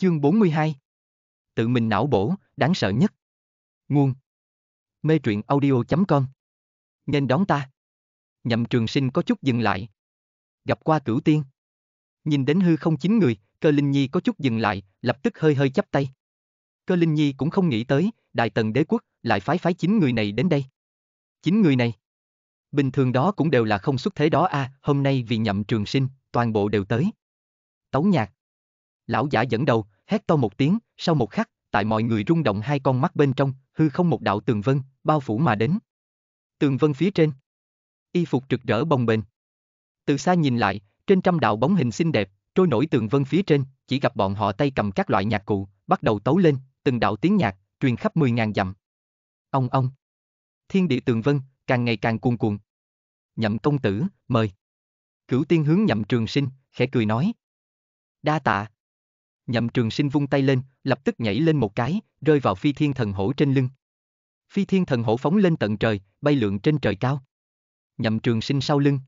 Chương 42 Tự mình não bổ, đáng sợ nhất. Nguồn Mê truyện audio.com Nên đón ta. Nhậm trường sinh có chút dừng lại. Gặp qua cửu tiên. Nhìn đến hư không chín người, cơ linh nhi có chút dừng lại, lập tức hơi hơi chắp tay. Cơ linh nhi cũng không nghĩ tới, đại tần đế quốc lại phái phái chín người này đến đây. Chín người này. Bình thường đó cũng đều là không xuất thế đó a à, hôm nay vì nhậm trường sinh, toàn bộ đều tới. Tấu nhạc Lão giả dẫn đầu, hét to một tiếng, sau một khắc, tại mọi người rung động hai con mắt bên trong, hư không một đạo tường vân, bao phủ mà đến. Tường vân phía trên. Y phục rực rỡ bồng bềnh. Từ xa nhìn lại, trên trăm đạo bóng hình xinh đẹp, trôi nổi tường vân phía trên, chỉ gặp bọn họ tay cầm các loại nhạc cụ, bắt đầu tấu lên, từng đạo tiếng nhạc, truyền khắp mười ngàn dặm. Ông ông. Thiên địa tường vân, càng ngày càng cuồn cuộn. Nhậm công tử, mời. Cửu tiên hướng nhậm trường sinh, khẽ cười nói. Đa tạ. Nhậm trường sinh vung tay lên, lập tức nhảy lên một cái, rơi vào phi thiên thần hổ trên lưng. Phi thiên thần hổ phóng lên tận trời, bay lượn trên trời cao. Nhậm trường sinh sau lưng.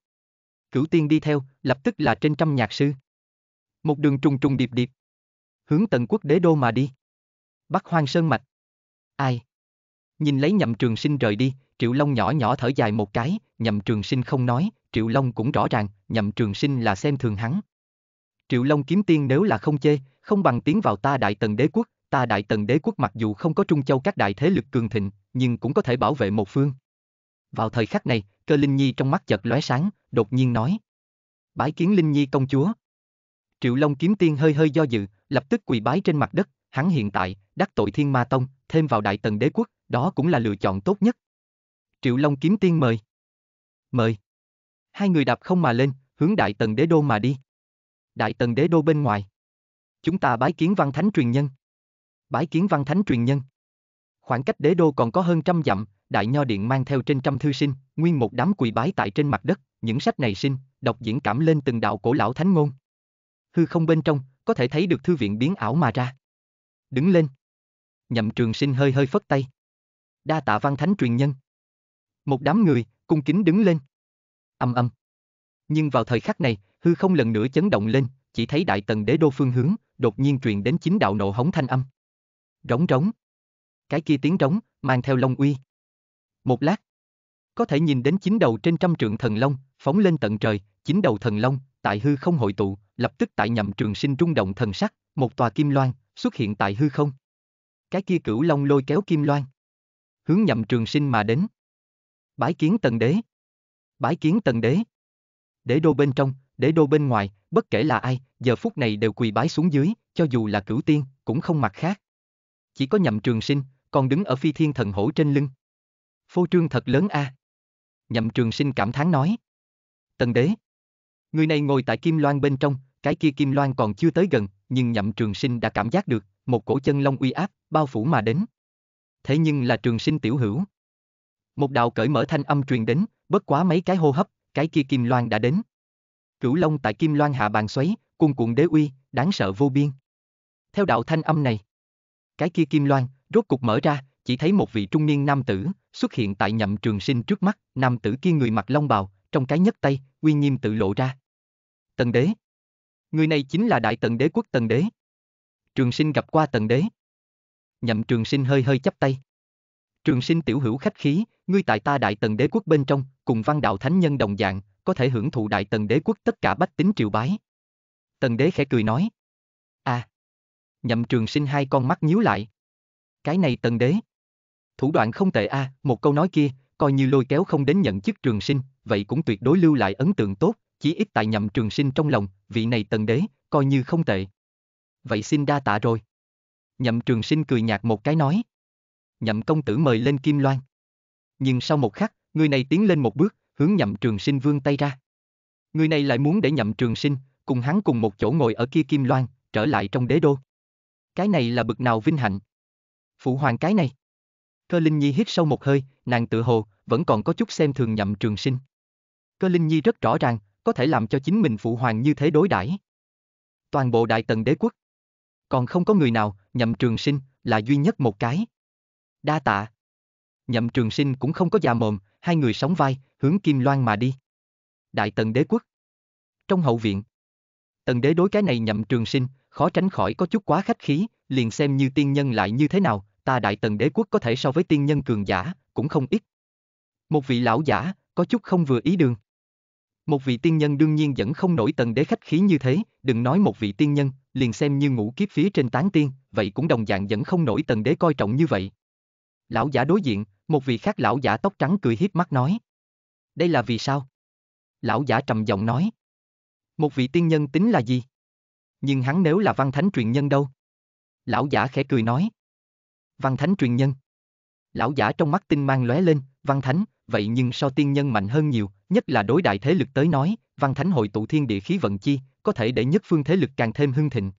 Cửu tiên đi theo, lập tức là trên trăm nhạc sư. Một đường trùng trùng điệp điệp. Hướng tận quốc đế đô mà đi. Bắc hoang sơn mạch. Ai? Nhìn lấy nhậm trường sinh rời đi, Triệu Long nhỏ nhỏ thở dài một cái, nhậm trường sinh không nói, Triệu Long cũng rõ ràng, nhậm trường sinh là xem thường hắn. Triệu Long kiếm tiên nếu là không chê, không bằng tiến vào ta đại tần đế quốc, ta đại tần đế quốc mặc dù không có Trung Châu các đại thế lực cường thịnh, nhưng cũng có thể bảo vệ một phương. Vào thời khắc này, cơ Linh Nhi trong mắt chợt lóe sáng, đột nhiên nói. Bái kiến Linh Nhi công chúa. Triệu Long kiếm tiên hơi hơi do dự, lập tức quỳ bái trên mặt đất, hắn hiện tại, đắc tội thiên ma tông, thêm vào đại tần đế quốc, đó cũng là lựa chọn tốt nhất. Triệu Long kiếm tiên mời. Mời. Hai người đạp không mà lên, hướng đại tần đế đô mà đi. Đại tần đế đô bên ngoài. Chúng ta bái kiến văn thánh truyền nhân. Bái kiến văn thánh truyền nhân. Khoảng cách đế đô còn có hơn trăm dặm, đại nho điện mang theo trên trăm thư sinh, nguyên một đám quỳ bái tại trên mặt đất, những sách này sinh, đọc diễn cảm lên từng đạo cổ lão thánh ngôn. Hư không bên trong, có thể thấy được thư viện biến ảo mà ra. Đứng lên. Nhậm trường sinh hơi hơi phất tay. Đa tạ văn thánh truyền nhân. Một đám người, cung kính đứng lên. Âm âm. Nhưng vào thời khắc này, hư không lần nữa chấn động lên, chỉ thấy đại tần đế đô phương hướng, đột nhiên truyền đến chính đạo nộ hống thanh âm. Rống rống. Cái kia tiếng rống, mang theo long uy. Một lát, có thể nhìn đến chín đầu trên trăm trượng thần long, phóng lên tận trời, chín đầu thần long, tại hư không hội tụ, lập tức tại nhậm trường sinh trung động thần sắc, một tòa kim loan, xuất hiện tại hư không. Cái kia cửu long lôi kéo kim loan. Hướng nhậm trường sinh mà đến. Bái kiến tần đế. Bái kiến tần đế. Đế đô bên trong, đế đô bên ngoài, bất kể là ai, giờ phút này đều quỳ bái xuống dưới, cho dù là cửu tiên, cũng không mặt khác. Chỉ có nhậm trường sinh, còn đứng ở phi thiên thần hổ trên lưng. Phô trương thật lớn a. À. Nhậm trường sinh cảm thán nói. Tần đế. Người này ngồi tại kim loan bên trong, cái kia kim loan còn chưa tới gần, nhưng nhậm trường sinh đã cảm giác được, một cổ chân long uy áp, bao phủ mà đến. Thế nhưng là trường sinh tiểu hữu. Một đạo cởi mở thanh âm truyền đến, bất quá mấy cái hô hấp, cái kia kim loan đã đến. Cửu Long tại Kim Loan hạ bàn xoáy, cuồn cuộn đế uy, đáng sợ vô biên. Theo đạo thanh âm này, cái kia Kim Loan rốt cục mở ra, chỉ thấy một vị trung niên nam tử xuất hiện tại Nhậm Trường Sinh trước mắt, nam tử kia người mặc long bào, trong cái nhất tay, uy nghiêm tự lộ ra. Tần Đế. Người này chính là Đại Tần Đế quốc Tần Đế. Trường Sinh gặp qua Tần Đế. Nhậm Trường Sinh hơi hơi chắp tay. Trường Sinh tiểu hữu khách khí, ngươi tại ta Đại Tần Đế quốc bên trong, cùng Văn Đạo Thánh Nhân đồng dạng, có thể hưởng thụ đại tần đế quốc tất cả bách tính triều bái. Tần đế khẽ cười nói. À. Nhậm trường sinh hai con mắt nhíu lại. Cái này tần đế. Thủ đoạn không tệ a, à, một câu nói kia, coi như lôi kéo không đến nhận chức trường sinh, vậy cũng tuyệt đối lưu lại ấn tượng tốt, chỉ ít tại nhậm trường sinh trong lòng, vị này tần đế, coi như không tệ. Vậy xin đa tạ rồi. Nhậm trường sinh cười nhạt một cái nói. Nhậm công tử mời lên Kim Loan. Nhưng sau một khắc, người này tiến lên một bước, hướng nhậm trường sinh vương tay ra. Người này lại muốn để nhậm trường sinh, cùng hắn cùng một chỗ ngồi ở kia Kim Loan, trở lại trong đế đô. Cái này là bực nào vinh hạnh. Phụ hoàng cái này. Cơ Linh Nhi hít sâu một hơi, nàng tự hồ, vẫn còn có chút xem thường nhậm trường sinh. Cơ Linh Nhi rất rõ ràng, có thể làm cho chính mình phụ hoàng như thế đối đãi. Toàn bộ đại tần đế quốc. Còn không có người nào, nhậm trường sinh, là duy nhất một cái. Đa tạ. Nhậm Trường Sinh cũng không có già mồm, hai người sóng vai, hướng Kim Loan mà đi. Đại tần đế quốc. Trong hậu viện. Tần đế đối cái này Nhậm Trường Sinh, khó tránh khỏi có chút quá khách khí, liền xem như tiên nhân lại như thế nào, ta đại tần đế quốc có thể so với tiên nhân cường giả, cũng không ít. Một vị lão giả, có chút không vừa ý đường. Một vị tiên nhân đương nhiên vẫn không nổi tần đế khách khí như thế, đừng nói một vị tiên nhân, liền xem như ngũ kiếp phía trên tán tiên, vậy cũng đồng dạng vẫn không nổi tần đế coi trọng như vậy. Lão giả đối diện, một vị khác lão giả tóc trắng cười hiếp mắt nói. Đây là vì sao? Lão giả trầm giọng nói. Một vị tiên nhân tính là gì? Nhưng hắn nếu là văn thánh truyền nhân đâu? Lão giả khẽ cười nói. Văn thánh truyền nhân. Lão giả trong mắt tinh mang lóe lên, văn thánh, vậy nhưng so tiên nhân mạnh hơn nhiều, nhất là đối đại thế lực tới nói, văn thánh hội tụ thiên địa khí vận chi, có thể để nhất phương thế lực càng thêm hưng thịnh.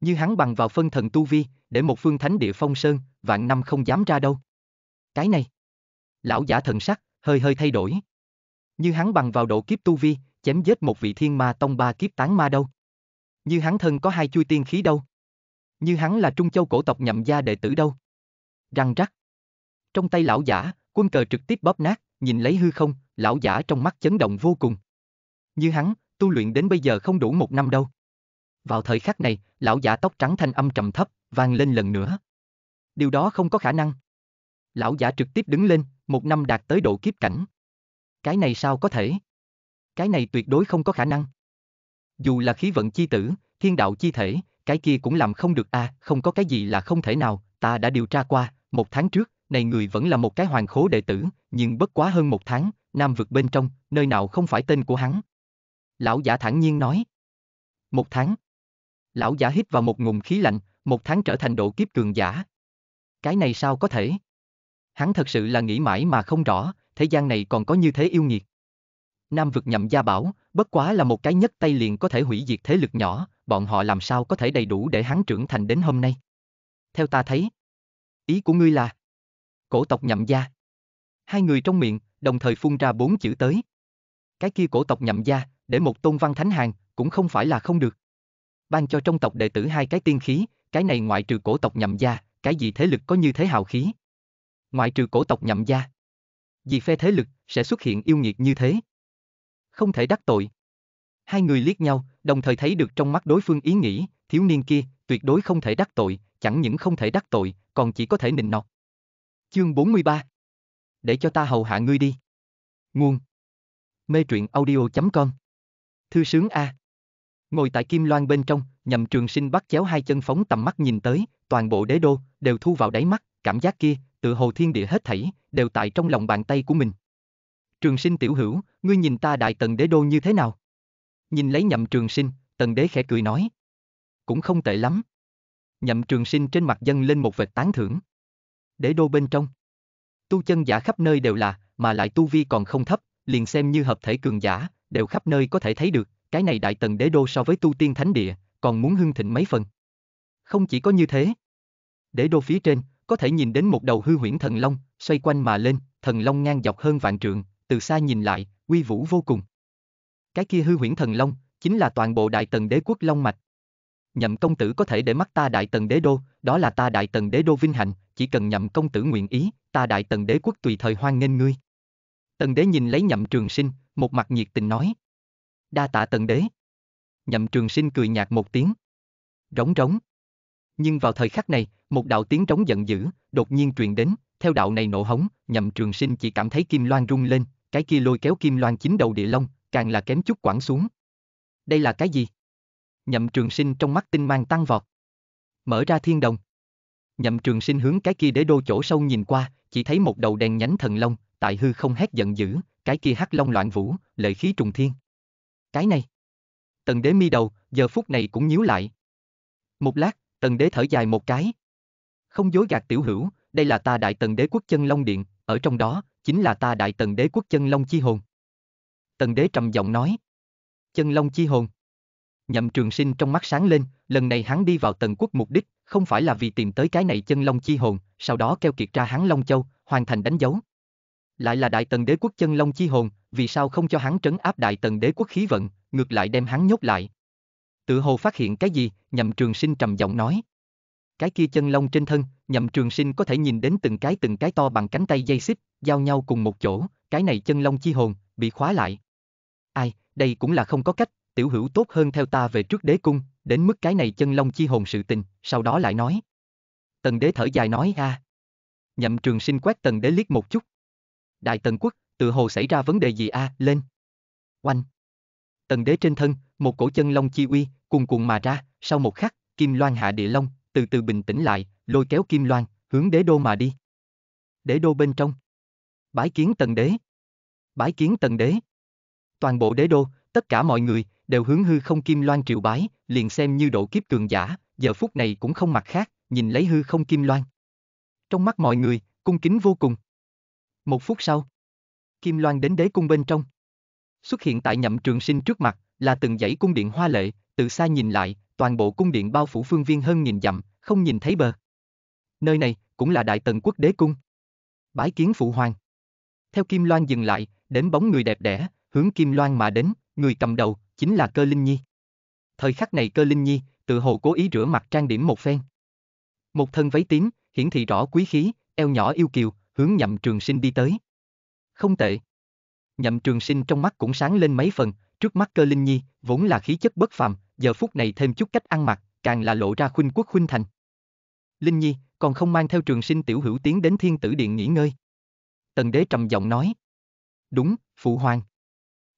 Như hắn bằng vào phân thần tu vi, để một phương thánh địa phong sơn, vạn năm không dám ra đâu. Cái này. Lão giả thần sắc, hơi hơi thay đổi. Như hắn bằng vào độ kiếp tu vi, chém giết một vị thiên ma tông ba kiếp tán ma đâu. Như hắn thân có hai chui tiên khí đâu. Như hắn là trung châu cổ tộc nhậm gia đệ tử đâu. Răng rắc. Trong tay lão giả, quân cờ trực tiếp bóp nát, nhìn lấy hư không, lão giả trong mắt chấn động vô cùng. Như hắn, tu luyện đến bây giờ không đủ một năm đâu. Vào thời khắc này, lão giả tóc trắng thanh âm trầm thấp, vang lên lần nữa. Điều đó không có khả năng lão giả trực tiếp đứng lên, một năm đạt tới độ kiếp cảnh. Cái này sao có thể? Cái này tuyệt đối không có khả năng. Dù là khí vận chi tử, thiên đạo chi thể, cái kia cũng làm không được a, à, không có cái gì là không thể nào, ta đã điều tra qua, một tháng trước, này người vẫn là một cái hoàng khố đệ tử, nhưng bất quá hơn một tháng, nam vực bên trong, nơi nào không phải tên của hắn. Lão giả thản nhiên nói. Một tháng. Lão giả hít vào một ngụm khí lạnh, một tháng trở thành độ kiếp cường giả. Cái này sao có thể? hắn thật sự là nghĩ mãi mà không rõ, thế gian này còn có như thế yêu nghiệt. Nam vực nhậm gia bảo, bất quá là một cái nhất tay liền có thể hủy diệt thế lực nhỏ, bọn họ làm sao có thể đầy đủ để hắn trưởng thành đến hôm nay. Theo ta thấy, ý của ngươi là cổ tộc nhậm gia. Hai người trong miệng, đồng thời phun ra bốn chữ tới. Cái kia cổ tộc nhậm gia, để một tôn văn thánh hàng, cũng không phải là không được. Ban cho trong tộc đệ tử hai cái tiên khí, cái này ngoại trừ cổ tộc nhậm gia, cái gì thế lực có như thế hào khí, ngoại trừ cổ tộc nhậm gia. Vì phe thế lực, sẽ xuất hiện yêu nghiệt như thế. Không thể đắc tội. Hai người liếc nhau, đồng thời thấy được trong mắt đối phương ý nghĩ, thiếu niên kia, tuyệt đối không thể đắc tội, chẳng những không thể đắc tội, còn chỉ có thể nịnh nọt. Chương 43 Để cho ta hầu hạ ngươi đi. Nguồn Mê truyện audio.com Thư sướng A Ngồi tại Kim Loan bên trong, nhầm trường sinh bắt chéo hai chân phóng tầm mắt nhìn tới, toàn bộ đế đô, đều thu vào đáy mắt, cảm giác kia, tự hồ thiên địa hết thảy, đều tại trong lòng bàn tay của mình. Trường sinh tiểu hữu, ngươi nhìn ta đại tần đế đô như thế nào? Nhìn lấy nhậm trường sinh, tần đế khẽ cười nói. Cũng không tệ lắm. Nhậm trường sinh trên mặt dân lên một vệt tán thưởng. Đế đô bên trong. Tu chân giả khắp nơi đều là, mà lại tu vi còn không thấp, liền xem như hợp thể cường giả, đều khắp nơi có thể thấy được, cái này đại tần đế đô so với tu tiên thánh địa, còn muốn hưng thịnh mấy phần. Không chỉ có như thế. Đế đô phía trên, có thể nhìn đến một đầu hư huyễn thần long, xoay quanh mà lên, thần long ngang dọc hơn vạn trượng, từ xa nhìn lại, uy vũ vô cùng. Cái kia hư huyễn thần long chính là toàn bộ đại tần đế quốc long mạch. Nhậm công tử có thể để mắt ta đại tần đế đô, đó là ta đại tần đế đô vinh hạnh, chỉ cần nhậm công tử nguyện ý, ta đại tần đế quốc tùy thời hoan nghênh ngươi. Tần đế nhìn lấy nhậm trường sinh, một mặt nhiệt tình nói. Đa tạ tần đế. Nhậm trường sinh cười nhạt một tiếng. Rống rống. Nhưng vào thời khắc này, một đạo tiếng trống giận dữ, đột nhiên truyền đến, theo đạo này nổ hống, nhậm trường sinh chỉ cảm thấy kim loan rung lên, cái kia lôi kéo kim loan chín đầu địa long, càng là kém chút quẳng xuống. Đây là cái gì? Nhậm trường sinh trong mắt tinh mang tăng vọt. Mở ra thiên đồng. Nhậm trường sinh hướng cái kia đế đô chỗ sâu nhìn qua, chỉ thấy một đầu đèn nhánh thần long, tại hư không hét giận dữ, cái kia hắc long loạn vũ, lợi khí trùng thiên. Cái này. Tần đế mi đầu, giờ phút này cũng nhíu lại. Một lát, Tần đế thở dài một cái. Không dối gạt tiểu hữu, đây là ta đại tần đế quốc chân long điện, ở trong đó, chính là ta đại tần đế quốc chân long chi hồn. Tần đế trầm giọng nói. Chân long chi hồn. Nhậm trường sinh trong mắt sáng lên, lần này hắn đi vào tần quốc mục đích, không phải là vì tìm tới cái này chân long chi hồn, sau đó keo kiệt ra hắn long châu, hoàn thành đánh dấu. Lại là đại tần đế quốc chân long chi hồn, vì sao không cho hắn trấn áp đại tần đế quốc khí vận, ngược lại đem hắn nhốt lại, Tự hồ phát hiện cái gì, nhậm trường sinh trầm giọng nói. Cái kia chân lông trên thân, nhậm trường sinh có thể nhìn đến từng cái từng cái to bằng cánh tay dây xích, giao nhau cùng một chỗ, cái này chân lông chi hồn, bị khóa lại. Ai, đây cũng là không có cách, tiểu hữu tốt hơn theo ta về trước đế cung, đến mức cái này chân lông chi hồn sự tình, sau đó lại nói. Tần đế thở dài nói a. Nhậm trường sinh quét tần đế liếc một chút. Đại tần quốc, tự hồ xảy ra vấn đề gì a, à, lên. Oanh, tần đế trên thân, một cổ chân long chi uy, cuồn cuộn mà ra, sau một khắc, kim loan hạ địa long, từ từ bình tĩnh lại, lôi kéo kim loan, hướng đế đô mà đi. Đế đô bên trong. Bái kiến tần đế. Bái kiến tần đế. Toàn bộ đế đô, tất cả mọi người, đều hướng hư không kim loan triệu bái, liền xem như độ kiếp cường giả, giờ phút này cũng không mặt khác, nhìn lấy hư không kim loan. Trong mắt mọi người, cung kính vô cùng. Một phút sau, Kim Loan đến đế cung bên trong. Xuất hiện tại nhậm trường sinh trước mặt, là từng dãy cung điện hoa lệ, từ xa nhìn lại, toàn bộ cung điện bao phủ phương viên hơn nghìn dặm, không nhìn thấy bờ. Nơi này, cũng là đại tần quốc đế cung. Bái kiến phụ hoàng. Theo Kim Loan dừng lại, đến bóng người đẹp đẽ, hướng Kim Loan mà đến, người cầm đầu, chính là Cơ Linh Nhi. Thời khắc này Cơ Linh Nhi, tự hồ cố ý rửa mặt trang điểm một phen. Một thân váy tím, hiển thị rõ quý khí, eo nhỏ yêu kiều, hướng nhậm trường sinh đi tới. Không tệ. Nhậm Trường Sinh trong mắt cũng sáng lên mấy phần, trước mắt Cơ Linh Nhi, vốn là khí chất bất phàm, giờ phút này thêm chút cách ăn mặc, càng là lộ ra khuynh quốc khuynh thành. Linh Nhi, còn không mang theo Trường Sinh tiểu hữu tiến đến Thiên Tử Điện nghỉ ngơi. Tần Đế trầm giọng nói. Đúng, phụ hoàng.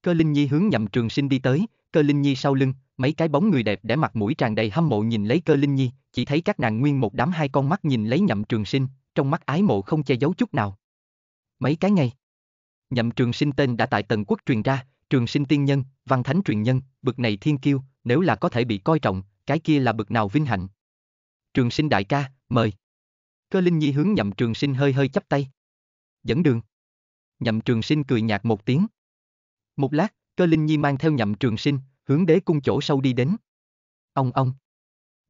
Cơ Linh Nhi hướng Nhậm Trường Sinh đi tới, Cơ Linh Nhi sau lưng, mấy cái bóng người đẹp để mặt mũi tràn đầy hâm mộ nhìn lấy Cơ Linh Nhi, chỉ thấy các nàng nguyên một đám hai con mắt nhìn lấy Nhậm Trường Sinh, trong mắt ái mộ không che giấu chút nào. Mấy cái ngày nhậm trường sinh tên đã tại tần quốc truyền ra, trường sinh tiên nhân, văn thánh truyền nhân, bực này thiên kiêu, nếu là có thể bị coi trọng, cái kia là bực nào vinh hạnh. Trường sinh đại ca, mời. Cơ Linh Nhi hướng nhậm trường sinh hơi hơi chắp tay. Dẫn đường. Nhậm trường sinh cười nhạt một tiếng. Một lát, cơ Linh Nhi mang theo nhậm trường sinh, hướng đế cung chỗ sâu đi đến. Ông ông.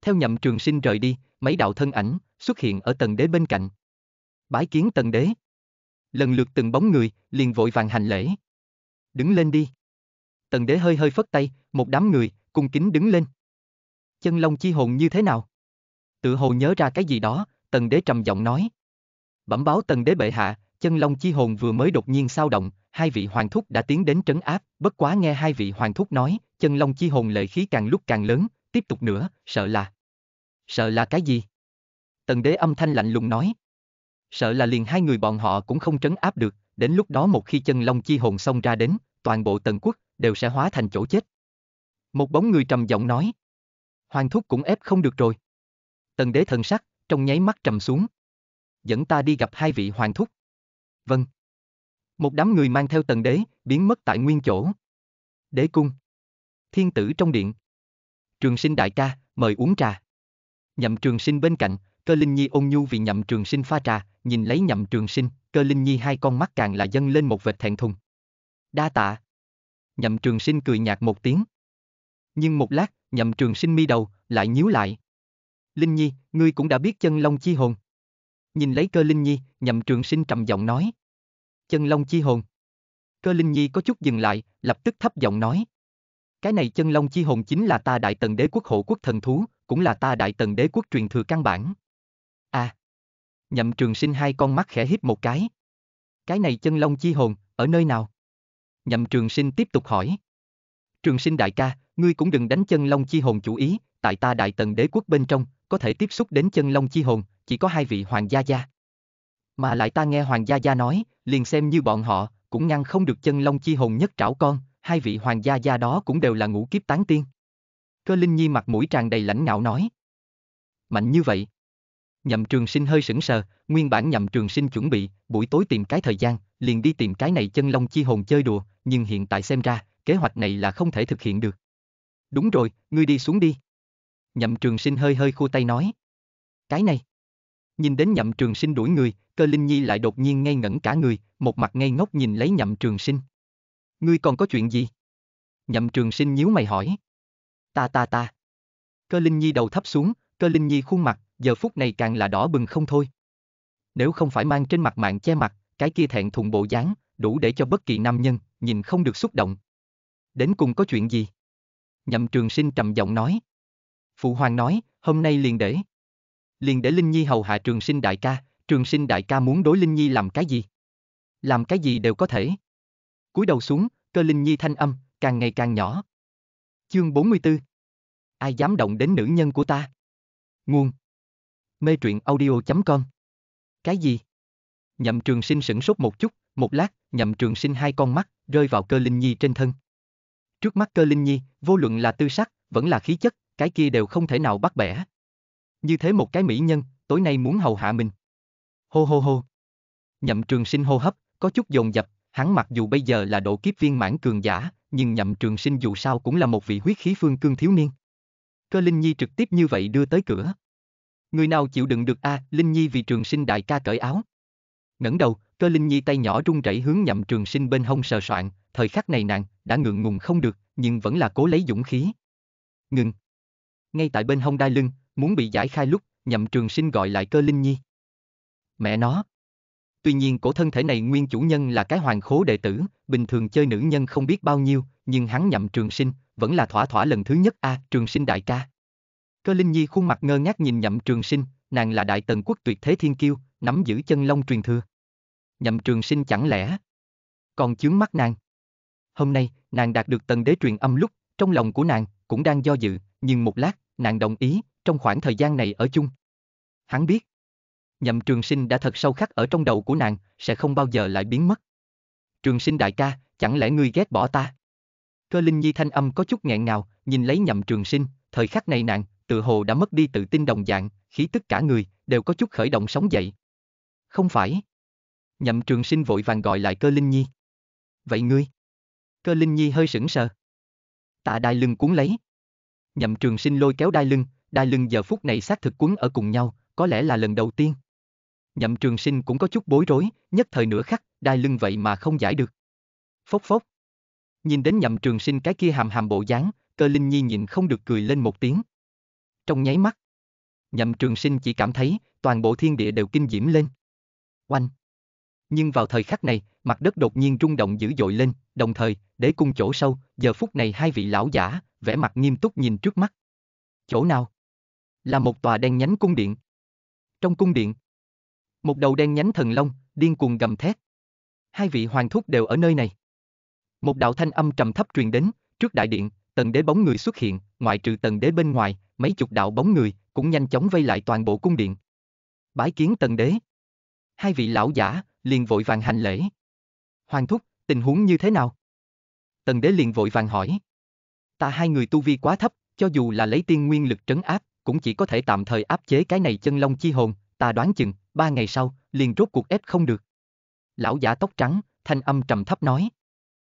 Theo nhậm trường sinh rời đi, mấy đạo thân ảnh xuất hiện ở tần đế bên cạnh. Bái kiến tần đế lần lượt từng bóng người, liền vội vàng hành lễ. Đứng lên đi. Tần đế hơi hơi phất tay, một đám người, cung kính đứng lên. Chân long chi hồn như thế nào? Tự hồ nhớ ra cái gì đó, tần đế trầm giọng nói. Bẩm báo tần đế bệ hạ, chân long chi hồn vừa mới đột nhiên sao động, hai vị hoàng thúc đã tiến đến trấn áp, bất quá nghe hai vị hoàng thúc nói, chân long chi hồn lệ khí càng lúc càng lớn, tiếp tục nữa, sợ là. Sợ là cái gì? Tần đế âm thanh lạnh lùng nói. Sợ là liền hai người bọn họ cũng không trấn áp được, đến lúc đó một khi chân long chi hồn xông ra đến, toàn bộ tần quốc đều sẽ hóa thành chỗ chết. Một bóng người trầm giọng nói. Hoàng thúc cũng ép không được rồi. Tần đế thần sắc, trong nháy mắt trầm xuống. Dẫn ta đi gặp hai vị hoàng thúc. Vâng. Một đám người mang theo tần đế, biến mất tại nguyên chỗ. Đế cung. Thiên tử trong điện. Trường sinh đại ca, mời uống trà. Nhậm trường sinh bên cạnh, cơ linh nhi ôn nhu vì nhậm trường sinh pha trà, nhìn lấy nhậm trường sinh, cơ linh nhi hai con mắt càng là dâng lên một vệt thẹn thùng. Đa tạ. Nhậm trường sinh cười nhạt một tiếng. Nhưng một lát, nhậm trường sinh mi đầu, lại nhíu lại. Linh nhi, ngươi cũng đã biết chân long chi hồn. Nhìn lấy cơ linh nhi, nhậm trường sinh trầm giọng nói. Chân long chi hồn. Cơ linh nhi có chút dừng lại, lập tức thấp giọng nói. Cái này chân long chi hồn chính là ta đại tần đế quốc hộ quốc thần thú, cũng là ta đại tần đế quốc truyền thừa căn bản. À! Nhậm trường sinh hai con mắt khẽ híp một cái. Cái này chân long chi hồn, ở nơi nào? Nhậm trường sinh tiếp tục hỏi. Trường sinh đại ca, ngươi cũng đừng đánh chân long chi hồn chủ ý, tại ta đại tần đế quốc bên trong, có thể tiếp xúc đến chân long chi hồn, chỉ có hai vị hoàng gia gia. Mà lại ta nghe hoàng gia gia nói, liền xem như bọn họ, cũng ngăn không được chân long chi hồn nhất trảo con, hai vị hoàng gia gia đó cũng đều là ngũ kiếp tán tiên. Cơ Linh Nhi mặt mũi tràn đầy lãnh ngạo nói. Mạnh như vậy. Nhậm Trường Sinh hơi sững sờ, nguyên bản Nhậm Trường Sinh chuẩn bị, buổi tối tìm cái thời gian, liền đi tìm cái này chân long chi hồn chơi đùa, nhưng hiện tại xem ra, kế hoạch này là không thể thực hiện được. Đúng rồi, ngươi đi xuống đi. Nhậm Trường Sinh hơi hơi khu tay nói. Cái này. Nhìn đến Nhậm Trường Sinh đuổi người, cơ Linh Nhi lại đột nhiên ngây ngẩn cả người, một mặt ngây ngốc nhìn lấy Nhậm Trường Sinh. Ngươi còn có chuyện gì? Nhậm Trường Sinh nhíu mày hỏi. Ta ta ta. Cơ Linh Nhi đầu thấp xuống, cơ Linh Nhi khuôn mặt giờ phút này càng là đỏ bừng không thôi. Nếu không phải mang trên mặt mạng che mặt, cái kia thẹn thùng bộ dáng, đủ để cho bất kỳ nam nhân, nhìn không được xúc động. Đến cùng có chuyện gì? Nhậm trường sinh trầm giọng nói. Phụ hoàng nói, hôm nay liền để. Liền để Linh Nhi hầu hạ trường sinh đại ca, trường sinh đại ca muốn đối Linh Nhi làm cái gì? Làm cái gì đều có thể. cúi đầu xuống, cơ Linh Nhi thanh âm, càng ngày càng nhỏ. Chương 44 Ai dám động đến nữ nhân của ta? Nguồn Mê truyện audio.com Cái gì? Nhậm trường sinh sửng sốt một chút, một lát, nhậm trường sinh hai con mắt, rơi vào cơ linh nhi trên thân. Trước mắt cơ linh nhi, vô luận là tư sắc, vẫn là khí chất, cái kia đều không thể nào bắt bẻ. Như thế một cái mỹ nhân, tối nay muốn hầu hạ mình. Hô hô hô. Nhậm trường sinh hô hấp, có chút dồn dập, hắn mặc dù bây giờ là độ kiếp viên mãn cường giả, nhưng nhậm trường sinh dù sao cũng là một vị huyết khí phương cương thiếu niên. Cơ Linh Nhi trực tiếp như vậy đưa tới cửa. Người nào chịu đựng được a, à, Linh Nhi vì trường sinh đại ca cởi áo. ngẩng đầu, cơ Linh Nhi tay nhỏ run rẩy hướng nhậm trường sinh bên hông sờ soạn, thời khắc này nàng, đã ngượng ngùng không được, nhưng vẫn là cố lấy dũng khí. Ngừng. Ngay tại bên hông đai lưng, muốn bị giải khai lúc, nhậm trường sinh gọi lại cơ Linh Nhi. Mẹ nó. Tuy nhiên cổ thân thể này nguyên chủ nhân là cái hoàng khố đệ tử, bình thường chơi nữ nhân không biết bao nhiêu, nhưng hắn nhậm trường sinh, vẫn là thỏa thỏa lần thứ nhất a à, trường sinh đại ca. Cơ Linh Nhi khuôn mặt ngơ ngác nhìn Nhậm Trường Sinh, nàng là đại tần quốc tuyệt thế thiên kiêu, nắm giữ chân long truyền thừa. Nhậm Trường Sinh chẳng lẽ còn chướng mắt nàng? Hôm nay, nàng đạt được tần đế truyền âm lúc, trong lòng của nàng cũng đang do dự, nhưng một lát, nàng đồng ý, trong khoảng thời gian này ở chung. Hắn biết, Nhậm Trường Sinh đã thật sâu khắc ở trong đầu của nàng, sẽ không bao giờ lại biến mất. Trường Sinh đại ca, chẳng lẽ ngươi ghét bỏ ta? Cơ Linh Nhi thanh âm có chút nghẹn ngào, nhìn lấy Nhậm Trường Sinh, thời khắc này nàng tự hồ đã mất đi tự tin đồng dạng, khí tức cả người, đều có chút khởi động sống dậy. Không phải. Nhậm trường sinh vội vàng gọi lại cơ Linh Nhi. Vậy ngươi? Cơ Linh Nhi hơi sững sờ. Tạ đai lưng cuốn lấy. Nhậm trường sinh lôi kéo đai lưng, đai lưng giờ phút này xác thực cuốn ở cùng nhau, có lẽ là lần đầu tiên. Nhậm trường sinh cũng có chút bối rối, nhất thời nửa khắc, đai lưng vậy mà không giải được. Phốc phốc. Nhìn đến nhậm trường sinh cái kia hàm hàm bộ dáng, cơ Linh Nhi nhịn không được cười lên một tiếng trong nháy mắt. Nhậm trường sinh chỉ cảm thấy, toàn bộ thiên địa đều kinh diễm lên. Oanh! Nhưng vào thời khắc này, mặt đất đột nhiên rung động dữ dội lên, đồng thời, đế cung chỗ sâu, giờ phút này hai vị lão giả, vẻ mặt nghiêm túc nhìn trước mắt. Chỗ nào? Là một tòa đen nhánh cung điện. Trong cung điện, một đầu đen nhánh thần long, điên cuồng gầm thét. Hai vị hoàng thúc đều ở nơi này. Một đạo thanh âm trầm thấp truyền đến, trước đại điện, tần đế bóng người xuất hiện, ngoại trừ tần đế bên ngoài, mấy chục đạo bóng người, cũng nhanh chóng vây lại toàn bộ cung điện. Bái kiến tần đế. Hai vị lão giả, liền vội vàng hành lễ. Hoàng thúc, tình huống như thế nào? Tần đế liền vội vàng hỏi. Ta hai người tu vi quá thấp, cho dù là lấy tiên nguyên lực trấn áp, cũng chỉ có thể tạm thời áp chế cái này chân long chi hồn, ta đoán chừng, ba ngày sau, liền rốt cuộc ép không được. Lão giả tóc trắng, thanh âm trầm thấp nói.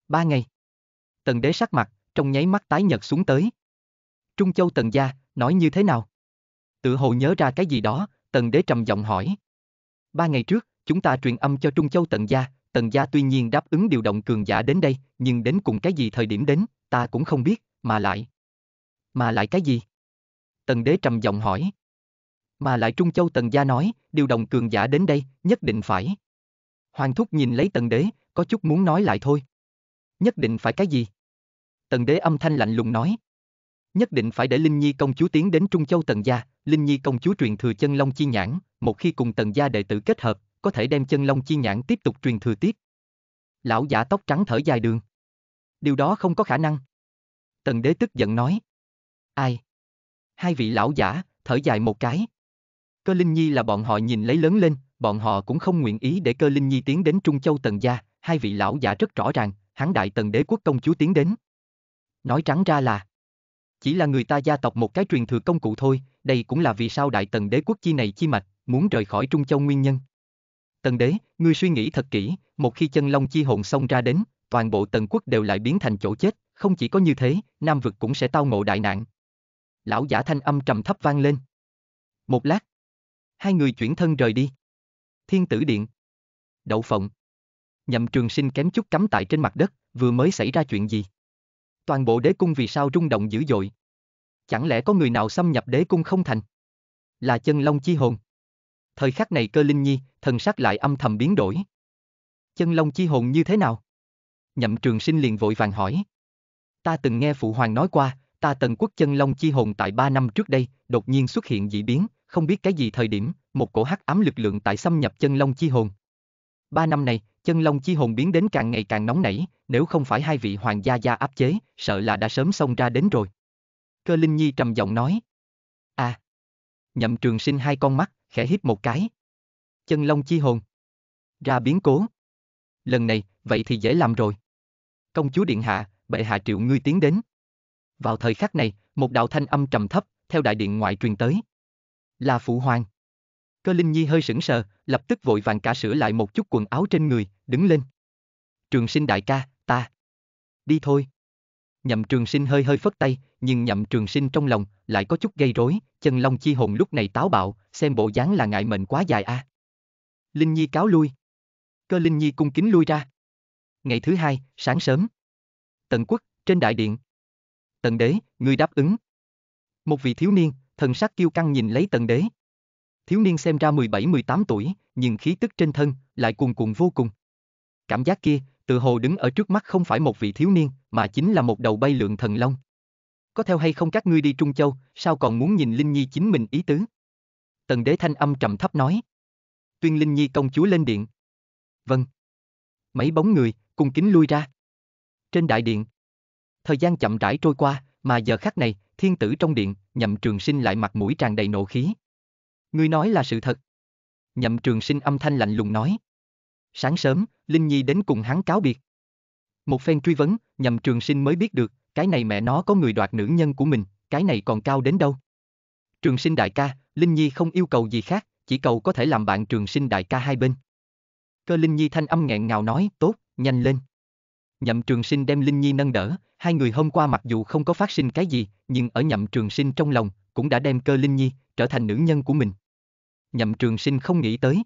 Ba ngày. Tần đế sắc mặt, trong nháy mắt tái nhật xuống tới. Trung Châu Tần Gia, nói như thế nào? Tự hồ nhớ ra cái gì đó, tần đế trầm giọng hỏi. Ba ngày trước, chúng ta truyền âm cho Trung Châu tần gia, tần gia tuy nhiên đáp ứng điều động cường giả đến đây, nhưng đến cùng cái gì thời điểm đến, ta cũng không biết, mà lại. Mà lại cái gì? Tần đế trầm giọng hỏi. Mà lại Trung Châu tần gia nói, điều động cường giả đến đây, nhất định phải. Hoàng thúc nhìn lấy tần đế, có chút muốn nói lại thôi. Nhất định phải cái gì? Tần đế âm thanh lạnh lùng nói, nhất định phải để Linh Nhi công chúa tiến đến Trung Châu Tần Gia, Linh Nhi công chúa truyền thừa chân long chi nhãn, một khi cùng Tần Gia đệ tử kết hợp, có thể đem chân long chi nhãn tiếp tục truyền thừa tiếp. Lão giả tóc trắng thở dài đường. Điều đó không có khả năng. Tần đế tức giận nói. Ai? Hai vị lão giả, thở dài một cái. Cơ Linh Nhi là bọn họ nhìn lấy lớn lên, bọn họ cũng không nguyện ý để cơ Linh Nhi tiến đến Trung Châu Tần Gia, hai vị lão giả rất rõ ràng, hắn đại tần đế quốc công chúa tiến đến. Nói trắng ra là chỉ là người ta gia tộc một cái truyền thừa công cụ thôi, đây cũng là vì sao đại tần đế quốc chi này chi mạch, muốn rời khỏi Trung Châu nguyên nhân. Tần đế, ngươi suy nghĩ thật kỹ, một khi chân long chi hồn xông ra đến, toàn bộ tần quốc đều lại biến thành chỗ chết, không chỉ có như thế, Nam vực cũng sẽ tao ngộ đại nạn. Lão giả thanh âm trầm thấp vang lên. Một lát, hai người chuyển thân rời đi. Thiên tử điện. Đậu phộng. Nhậm trường sinh kém chút cắm tại trên mặt đất, vừa mới xảy ra chuyện gì? toàn bộ đế cung vì sao rung động dữ dội? Chẳng lẽ có người nào xâm nhập đế cung không thành? Là chân long chi hồn. Thời khắc này cơ linh nhi, thần sắc lại âm thầm biến đổi. Chân long chi hồn như thế nào? Nhậm trường sinh liền vội vàng hỏi. Ta từng nghe phụ hoàng nói qua, ta tần quốc chân long chi hồn tại ba năm trước đây, đột nhiên xuất hiện dị biến, không biết cái gì thời điểm, một cổ hắc ám lực lượng tại xâm nhập chân long chi hồn. Ba năm này, chân long chi hồn biến đến càng ngày càng nóng nảy, nếu không phải hai vị hoàng gia gia áp chế, sợ là đã sớm xông ra đến rồi. Cơ Linh Nhi trầm giọng nói. À. Nhậm trường sinh hai con mắt, khẽ hít một cái. Chân long chi hồn. Ra biến cố. Lần này, vậy thì dễ làm rồi. Công chúa Điện Hạ, bệ hạ triệu ngươi tiến đến. Vào thời khắc này, một đạo thanh âm trầm thấp, theo đại điện ngoại truyền tới. Là phụ hoàng. Cơ Linh Nhi hơi sững sờ, lập tức vội vàng cả sửa lại một chút quần áo trên người, đứng lên. Trường sinh đại ca, ta. Đi thôi. Nhậm trường sinh hơi hơi phất tay, nhưng nhậm trường sinh trong lòng lại có chút gây rối, chân long chi hồn lúc này táo bạo, xem bộ dáng là ngại mệnh quá dài a. À. Linh Nhi cáo lui. Cơ Linh Nhi cung kính lui ra. Ngày thứ hai, sáng sớm. Tần quốc, trên đại điện. Tần đế, người đáp ứng. Một vị thiếu niên, thần sắc kiêu căng nhìn lấy tần đế, thiếu niên xem ra 17-18 tuổi, nhưng khí tức trên thân lại cuồn cuộn vô cùng. Cảm giác kia, tự hồ đứng ở trước mắt không phải một vị thiếu niên, mà chính là một đầu bay lượn thần long. Có theo hay không các ngươi đi Trung Châu, sao còn muốn nhìn Linh Nhi chính mình ý tứ? Tần đế thanh âm trầm thấp nói. Tuyên Linh Nhi công chúa lên điện. Vâng. Mấy bóng người, cùng kính lui ra. Trên đại điện. Thời gian chậm rãi trôi qua, mà giờ khắc này, thiên tử trong điện, nhậm trường sinh lại mặt mũi tràn đầy nộ khí. Ngươi nói là sự thật. Nhậm trường sinh âm thanh lạnh lùng nói. Sáng sớm, Linh Nhi đến cùng hắn cáo biệt. Một phen truy vấn, nhậm trường sinh mới biết được, cái này mẹ nó có người đoạt nữ nhân của mình, cái này còn cao đến đâu. Trường sinh đại ca, Linh Nhi không yêu cầu gì khác, chỉ cầu có thể làm bạn trường sinh đại ca hai bên. Cơ Linh Nhi thanh âm nghẹn ngào nói, tốt, nhanh lên. Nhậm trường sinh đem Linh Nhi nâng đỡ, hai người hôm qua mặc dù không có phát sinh cái gì, nhưng ở nhậm trường sinh trong lòng, cũng đã đem cơ Linh Nhi, trở thành nữ nhân của mình nhậm trường sinh không nghĩ tới.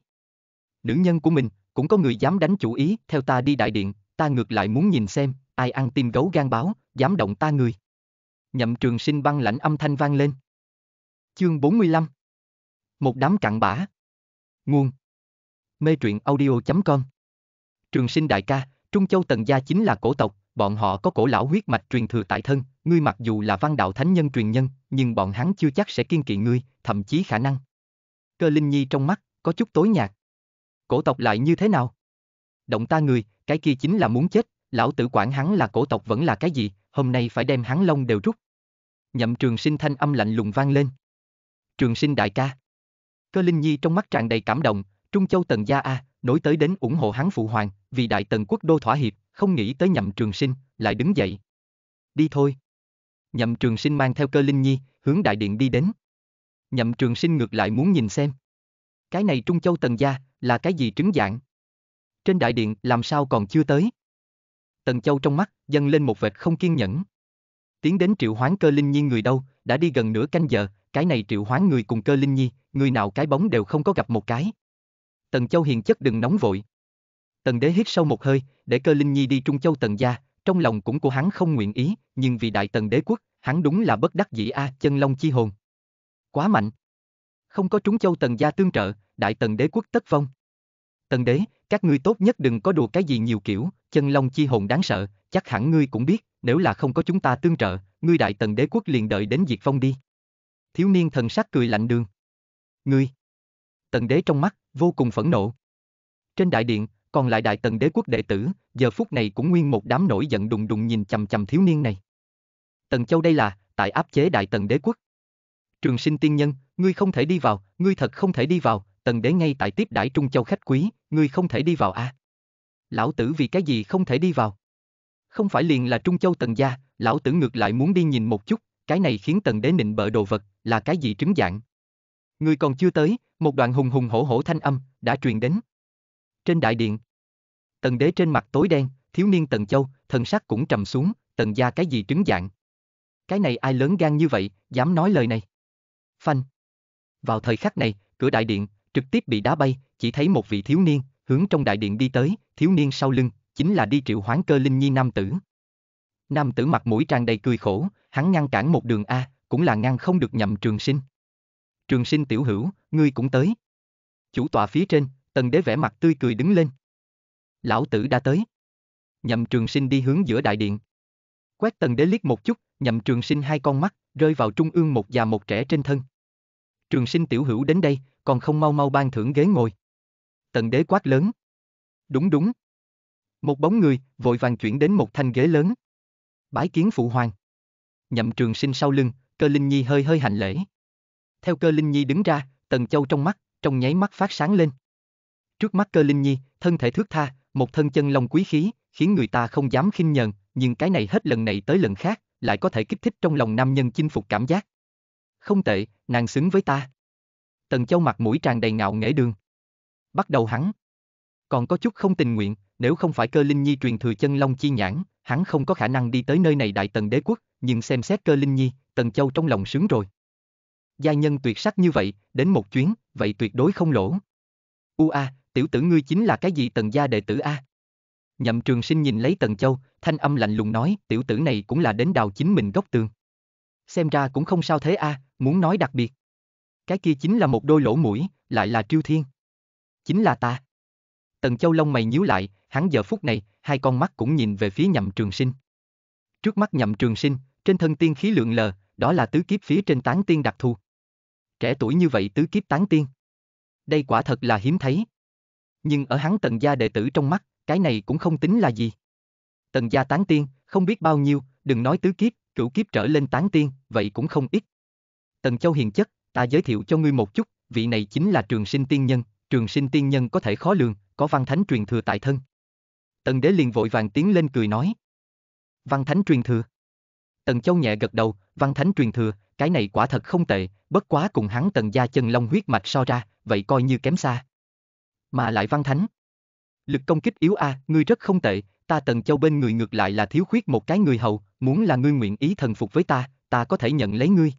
Nữ nhân của mình, cũng có người dám đánh chủ ý, theo ta đi đại điện, ta ngược lại muốn nhìn xem, ai ăn tim gấu gan báo, dám động ta người. Nhậm trường sinh băng lãnh âm thanh vang lên. Chương 45 Một đám cặn bã Nguồn Mê truyện audio.com Trường sinh đại ca, Trung Châu Tần Gia chính là cổ tộc, bọn họ có cổ lão huyết mạch truyền thừa tại thân, ngươi mặc dù là văn đạo thánh nhân truyền nhân, nhưng bọn hắn chưa chắc sẽ kiên kỵ ngươi, thậm chí khả năng cơ linh nhi trong mắt, có chút tối nhạt. Cổ tộc lại như thế nào? Động ta người, cái kia chính là muốn chết, lão tử quản hắn là cổ tộc vẫn là cái gì, hôm nay phải đem hắn lông đều rút. Nhậm trường sinh thanh âm lạnh lùng vang lên. Trường sinh đại ca. Cơ Linh Nhi trong mắt tràn đầy cảm động, Trung Châu Tần Gia A, nối tới đến ủng hộ hắn phụ hoàng, vì đại tần quốc đô thỏa hiệp, không nghĩ tới nhậm trường sinh, lại đứng dậy. Đi thôi. Nhậm trường sinh mang theo cơ Linh Nhi, hướng đại điện đi đến. Nhậm Trường Sinh ngược lại muốn nhìn xem. Cái này Trung Châu Tần Gia, là cái gì trứng dạng? Trên đại điện làm sao còn chưa tới? Tần Châu trong mắt, dâng lên một vệt không kiên nhẫn. Tiến đến triệu hoán cơ linh nhi người đâu, đã đi gần nửa canh giờ, cái này triệu hoán người cùng cơ linh nhi, người nào cái bóng đều không có gặp một cái. Tần Châu hiền chất đừng nóng vội. Tần Đế hít sâu một hơi, để cơ linh nhi đi Trung Châu Tần Gia, trong lòng cũng của hắn không nguyện ý, nhưng vì đại tần đế quốc, hắn đúng là bất đắc dĩ a à, chân long chi hồn, Quá mạnh. Không có chúng châu tần gia tương trợ, đại tần đế quốc tất vong. Tần đế, các ngươi tốt nhất đừng có đùa cái gì nhiều kiểu, chân long chi hồn đáng sợ, chắc hẳn ngươi cũng biết, nếu là không có chúng ta tương trợ, ngươi đại tần đế quốc liền đợi đến diệt vong đi. Thiếu niên thần sắc cười lạnh đường. Ngươi. Tần đế trong mắt, vô cùng phẫn nộ. Trên đại điện, còn lại đại tần đế quốc đệ tử, giờ phút này cũng nguyên một đám nổi giận đùng đùng nhìn chầm chầm thiếu niên này. Tần Châu đây là, tại áp chế đại tần đế quốc. Trường sinh tiên nhân, ngươi không thể đi vào, ngươi thật không thể đi vào, tần đế ngay tại tiếp đãi Trung Châu khách quý, ngươi không thể đi vào à? Lão tử vì cái gì không thể đi vào? Không phải liền là Trung Châu tần gia, lão tử ngược lại muốn đi nhìn một chút, cái này khiến tần đế nịnh bợ đồ vật, là cái gì trứng dạng? Ngươi còn chưa tới, một đoạn hùng hùng hổ hổ thanh âm, đã truyền đến. Trên đại điện, tần đế trên mặt tối đen, thiếu niên tần châu, thần sắc cũng trầm xuống, tần gia cái gì trứng dạng? Cái này ai lớn gan như vậy, dám nói lời này? Phanh. Vào thời khắc này, cửa đại điện trực tiếp bị đá bay, chỉ thấy một vị thiếu niên hướng trong đại điện đi tới, thiếu niên sau lưng chính là đi triệu hoán cơ linh nhi nam tử. Nam tử mặt mũi tràn đầy cười khổ, hắn ngăn cản một đường a, cũng là ngăn không được nhậm Trường Sinh. Trường Sinh tiểu hữu, ngươi cũng tới. Chủ tọa phía trên, Tần Đế vẻ mặt tươi cười đứng lên. Lão tử đã tới. Nhậm Trường Sinh đi hướng giữa đại điện. Quét Tần Đế liếc một chút, nhậm Trường Sinh hai con mắt rơi vào trung ương một già một trẻ trên thân. Trường sinh tiểu hữu đến đây, còn không mau mau ban thưởng ghế ngồi. Tần đế quát lớn. Đúng đúng. Một bóng người, vội vàng chuyển đến một thanh ghế lớn. Bái kiến phụ hoàng. Nhậm trường sinh sau lưng, cơ linh nhi hơi hơi hành lễ. Theo cơ linh nhi đứng ra, tần châu trong mắt, trong nháy mắt phát sáng lên. Trước mắt cơ linh nhi, thân thể thước tha, một thân chân long quý khí, khiến người ta không dám khinh nhờn, nhưng cái này hết lần này tới lần khác, lại có thể kích thích trong lòng nam nhân chinh phục cảm giác. Không tệ, nàng xứng với ta. Tần Châu mặt mũi tràn đầy ngạo nghễ đường. Bắt đầu hắn. Còn có chút không tình nguyện, nếu không phải cơ linh nhi truyền thừa chân long chi nhãn, hắn không có khả năng đi tới nơi này đại tần đế quốc, nhưng xem xét cơ linh nhi, Tần Châu trong lòng sướng rồi. Gia nhân tuyệt sắc như vậy, đến một chuyến, vậy tuyệt đối không lỗ. Ua, tiểu tử ngươi chính là cái gì tần gia đệ tử a? Nhậm Trường Sinh nhìn lấy Tần Châu, thanh âm lạnh lùng nói, tiểu tử này cũng là đến đào chính mình gốc tường. Xem ra cũng không sao thế a, à, muốn nói đặc biệt. Cái kia chính là một đôi lỗ mũi, lại là Triêu Thiên. Chính là ta. Tần Châu lông mày nhíu lại, hắn giờ phút này, hai con mắt cũng nhìn về phía Nhậm Trường Sinh. Trước mắt Nhậm Trường Sinh, trên thân tiên khí lượng lờ, đó là tứ kiếp phía trên tán tiên đặc thù. Trẻ tuổi như vậy tứ kiếp tán tiên. Đây quả thật là hiếm thấy. Nhưng ở hắn tần gia đệ tử trong mắt, cái này cũng không tính là gì. Tần gia tán tiên, không biết bao nhiêu, đừng nói tứ kiếp, cửu kiếp trở lên tán tiên, vậy cũng không ít. Tần Châu hiền chất, ta giới thiệu cho ngươi một chút, vị này chính là trường sinh tiên nhân, trường sinh tiên nhân có thể khó lường, có văn thánh truyền thừa tại thân. Tần đế liền vội vàng tiến lên cười nói. Văn thánh truyền thừa. Tần Châu nhẹ gật đầu, văn thánh truyền thừa, cái này quả thật không tệ, bất quá cùng hắn tần gia chân long huyết mạch so ra, vậy coi như kém xa. Mà lại văn thánh. Lực công kích yếu a, à, ngươi rất không tệ, ta Tần Châu bên người ngược lại là thiếu khuyết một cái người hầu, muốn là ngươi nguyện ý thần phục với ta, ta có thể nhận lấy ngươi.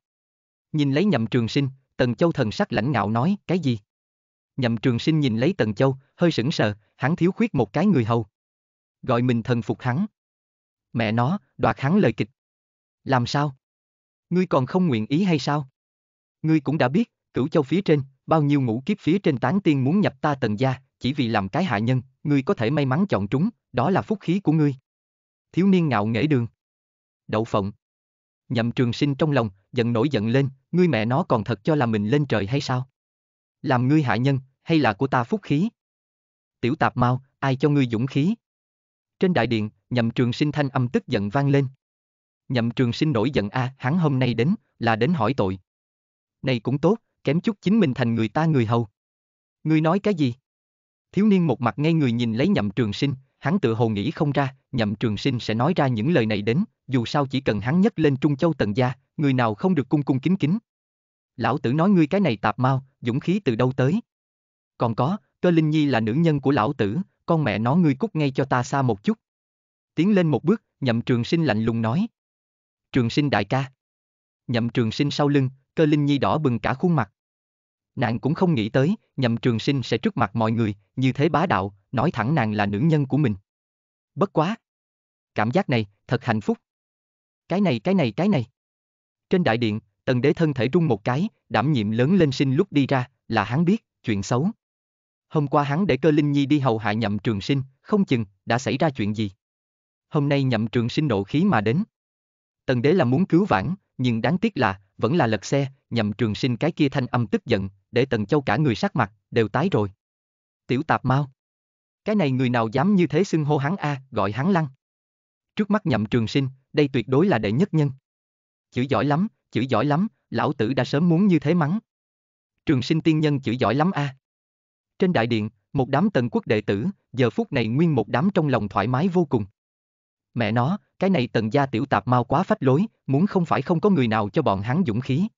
Nhìn lấy nhậm trường sinh, Tần Châu thần sắc lãnh ngạo nói, cái gì? Nhậm trường sinh nhìn lấy Tần Châu, hơi sững sờ, hắn thiếu khuyết một cái người hầu. Gọi mình thần phục hắn. Mẹ nó, đoạt hắn lời kịch. Làm sao? Ngươi còn không nguyện ý hay sao? Ngươi cũng đã biết, cửu châu phía trên, bao nhiêu ngũ kiếp phía trên tán tiên muốn nhập ta Tần gia, chỉ vì làm cái hạ nhân, ngươi có thể may mắn chọn trúng, đó là phúc khí của ngươi. Thiếu niên ngạo nghễ đường. Đậu phộng. Nhậm trường sinh trong lòng, giận nổi giận lên, ngươi mẹ nó còn thật cho là mình lên trời hay sao? Làm ngươi hạ nhân, hay là của ta phúc khí? Tiểu tạp mau, ai cho ngươi dũng khí? Trên đại điện, nhậm trường sinh thanh âm tức giận vang lên. Nhậm trường sinh nổi giận a, à, hắn hôm nay đến, là đến hỏi tội. Này cũng tốt, kém chút chính mình thành người ta người hầu. Ngươi nói cái gì? Thiếu niên một mặt ngay người nhìn lấy nhậm trường sinh, hắn tự hồ nghĩ không ra, nhậm trường sinh sẽ nói ra những lời này đến, dù sao chỉ cần hắn nhấc lên Trung Châu Tần Gia, người nào không được cung cung kính kính. Lão tử nói ngươi cái này tạp mau, dũng khí từ đâu tới. Còn có, cơ Linh Nhi là nữ nhân của lão tử, con mẹ nó ngươi cút ngay cho ta xa một chút. Tiến lên một bước, nhậm trường sinh lạnh lùng nói. Trường sinh đại ca. Nhậm trường sinh sau lưng, cơ Linh Nhi đỏ bừng cả khuôn mặt nàng cũng không nghĩ tới, nhậm trường sinh sẽ trước mặt mọi người, như thế bá đạo, nói thẳng nàng là nữ nhân của mình. Bất quá. Cảm giác này, thật hạnh phúc. Cái này cái này cái này. Trên đại điện, tần đế thân thể rung một cái, đảm nhiệm lớn lên sinh lúc đi ra, là hắn biết, chuyện xấu. Hôm qua hắn để cơ Linh Nhi đi hầu hạ nhậm trường sinh, không chừng, đã xảy ra chuyện gì. Hôm nay nhậm trường sinh nộ khí mà đến. Tần đế là muốn cứu vãn, nhưng đáng tiếc là, vẫn là lật xe, nhằm trường sinh cái kia thanh âm tức giận, để Tần Châu cả người sắc mặt, đều tái rồi. Tiểu tạp mau. Cái này người nào dám như thế xưng hô hắn a, gọi hắn lăng. Trước mắt nhậm trường sinh, đây tuyệt đối là đệ nhất nhân. Chữ giỏi lắm, chữ giỏi lắm, lão tử đã sớm muốn như thế mắng. Trường sinh tiên nhân chữ giỏi lắm a. Trên đại điện, một đám tần quốc đệ tử, giờ phút này nguyên một đám trong lòng thoải mái vô cùng. Mẹ nó, cái này tần gia tiểu tạp mau quá phách lối, muốn không phải không có người nào cho bọn hắn dũng khí.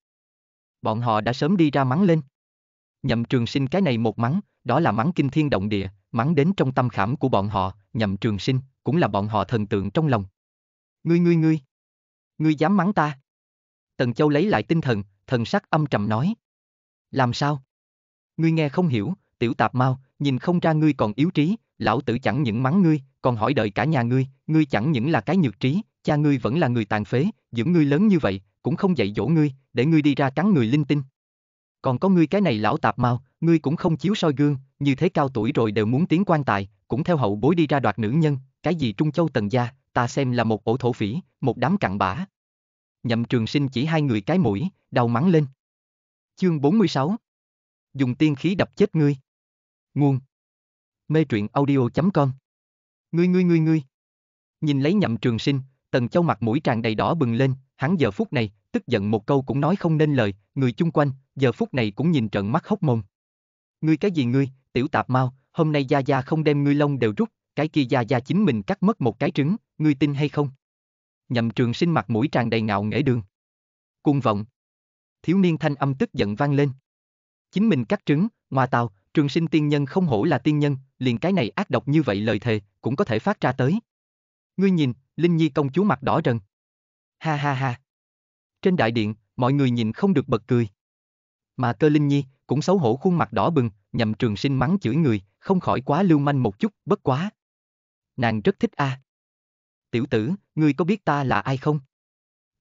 Bọn họ đã sớm đi ra mắng lên. Nhậm trường sinh cái này một mắng, đó là mắng kinh thiên động địa, mắng đến trong tâm khảm của bọn họ, nhậm trường sinh, cũng là bọn họ thần tượng trong lòng. Ngươi ngươi ngươi, ngươi dám mắng ta. Tần Châu lấy lại tinh thần, thần sắc âm trầm nói. Làm sao? Ngươi nghe không hiểu, tiểu tạp mau, nhìn không ra ngươi còn yếu trí, lão tử chẳng những mắng ngươi, còn hỏi đợi cả nhà ngươi, ngươi chẳng những là cái nhược trí, cha ngươi vẫn là người tàn phế, dưỡng ngươi lớn như vậy, cũng không dạy dỗ ngươi, để ngươi đi ra cắn người linh tinh. Còn có ngươi cái này lão tạp mau, ngươi cũng không chiếu soi gương, như thế cao tuổi rồi đều muốn tiến quan tài, cũng theo hậu bối đi ra đoạt nữ nhân, cái gì Trung Châu Tần Gia, ta xem là một ổ thổ phỉ, một đám cặn bã. Nhậm trường sinh chỉ hai người cái mũi, đau mắng lên. Chương 46 Dùng tiên khí đập chết ngươi. Nguồn mê truyện audio.com. Ngươi ngươi ngươi ngươi. Nhìn lấy nhậm trường sinh, tần châu mặt mũi tràn đầy đỏ bừng lên, hắn giờ phút này, tức giận một câu cũng nói không nên lời, người chung quanh, giờ phút này cũng nhìn trận mắt hốc mồm. Ngươi cái gì ngươi, tiểu tạp mau, hôm nay Gia Gia không đem ngươi lông đều rút, cái kia Gia Gia chính mình cắt mất một cái trứng, ngươi tin hay không? Nhậm trường sinh mặt mũi tràn đầy ngạo nghễ đường. Cuồng vọng. Thiếu niên thanh âm tức giận vang lên. Chính mình cắt trứng, ngoa tàu. Trường sinh tiên nhân không hổ là tiên nhân, liền cái này ác độc như vậy lời thề, cũng có thể phát ra tới. Ngươi nhìn, Linh Nhi công chúa mặt đỏ rần. Ha ha ha. Trên đại điện, mọi người nhìn không được bật cười. Mà cơ Linh Nhi, cũng xấu hổ khuôn mặt đỏ bừng, nhằm trường sinh mắng chửi người, không khỏi quá lưu manh một chút, bất quá. Nàng rất thích a. À. Tiểu tử, ngươi có biết ta là ai không?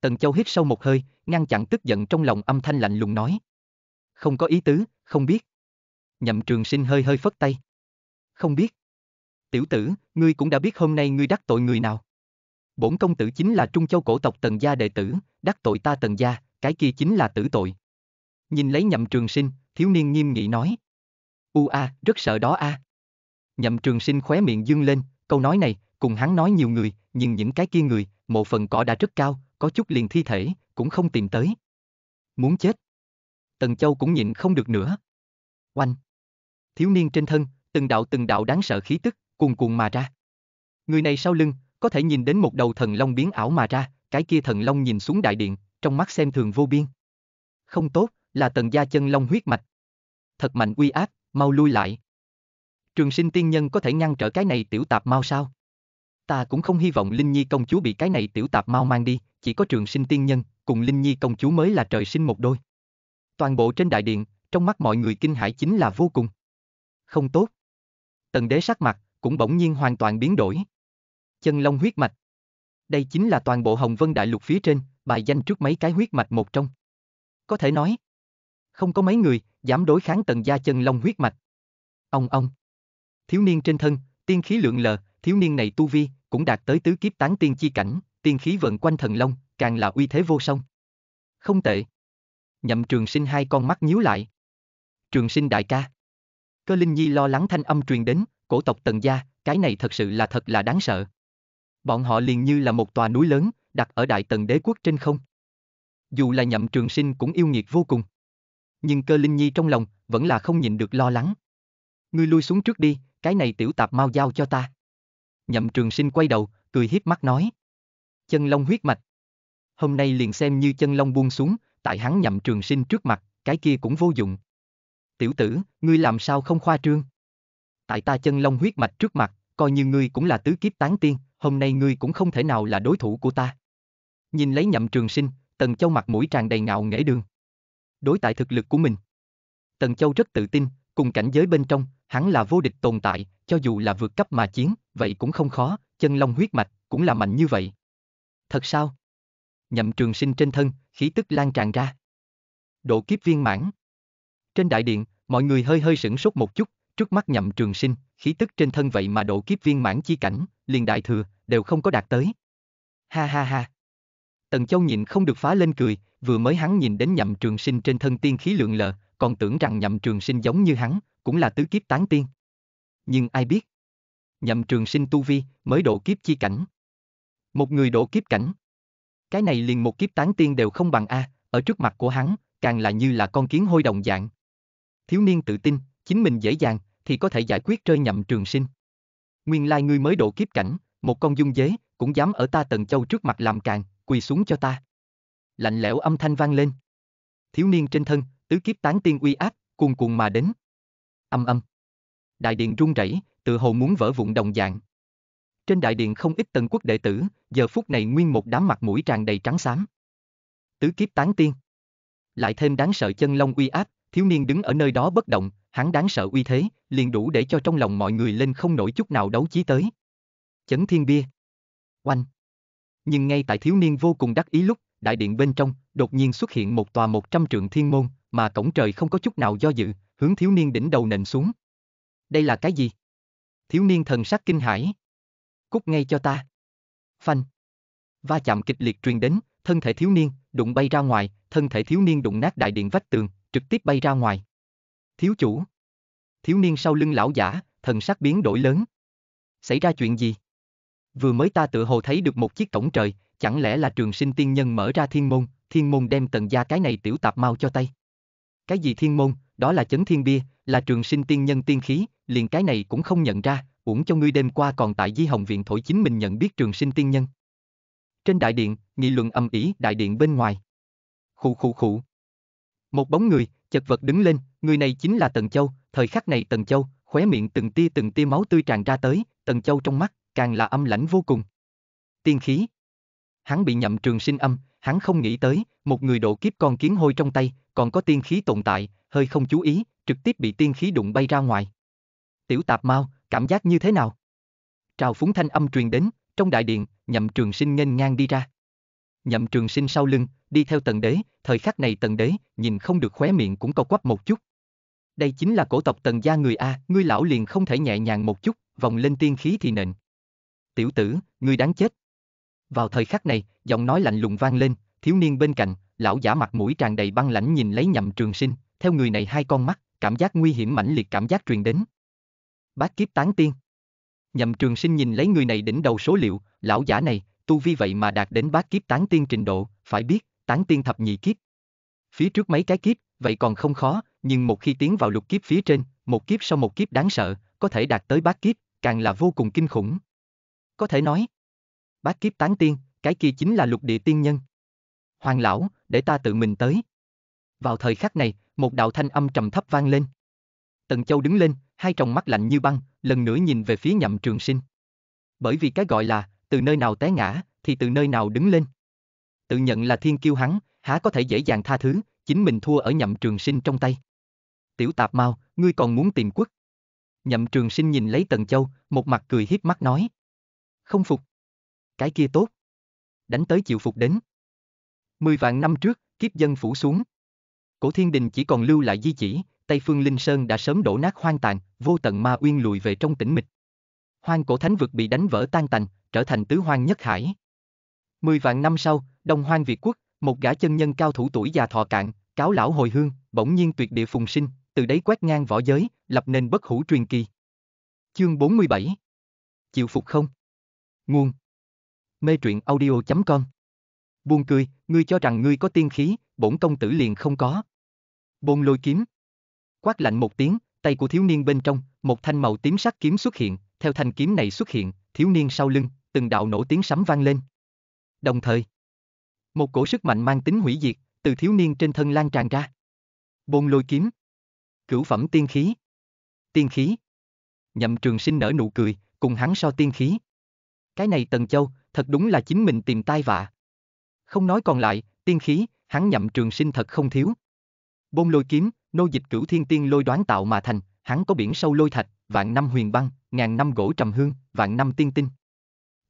Tần Châu hít sâu một hơi, ngăn chặn tức giận trong lòng âm thanh lạnh lùng nói. Không có ý tứ, không biết nhậm trường sinh hơi hơi phất tay. Không biết. Tiểu tử, ngươi cũng đã biết hôm nay ngươi đắc tội người nào. Bổn công tử chính là Trung Châu cổ tộc Tần Gia đệ tử, đắc tội ta Tần Gia, cái kia chính là tử tội. Nhìn lấy nhậm trường sinh, thiếu niên nghiêm nghị nói. U a, rất sợ đó a. Nhậm trường sinh khóe miệng dương lên, câu nói này, cùng hắn nói nhiều người, nhưng những cái kia người, một phần cỏ đã rất cao, có chút liền thi thể, cũng không tìm tới. Muốn chết. Tần Châu cũng nhịn không được nữa. Oanh thiếu niên trên thân, từng đạo từng đạo đáng sợ khí tức, cuồn cuộn mà ra. Người này sau lưng, có thể nhìn đến một đầu thần long biến ảo mà ra, cái kia thần long nhìn xuống đại điện, trong mắt xem thường vô biên. Không tốt, là tần gia chân long huyết mạch. Thật mạnh uy áp, mau lui lại. Trường sinh tiên nhân có thể ngăn trở cái này tiểu tạp mau sao? Ta cũng không hy vọng Linh Nhi công chúa bị cái này tiểu tạp mau mang đi, chỉ có trường sinh tiên nhân, cùng Linh Nhi công chúa mới là trời sinh một đôi. Toàn bộ trên đại điện, trong mắt mọi người kinh hãi chính là vô cùng không tốt. Tần đế sắc mặt, cũng bỗng nhiên hoàn toàn biến đổi. Chân long huyết mạch. Đây chính là toàn bộ Hồng Vân Đại Lục phía trên, bài danh trước mấy cái huyết mạch một trong. Có thể nói, không có mấy người dám đối kháng tần gia chân long huyết mạch. Ông ông. Thiếu niên trên thân, tiên khí lượng lờ, thiếu niên này tu vi cũng đạt tới tứ kiếp tán tiên chi cảnh, tiên khí vận quanh thần long, càng là uy thế vô song. Không tệ. Nhậm Trường Sinh hai con mắt nhíu lại. Trường Sinh đại ca. Cơ Linh Nhi lo lắng thanh âm truyền đến, cổ tộc Tần gia, cái này thật sự là thật là đáng sợ. Bọn họ liền như là một tòa núi lớn, đặt ở đại tần đế quốc trên không. Dù là nhậm trường sinh cũng yêu nghiệt vô cùng. Nhưng cơ linh nhi trong lòng, vẫn là không nhìn được lo lắng. Ngươi lui xuống trước đi, cái này tiểu tạp mau giao cho ta. Nhậm trường sinh quay đầu, cười hiếp mắt nói. Chân long huyết mạch. Hôm nay liền xem như chân long buông xuống, tại hắn nhậm trường sinh trước mặt, cái kia cũng vô dụng tiểu tử, ngươi làm sao không khoa trương? Tại ta chân long huyết mạch trước mặt, coi như ngươi cũng là tứ kiếp tán tiên, hôm nay ngươi cũng không thể nào là đối thủ của ta. Nhìn lấy nhậm trường sinh, Tần Châu mặt mũi tràn đầy ngạo nghễ đường. Đối tại thực lực của mình. Tần Châu rất tự tin, cùng cảnh giới bên trong, hắn là vô địch tồn tại, cho dù là vượt cấp mà chiến, vậy cũng không khó, chân long huyết mạch cũng là mạnh như vậy. Thật sao? Nhậm trường sinh trên thân, khí tức lan tràn ra. Độ kiếp viên mãn. Trên đại điện, Mọi người hơi hơi sửng sốt một chút, trước mắt nhậm trường sinh, khí tức trên thân vậy mà độ kiếp viên mãn chi cảnh, liền đại thừa, đều không có đạt tới. Ha ha ha. Tần Châu nhịn không được phá lên cười, vừa mới hắn nhìn đến nhậm trường sinh trên thân tiên khí lượng lờ, còn tưởng rằng nhậm trường sinh giống như hắn, cũng là tứ kiếp tán tiên. Nhưng ai biết? Nhậm trường sinh tu vi, mới độ kiếp chi cảnh. Một người độ kiếp cảnh. Cái này liền một kiếp tán tiên đều không bằng A, ở trước mặt của hắn, càng là như là con kiến hôi đồng dạng, thiếu niên tự tin, chính mình dễ dàng, thì có thể giải quyết rơi nhậm trường sinh. Nguyên lai ngươi mới độ kiếp cảnh, một con dung dế, cũng dám ở ta Tần Châu trước mặt làm càng, quỳ xuống cho ta. Lạnh lẽo âm thanh vang lên. Thiếu niên trên thân, tứ kiếp tán tiên uy áp, cuồn cuồn mà đến. Âm âm. Đại điện rung rẩy, tự hồ muốn vỡ vụn đồng dạng. Trên đại điện không ít tần quốc đệ tử, giờ phút này nguyên một đám mặt mũi tràn đầy trắng xám. Tứ kiếp tán tiên. Lại thêm đáng sợ chân long uy áp, thiếu niên đứng ở nơi đó bất động, hắn đáng sợ uy thế, liền đủ để cho trong lòng mọi người lên không nổi chút nào đấu chí tới. Chấn thiên bia. Oanh. Nhưng ngay tại thiếu niên vô cùng đắc ý lúc, đại điện bên trong, đột nhiên xuất hiện một tòa một trăm trượng thiên môn, mà cổng trời không có chút nào do dự, hướng thiếu niên đỉnh đầu nện xuống. Đây là cái gì? Thiếu niên thần sắc kinh hãi. Cút ngay cho ta. Phanh. Va chạm kịch liệt truyền đến, thân thể thiếu niên, đụng bay ra ngoài, thân thể thiếu niên đụng nát đại điện vách tường, trực tiếp bay ra ngoài. Thiếu chủ. Thiếu niên sau lưng lão giả, thần sắc biến đổi lớn. Xảy ra chuyện gì? Vừa mới ta tự hồ thấy được một chiếc cổng trời, chẳng lẽ là trường sinh tiên nhân mở ra thiên môn, thiên môn đem tần gia cái này tiểu tạp mau cho tay. Cái gì thiên môn, đó là chấn thiên bia, là trường sinh tiên nhân tiên khí, liền cái này cũng không nhận ra, uổng cho ngươi đêm qua còn tại Di Hồng Viện thổi chính mình nhận biết trường sinh tiên nhân. Trên đại điện, nghị luận âm ỉ đại điện bên ngoài. Khụ khụ khụ. Một bóng người, chật vật đứng lên, người này chính là Tần Châu, thời khắc này Tần Châu, khóe miệng từng tia từng tia máu tươi tràn ra tới, Tần Châu trong mắt, càng là âm lãnh vô cùng. Tiên khí. Hắn bị nhậm trường sinh âm, hắn không nghĩ tới, một người độ kiếp con kiến hôi trong tay, còn có tiên khí tồn tại, hơi không chú ý, trực tiếp bị tiên khí đụng bay ra ngoài. Tiểu tạp mau, cảm giác như thế nào? Trào phúng thanh âm truyền đến, trong đại điện, nhậm trường sinh nghênh ngang đi ra. Nhậm trường sinh sau lưng, đi theo tần đế, thời khắc này tần đế, nhìn không được khóe miệng cũng co quắp một chút. Đây chính là cổ tộc tần gia người A, ngươi lão liền không thể nhẹ nhàng một chút, vòng lên tiên khí thì nện. Tiểu tử, ngươi đáng chết. Vào thời khắc này, giọng nói lạnh lùng vang lên, thiếu niên bên cạnh, lão giả mặt mũi tràn đầy băng lãnh nhìn lấy nhậm trường sinh, theo người này hai con mắt, cảm giác nguy hiểm mãnh liệt cảm giác truyền đến. Bác kiếp tán tiên. Nhậm trường sinh nhìn lấy người này đỉnh đầu số liệu, lão giả này, tu vi vậy mà đạt đến bác kiếp tán tiên trình độ, phải biết, tán tiên thập nhị kiếp. Phía trước mấy cái kiếp, vậy còn không khó, nhưng một khi tiến vào lục kiếp phía trên, một kiếp sau một kiếp đáng sợ, có thể đạt tới bát kiếp, càng là vô cùng kinh khủng. Có thể nói, bát kiếp tán tiên, cái kia chính là lục địa tiên nhân. Hoàng lão, để ta tự mình tới. Vào thời khắc này, một đạo thanh âm trầm thấp vang lên. Tần Châu đứng lên, hai tròng mắt lạnh như băng, lần nữa nhìn về phía nhậm trường sinh. Bởi vì cái gọi là, từ nơi nào té ngã, thì từ nơi nào đứng lên tự nhận là thiên kiêu hắn, há có thể dễ dàng tha thứ, chính mình thua ở nhậm trường sinh trong tay. Tiểu tạp mau, ngươi còn muốn tìm quốc? Nhậm trường sinh nhìn lấy Tần Châu, một mặt cười hiếp mắt nói. Không phục. Cái kia tốt. Đánh tới chịu phục đến. Mười vạn năm trước, kiếp dân phủ xuống. Cổ thiên đình chỉ còn lưu lại di chỉ, Tây Phương Linh Sơn đã sớm đổ nát hoang tàn, vô tận ma uyên lùi về trong tĩnh mịch. Hoang cổ thánh vực bị đánh vỡ tan tành, trở thành tứ hoang nhất hải. Mười vạn năm sau, Đông Hoang Việt Quốc, một gã chân nhân cao thủ tuổi già thọ cạn, cáo lão hồi hương, bỗng nhiên tuyệt địa phùng sinh, từ đấy quét ngang võ giới, lập nên bất hủ truyền kỳ. Chương 47 Chịu phục không? Nguồn Mê truyện audio.com Buồn cười, ngươi cho rằng ngươi có tiên khí, bổn công tử liền không có. Bồn lôi kiếm Quát lạnh một tiếng, tay của thiếu niên bên trong, một thanh màu tím sắc kiếm xuất hiện, theo thanh kiếm này xuất hiện, thiếu niên sau lưng, từng đạo nổ tiếng sấm vang lên. Đồng thời, một cổ sức mạnh mang tính hủy diệt, từ thiếu niên trên thân lan tràn ra. Bồn lôi kiếm. Cửu phẩm tiên khí. Tiên khí. Nhậm trường sinh nở nụ cười, cùng hắn so tiên khí. Cái này Tần Châu, thật đúng là chính mình tìm tai vạ. Không nói còn lại, tiên khí, hắn nhậm trường sinh thật không thiếu. Bôn lôi kiếm, nô dịch cửu thiên tiên lôi đoán tạo mà thành, hắn có biển sâu lôi thạch, vạn năm huyền băng, ngàn năm gỗ trầm hương, vạn năm tiên tinh.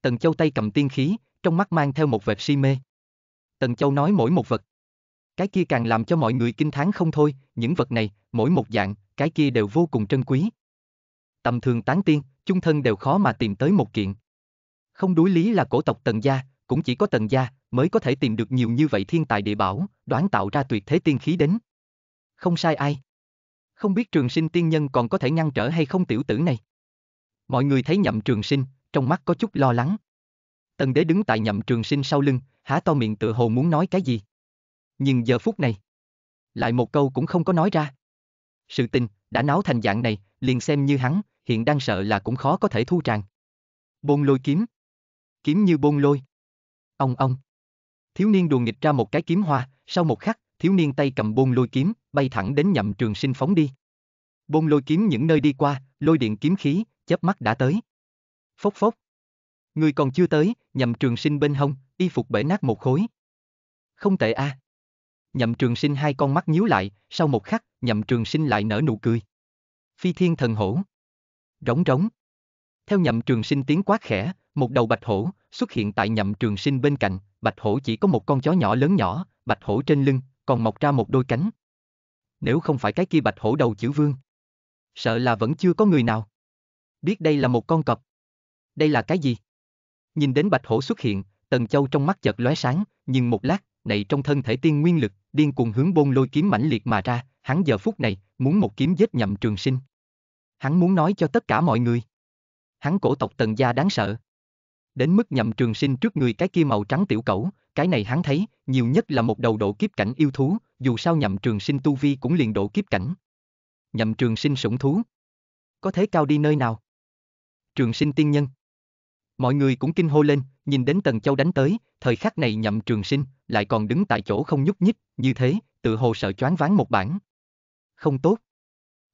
Tần Châu tay cầm tiên khí, trong mắt mang theo một vệt si mê. Tần Châu nói mỗi một vật. Cái kia càng làm cho mọi người kinh thán không thôi, những vật này, mỗi một dạng, cái kia đều vô cùng trân quý. Tầm thường tán tiên, chung thân đều khó mà tìm tới một kiện. Không đối lý là cổ tộc Tần Gia, cũng chỉ có Tần Gia mới có thể tìm được nhiều như vậy thiên tài địa bảo, đoán tạo ra tuyệt thế tiên khí đến. Không sai ai. Không biết trường sinh tiên nhân còn có thể ngăn trở hay không tiểu tử này. Mọi người thấy nhậm trường sinh, trong mắt có chút lo lắng. Tần đế đứng tại nhậm trường sinh sau lưng, há to miệng tự hồ muốn nói cái gì. Nhưng giờ phút này, lại một câu cũng không có nói ra. Sự tình, đã náo thành dạng này, liền xem như hắn, hiện đang sợ là cũng khó có thể thu tràng Bôn lôi kiếm. Kiếm như bôn lôi. Ông ông. Thiếu niên đùa nghịch ra một cái kiếm hoa, sau một khắc, thiếu niên tay cầm bôn lôi kiếm, bay thẳng đến nhậm trường sinh phóng đi. Bôn lôi kiếm những nơi đi qua, lôi điện kiếm khí, chớp mắt đã tới. Phốc phốc. Người còn chưa tới, nhậm trường sinh bên hông, y phục bể nát một khối. Không tệ a. À. Nhậm trường sinh hai con mắt nhíu lại, sau một khắc, nhậm trường sinh lại nở nụ cười. Phi thiên thần hổ. Rống rống. Theo nhậm trường sinh tiếng quát khẽ, một đầu bạch hổ xuất hiện tại nhậm trường sinh bên cạnh, bạch hổ chỉ có một con chó nhỏ lớn nhỏ, bạch hổ trên lưng, còn mọc ra một đôi cánh. Nếu không phải cái kia bạch hổ đầu chữ vương. Sợ là vẫn chưa có người nào. Biết đây là một con cọp. Đây là cái gì? Nhìn đến bạch hổ xuất hiện, Tần Châu trong mắt chợt lóe sáng, nhưng một lát, nảy trong thân thể tiên nguyên lực, điên cuồng hướng bôn lôi kiếm mãnh liệt mà ra, hắn giờ phút này, muốn một kiếm giết nhậm trường sinh. Hắn muốn nói cho tất cả mọi người. Hắn cổ tộc Tần gia đáng sợ. Đến mức nhậm trường sinh trước người cái kia màu trắng tiểu cẩu, cái này hắn thấy, nhiều nhất là một đầu độ kiếp cảnh yêu thú, dù sao nhậm trường sinh tu vi cũng liền độ kiếp cảnh. Nhậm trường sinh sủng thú. Có thế cao đi nơi nào? Trường sinh tiên nhân. Mọi người cũng kinh hô lên, nhìn đến Tần Châu đánh tới, thời khắc này nhậm trường sinh, lại còn đứng tại chỗ không nhúc nhích, như thế, tự hồ sợ choáng ván một bản. Không tốt.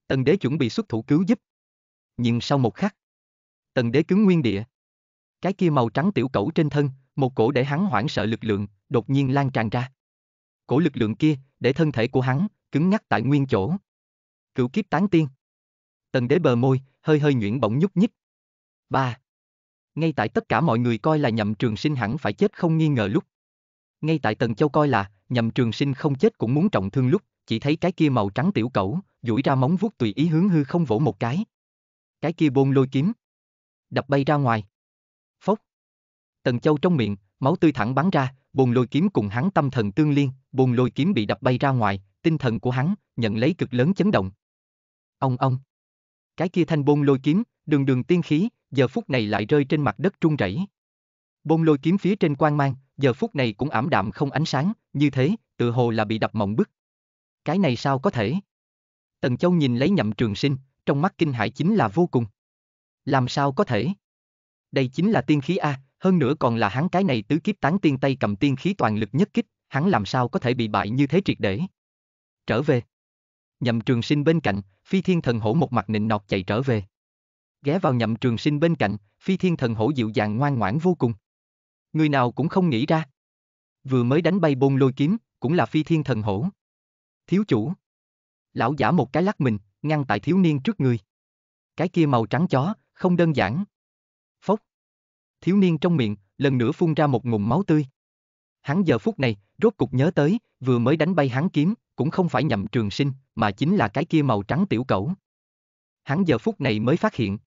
Tần đế chuẩn bị xuất thủ cứu giúp. Nhưng sau một khắc, Tần đế cứng nguyên địa. Cái kia màu trắng tiểu cẩu trên thân, một cổ để hắn hoảng sợ lực lượng, đột nhiên lan tràn ra. Cổ lực lượng kia, để thân thể của hắn, cứng ngắc tại nguyên chỗ. cửu kiếp tán tiên. Tần đế bờ môi, hơi hơi nhuyễn bỗng nhúc nhích. Ba ngay tại tất cả mọi người coi là nhậm trường sinh hẳn phải chết không nghi ngờ lúc. Ngay tại Tần Châu coi là, nhậm trường sinh không chết cũng muốn trọng thương lúc, chỉ thấy cái kia màu trắng tiểu cẩu, duỗi ra móng vuốt tùy ý hướng hư không vỗ một cái. Cái kia bôn lôi kiếm. Đập bay ra ngoài. Phốc. Tần Châu trong miệng, máu tươi thẳng bắn ra, bồn lôi kiếm cùng hắn tâm thần tương liên, bồn lôi kiếm bị đập bay ra ngoài, tinh thần của hắn nhận lấy cực lớn chấn động. Ông ông. Cái kia thanh bồn lôi kiếm, đường đường tiên khí, giờ phút này lại rơi trên mặt đất trung rẩy. bông lôi kiếm phía trên quang mang, giờ phút này cũng ảm đạm không ánh sáng, như thế, tự hồ là bị đập mộng bức. Cái này sao có thể? Tần Châu nhìn lấy nhậm trường sinh, trong mắt kinh hải chính là vô cùng. Làm sao có thể? Đây chính là tiên khí A, hơn nữa còn là hắn cái này tứ kiếp tán tiên tay cầm tiên khí toàn lực nhất kích, hắn làm sao có thể bị bại như thế triệt để. Trở về. Nhậm trường sinh bên cạnh, phi thiên thần hổ một mặt nịnh nọt chạy trở về ghé vào nhậm trường sinh bên cạnh, phi thiên thần hổ dịu dàng ngoan ngoãn vô cùng. Người nào cũng không nghĩ ra. Vừa mới đánh bay bôn lôi kiếm, cũng là phi thiên thần hổ. Thiếu chủ. Lão giả một cái lắc mình, ngăn tại thiếu niên trước người. Cái kia màu trắng chó, không đơn giản. Phốc. Thiếu niên trong miệng, lần nữa phun ra một ngụm máu tươi. Hắn giờ phút này, rốt cục nhớ tới, vừa mới đánh bay hắn kiếm, cũng không phải nhậm trường sinh, mà chính là cái kia màu trắng tiểu cẩu. Hắn giờ phút này mới phát hiện,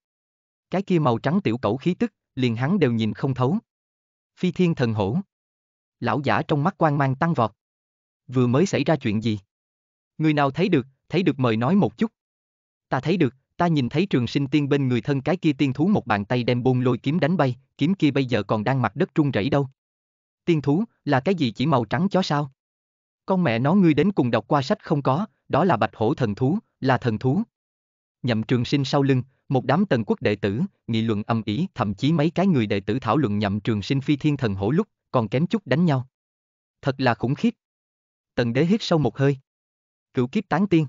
cái kia màu trắng tiểu cẩu khí tức, liền hắn đều nhìn không thấu. Phi thiên thần hổ. Lão giả trong mắt quan mang tăng vọt. Vừa mới xảy ra chuyện gì? Người nào thấy được, thấy được mời nói một chút. Ta thấy được, ta nhìn thấy trường sinh tiên bên người thân cái kia tiên thú một bàn tay đem buông lôi kiếm đánh bay, kiếm kia bây giờ còn đang mặt đất rung rẩy đâu. Tiên thú, là cái gì chỉ màu trắng chó sao? Con mẹ nó ngươi đến cùng đọc qua sách không có, đó là bạch hổ thần thú, là thần thú. Nhậm trường sinh sau lưng, một đám tần quốc đệ tử, nghị luận âm ý, thậm chí mấy cái người đệ tử thảo luận nhậm trường sinh phi thiên thần hổ lúc, còn kém chút đánh nhau. Thật là khủng khiếp. Tần đế hít sâu một hơi. Cửu kiếp tán tiên.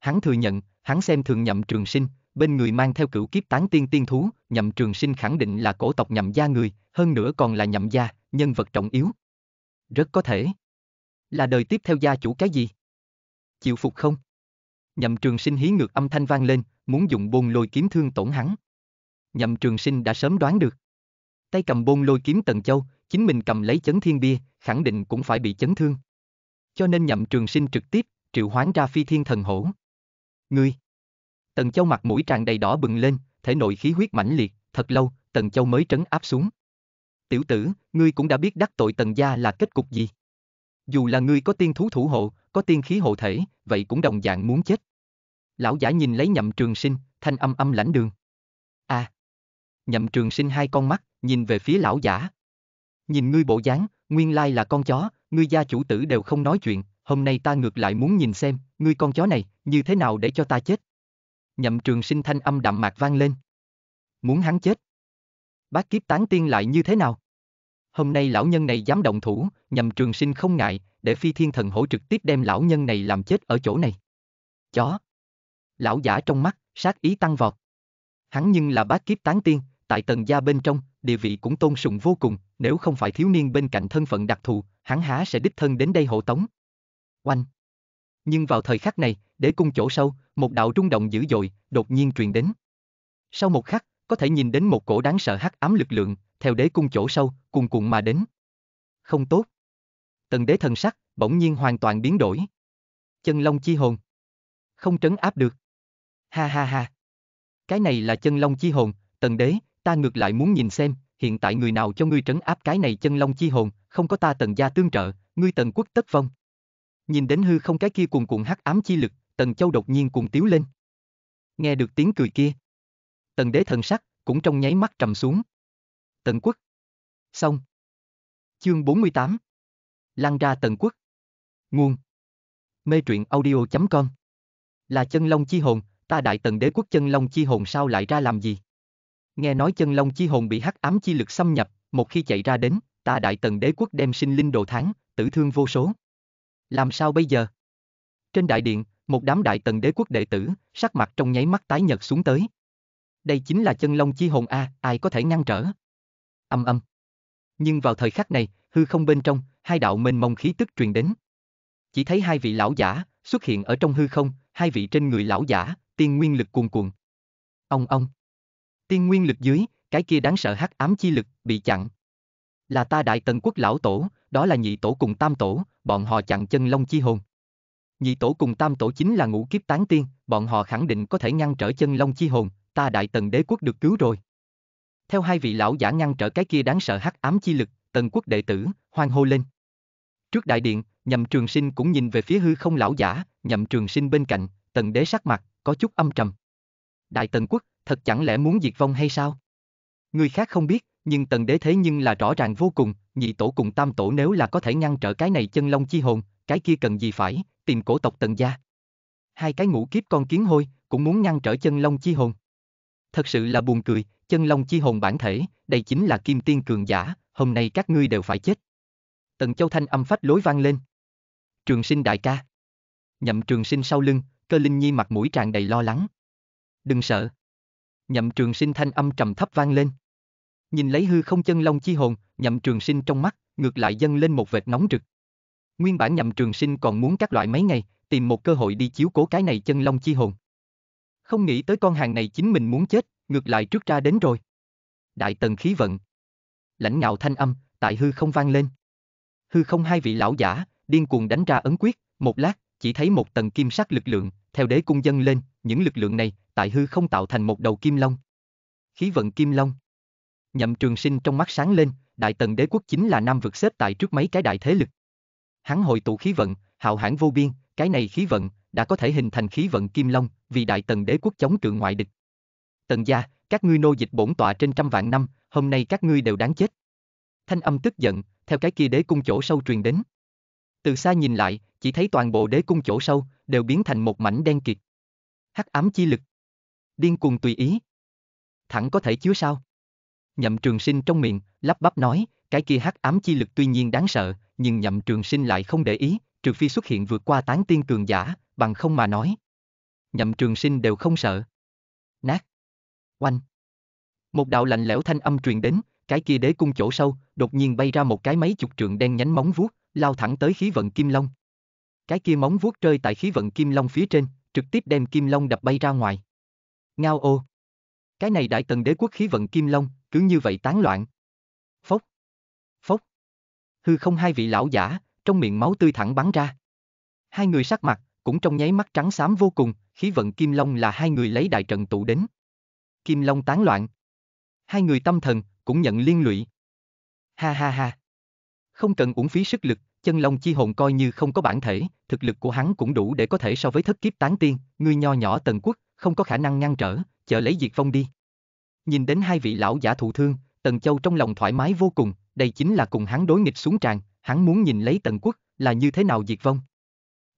Hắn thừa nhận, hắn xem thường nhậm trường sinh, bên người mang theo cửu kiếp tán tiên tiên thú, nhậm trường sinh khẳng định là cổ tộc nhậm gia người, hơn nữa còn là nhậm gia, nhân vật trọng yếu. Rất có thể. Là đời tiếp theo gia chủ cái gì? Chịu phục không? Nhậm trường sinh hí ngược âm thanh vang lên, muốn dùng bôn lôi kiếm thương tổn hắn. Nhậm trường sinh đã sớm đoán được. Tay cầm bôn lôi kiếm Tần Châu, chính mình cầm lấy chấn thiên bia, khẳng định cũng phải bị chấn thương. Cho nên nhậm trường sinh trực tiếp, triệu hoán ra phi thiên thần hổ. Ngươi! Tần Châu mặt mũi tràn đầy đỏ bừng lên, thể nội khí huyết mãnh liệt, thật lâu, Tần Châu mới trấn áp xuống. Tiểu tử, ngươi cũng đã biết đắc tội Tần gia là kết cục gì. Dù là ngươi có tiên thú thủ hộ, có tiên khí hộ thể, vậy cũng đồng dạng muốn chết. Lão giả nhìn lấy nhậm trường sinh, thanh âm âm lãnh đường. À! Nhậm trường sinh hai con mắt, nhìn về phía lão giả. Nhìn ngươi bộ dáng, nguyên lai là con chó, ngươi gia chủ tử đều không nói chuyện, hôm nay ta ngược lại muốn nhìn xem, ngươi con chó này, như thế nào để cho ta chết. Nhậm trường sinh thanh âm đạm mạc vang lên. Muốn hắn chết. Bác kiếp tán tiên lại như thế nào? Hôm nay lão nhân này dám động thủ, nhậm trường sinh không ngại, để phi thiên thần hổ trực tiếp đem lão nhân này làm chết ở chỗ này. Chó, lão giả trong mắt, sát ý tăng vọt. Hắn nhưng là bác kiếp tán tiên, tại tần gia bên trong, địa vị cũng tôn sùng vô cùng, nếu không phải thiếu niên bên cạnh thân phận đặc thù, hắn há sẽ đích thân đến đây hộ tống. Oanh! Nhưng vào thời khắc này, để cung chỗ sâu, một đạo rung động dữ dội, đột nhiên truyền đến. Sau một khắc, có thể nhìn đến một cổ đáng sợ hắc ám lực lượng, theo đế cung chỗ sâu, cuồn cuộn mà đến. Không tốt. Tần đế thần sắc, bỗng nhiên hoàn toàn biến đổi. Chân long chi hồn. Không trấn áp được. Ha ha ha. Cái này là chân long chi hồn, tần đế, ta ngược lại muốn nhìn xem, hiện tại người nào cho ngươi trấn áp cái này chân long chi hồn, không có ta tần gia tương trợ, ngươi tần quốc tất vong. Nhìn đến hư không cái kia cuồn cuộn hắc ám chi lực, tần châu đột nhiên cùng tiếu lên. Nghe được tiếng cười kia. Tần đế thần sắc, cũng trong nháy mắt trầm xuống. Tần quốc. Xong. Chương 48. Lăn ra tần quốc. Nguồn. Mê truyện audio.com Là chân long chi hồn, ta đại tần đế quốc chân long chi hồn sao lại ra làm gì? Nghe nói chân long chi hồn bị hắc ám chi lực xâm nhập, một khi chạy ra đến, ta đại tần đế quốc đem sinh linh đồ thắng, tử thương vô số. Làm sao bây giờ? Trên đại điện, một đám đại tần đế quốc đệ tử, sắc mặt trong nháy mắt tái nhật xuống tới. Đây chính là chân long chi hồn A, ai có thể ngăn trở? Âm âm. Nhưng vào thời khắc này, hư không bên trong, hai đạo mênh mông khí tức truyền đến. Chỉ thấy hai vị lão giả, xuất hiện ở trong hư không, hai vị trên người lão giả, tiên nguyên lực cuồn cuộn. Ông ông. Tiên nguyên lực dưới, cái kia đáng sợ hắc ám chi lực, bị chặn. Là ta đại tần quốc lão tổ, đó là nhị tổ cùng tam tổ, bọn họ chặn chân long chi hồn. Nhị tổ cùng tam tổ chính là ngũ kiếp tán tiên, bọn họ khẳng định có thể ngăn trở chân long chi hồn, ta đại tần đế quốc được cứu rồi. Theo hai vị lão giả ngăn trở cái kia đáng sợ hắc ám chi lực, tần quốc đệ tử, hoang hô lên. Trước đại điện, nhậm trường sinh cũng nhìn về phía hư không lão giả, nhậm trường sinh bên cạnh, tần đế sắc mặt, có chút âm trầm. Đại tần quốc, thật chẳng lẽ muốn diệt vong hay sao? Người khác không biết, nhưng tần đế thế nhưng là rõ ràng vô cùng, nhị tổ cùng tam tổ nếu là có thể ngăn trở cái này chân long chi hồn, cái kia cần gì phải, tìm cổ tộc tần gia. Hai cái ngũ kiếp con kiến hôi, cũng muốn ngăn trở chân long chi hồn. Thật sự là buồn cười, chân long chi hồn bản thể, đây chính là kim tiên cường giả, hôm nay các ngươi đều phải chết. Tần Châu Thanh âm phách lối vang lên. Trường sinh đại ca. Nhậm trường sinh sau lưng, cơ linh nhi mặt mũi tràn đầy lo lắng. Đừng sợ. Nhậm trường sinh thanh âm trầm thấp vang lên. Nhìn lấy hư không chân long chi hồn, nhậm trường sinh trong mắt, ngược lại dâng lên một vệt nóng rực. Nguyên bản nhậm trường sinh còn muốn các loại mấy ngày, tìm một cơ hội đi chiếu cố cái này chân long chi hồn. Không nghĩ tới con hàng này chính mình muốn chết, ngược lại trước ra đến rồi. Đại tần khí vận. Lãnh ngạo thanh âm, tại hư không vang lên. Hư không hai vị lão giả, điên cuồng đánh ra ấn quyết, một lát, chỉ thấy một tầng kim sắc lực lượng, theo đế cung dân lên, những lực lượng này, tại hư không tạo thành một đầu kim long. Khí vận kim long. Nhậm trường sinh trong mắt sáng lên, đại tần đế quốc chính là nam vực xếp tại trước mấy cái đại thế lực. Hắn hội tụ khí vận, hào hãn vô biên, cái này khí vận, đã có thể hình thành khí vận kim long, vì đại tần đế quốc chống cự ngoại địch. Tần gia, các ngươi nô dịch bổn tọa trên trăm vạn năm, hôm nay các ngươi đều đáng chết. Thanh âm tức giận, theo cái kia đế cung chỗ sâu truyền đến. Từ xa nhìn lại, chỉ thấy toàn bộ đế cung chỗ sâu, đều biến thành một mảnh đen kịt. Hắc ám chi lực. Điên cuồng tùy ý. Thẳng có thể chiếu sao? Nhậm trường sinh trong miệng, lắp bắp nói, cái kia hắc ám chi lực tuy nhiên đáng sợ, nhưng nhậm trường sinh lại không để ý, trừ phi xuất hiện vượt qua tán tiên cường giả, bằng không mà nói. Nhậm trường sinh đều không sợ. Nát. Oanh. Một đạo lạnh lẽo thanh âm truyền đến, cái kia đế cung chỗ sâu, đột nhiên bay ra một cái mấy chục trượng đen nhánh móng vuốt, lao thẳng tới khí vận kim long. Cái kia móng vuốt rơi tại khí vận kim long phía trên, trực tiếp đem kim long đập bay ra ngoài. Ngao ô. Cái này đại tần đế quốc khí vận kim long, cứ như vậy tán loạn. Phốc. Phốc. Hư không hai vị lão giả, trong miệng máu tươi thẳng bắn ra. Hai người sắc mặt, cũng trong nháy mắt trắng xám vô cùng, khí vận kim long là hai người lấy đại trận tụ đến. Kim long tán loạn. Hai người tâm thần, cũng nhận liên lụy. Ha ha ha. Không cần uống phí sức lực, chân long chi hồn coi như không có bản thể, thực lực của hắn cũng đủ để có thể so với thất kiếp tán tiên, ngươi nho nhỏ tần quốc, không có khả năng ngăn trở, chờ lấy diệt phong đi. Nhìn đến hai vị lão giả thụ thương, Tần Châu trong lòng thoải mái vô cùng, đây chính là cùng hắn đối nghịch xuống tràn, hắn muốn nhìn lấy Tần Quốc là như thế nào diệt vong.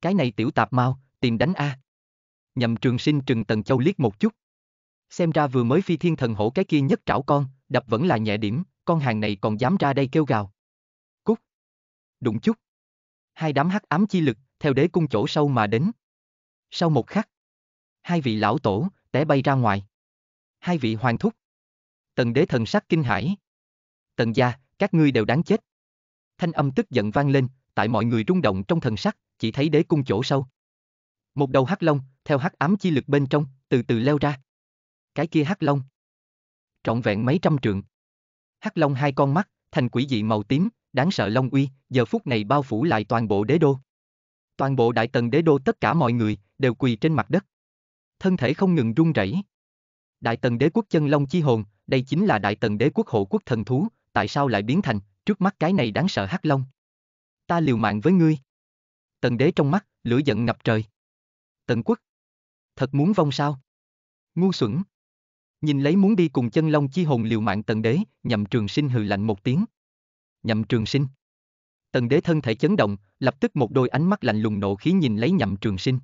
Cái này tiểu tạp mau, tìm đánh A. Nhậm trường sinh trừng Tần Châu liếc một chút. Xem ra vừa mới phi thiên thần hổ cái kia nhất trảo con, đập vẫn là nhẹ điểm, con hàng này còn dám ra đây kêu gào đụng chút. Hai đám hắc ám chi lực, theo đế cung chỗ sâu mà đến. Sau một khắc, hai vị lão tổ, té bay ra ngoài. Hai vị hoàng thúc. Tần đế thần sắc kinh hãi. Tần gia, các ngươi đều đáng chết. Thanh âm tức giận vang lên, tại mọi người rung động trong thần sắc, chỉ thấy đế cung chỗ sâu. Một đầu hắc long, theo hắc ám chi lực bên trong, từ từ leo ra. Cái kia hắc long, trọn vẹn mấy trăm trượng. Hắc long hai con mắt, thành quỷ dị màu tím, đáng sợ Long Uy, giờ phút này bao phủ lại toàn bộ đế đô. Toàn bộ đại tần đế đô tất cả mọi người, đều quỳ trên mặt đất. Thân thể không ngừng run rẩy. Đại tần đế quốc chân Long chi hồn, đây chính là đại tần đế quốc hộ quốc thần thú, tại sao lại biến thành, trước mắt cái này đáng sợ hắc Long. Ta liều mạng với ngươi. Tần đế trong mắt, lửa giận ngập trời. Tần quốc. Thật muốn vong sao? Ngu xuẩn. Nhìn lấy muốn đi cùng chân Long chi hồn liều mạng tần đế, nhậm trường sinh hừ lạnh một tiếng nhậm trường sinh. Tần đế thân thể chấn động, lập tức một đôi ánh mắt lạnh lùng nộ khí nhìn lấy nhậm trường sinh.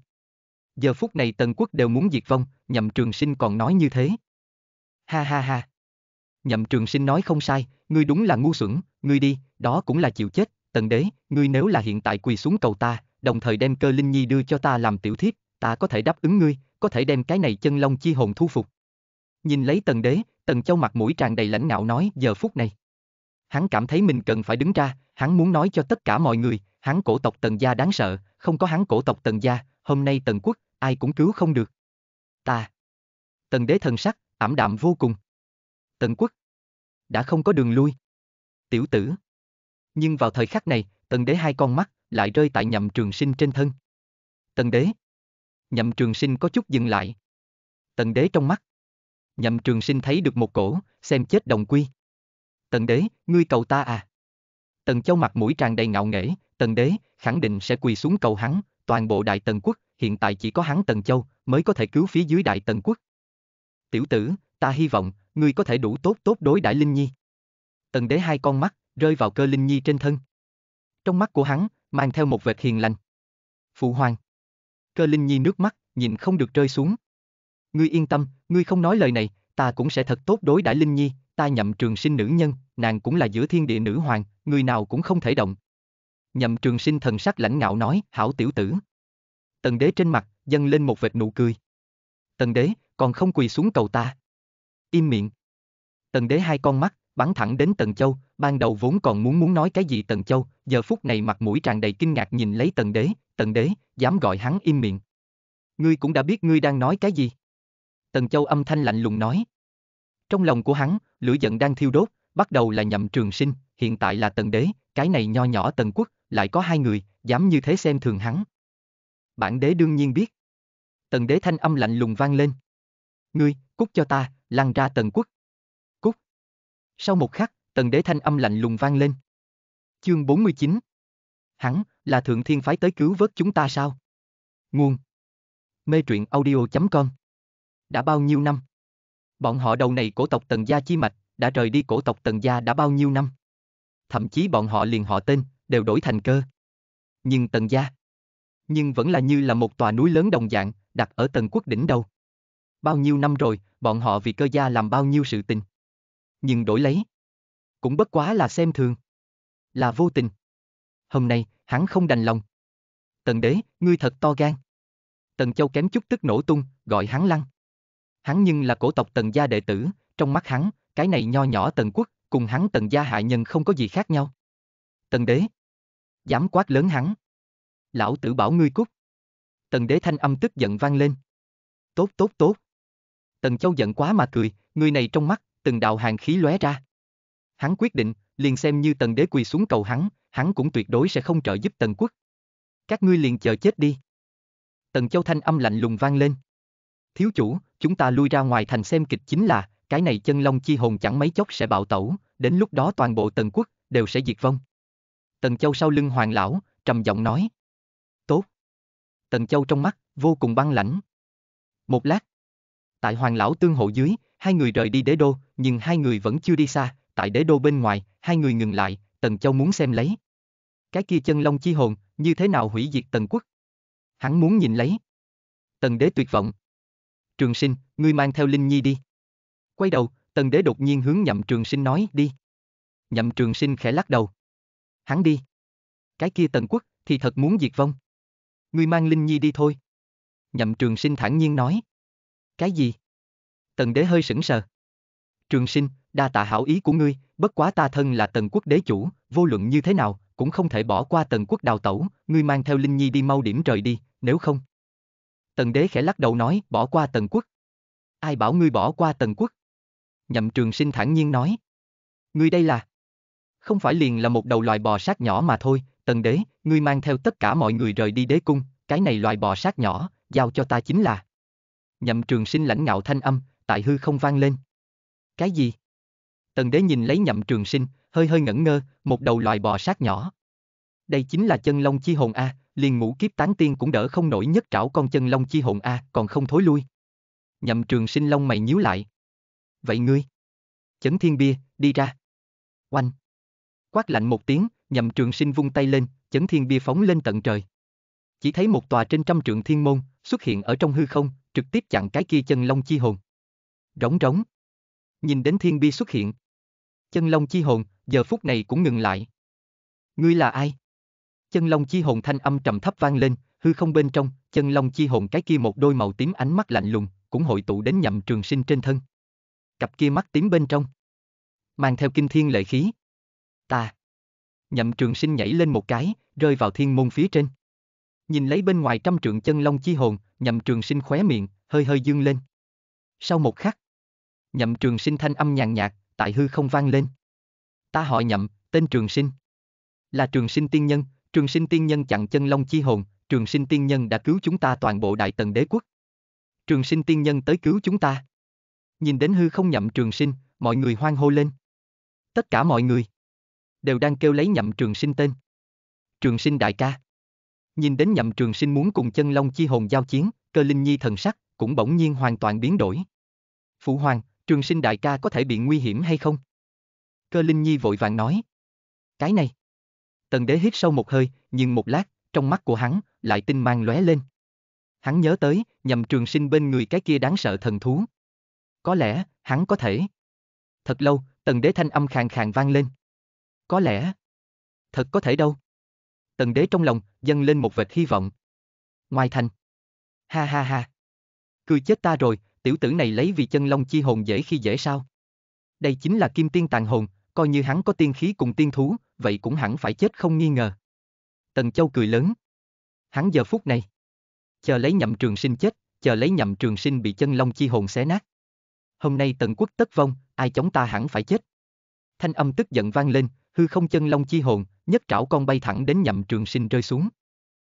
Giờ phút này tần quốc đều muốn diệt vong, nhậm trường sinh còn nói như thế. Ha ha ha. Nhậm trường sinh nói không sai, ngươi đúng là ngu xuẩn, ngươi đi, đó cũng là chịu chết, tần đế, ngươi nếu là hiện tại quỳ xuống cầu ta, đồng thời đem cơ linh nhi đưa cho ta làm tiểu thiếp, ta có thể đáp ứng ngươi, có thể đem cái này chân long chi hồn thu phục. Nhìn lấy tần đế, tần châu mặt mũi tràn đầy lãnh ngạo nói giờ phút này hắn cảm thấy mình cần phải đứng ra, hắn muốn nói cho tất cả mọi người, hắn cổ tộc Tần Gia đáng sợ, không có hắn cổ tộc Tần Gia, hôm nay Tần Quốc, ai cũng cứu không được. Ta. Tần đế thần sắc, ảm đạm vô cùng. Tần Quốc. Đã không có đường lui. Tiểu tử. Nhưng vào thời khắc này, Tần đế hai con mắt, lại rơi tại nhậm trường sinh trên thân. Tần đế. Nhậm trường sinh có chút dừng lại. Tần đế trong mắt. Nhậm trường sinh thấy được một cổ, xem chết đồng quy. Tần đế, ngươi cầu ta à? Tần châu mặt mũi tràn đầy ngạo nghễ, tần đế, khẳng định sẽ quỳ xuống cầu hắn, toàn bộ đại tần quốc, hiện tại chỉ có hắn tần châu, mới có thể cứu phía dưới đại tần quốc. Tiểu tử, ta hy vọng, ngươi có thể đủ tốt tốt đối đại Linh Nhi. Tần đế hai con mắt, rơi vào cơ Linh Nhi trên thân. Trong mắt của hắn, mang theo một vệt hiền lành. Phụ hoàng. Cơ Linh Nhi nước mắt, nhìn không được rơi xuống. Ngươi yên tâm, ngươi không nói lời này, ta cũng sẽ thật tốt đối đại Linh Nhi, ta nhậm trường sinh nữ nhân, nàng cũng là giữa thiên địa nữ hoàng, người nào cũng không thể động. Nhậm trường sinh thần sắc lãnh ngạo nói, hảo tiểu tử. Tần đế trên mặt, dâng lên một vệt nụ cười. Tần đế, còn không quỳ xuống cầu ta. Im miệng. Tần đế hai con mắt, bắn thẳng đến Tần Châu, ban đầu vốn còn muốn muốn nói cái gì Tần Châu, giờ phút này mặt mũi tràn đầy kinh ngạc nhìn lấy Tần đế, Tần đế, dám gọi hắn im miệng. Ngươi cũng đã biết ngươi đang nói cái gì. Tần Châu âm thanh lạnh lùng nói, trong lòng của hắn, lửa giận đang thiêu đốt, bắt đầu là nhậm trường sinh, hiện tại là tần đế, cái này nho nhỏ tần quốc, lại có hai người, dám như thế xem thường hắn. Bản đế đương nhiên biết. Tần đế thanh âm lạnh lùng vang lên. Ngươi, cút cho ta, lăn ra tần quốc. Cút. Sau một khắc, tần đế thanh âm lạnh lùng vang lên. Chương 49 Hắn, là thượng thiên phái tới cứu vớt chúng ta sao? Nguồn Mê truyện audio.com Đã bao nhiêu năm? Bọn họ đầu này cổ tộc Tần Gia chi mạch, đã rời đi cổ tộc Tần Gia đã bao nhiêu năm. Thậm chí bọn họ liền họ tên, đều đổi thành cơ. Nhưng Tần Gia, nhưng vẫn là như là một tòa núi lớn đồng dạng, đặt ở Tần quốc đỉnh đầu. Bao nhiêu năm rồi, bọn họ vì cơ gia làm bao nhiêu sự tình. Nhưng đổi lấy, cũng bất quá là xem thường, là vô tình. Hôm nay, hắn không đành lòng. Tần đế, ngươi thật to gan. Tần châu kém chút tức nổ tung, gọi hắn lăng hắn nhưng là cổ tộc tần gia đệ tử, trong mắt hắn, cái này nho nhỏ tần quốc, cùng hắn tần gia hại nhân không có gì khác nhau. Tần đế. Dám quát lớn hắn. Lão tử bảo ngươi cút. Tần đế thanh âm tức giận vang lên. Tốt tốt tốt. Tần châu giận quá mà cười, người này trong mắt, từng đạo hàng khí lóe ra. Hắn quyết định, liền xem như tần đế quỳ xuống cầu hắn, hắn cũng tuyệt đối sẽ không trợ giúp tần quốc. Các ngươi liền chờ chết đi. Tần châu thanh âm lạnh lùng vang lên thiếu chủ, chúng ta lui ra ngoài thành xem kịch chính là, cái này chân long chi hồn chẳng mấy chốc sẽ bạo tẩu, đến lúc đó toàn bộ tần quốc đều sẽ diệt vong. Tần Châu sau lưng hoàng lão, trầm giọng nói. Tốt. Tần Châu trong mắt, vô cùng băng lãnh. Một lát. Tại hoàng lão tương hộ dưới, hai người rời đi đế đô, nhưng hai người vẫn chưa đi xa, tại đế đô bên ngoài, hai người ngừng lại, Tần Châu muốn xem lấy. Cái kia chân long chi hồn, như thế nào hủy diệt Tần quốc? Hắn muốn nhìn lấy. Tần đế tuyệt vọng, Trường sinh, ngươi mang theo Linh Nhi đi. Quay đầu, tần đế đột nhiên hướng nhậm trường sinh nói đi. Nhậm trường sinh khẽ lắc đầu. Hắn đi. Cái kia tần quốc, thì thật muốn diệt vong. Ngươi mang Linh Nhi đi thôi. Nhậm trường sinh thản nhiên nói. Cái gì? Tần đế hơi sững sờ. Trường sinh, đa tạ hảo ý của ngươi, bất quá ta thân là tần quốc đế chủ, vô luận như thế nào, cũng không thể bỏ qua tần quốc đào tẩu, ngươi mang theo Linh Nhi đi mau điểm trời đi, nếu không. Tần đế khẽ lắc đầu nói, bỏ qua tần quốc. Ai bảo ngươi bỏ qua tần quốc? Nhậm trường sinh thản nhiên nói. Ngươi đây là... Không phải liền là một đầu loài bò sát nhỏ mà thôi, tần đế, ngươi mang theo tất cả mọi người rời đi đế cung, cái này loài bò sát nhỏ, giao cho ta chính là... Nhậm trường sinh lãnh ngạo thanh âm, tại hư không vang lên. Cái gì? Tần đế nhìn lấy nhậm trường sinh, hơi hơi ngẩn ngơ, một đầu loài bò sát nhỏ. Đây chính là chân long chi hồn A, liền ngũ kiếp tán tiên cũng đỡ không nổi nhất trảo con chân long chi hồn a, à, còn không thối lui. Nhậm Trường Sinh long mày nhíu lại. Vậy ngươi? Chấn Thiên Bia, đi ra. Oanh. Quát lạnh một tiếng, Nhậm Trường Sinh vung tay lên, Chấn Thiên Bia phóng lên tận trời. Chỉ thấy một tòa trên trăm trượng thiên môn xuất hiện ở trong hư không, trực tiếp chặn cái kia chân long chi hồn. Rống rống. Nhìn đến thiên bia xuất hiện, chân long chi hồn giờ phút này cũng ngừng lại. Ngươi là ai? Chân long chi hồn thanh âm trầm thấp vang lên, hư không bên trong, chân long chi hồn cái kia một đôi màu tím ánh mắt lạnh lùng, cũng hội tụ đến nhậm trường sinh trên thân. Cặp kia mắt tím bên trong, mang theo kinh thiên lệ khí. Ta. Nhậm trường sinh nhảy lên một cái, rơi vào thiên môn phía trên. Nhìn lấy bên ngoài trăm trượng chân long chi hồn, nhậm trường sinh khóe miệng, hơi hơi dương lên. Sau một khắc, nhậm trường sinh thanh âm nhàn nhạt, tại hư không vang lên. Ta họ nhậm, tên trường sinh. Là trường sinh tiên nhân, Trường sinh tiên nhân chặn chân long chi hồn, trường sinh tiên nhân đã cứu chúng ta toàn bộ đại tần đế quốc. Trường sinh tiên nhân tới cứu chúng ta. Nhìn đến hư không nhậm trường sinh, mọi người hoan hô lên. Tất cả mọi người đều đang kêu lấy nhậm trường sinh tên. Trường sinh đại ca. Nhìn đến nhậm trường sinh muốn cùng chân long chi hồn giao chiến, cơ linh nhi thần sắc, cũng bỗng nhiên hoàn toàn biến đổi. Phụ hoàng, trường sinh đại ca có thể bị nguy hiểm hay không? Cơ linh nhi vội vàng nói. Cái này. Tần đế hít sâu một hơi, nhưng một lát, trong mắt của hắn, lại tinh mang lóe lên. Hắn nhớ tới, nhầm trường sinh bên người cái kia đáng sợ thần thú. Có lẽ, hắn có thể. Thật lâu, tần đế thanh âm khàn khàn vang lên. Có lẽ. Thật có thể đâu. Tần đế trong lòng, dâng lên một vệt hy vọng. Ngoài thành. Ha ha ha. Cười chết ta rồi, tiểu tử này lấy vì chân long chi hồn dễ khi dễ sao. Đây chính là kim tiên tàn hồn, coi như hắn có tiên khí cùng tiên thú, vậy cũng hẳn phải chết không nghi ngờ. Tần Châu cười lớn. Hắn giờ phút này. Chờ lấy nhậm trường sinh chết, chờ lấy nhậm trường sinh bị chân long chi hồn xé nát. Hôm nay tần quốc tất vong, ai chống ta hẳn phải chết. Thanh âm tức giận vang lên, hư không chân long chi hồn, nhất trảo con bay thẳng đến nhậm trường sinh rơi xuống.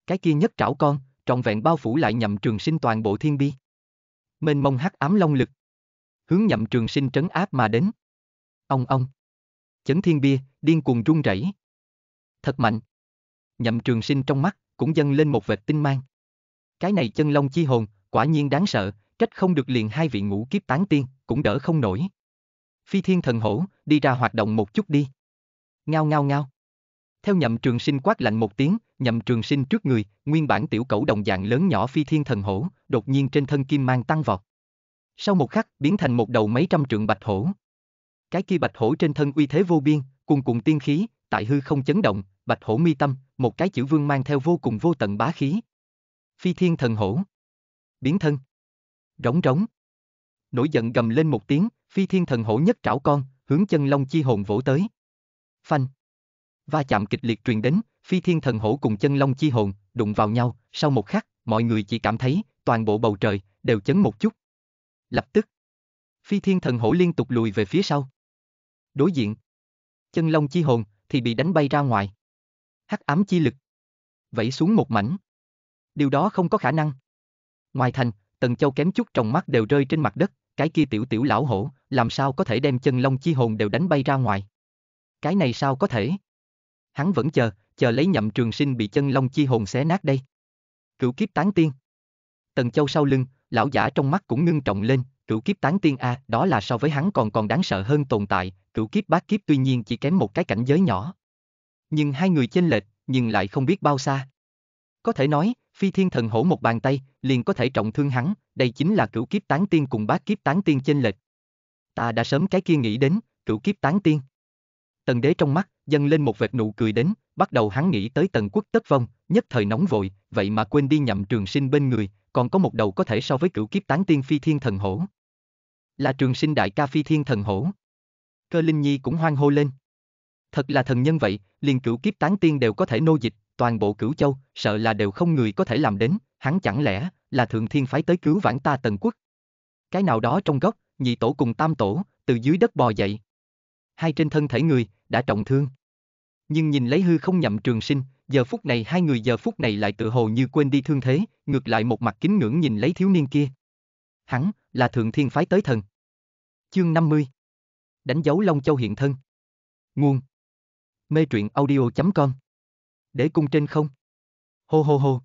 Cái kia nhất trảo con, trọn vẹn bao phủ lại nhậm trường sinh toàn bộ thiên bi. Mênh mông hắc ám long lực. Hướng nhậm trường sinh trấn áp mà đến. Ông ông chấn thiên bia, điên cuồng run rẩy. Thật mạnh. Nhậm trường sinh trong mắt, cũng dâng lên một vệt tinh mang. Cái này chân long chi hồn, quả nhiên đáng sợ, trách không được liền hai vị ngũ kiếp tán tiên, cũng đỡ không nổi. Phi thiên thần hổ, đi ra hoạt động một chút đi. Ngao ngao ngao. Theo nhậm trường sinh quát lạnh một tiếng, nhậm trường sinh trước người, nguyên bản tiểu cẩu đồng dạng lớn nhỏ phi thiên thần hổ, đột nhiên trên thân kim mang tăng vọt. Sau một khắc, biến thành một đầu mấy trăm trượng bạch hổ. Cái kia bạch hổ trên thân uy thế vô biên, cùng cùng tiên khí, tại hư không chấn động, bạch hổ mi tâm, một cái chữ vương mang theo vô cùng vô tận bá khí. Phi thiên thần hổ. Biến thân. Rống rống. Nổi giận gầm lên một tiếng, phi thiên thần hổ nhất trảo con, hướng chân long chi hồn vỗ tới. Phanh. Va chạm kịch liệt truyền đến, phi thiên thần hổ cùng chân long chi hồn, đụng vào nhau, sau một khắc, mọi người chỉ cảm thấy, toàn bộ bầu trời, đều chấn một chút. Lập tức, phi thiên thần hổ liên tục lùi về phía sau đối diện. Chân long chi hồn thì bị đánh bay ra ngoài. Hắc ám chi lực vẫy xuống một mảnh. Điều đó không có khả năng. Ngoài thành, Tần Châu kém chút trong mắt đều rơi trên mặt đất, cái kia tiểu tiểu lão hổ, làm sao có thể đem chân long chi hồn đều đánh bay ra ngoài. Cái này sao có thể? Hắn vẫn chờ, chờ lấy nhậm trường sinh bị chân long chi hồn xé nát đây. Cửu kiếp tán tiên. Tần Châu sau lưng, lão giả trong mắt cũng ngưng trọng lên, cửu kiếp tán tiên a, à, đó là so với hắn còn còn đáng sợ hơn tồn tại, cửu kiếp bát kiếp tuy nhiên chỉ kém một cái cảnh giới nhỏ. Nhưng hai người chênh lệch, nhưng lại không biết bao xa. Có thể nói, phi thiên thần hổ một bàn tay, liền có thể trọng thương hắn, đây chính là cửu kiếp tán tiên cùng bát kiếp tán tiên chênh lệch. Ta đã sớm cái kia nghĩ đến, cửu kiếp tán tiên. Tần đế trong mắt, dâng lên một vệt nụ cười đến, bắt đầu hắn nghĩ tới tần quốc tất vong, nhất thời nóng vội, vậy mà quên đi nhậm trường sinh bên người, còn có một đầu có thể so với cửu kiếp tán tiên phi thiên thần hổ. Là trường sinh đại ca phi thiên thần hổ cơ linh nhi cũng hoan hô lên. Thật là thần nhân vậy, liền cửu kiếp tán tiên đều có thể nô dịch, toàn bộ cửu châu, sợ là đều không người có thể làm đến, hắn chẳng lẽ là thượng thiên phái tới cứu vãn ta tần quốc. Cái nào đó trong góc, nhị tổ cùng tam tổ, từ dưới đất bò dậy. Hai trên thân thể người, đã trọng thương. Nhưng nhìn lấy hư không nhậm trường sinh, giờ phút này hai người giờ phút này lại tự hồ như quên đi thương thế, ngược lại một mặt kính ngưỡng nhìn lấy thiếu niên kia. Hắn, là thượng thiên phái tới thần. Chương 50 đánh dấu Long Châu hiện thân. Nguồn Mê truyện audio.com để cung trên không Hô hô hô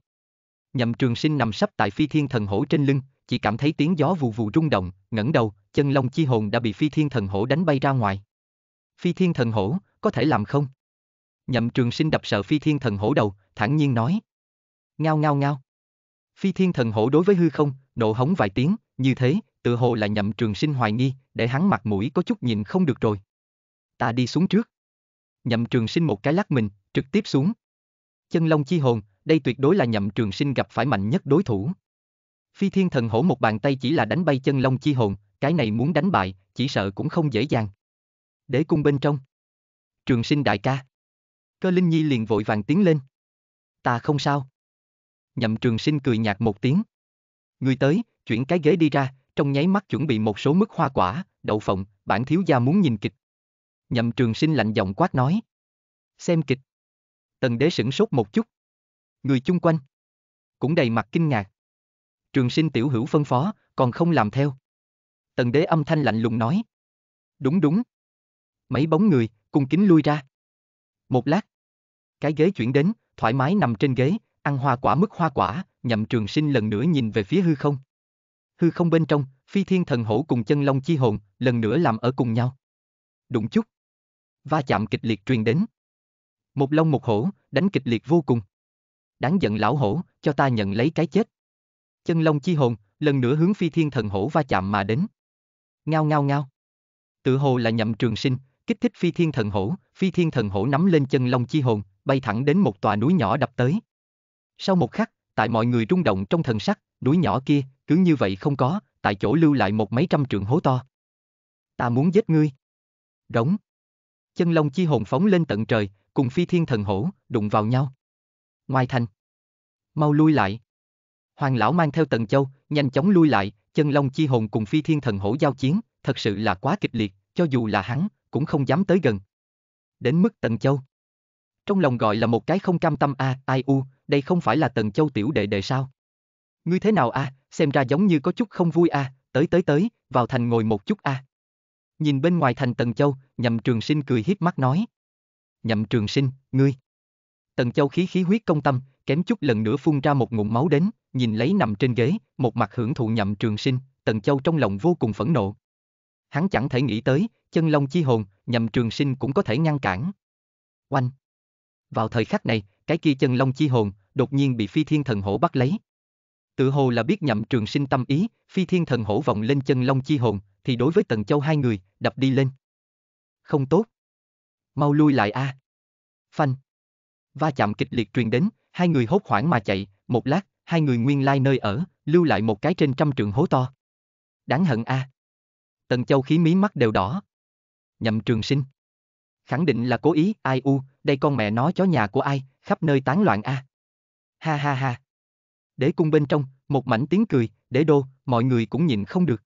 Nhậm trường sinh nằm sắp tại phi thiên thần hổ trên lưng, chỉ cảm thấy tiếng gió vù vù rung động, ngẩng đầu, chân long chi hồn đã bị phi thiên thần hổ đánh bay ra ngoài. Phi thiên thần hổ, có thể làm không? Nhậm trường sinh đập sợ phi thiên thần hổ đầu, thản nhiên nói. Ngao ngao ngao. Phi thiên thần hổ đối với hư không, nộ hống vài tiếng, như thế, tự hồ là nhậm trường sinh hoài nghi, để hắn mặt mũi có chút nhìn không được rồi. Ta đi xuống trước. Nhậm trường sinh một cái lắc mình, trực tiếp xuống. Chân long chi hồn, đây tuyệt đối là nhậm trường sinh gặp phải mạnh nhất đối thủ. Phi thiên thần hổ một bàn tay chỉ là đánh bay chân long chi hồn, cái này muốn đánh bại, chỉ sợ cũng không dễ dàng. Đế cung bên trong. Trường sinh đại ca. Cơ Linh Nhi liền vội vàng tiến lên. Ta không sao. Nhậm trường sinh cười nhạt một tiếng. Người tới, chuyển cái ghế đi ra, trong nháy mắt chuẩn bị một số mức hoa quả, đậu phộng, bản thiếu gia muốn nhìn kịch. Nhậm trường sinh lạnh giọng quát nói. Xem kịch. Tần đế sửng sốt một chút. Người chung quanh. Cũng đầy mặt kinh ngạc. Trường sinh tiểu hữu phân phó, còn không làm theo. Tần đế âm thanh lạnh lùng nói. Đúng đúng. Mấy bóng người, cùng kính lui ra. Một lát. Cái ghế chuyển đến, thoải mái nằm trên ghế, ăn hoa quả mức hoa quả, nhậm trường sinh lần nữa nhìn về phía hư không hư không bên trong, phi thiên thần hổ cùng chân long chi hồn, lần nữa làm ở cùng nhau. Đụng chút. Va chạm kịch liệt truyền đến. Một long một hổ, đánh kịch liệt vô cùng. Đáng giận lão hổ, cho ta nhận lấy cái chết. Chân long chi hồn, lần nữa hướng phi thiên thần hổ va chạm mà đến. Ngao ngao ngao. Tự hồ là nhậm trường sinh, kích thích phi thiên thần hổ, phi thiên thần hổ nắm lên chân long chi hồn, bay thẳng đến một tòa núi nhỏ đập tới. Sau một khắc, tại mọi người rung động trong thần sắc, núi nhỏ kia, cứ như vậy không có, tại chỗ lưu lại một mấy trăm trượng hố to. Ta muốn giết ngươi. Rống. Chân long chi hồn phóng lên tận trời, cùng phi thiên thần hổ, đụng vào nhau. Ngoài thành. Mau lui lại. Hoàng lão mang theo tần châu, nhanh chóng lui lại, chân long chi hồn cùng phi thiên thần hổ giao chiến, thật sự là quá kịch liệt, cho dù là hắn, cũng không dám tới gần. Đến mức tần châu. Trong lòng gọi là một cái không cam tâm a, ai u, đây không phải là Tần Châu tiểu đệ đệ sao? Ngươi thế nào a, à? xem ra giống như có chút không vui a, à? tới tới tới, vào thành ngồi một chút a. À? Nhìn bên ngoài thành Tần Châu, Nhậm Trường Sinh cười hiếp mắt nói. Nhậm Trường Sinh, ngươi. Tần Châu khí khí huyết công tâm, kém chút lần nữa phun ra một ngụm máu đến, nhìn lấy nằm trên ghế, một mặt hưởng thụ Nhậm Trường Sinh, Tần Châu trong lòng vô cùng phẫn nộ. Hắn chẳng thể nghĩ tới, chân long chi hồn, Nhậm Trường Sinh cũng có thể ngăn cản. Oanh! Vào thời khắc này, cái kia chân long chi hồn, đột nhiên bị phi thiên thần hổ bắt lấy. Tự hồ là biết nhậm trường sinh tâm ý, phi thiên thần hổ vọng lên chân long chi hồn, thì đối với tần châu hai người, đập đi lên. Không tốt. Mau lui lại a. À. Phanh. Va chạm kịch liệt truyền đến, hai người hốt hoảng mà chạy, một lát, hai người nguyên lai nơi ở, lưu lại một cái trên trăm trường hố to. Đáng hận a. À. Tần châu khí mí mắt đều đỏ. Nhậm trường sinh. Khẳng định là cố ý, ai u, đây con mẹ nó chó nhà của ai, khắp nơi tán loạn a. À. Ha ha ha. Đế cung bên trong, một mảnh tiếng cười, đế đô, mọi người cũng nhìn không được.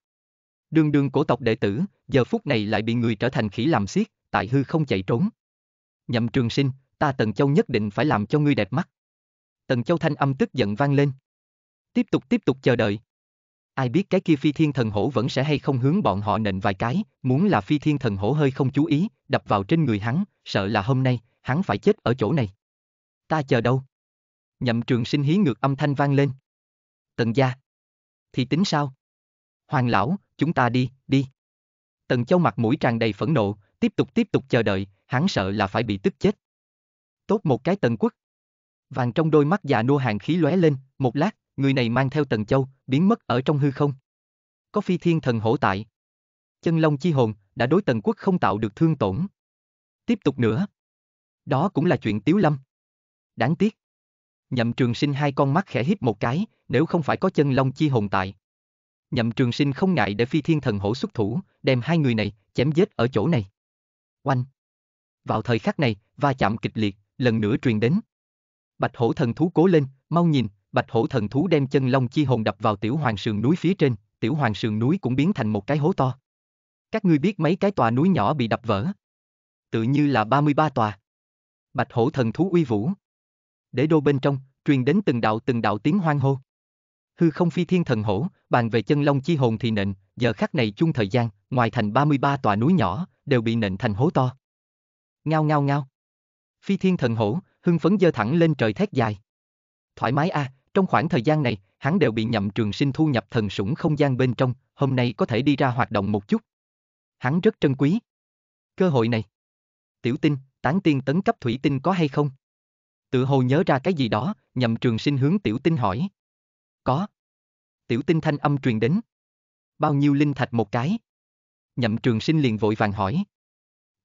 Đường đường cổ tộc đệ tử, giờ phút này lại bị người trở thành khỉ làm xiết, tại hư không chạy trốn. Nhậm trường sinh, ta Tần Châu nhất định phải làm cho ngươi đẹp mắt. Tần Châu thanh âm tức giận vang lên. Tiếp tục tiếp tục chờ đợi. Ai biết cái kia phi thiên thần hổ vẫn sẽ hay không hướng bọn họ nện vài cái, muốn là phi thiên thần hổ hơi không chú ý, đập vào trên người hắn, sợ là hôm nay, hắn phải chết ở chỗ này ta chờ đâu? Nhậm trường sinh hí ngược âm thanh vang lên. Tần gia. Thì tính sao? Hoàng lão, chúng ta đi, đi. Tần châu mặt mũi tràn đầy phẫn nộ, tiếp tục tiếp tục chờ đợi, hắn sợ là phải bị tức chết. Tốt một cái tần quốc. Vàng trong đôi mắt già nua hàng khí lóe lên, một lát, người này mang theo tần châu, biến mất ở trong hư không. Có phi thiên thần hổ tại. Chân long chi hồn, đã đối tần quốc không tạo được thương tổn. Tiếp tục nữa. Đó cũng là chuyện tiếu lâm đáng tiếc. Nhậm Trường Sinh hai con mắt khẽ híp một cái, nếu không phải có chân long chi hồn tại. Nhậm Trường Sinh không ngại để phi thiên thần hổ xuất thủ, đem hai người này, chém giết ở chỗ này. Oanh! Vào thời khắc này, va chạm kịch liệt, lần nữa truyền đến. Bạch hổ thần thú cố lên, mau nhìn, bạch hổ thần thú đem chân long chi hồn đập vào tiểu hoàng sườn núi phía trên, tiểu hoàng sườn núi cũng biến thành một cái hố to. Các ngươi biết mấy cái tòa núi nhỏ bị đập vỡ. Tự như là 33 tòa. Bạch hổ thần thú uy vũ, đế đô bên trong, truyền đến từng đạo từng đạo tiếng hoang hô. Hư không phi thiên thần hổ, bàn về chân long chi hồn thì nện, giờ khắc này chung thời gian, ngoài thành 33 tòa núi nhỏ, đều bị nện thành hố to. Ngao ngao ngao. Phi thiên thần hổ, hưng phấn dơ thẳng lên trời thét dài. Thoải mái a, à, trong khoảng thời gian này, hắn đều bị nhậm trường sinh thu nhập thần sủng không gian bên trong, hôm nay có thể đi ra hoạt động một chút. Hắn rất trân quý. Cơ hội này. Tiểu tinh, tán tiên tấn cấp thủy tinh có hay không? Tự hồ nhớ ra cái gì đó, nhậm trường sinh hướng tiểu tinh hỏi. Có. Tiểu tinh thanh âm truyền đến. Bao nhiêu linh thạch một cái? Nhậm trường sinh liền vội vàng hỏi.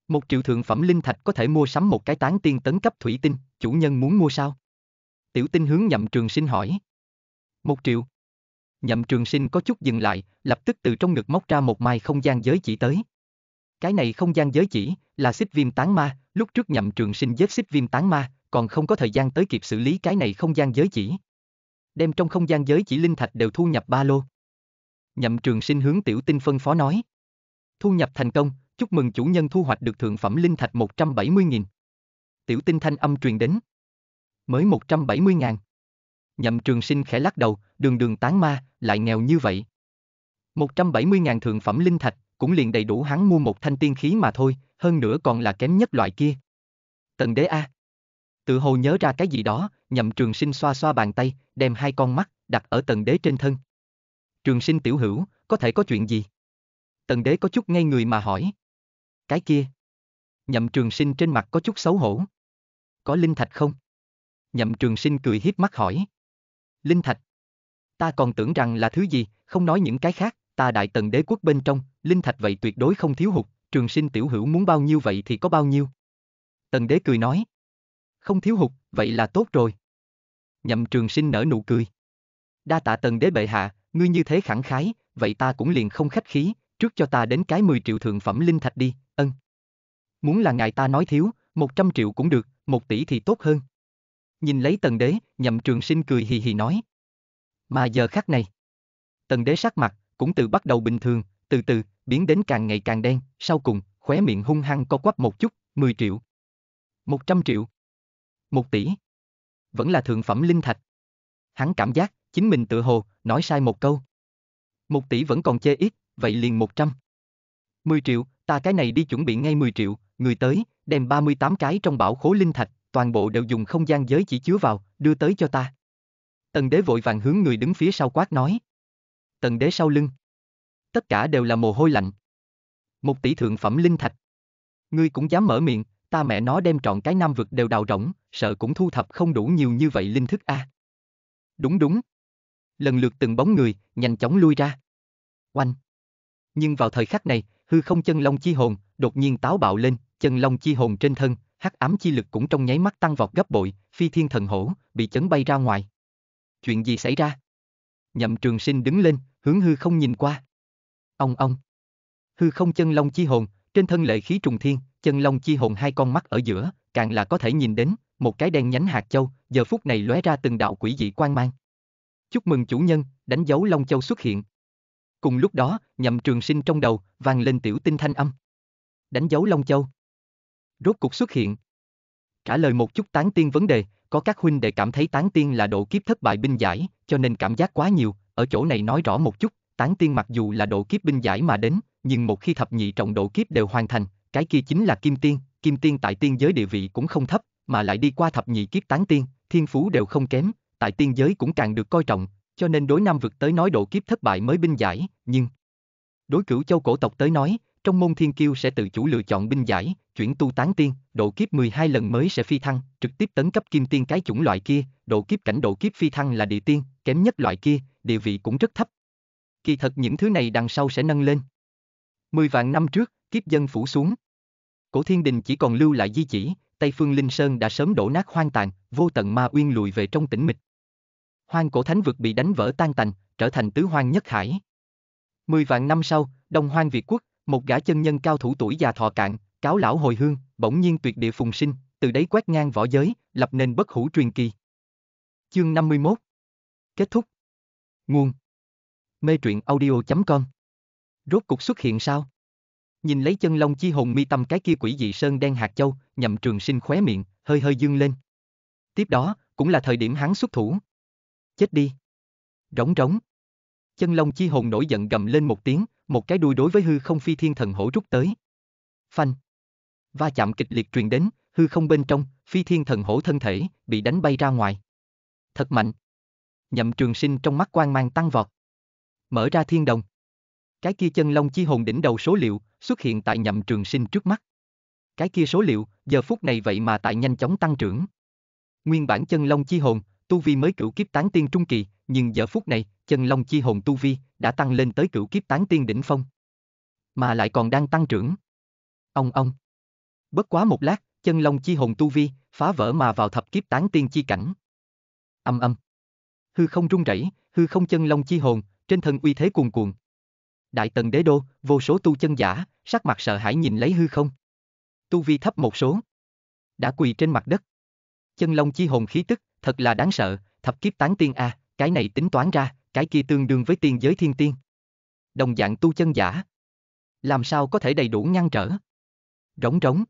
Một triệu thượng phẩm linh thạch có thể mua sắm một cái tán tiên tấn cấp thủy tinh, chủ nhân muốn mua sao? Tiểu tinh hướng nhậm trường sinh hỏi. Một triệu. Nhậm trường sinh có chút dừng lại, lập tức từ trong ngực móc ra một mai không gian giới chỉ tới. Cái này không gian giới chỉ, là xích viêm tán ma, lúc trước nhậm trường sinh giết xích viêm tán ma, còn không có thời gian tới kịp xử lý cái này không gian giới chỉ. Đem trong không gian giới chỉ linh thạch đều thu nhập ba lô. Nhậm trường sinh hướng tiểu tinh phân phó nói. Thu nhập thành công, chúc mừng chủ nhân thu hoạch được thượng phẩm linh thạch 170.000. Tiểu tinh thanh âm truyền đến. Mới 170.000. Nhậm trường sinh khẽ lắc đầu, đường đường tán ma, lại nghèo như vậy. 170.000 thượng phẩm linh thạch, cũng liền đầy đủ hắn mua một thanh tiên khí mà thôi, hơn nữa còn là kém nhất loại kia. Tần đế A. Tự hồ nhớ ra cái gì đó, nhậm trường sinh xoa xoa bàn tay, đem hai con mắt, đặt ở tần đế trên thân. Trường sinh tiểu hữu, có thể có chuyện gì? Tần đế có chút ngay người mà hỏi. Cái kia. Nhậm trường sinh trên mặt có chút xấu hổ. Có linh thạch không? Nhậm trường sinh cười hiếp mắt hỏi. Linh thạch. Ta còn tưởng rằng là thứ gì, không nói những cái khác, ta đại tần đế quốc bên trong, linh thạch vậy tuyệt đối không thiếu hụt, trường sinh tiểu hữu muốn bao nhiêu vậy thì có bao nhiêu. Tần đế cười nói không thiếu hụt, vậy là tốt rồi. Nhậm trường sinh nở nụ cười. Đa tạ tần đế bệ hạ, ngươi như thế khẳng khái, vậy ta cũng liền không khách khí, trước cho ta đến cái 10 triệu thượng phẩm linh thạch đi, ân. Muốn là ngài ta nói thiếu, 100 triệu cũng được, 1 tỷ thì tốt hơn. Nhìn lấy tần đế, nhậm trường sinh cười hì hì nói. Mà giờ khắc này, tần đế sắc mặt, cũng từ bắt đầu bình thường, từ từ, biến đến càng ngày càng đen, sau cùng, khóe miệng hung hăng co quắp một chút, 10 triệu. 100 triệu. Một tỷ. Vẫn là thượng phẩm linh thạch. Hắn cảm giác, chính mình tự hồ, nói sai một câu. Một tỷ vẫn còn chê ít, vậy liền một trăm. Mười triệu, ta cái này đi chuẩn bị ngay mười triệu, người tới, đem ba mươi tám cái trong bảo khố linh thạch, toàn bộ đều dùng không gian giới chỉ chứa vào, đưa tới cho ta. Tần đế vội vàng hướng người đứng phía sau quát nói. Tần đế sau lưng. Tất cả đều là mồ hôi lạnh. Một tỷ thượng phẩm linh thạch. Ngươi cũng dám mở miệng, ta mẹ nó đem trọn cái nam vực đều đào rỗng, sợ cũng thu thập không đủ nhiều như vậy linh thức a. À. Đúng đúng. Lần lượt từng bóng người, nhanh chóng lui ra. Oanh. Nhưng vào thời khắc này, hư không chân long chi hồn, đột nhiên táo bạo lên, chân long chi hồn trên thân, hắc ám chi lực cũng trong nháy mắt tăng vọt gấp bội, phi thiên thần hổ, bị chấn bay ra ngoài. Chuyện gì xảy ra? Nhậm trường sinh đứng lên, hướng hư không nhìn qua. Ông ông. Hư không chân long chi hồn, trên thân lệ khí trùng thiên, chân long chi hồn hai con mắt ở giữa, càng là có thể nhìn đến, một cái đen nhánh hạt châu, giờ phút này lóe ra từng đạo quỷ dị quang mang. Chúc mừng chủ nhân, đánh dấu long châu xuất hiện. Cùng lúc đó, nhậm trường sinh trong đầu, vang lên tiểu tinh thanh âm. Đánh dấu long châu. Rốt cục xuất hiện. Trả lời một chút tán tiên vấn đề, có các huynh đệ cảm thấy tán tiên là độ kiếp thất bại binh giải, cho nên cảm giác quá nhiều, ở chỗ này nói rõ một chút, tán tiên mặc dù là độ kiếp binh giải mà đến, nhưng một khi thập nhị trọng độ kiếp đều hoàn thành, cái kia chính là kim tiên, kim tiên tại tiên giới địa vị cũng không thấp, mà lại đi qua thập nhị kiếp tán tiên, thiên phú đều không kém, tại tiên giới cũng càng được coi trọng, cho nên đối Nam vực tới nói độ kiếp thất bại mới binh giải, nhưng đối cửu châu cổ tộc tới nói, trong môn thiên kiêu sẽ tự chủ lựa chọn binh giải, chuyển tu tán tiên, độ kiếp 12 lần mới sẽ phi thăng, trực tiếp tấn cấp kim tiên cái chủng loại kia, độ kiếp cảnh độ kiếp phi thăng là địa tiên, kém nhất loại kia, địa vị cũng rất thấp. Kỳ thật những thứ này đằng sau sẽ nâng lên. 10 vạn năm trước, kiếp dân phủ xuống. Cổ thiên đình chỉ còn lưu lại di chỉ, Tây Phương Linh Sơn đã sớm đổ nát hoang tàn, vô tận ma uyên lùi về trong tĩnh mịch. Hoang cổ thánh vực bị đánh vỡ tan tành, trở thành tứ hoang nhất hải. Mười vạn năm sau, Đông Hoang Việt Quốc, một gã chân nhân cao thủ tuổi già thọ cạn, cáo lão hồi hương, bỗng nhiên tuyệt địa phùng sinh, từ đấy quét ngang võ giới, lập nên bất hủ truyền kỳ. Chương 51 Kết thúc Nguồn Mê truyện audio.com Rốt cục xuất hiện sao? nhìn lấy chân long chi hồn mi tâm cái kia quỷ dị sơn đen hạt châu, nhậm trường sinh khóe miệng, hơi hơi dương lên. Tiếp đó, cũng là thời điểm hắn xuất thủ. Chết đi. Rống rống. Chân long chi hồn nổi giận gầm lên một tiếng, một cái đuôi đối với hư không phi thiên thần hổ rút tới. Phanh. Va chạm kịch liệt truyền đến, hư không bên trong, phi thiên thần hổ thân thể, bị đánh bay ra ngoài. Thật mạnh. Nhậm trường sinh trong mắt quan mang tăng vọt. Mở ra thiên đồng. Cái kia chân long chi hồn đỉnh đầu số liệu xuất hiện tại nhậm trường sinh trước mắt. Cái kia số liệu, giờ phút này vậy mà tại nhanh chóng tăng trưởng. Nguyên bản chân long chi hồn, tu vi mới cửu kiếp tán tiên trung kỳ, nhưng giờ phút này, chân long chi hồn tu vi đã tăng lên tới cửu kiếp tán tiên đỉnh phong. Mà lại còn đang tăng trưởng. Ông ông. Bất quá một lát, chân long chi hồn tu vi phá vỡ mà vào thập kiếp tán tiên chi cảnh. Âm âm. Hư không rung rẩy, hư không chân long chi hồn, trên thân uy thế cuồn cuộn, đại tần đế đô, vô số tu chân giả, sắc mặt sợ hãi nhìn lấy hư không. Tu vi thấp một số. Đã quỳ trên mặt đất. Chân long chi hồn khí tức, thật là đáng sợ, thập kiếp tán tiên a, à, cái này tính toán ra, cái kia tương đương với tiên giới thiên tiên. Đồng dạng tu chân giả. Làm sao có thể đầy đủ ngăn trở? Rống rống.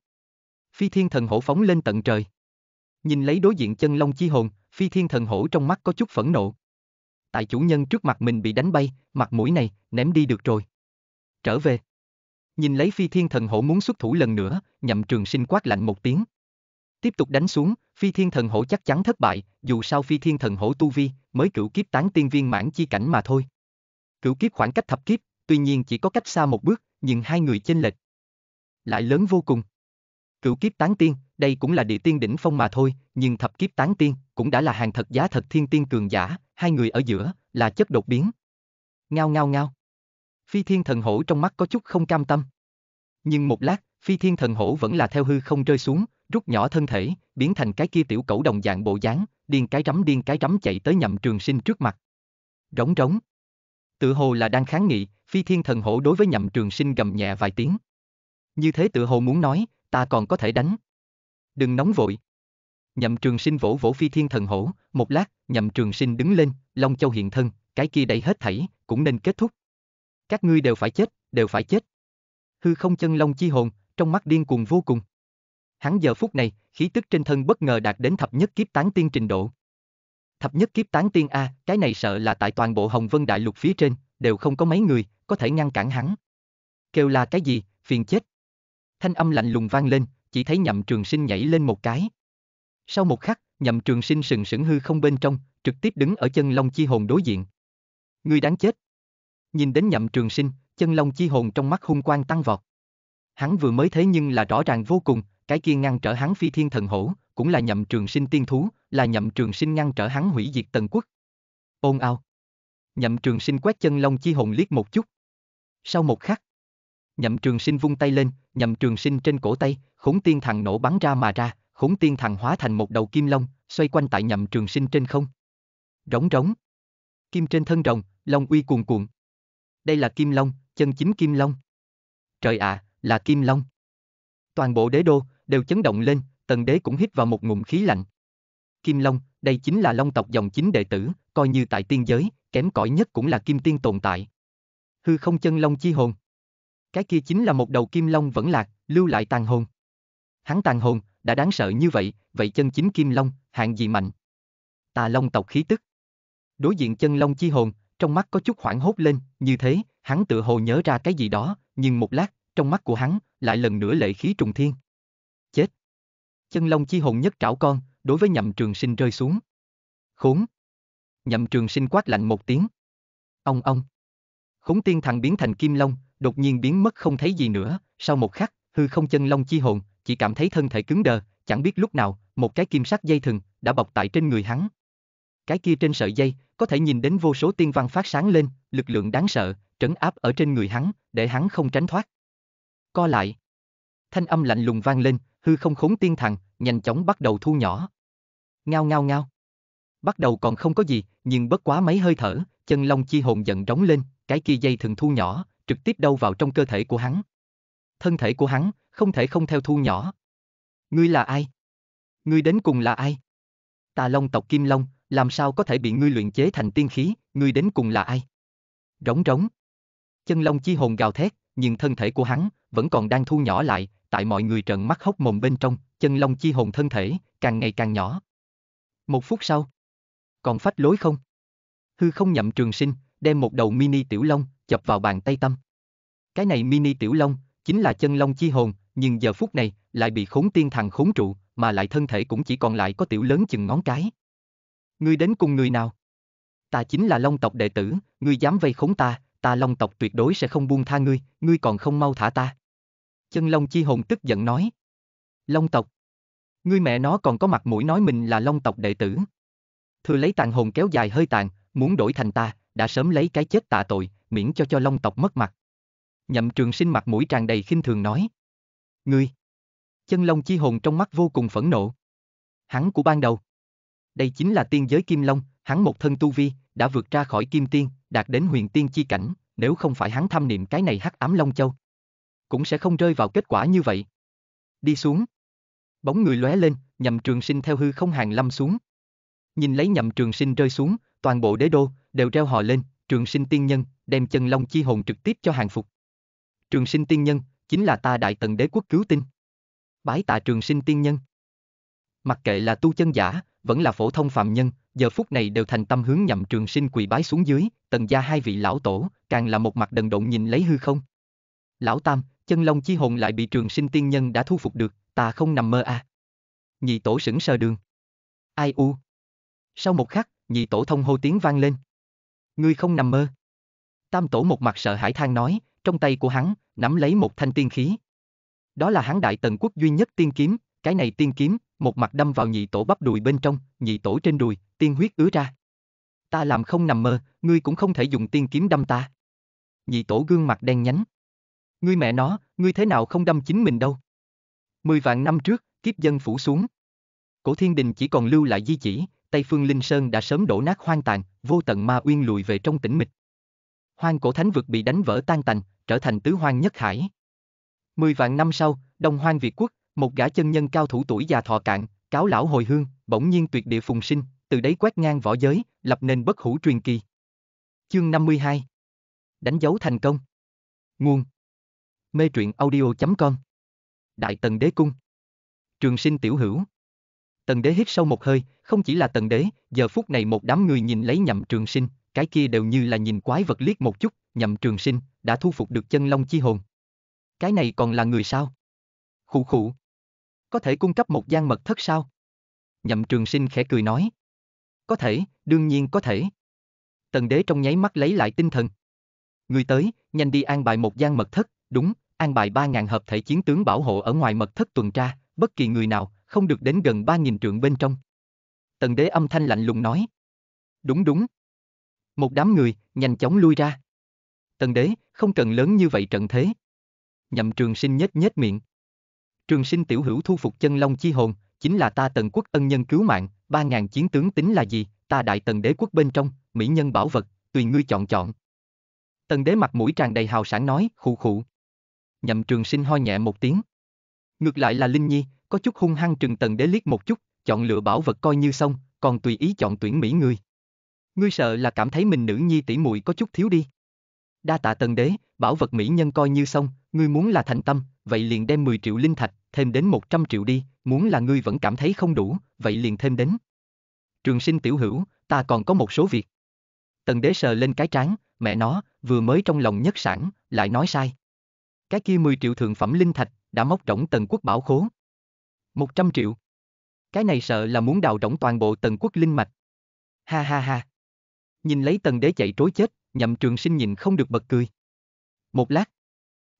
Phi thiên thần hổ phóng lên tận trời. Nhìn lấy đối diện chân long chi hồn, phi thiên thần hổ trong mắt có chút phẫn nộ tại chủ nhân trước mặt mình bị đánh bay, mặt mũi này, ném đi được rồi. Trở về. Nhìn lấy phi thiên thần hổ muốn xuất thủ lần nữa, nhậm trường sinh quát lạnh một tiếng. Tiếp tục đánh xuống, phi thiên thần hổ chắc chắn thất bại, dù sao phi thiên thần hổ tu vi, mới cửu kiếp tán tiên viên mãn chi cảnh mà thôi. Cửu kiếp khoảng cách thập kiếp, tuy nhiên chỉ có cách xa một bước, nhưng hai người chênh lệch. Lại lớn vô cùng. Cửu kiếp tán tiên, đây cũng là địa tiên đỉnh phong mà thôi, nhưng thập kiếp tán tiên cũng đã là hàng thật giá thật thiên tiên cường giả, hai người ở giữa, là chất đột biến. Ngao ngao ngao. Phi thiên thần hổ trong mắt có chút không cam tâm. Nhưng một lát, phi thiên thần hổ vẫn là theo hư không rơi xuống, rút nhỏ thân thể, biến thành cái kia tiểu cẩu đồng dạng bộ dáng, điên cái rắm điên cái rắm chạy tới nhậm trường sinh trước mặt. Rống rống. Tự hồ là đang kháng nghị, phi thiên thần hổ đối với nhậm trường sinh gầm nhẹ vài tiếng. Như thế tự hồ muốn nói, ta còn có thể đánh. Đừng nóng vội, Nhậm Trường Sinh vỗ vỗ phi thiên thần hổ, một lát, Nhậm Trường Sinh đứng lên, Long Châu hiện thân, cái kia đầy hết thảy, cũng nên kết thúc. Các ngươi đều phải chết, đều phải chết. Hư không chân Long chi hồn, trong mắt điên cuồng vô cùng. Hắn giờ phút này, khí tức trên thân bất ngờ đạt đến thập nhất kiếp tán tiên trình độ. Thập nhất kiếp tán tiên A, cái này sợ là tại toàn bộ Hồng Vân Đại Lục phía trên, đều không có mấy người, có thể ngăn cản hắn. Kêu là cái gì, phiền chết. Thanh âm lạnh lùng vang lên, chỉ thấy nhậm trường sinh nhảy lên một cái, sau một khắc, nhậm trường sinh sừng sững hư không bên trong, trực tiếp đứng ở chân long chi hồn đối diện. Ngươi đáng chết. Nhìn đến nhậm trường sinh, chân long chi hồn trong mắt hung quang tăng vọt. Hắn vừa mới thế nhưng là rõ ràng vô cùng, cái kia ngăn trở hắn phi thiên thần hổ, cũng là nhậm trường sinh tiên thú, là nhậm trường sinh ngăn trở hắn hủy diệt tần quốc. Ôn ao. Nhậm trường sinh quét chân long chi hồn liếc một chút. Sau một khắc, nhậm trường sinh vung tay lên, nhậm trường sinh trên cổ tay, khốn tiên thằng nổ bắn ra mà ra, khốn tiên thằng hóa thành một đầu kim long, xoay quanh tại nhậm trường sinh trên không. Rống rống. Kim trên thân rồng, long uy cuồn cuộn. Đây là kim long, chân chính kim long. Trời ạ, à, là kim long. Toàn bộ đế đô đều chấn động lên, tần đế cũng hít vào một ngụm khí lạnh. Kim long, đây chính là long tộc dòng chính đệ tử, coi như tại tiên giới, kém cỏi nhất cũng là kim tiên tồn tại. Hư không chân long chi hồn. Cái kia chính là một đầu kim long vẫn lạc, lưu lại tàn hồn. Hắn tàn hồn, đã đáng sợ như vậy, vậy chân chính kim long, hạng gì mạnh? Tà long tộc khí tức. Đối diện chân long chi hồn, trong mắt có chút hoảng hốt lên, như thế, hắn tự hồ nhớ ra cái gì đó, nhưng một lát, trong mắt của hắn, lại lần nữa lệ khí trùng thiên. Chết! Chân long chi hồn nhất trảo con, đối với nhậm trường sinh rơi xuống. Khốn! Nhậm trường sinh quát lạnh một tiếng. Ông ông! Khốn tiên thằng biến thành kim long, đột nhiên biến mất không thấy gì nữa, sau một khắc, hư không chân long chi hồn, chỉ cảm thấy thân thể cứng đờ, chẳng biết lúc nào, một cái kim sắc dây thừng đã bọc tại trên người hắn. Cái kia trên sợi dây, có thể nhìn đến vô số tiên văn phát sáng lên, lực lượng đáng sợ, trấn áp ở trên người hắn, để hắn không tránh thoát. Co lại. Thanh âm lạnh lùng vang lên, hư không khốn tiên thằng, nhanh chóng bắt đầu thu nhỏ. Ngao ngao ngao. Bắt đầu còn không có gì, nhưng bất quá mấy hơi thở, chân long chi hồn giận rống lên, cái kia dây thừng thu nhỏ, trực tiếp đâu vào trong cơ thể của hắn thân thể của hắn, không thể không theo thu nhỏ. Ngươi là ai? Ngươi đến cùng là ai? Tà Long tộc Kim Long, làm sao có thể bị ngươi luyện chế thành tiên khí, ngươi đến cùng là ai? Rống rống. Chân Long chi hồn gào thét, nhưng thân thể của hắn vẫn còn đang thu nhỏ lại, tại mọi người trợn mắt hốc mồm bên trong, chân Long chi hồn thân thể càng ngày càng nhỏ. Một phút sau, còn phách lối không? Hư không nhậm trường sinh, đem một đầu mini tiểu long chập vào bàn tay tâm. Cái này mini tiểu long chính là chân long chi hồn, nhưng giờ phút này lại bị khốn tiên thằng khốn trụ, mà lại thân thể cũng chỉ còn lại có tiểu lớn chừng ngón cái. Ngươi đến cùng người nào? Ta chính là long tộc đệ tử, ngươi dám vây khốn ta, ta long tộc tuyệt đối sẽ không buông tha ngươi, ngươi còn không mau thả ta. Chân long chi hồn tức giận nói. Long tộc. Ngươi mẹ nó còn có mặt mũi nói mình là long tộc đệ tử. Thừa lấy tàn hồn kéo dài hơi tàn, muốn đổi thành ta, đã sớm lấy cái chết tạ tội, miễn cho cho long tộc mất mặt. Nhậm trường sinh mặt mũi tràn đầy khinh thường nói. Ngươi! Chân long chi hồn trong mắt vô cùng phẫn nộ. Hắn của ban đầu. Đây chính là tiên giới kim long, hắn một thân tu vi, đã vượt ra khỏi kim tiên, đạt đến huyền tiên chi cảnh, nếu không phải hắn tham niệm cái này hắc ám long châu. Cũng sẽ không rơi vào kết quả như vậy. Đi xuống. Bóng người lóe lên, nhậm trường sinh theo hư không hàng lâm xuống. Nhìn lấy nhậm trường sinh rơi xuống, toàn bộ đế đô, đều reo hò lên, trường sinh tiên nhân, đem chân long chi hồn trực tiếp cho hàng phục trường sinh tiên nhân, chính là ta đại tần đế quốc cứu tinh. Bái tạ trường sinh tiên nhân. Mặc kệ là tu chân giả, vẫn là phổ thông phạm nhân, giờ phút này đều thành tâm hướng nhậm trường sinh quỳ bái xuống dưới, tần gia hai vị lão tổ, càng là một mặt đần độn nhìn lấy hư không. Lão Tam, chân long chi hồn lại bị trường sinh tiên nhân đã thu phục được, ta không nằm mơ à. Nhị tổ sững sờ đường. Ai u. Sau một khắc, nhị tổ thông hô tiếng vang lên. Ngươi không nằm mơ. Tam tổ một mặt sợ hãi than nói, trong tay của hắn, nắm lấy một thanh tiên khí. Đó là hắn đại tần quốc duy nhất tiên kiếm, cái này tiên kiếm, một mặt đâm vào nhị tổ bắp đùi bên trong, nhị tổ trên đùi, tiên huyết ứa ra. Ta làm không nằm mơ, ngươi cũng không thể dùng tiên kiếm đâm ta. Nhị tổ gương mặt đen nhánh. Ngươi mẹ nó, ngươi thế nào không đâm chính mình đâu. Mười vạn năm trước, kiếp dân phủ xuống. Cổ thiên đình chỉ còn lưu lại di chỉ, Tây Phương Linh Sơn đã sớm đổ nát hoang tàn, vô tận ma uyên lùi về trong tĩnh mịch. Hoang cổ thánh vực bị đánh vỡ tan tành, trở thành tứ hoang nhất hải. Mười vạn năm sau, Đông Hoang Việt Quốc, một gã chân nhân cao thủ tuổi già thọ cạn, cáo lão hồi hương, bỗng nhiên tuyệt địa phùng sinh, từ đấy quét ngang võ giới, lập nên bất hủ truyền kỳ. Chương 52 Đánh dấu thành công Nguồn Mê truyện audio.com Đại Tần Đế Cung Trường sinh tiểu hữu Tần Đế hít sâu một hơi, không chỉ là Tần Đế, giờ phút này một đám người nhìn lấy nhậm trường sinh, cái kia đều như là nhìn quái vật liếc một chút, nhậm trường sinh, đã thu phục được chân long chi hồn. Cái này còn là người sao? Khụ khụ. Có thể cung cấp một gian mật thất sao? Nhậm trường sinh khẽ cười nói. Có thể, đương nhiên có thể. Tần đế trong nháy mắt lấy lại tinh thần. Người tới, nhanh đi an bài một gian mật thất, đúng, an bài 3.000 hợp thể chiến tướng bảo hộ ở ngoài mật thất tuần tra, bất kỳ người nào, không được đến gần 3.000 trượng bên trong. Tần đế âm thanh lạnh lùng nói. Đúng đúng. Một đám người, nhanh chóng lui ra. Tần đế, không cần lớn như vậy trận thế. Nhậm trường sinh nhếch nhếch miệng. Trường sinh tiểu hữu thu phục chân long chi hồn, chính là ta tần quốc ân nhân cứu mạng, ba ngàn chiến tướng tính là gì, ta đại tần đế quốc bên trong, mỹ nhân bảo vật, tùy ngươi chọn chọn. Tần đế mặt mũi tràn đầy hào sảng nói, khụ khụ. Nhậm trường sinh ho nhẹ một tiếng. Ngược lại là Linh Nhi, có chút hung hăng trừng tần đế liếc một chút, chọn lựa bảo vật coi như xong, còn tùy ý chọn tuyển mỹ người. Ngươi sợ là cảm thấy mình nữ nhi tỷ muội có chút thiếu đi đa tạ tần đế, bảo vật mỹ nhân coi như xong, ngươi muốn là thành tâm, vậy liền đem 10 triệu linh thạch, thêm đến 100 triệu đi, muốn là ngươi vẫn cảm thấy không đủ, vậy liền thêm đến. Trường sinh tiểu hữu, ta còn có một số việc. Tần đế sờ lên cái trán, mẹ nó, vừa mới trong lòng nhất sản, lại nói sai. Cái kia 10 triệu thượng phẩm linh thạch, đã móc rỗng tần quốc bảo khố. 100 triệu. Cái này sợ là muốn đào rỗng toàn bộ tần quốc linh mạch. Ha ha ha. Nhìn lấy tần đế chạy trối chết, Nhậm Trường Sinh nhìn không được bật cười. Một lát,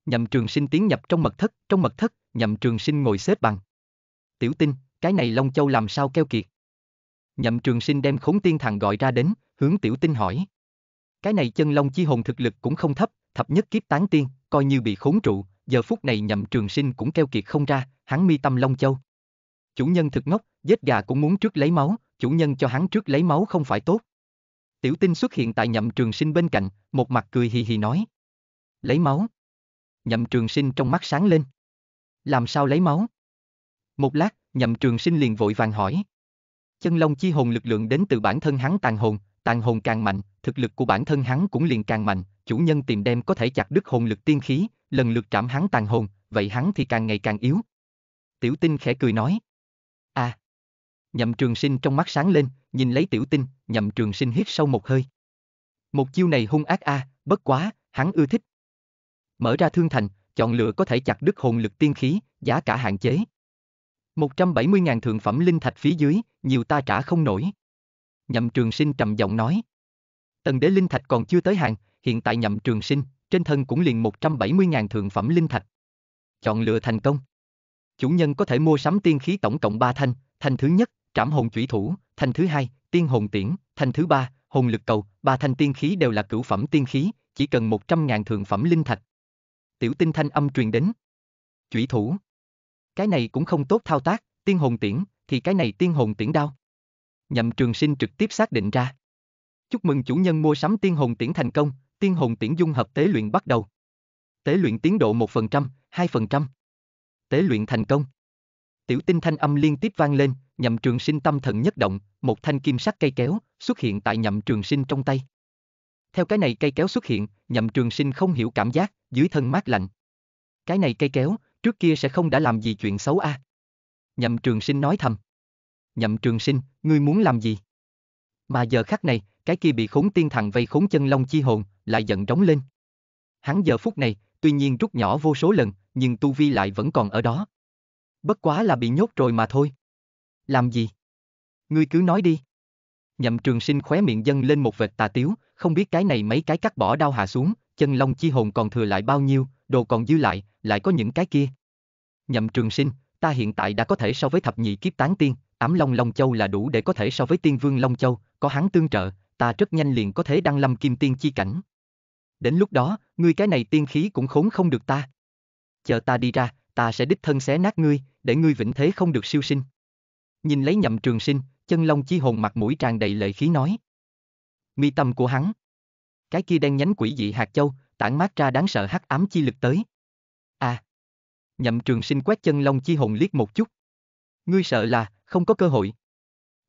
Nhậm Trường Sinh tiến nhập trong mật thất, trong mật thất, Nhậm Trường Sinh ngồi xếp bằng. Tiểu Tinh, cái này Long Châu làm sao keo kiệt? Nhậm Trường Sinh đem Khốn Tiên Thằng gọi ra đến, hướng Tiểu Tinh hỏi. Cái này chân long chi hồn thực lực cũng không thấp, thập nhất kiếp tán tiên, coi như bị khốn trụ, giờ phút này Nhậm Trường Sinh cũng keo kiệt không ra, hắn mi tâm Long Châu. Chủ nhân thực ngốc, giết gà cũng muốn trước lấy máu, chủ nhân cho hắn trước lấy máu không phải tốt. Tiểu tinh xuất hiện tại nhậm trường sinh bên cạnh, một mặt cười hì hì nói. Lấy máu. Nhậm trường sinh trong mắt sáng lên. Làm sao lấy máu? Một lát, nhậm trường sinh liền vội vàng hỏi. Chân long chi hồn lực lượng đến từ bản thân hắn tàn hồn, tàn hồn càng mạnh, thực lực của bản thân hắn cũng liền càng mạnh, chủ nhân tìm đem có thể chặt đứt hồn lực tiên khí, lần lượt trảm hắn tàn hồn, vậy hắn thì càng ngày càng yếu. Tiểu tinh khẽ cười nói. Nhậm Trường Sinh trong mắt sáng lên, nhìn lấy Tiểu Tinh, Nhậm Trường Sinh hít sâu một hơi. Một chiêu này hung ác a, à, bất quá, hắn ưa thích. Mở ra thương thành, chọn lựa có thể chặt đứt hồn lực tiên khí, giá cả hạn chế. 170.000 thượng phẩm linh thạch phía dưới, nhiều ta trả không nổi. Nhậm Trường Sinh trầm giọng nói. Tần đế linh thạch còn chưa tới hàng, hiện tại Nhậm Trường Sinh, trên thân cũng liền 170.000 thượng phẩm linh thạch. Chọn lựa thành công. Chủ nhân có thể mua sắm tiên khí tổng cộng 3 thanh, thanh thứ nhất, trảm hồn chủy thủ, thành thứ hai, tiên hồn tiễn, thành thứ ba, hồn lực cầu, ba thanh tiên khí đều là cửu phẩm tiên khí, chỉ cần một trăm ngàn thượng phẩm linh thạch. Tiểu tinh thanh âm truyền đến. Chủy thủ. Cái này cũng không tốt thao tác, tiên hồn tiễn, thì cái này tiên hồn tiễn đao. Nhậm trường sinh trực tiếp xác định ra. Chúc mừng chủ nhân mua sắm tiên hồn tiễn thành công, tiên hồn tiễn dung hợp tế luyện bắt đầu. Tế luyện tiến độ một phần trăm, hai phần trăm, Tế luyện thành công. Tiểu tinh thanh âm liên tiếp vang lên, nhậm trường sinh tâm thần nhất động, một thanh kim sắc cây kéo xuất hiện tại nhậm trường sinh trong tay. Theo cái này cây kéo xuất hiện, nhậm trường sinh không hiểu cảm giác, dưới thân mát lạnh. Cái này cây kéo, trước kia sẽ không đã làm gì chuyện xấu a. À? Nhậm trường sinh nói thầm. Nhậm trường sinh, ngươi muốn làm gì? Mà giờ khắc này, cái kia bị khốn tiên thằng vây khốn chân long chi hồn, lại giận trống lên. Hắn giờ phút này, tuy nhiên rút nhỏ vô số lần, nhưng tu vi lại vẫn còn ở đó. Bất quá là bị nhốt rồi mà thôi. Làm gì? Ngươi cứ nói đi. Nhậm trường sinh khóe miệng dâng lên một vệt tà tiếu, không biết cái này mấy cái cắt bỏ đau hạ xuống, chân long chi hồn còn thừa lại bao nhiêu, đồ còn dư lại, lại có những cái kia. Nhậm trường sinh, ta hiện tại đã có thể so với thập nhị kiếp tán tiên, ám long long châu là đủ để có thể so với tiên vương long châu, có hắn tương trợ, ta rất nhanh liền có thể đăng lâm kim tiên chi cảnh. Đến lúc đó, ngươi cái này tiên khí cũng khốn không được ta. Chờ ta đi ra, ta sẽ đích thân xé nát ngươi, để ngươi vĩnh thế không được siêu sinh. Nhìn lấy nhậm trường sinh, chân long chi hồn mặt mũi tràn đầy lệ khí nói. Mi tâm của hắn. Cái kia đen nhánh quỷ dị hạt châu, tản mát ra đáng sợ hắc ám chi lực tới. À. Nhậm trường sinh quét chân long chi hồn liếc một chút. Ngươi sợ là, không có cơ hội.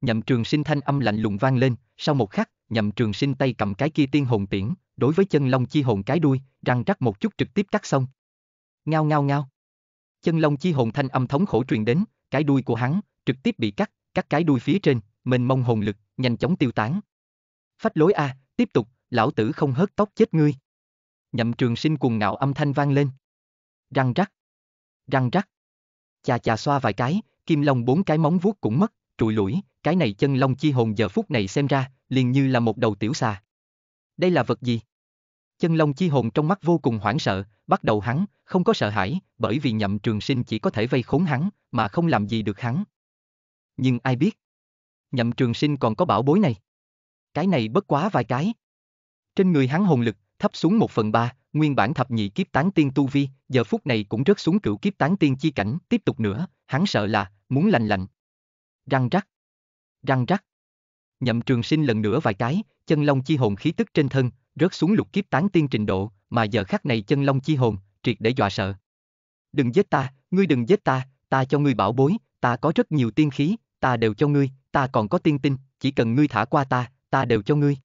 Nhậm trường sinh thanh âm lạnh lùng vang lên, sau một khắc, nhậm trường sinh tay cầm cái kia tiên hồn tiễn, đối với chân long chi hồn cái đuôi, răng rắc một chút trực tiếp cắt xong. Ngao ngao ngao chân Long chi hồn thanh âm thống khổ truyền đến, cái đuôi của hắn trực tiếp bị cắt, cắt cái đuôi phía trên, mình mông hồn lực, nhanh chóng tiêu tán. Phách lối a, à, tiếp tục, lão tử không hớt tóc chết ngươi. Nhậm trường sinh cuồng ngạo âm thanh vang lên. Răng rắc. Răng rắc. Chà chà xoa vài cái, kim long bốn cái móng vuốt cũng mất, trụi lũi, cái này chân long chi hồn giờ phút này xem ra, liền như là một đầu tiểu xà. Đây là vật gì? Chân long chi hồn trong mắt vô cùng hoảng sợ, bắt đầu hắn, không có sợ hãi, bởi vì nhậm trường sinh chỉ có thể vây khốn hắn, mà không làm gì được hắn. Nhưng ai biết? Nhậm trường sinh còn có bảo bối này. Cái này bất quá vài cái. Trên người hắn hồn lực, thấp xuống một phần ba, nguyên bản thập nhị kiếp tán tiên tu vi, giờ phút này cũng rớt xuống cửu kiếp tán tiên chi cảnh, tiếp tục nữa, hắn sợ là, muốn lành lạnh. Răng rắc. Răng rắc. Nhậm trường sinh lần nữa vài cái, chân long chi hồn khí tức trên thân, rớt xuống lục kiếp tán tiên trình độ, mà giờ khắc này chân long chi hồn, triệt để dọa sợ. Đừng giết ta, ngươi đừng giết ta, ta cho ngươi bảo bối, ta có rất nhiều tiên khí, ta đều cho ngươi, ta còn có tiên tinh, chỉ cần ngươi thả qua ta, ta đều cho ngươi.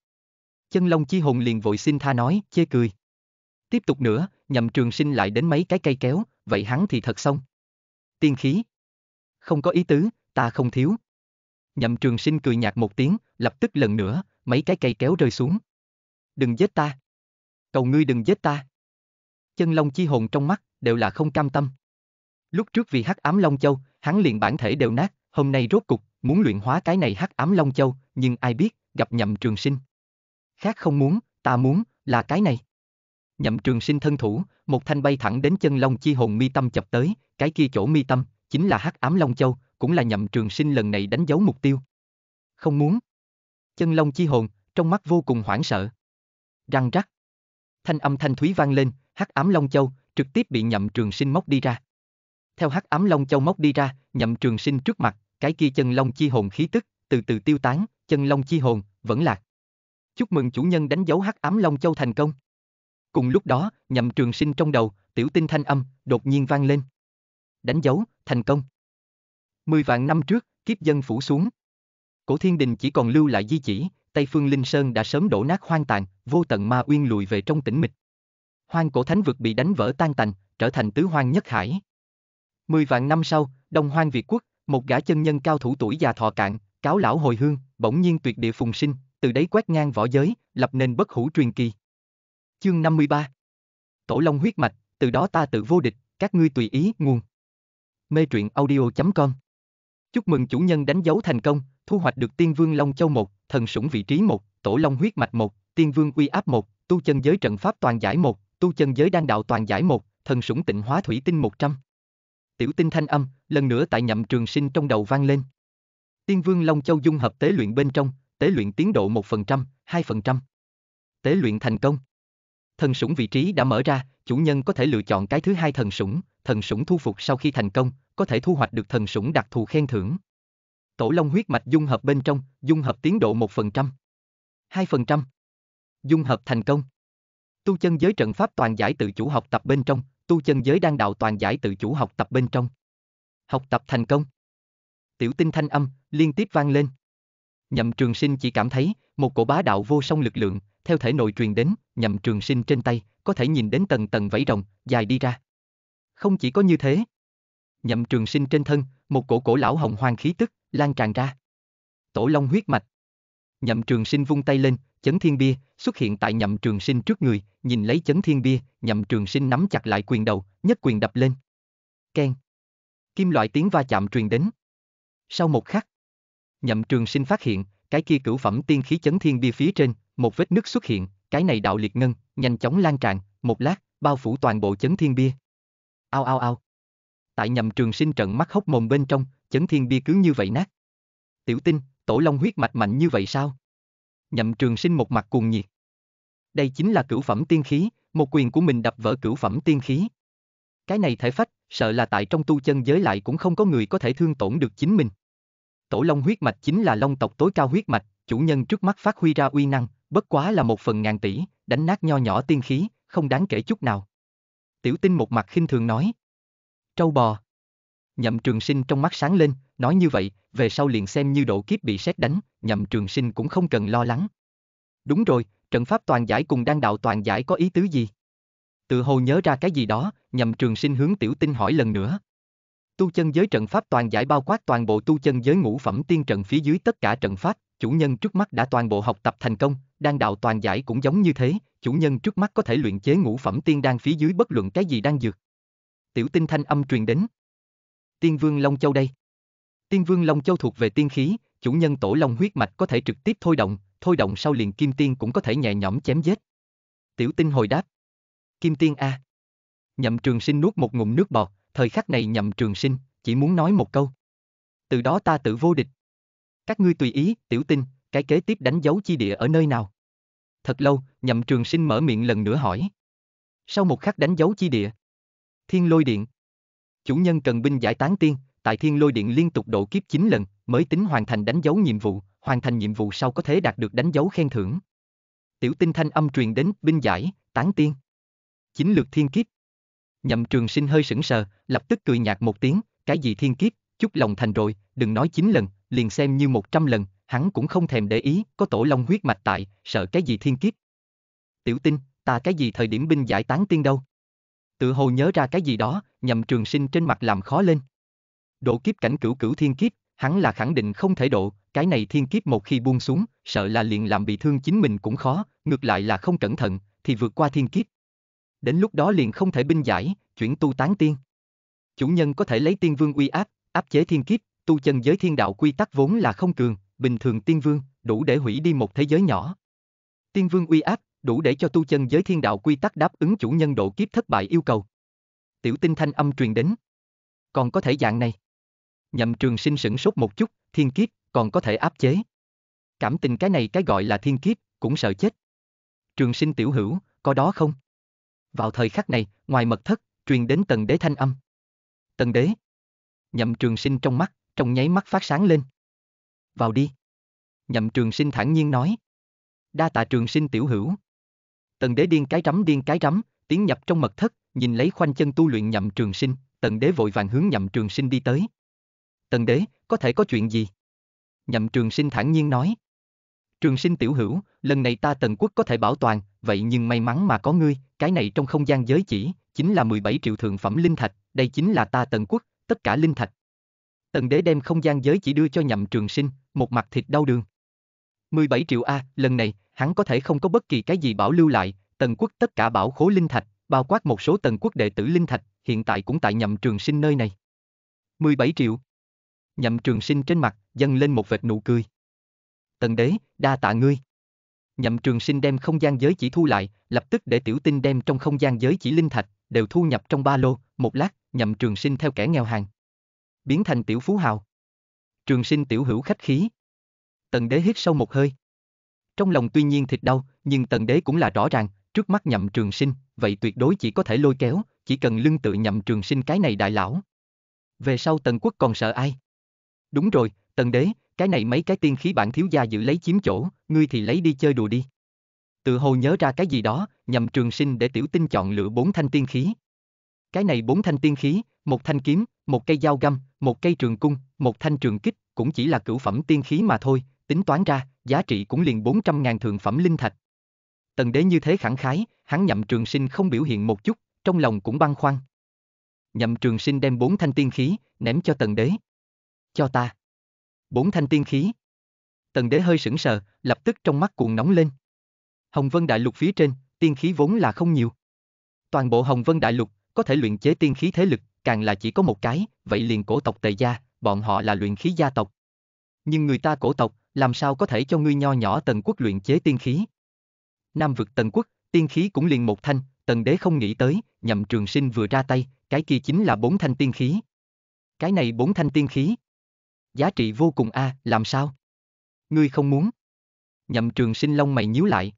Chân long chi hồn liền vội xin tha nói, chê cười. Tiếp tục nữa, nhậm trường sinh lại đến mấy cái cây kéo, vậy hắn thì thật xong. Tiên khí. Không có ý tứ, ta không thiếu. Nhậm trường sinh cười nhạt một tiếng, lập tức lần nữa, mấy cái cây kéo rơi xuống đừng giết ta. Cầu ngươi đừng giết ta. Chân long chi hồn trong mắt, đều là không cam tâm. Lúc trước vì hắc ám long châu, hắn liền bản thể đều nát, hôm nay rốt cục, muốn luyện hóa cái này hắc ám long châu, nhưng ai biết, gặp nhậm trường sinh. Khác không muốn, ta muốn, là cái này. Nhậm trường sinh thân thủ, một thanh bay thẳng đến chân long chi hồn mi tâm chập tới, cái kia chỗ mi tâm, chính là hắc ám long châu, cũng là nhậm trường sinh lần này đánh dấu mục tiêu. Không muốn. Chân long chi hồn, trong mắt vô cùng hoảng sợ răng rắc. Thanh âm thanh thúy vang lên, hắc ám Long Châu, trực tiếp bị nhậm trường sinh móc đi ra. Theo hắc ám Long Châu móc đi ra, nhậm trường sinh trước mặt, cái kia chân Long chi hồn khí tức, từ từ tiêu tán, chân Long chi hồn, vẫn lạc. Chúc mừng chủ nhân đánh dấu hắc ám Long Châu thành công. Cùng lúc đó, nhậm trường sinh trong đầu, tiểu tinh thanh âm, đột nhiên vang lên. Đánh dấu, thành công. Mười vạn năm trước, kiếp dân phủ xuống. Cổ thiên đình chỉ còn lưu lại di chỉ, Tây Phương Linh Sơn đã sớm đổ nát hoang tàn, vô tận ma uyên lùi về trong tĩnh mịch. Hoang cổ thánh vực bị đánh vỡ tan tành, trở thành tứ hoang nhất hải. Mười vạn năm sau, Đông Hoang Việt Quốc, một gã chân nhân cao thủ tuổi già thọ cạn, cáo lão hồi hương, bỗng nhiên tuyệt địa phùng sinh, từ đấy quét ngang võ giới, lập nên bất hủ truyền kỳ. Chương 53 Tổ Long huyết mạch, từ đó ta tự vô địch, các ngươi tùy ý, nguồn. Mê truyện audio.com Chúc mừng chủ nhân đánh dấu thành công, thu hoạch được Tiên Vương Long Châu 1, thần sủng vị trí 1, Tổ Long huyết mạch 1, Tiên Vương Uy Áp một, Tu Chân Giới Trận Pháp Toàn Giải một, Tu Chân Giới Đan Đạo Toàn Giải một, Thần Sủng Tịnh Hóa Thủy Tinh 100. Tiểu tinh thanh âm, lần nữa tại nhậm trường sinh trong đầu vang lên. Tiên Vương Long Châu dung hợp tế luyện bên trong, tế luyện tiến độ một phần trăm, hai phần trăm, Tế luyện thành công. Thần sủng vị trí đã mở ra, chủ nhân có thể lựa chọn cái thứ hai thần sủng, thần sủng thu phục sau khi thành công, có thể thu hoạch được thần sủng đặc thù khen thưởng. Tổ long huyết mạch dung hợp bên trong, dung hợp tiến độ một phần trăm, hai phần trăm. Dung hợp thành công. Tu chân giới trận pháp toàn giải tự chủ học tập bên trong, tu chân giới đang đạo toàn giải tự chủ học tập bên trong. Học tập thành công. Tiểu tinh thanh âm, liên tiếp vang lên. Nhậm trường sinh chỉ cảm thấy, một cổ bá đạo vô song lực lượng, theo thể nội truyền đến, nhậm trường sinh trên tay, có thể nhìn đến tầng tầng vẫy rồng, dài đi ra. Không chỉ có như thế. Nhậm trường sinh trên thân, một cổ cổ lão hồng hoang khí tức, lan tràn ra. Tổ long huyết mạch. Nhậm trường sinh vung tay lên, chấn thiên bia, xuất hiện tại nhậm trường sinh trước người, nhìn lấy chấn thiên bia, nhậm trường sinh nắm chặt lại quyền đầu, nhất quyền đập lên. keng Kim loại tiếng va chạm truyền đến. Sau một khắc, nhậm trường sinh phát hiện, cái kia cửu phẩm tiên khí chấn thiên bia phía trên, một vết nứt xuất hiện, cái này đạo liệt ngân, nhanh chóng lan tràn, một lát, bao phủ toàn bộ chấn thiên bia. Ao ao ao. Tại nhậm trường sinh trận mắt hốc mồm bên trong, chấn thiên bia cứ như vậy nát. Tiểu tinh, tổ long huyết mạch mạnh như vậy sao? nhậm trường sinh một mặt cuồng nhiệt. Đây chính là cửu phẩm tiên khí, một quyền của mình đập vỡ cửu phẩm tiên khí. Cái này thể phách, sợ là tại trong tu chân giới lại cũng không có người có thể thương tổn được chính mình. Tổ long huyết mạch chính là long tộc tối cao huyết mạch, chủ nhân trước mắt phát huy ra uy năng, bất quá là một phần ngàn tỷ, đánh nát nho nhỏ tiên khí, không đáng kể chút nào. Tiểu tinh một mặt khinh thường nói. Trâu bò. Nhậm trường sinh trong mắt sáng lên, nói như vậy, về sau liền xem như độ kiếp bị xét đánh, nhậm trường sinh cũng không cần lo lắng. Đúng rồi, trận pháp toàn giải cùng đan đạo toàn giải có ý tứ gì? Tự hồ nhớ ra cái gì đó, nhậm trường sinh hướng tiểu tinh hỏi lần nữa. Tu chân giới trận pháp toàn giải bao quát toàn bộ tu chân giới ngũ phẩm tiên trận phía dưới tất cả trận pháp, chủ nhân trước mắt đã toàn bộ học tập thành công, đan đạo toàn giải cũng giống như thế, chủ nhân trước mắt có thể luyện chế ngũ phẩm tiên đan phía dưới bất luận cái gì đang dược. Tiểu tinh thanh âm truyền đến. Tiên vương Long Châu đây. Tiên Vương Long Châu thuộc về tiên khí, chủ nhân tổ long huyết mạch có thể trực tiếp thôi động, thôi động sau liền kim tiên cũng có thể nhẹ nhõm chém giết. Tiểu Tinh hồi đáp. Kim tiên a. Nhậm Trường Sinh nuốt một ngụm nước bọt, thời khắc này Nhậm Trường Sinh chỉ muốn nói một câu. Từ đó ta tự vô địch. Các ngươi tùy ý, Tiểu Tinh, cái kế tiếp đánh dấu chi địa ở nơi nào? Thật lâu, Nhậm Trường Sinh mở miệng lần nữa hỏi. Sau một khắc đánh dấu chi địa, Thiên Lôi Điện. Chủ nhân cần binh giải tán tiên, tại thiên lôi điện liên tục độ kiếp 9 lần, mới tính hoàn thành đánh dấu nhiệm vụ, hoàn thành nhiệm vụ sau có thể đạt được đánh dấu khen thưởng. Tiểu tinh thanh âm truyền đến, binh giải, tán tiên. Chính lược thiên kiếp. Nhậm trường sinh hơi sững sờ, lập tức cười nhạt một tiếng, cái gì thiên kiếp, chút lòng thành rồi, đừng nói 9 lần, liền xem như 100 lần, hắn cũng không thèm để ý, có tổ long huyết mạch tại, sợ cái gì thiên kiếp. Tiểu tinh, ta cái gì thời điểm binh giải tán tiên đâu? Tự hồ nhớ ra cái gì đó, nhậm trường sinh trên mặt làm khó lên. Độ kiếp cảnh cửu cửu thiên kiếp, hắn là khẳng định không thể độ, cái này thiên kiếp một khi buông xuống, sợ là liền làm bị thương chính mình cũng khó, ngược lại là không cẩn thận, thì vượt qua thiên kiếp. Đến lúc đó liền không thể binh giải, chuyển tu tán tiên. Chủ nhân có thể lấy tiên vương uy áp, áp chế thiên kiếp, tu chân giới thiên đạo quy tắc vốn là không cường, bình thường tiên vương, đủ để hủy đi một thế giới nhỏ. Tiên vương uy áp, đủ để cho tu chân giới thiên đạo quy tắc đáp ứng chủ nhân độ kiếp thất bại yêu cầu. Tiểu tinh thanh âm truyền đến. Còn có thể dạng này. Nhậm trường sinh sửng sốt một chút, thiên kiếp, còn có thể áp chế. Cảm tình cái này cái gọi là thiên kiếp, cũng sợ chết. Trường sinh tiểu hữu, có đó không? Vào thời khắc này, ngoài mật thất, truyền đến tần đế thanh âm. Tần đế. Nhậm trường sinh trong mắt, trong nháy mắt phát sáng lên. Vào đi. Nhậm trường sinh thản nhiên nói. Đa tạ trường sinh tiểu hữu. Tần đế điên cái rắm điên cái rắm, tiến nhập trong mật thất, nhìn lấy khoanh chân tu luyện nhậm trường sinh, tần đế vội vàng hướng nhậm trường sinh đi tới tần đế, có thể có chuyện gì? Nhậm trường sinh thản nhiên nói. Trường sinh tiểu hữu, lần này ta tần quốc có thể bảo toàn, vậy nhưng may mắn mà có ngươi, cái này trong không gian giới chỉ, chính là 17 triệu thượng phẩm linh thạch, đây chính là ta tần quốc, tất cả linh thạch. Tần đế đem không gian giới chỉ đưa cho nhậm trường sinh, một mặt thịt đau đường. 17 triệu A, lần này, hắn có thể không có bất kỳ cái gì bảo lưu lại, tần quốc tất cả bảo khố linh thạch, bao quát một số tần quốc đệ tử linh thạch, hiện tại cũng tại nhậm trường sinh nơi này. 17 triệu Nhậm trường sinh trên mặt, dâng lên một vệt nụ cười. Tần đế, đa tạ ngươi. Nhậm trường sinh đem không gian giới chỉ thu lại, lập tức để tiểu tinh đem trong không gian giới chỉ linh thạch, đều thu nhập trong ba lô, một lát, nhậm trường sinh theo kẻ nghèo hàng. Biến thành tiểu phú hào. Trường sinh tiểu hữu khách khí. Tần đế hít sâu một hơi. Trong lòng tuy nhiên thịt đau, nhưng tần đế cũng là rõ ràng, trước mắt nhậm trường sinh, vậy tuyệt đối chỉ có thể lôi kéo, chỉ cần lưng tự nhậm trường sinh cái này đại lão. Về sau tần quốc còn sợ ai? Đúng rồi, tần đế, cái này mấy cái tiên khí bản thiếu gia giữ lấy chiếm chỗ, ngươi thì lấy đi chơi đùa đi. Tự hồ nhớ ra cái gì đó, nhằm trường sinh để tiểu tinh chọn lựa bốn thanh tiên khí. Cái này bốn thanh tiên khí, một thanh kiếm, một cây dao găm, một cây trường cung, một thanh trường kích, cũng chỉ là cửu phẩm tiên khí mà thôi, tính toán ra, giá trị cũng liền bốn trăm ngàn thượng phẩm linh thạch. Tần đế như thế khẳng khái, hắn nhậm trường sinh không biểu hiện một chút, trong lòng cũng băn khoăn. Nhậm trường sinh đem bốn thanh tiên khí, ném cho tần đế. Cho ta. Bốn thanh tiên khí. Tần đế hơi sững sờ, lập tức trong mắt cuồng nóng lên. Hồng Vân Đại Lục phía trên, tiên khí vốn là không nhiều. Toàn bộ Hồng Vân Đại Lục có thể luyện chế tiên khí thế lực, càng là chỉ có một cái, vậy liền cổ tộc Tề gia, bọn họ là luyện khí gia tộc. Nhưng người ta cổ tộc, làm sao có thể cho ngươi nho nhỏ Tần Quốc luyện chế tiên khí? Nam vực Tần Quốc, tiên khí cũng liền một thanh, Tần Đế không nghĩ tới, nhậm trường sinh vừa ra tay, cái kia chính là bốn thanh tiên khí. Cái này bốn thanh tiên khí, giá trị vô cùng a, à, làm sao? Ngươi không muốn? Nhậm trường sinh lông mày nhíu lại.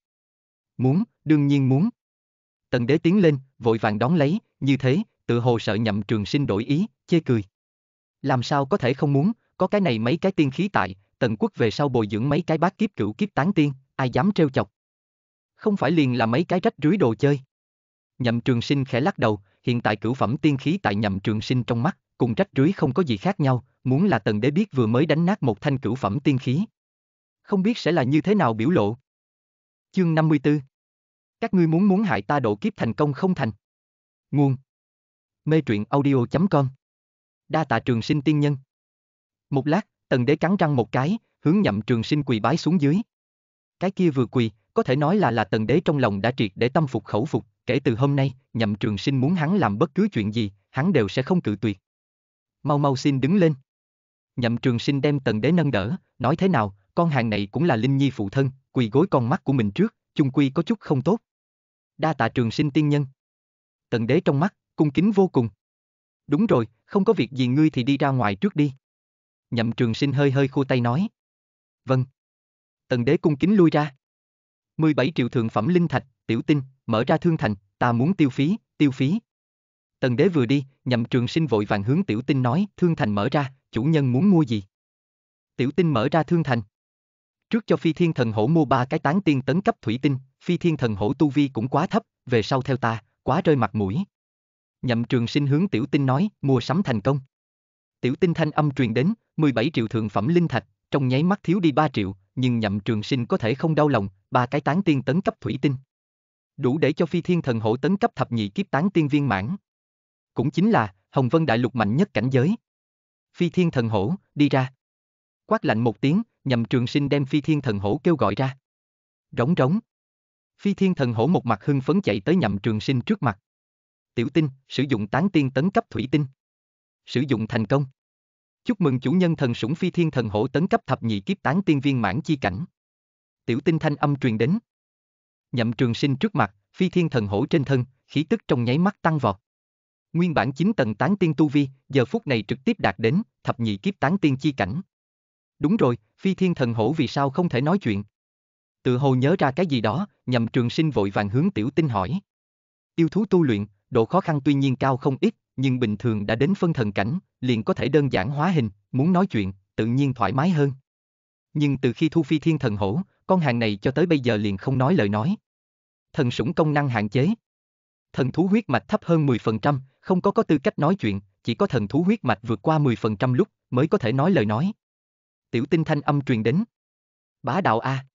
Muốn, đương nhiên muốn. Tần đế tiến lên, vội vàng đón lấy, như thế, tự hồ sợ nhậm trường sinh đổi ý, chê cười. Làm sao có thể không muốn, có cái này mấy cái tiên khí tại, tần quốc về sau bồi dưỡng mấy cái bát kiếp cửu kiếp tán tiên, ai dám trêu chọc. Không phải liền là mấy cái rách rưới đồ chơi. Nhậm trường sinh khẽ lắc đầu, hiện tại cửu phẩm tiên khí tại nhậm trường sinh trong mắt, cùng rách rưới không có gì khác nhau, muốn là tần đế biết vừa mới đánh nát một thanh cửu phẩm tiên khí. Không biết sẽ là như thế nào biểu lộ. Chương 54 Các ngươi muốn muốn hại ta độ kiếp thành công không thành. Nguồn Mê truyện audio.com Đa tạ trường sinh tiên nhân Một lát, tần đế cắn răng một cái, hướng nhậm trường sinh quỳ bái xuống dưới. Cái kia vừa quỳ, có thể nói là là tần đế trong lòng đã triệt để tâm phục khẩu phục, kể từ hôm nay, nhậm trường sinh muốn hắn làm bất cứ chuyện gì, hắn đều sẽ không cự tuyệt. Mau mau xin đứng lên. Nhậm Trường Sinh đem Tần Đế nâng đỡ, nói thế nào, con hàng này cũng là Linh Nhi phụ thân, quỳ gối con mắt của mình trước, chung quy có chút không tốt. Đa tạ Trường Sinh tiên nhân. Tần Đế trong mắt, cung kính vô cùng. Đúng rồi, không có việc gì ngươi thì đi ra ngoài trước đi. Nhậm Trường Sinh hơi hơi khu tay nói. Vâng. Tần Đế cung kính lui ra. 17 triệu thượng phẩm linh thạch, tiểu tinh, mở ra thương thành, ta muốn tiêu phí, tiêu phí. Tần Đế vừa đi, Nhậm Trường Sinh vội vàng hướng tiểu tinh nói, thương thành mở ra, chủ nhân muốn mua gì? Tiểu tinh mở ra thương thành. Trước cho phi thiên thần hổ mua ba cái tán tiên tấn cấp thủy tinh, phi thiên thần hổ tu vi cũng quá thấp, về sau theo ta, quá rơi mặt mũi. Nhậm trường sinh hướng tiểu tinh nói, mua sắm thành công. Tiểu tinh thanh âm truyền đến, 17 triệu thượng phẩm linh thạch, trong nháy mắt thiếu đi 3 triệu, nhưng nhậm trường sinh có thể không đau lòng, ba cái tán tiên tấn cấp thủy tinh. Đủ để cho phi thiên thần hổ tấn cấp thập nhị kiếp tán tiên viên mãn. Cũng chính là, Hồng Vân Đại Lục mạnh nhất cảnh giới phi thiên thần hổ, đi ra. Quát lạnh một tiếng, nhằm trường sinh đem phi thiên thần hổ kêu gọi ra. Rống rống. Phi thiên thần hổ một mặt hưng phấn chạy tới nhằm trường sinh trước mặt. Tiểu tinh, sử dụng tán tiên tấn cấp thủy tinh. Sử dụng thành công. Chúc mừng chủ nhân thần sủng phi thiên thần hổ tấn cấp thập nhị kiếp tán tiên viên mãn chi cảnh. Tiểu tinh thanh âm truyền đến. Nhậm trường sinh trước mặt, phi thiên thần hổ trên thân, khí tức trong nháy mắt tăng vọt. Nguyên bản 9 tầng tán tiên tu vi, giờ phút này trực tiếp đạt đến, thập nhị kiếp tán tiên chi cảnh. Đúng rồi, phi thiên thần hổ vì sao không thể nói chuyện? Tự hồ nhớ ra cái gì đó, nhầm trường sinh vội vàng hướng tiểu tinh hỏi. Yêu thú tu luyện, độ khó khăn tuy nhiên cao không ít, nhưng bình thường đã đến phân thần cảnh, liền có thể đơn giản hóa hình, muốn nói chuyện, tự nhiên thoải mái hơn. Nhưng từ khi thu phi thiên thần hổ, con hàng này cho tới bây giờ liền không nói lời nói. Thần sủng công năng hạn chế. Thần thú huyết mạch thấp hơn 10%, không có có tư cách nói chuyện, chỉ có thần thú huyết mạch vượt qua 10% lúc mới có thể nói lời nói. Tiểu tinh thanh âm truyền đến. Bá đạo A.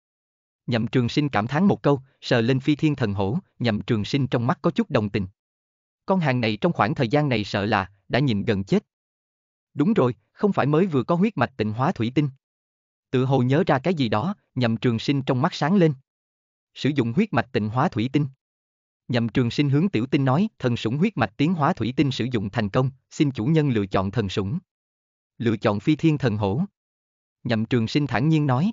Nhậm trường sinh cảm thán một câu, sờ lên phi thiên thần hổ, nhậm trường sinh trong mắt có chút đồng tình. Con hàng này trong khoảng thời gian này sợ là, đã nhìn gần chết. Đúng rồi, không phải mới vừa có huyết mạch tịnh hóa thủy tinh. Tự hồ nhớ ra cái gì đó, nhậm trường sinh trong mắt sáng lên. Sử dụng huyết mạch tịnh hóa thủy tinh. Nhậm Trường Sinh hướng Tiểu Tinh nói, thần sủng huyết mạch tiến hóa thủy tinh sử dụng thành công, xin chủ nhân lựa chọn thần sủng. Lựa chọn phi thiên thần hổ. Nhậm Trường Sinh thản nhiên nói.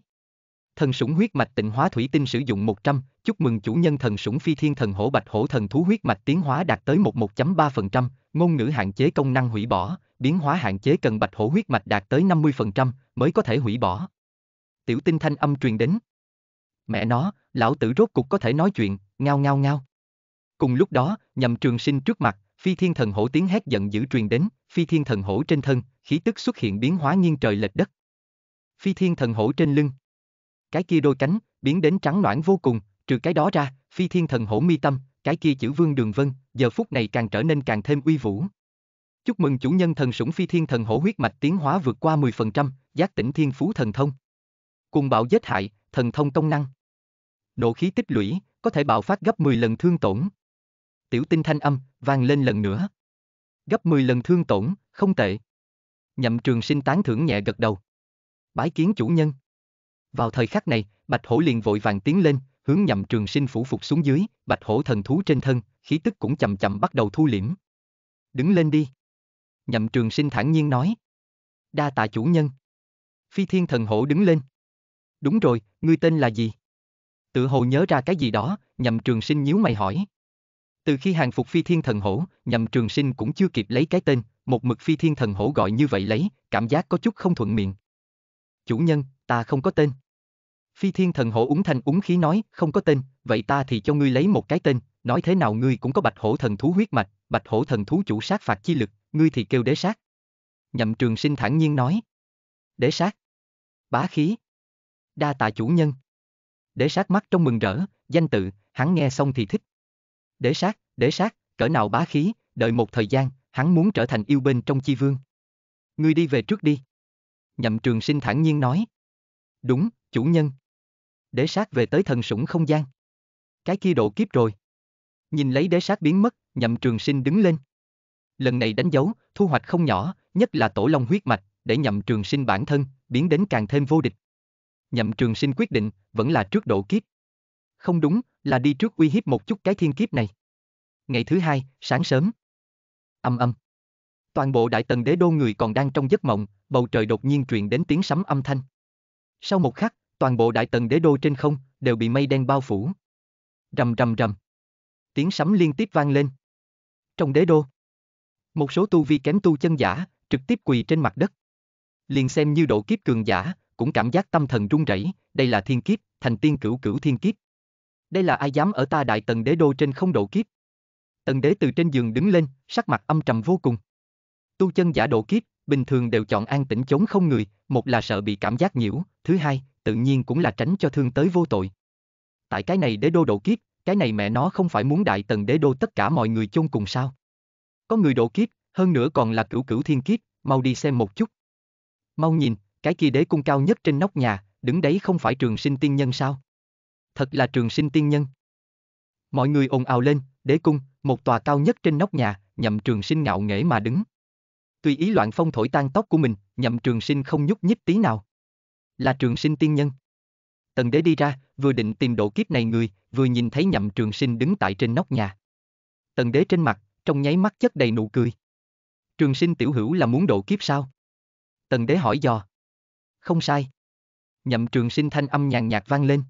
Thần sủng huyết mạch tịnh hóa thủy tinh sử dụng 100, chúc mừng chủ nhân thần sủng phi thiên thần hổ bạch hổ thần thú huyết mạch tiến hóa đạt tới 11.3%, ngôn ngữ hạn chế công năng hủy bỏ, biến hóa hạn chế cần bạch hổ huyết mạch đạt tới 50% mới có thể hủy bỏ. Tiểu tinh thanh âm truyền đến. Mẹ nó, lão tử rốt cục có thể nói chuyện, ngao ngao ngao. Cùng lúc đó, nhằm trường sinh trước mặt, phi thiên thần hổ tiếng hét giận dữ truyền đến, phi thiên thần hổ trên thân, khí tức xuất hiện biến hóa nghiêng trời lệch đất. Phi thiên thần hổ trên lưng. Cái kia đôi cánh, biến đến trắng noãn vô cùng, trừ cái đó ra, phi thiên thần hổ mi tâm, cái kia chữ vương đường vân, giờ phút này càng trở nên càng thêm uy vũ. Chúc mừng chủ nhân thần sủng phi thiên thần hổ huyết mạch tiến hóa vượt qua 10%, giác tỉnh thiên phú thần thông. Cùng bạo giết hại, thần thông công năng. Nộ khí tích lũy, có thể bạo phát gấp 10 lần thương tổn tiểu tinh thanh âm, vang lên lần nữa. Gấp 10 lần thương tổn, không tệ. Nhậm trường sinh tán thưởng nhẹ gật đầu. Bái kiến chủ nhân. Vào thời khắc này, bạch hổ liền vội vàng tiến lên, hướng nhậm trường sinh phủ phục xuống dưới, bạch hổ thần thú trên thân, khí tức cũng chậm chậm bắt đầu thu liễm. Đứng lên đi. Nhậm trường sinh thản nhiên nói. Đa tạ chủ nhân. Phi thiên thần hổ đứng lên. Đúng rồi, ngươi tên là gì? Tự hồ nhớ ra cái gì đó, nhậm trường sinh nhíu mày hỏi. Từ khi hàng phục phi thiên thần hổ, nhầm trường sinh cũng chưa kịp lấy cái tên, một mực phi thiên thần hổ gọi như vậy lấy, cảm giác có chút không thuận miệng. Chủ nhân, ta không có tên. Phi thiên thần hổ uống thanh uống khí nói, không có tên, vậy ta thì cho ngươi lấy một cái tên, nói thế nào ngươi cũng có bạch hổ thần thú huyết mạch, bạch hổ thần thú chủ sát phạt chi lực, ngươi thì kêu đế sát. Nhậm trường sinh thản nhiên nói. Đế sát. Bá khí. Đa tạ chủ nhân. Đế sát mắt trong mừng rỡ, danh tự, hắn nghe xong thì thích, đế sát, đế sát, cỡ nào bá khí, đợi một thời gian, hắn muốn trở thành yêu bên trong chi vương. Ngươi đi về trước đi. Nhậm trường sinh thản nhiên nói. Đúng, chủ nhân. Đế sát về tới thần sủng không gian. Cái kia độ kiếp rồi. Nhìn lấy đế sát biến mất, nhậm trường sinh đứng lên. Lần này đánh dấu, thu hoạch không nhỏ, nhất là tổ long huyết mạch, để nhậm trường sinh bản thân, biến đến càng thêm vô địch. Nhậm trường sinh quyết định, vẫn là trước độ kiếp. Không đúng, là đi trước uy hiếp một chút cái thiên kiếp này. Ngày thứ hai, sáng sớm. Âm âm. Toàn bộ đại tần đế đô người còn đang trong giấc mộng, bầu trời đột nhiên truyền đến tiếng sấm âm thanh. Sau một khắc, toàn bộ đại tần đế đô trên không đều bị mây đen bao phủ. Rầm rầm rầm. Tiếng sấm liên tiếp vang lên. Trong đế đô, một số tu vi kém tu chân giả trực tiếp quỳ trên mặt đất. Liền xem như độ kiếp cường giả, cũng cảm giác tâm thần run rẩy, đây là thiên kiếp, thành tiên cửu cửu thiên kiếp đây là ai dám ở ta đại tần đế đô trên không độ kiếp. Tần đế từ trên giường đứng lên, sắc mặt âm trầm vô cùng. Tu chân giả độ kiếp, bình thường đều chọn an tĩnh chống không người, một là sợ bị cảm giác nhiễu, thứ hai, tự nhiên cũng là tránh cho thương tới vô tội. Tại cái này đế đô độ kiếp, cái này mẹ nó không phải muốn đại tần đế đô tất cả mọi người chung cùng sao. Có người độ kiếp, hơn nữa còn là cửu cửu thiên kiếp, mau đi xem một chút. Mau nhìn, cái kia đế cung cao nhất trên nóc nhà, đứng đấy không phải trường sinh tiên nhân sao? thật là trường sinh tiên nhân. Mọi người ồn ào lên, đế cung, một tòa cao nhất trên nóc nhà, nhậm trường sinh ngạo nghễ mà đứng. Tùy ý loạn phong thổi tan tóc của mình, nhậm trường sinh không nhúc nhích tí nào. Là trường sinh tiên nhân. Tần đế đi ra, vừa định tìm độ kiếp này người, vừa nhìn thấy nhậm trường sinh đứng tại trên nóc nhà. Tần đế trên mặt, trong nháy mắt chất đầy nụ cười. Trường sinh tiểu hữu là muốn độ kiếp sao? Tần đế hỏi dò. Không sai. Nhậm trường sinh thanh âm nhàn nhạt vang lên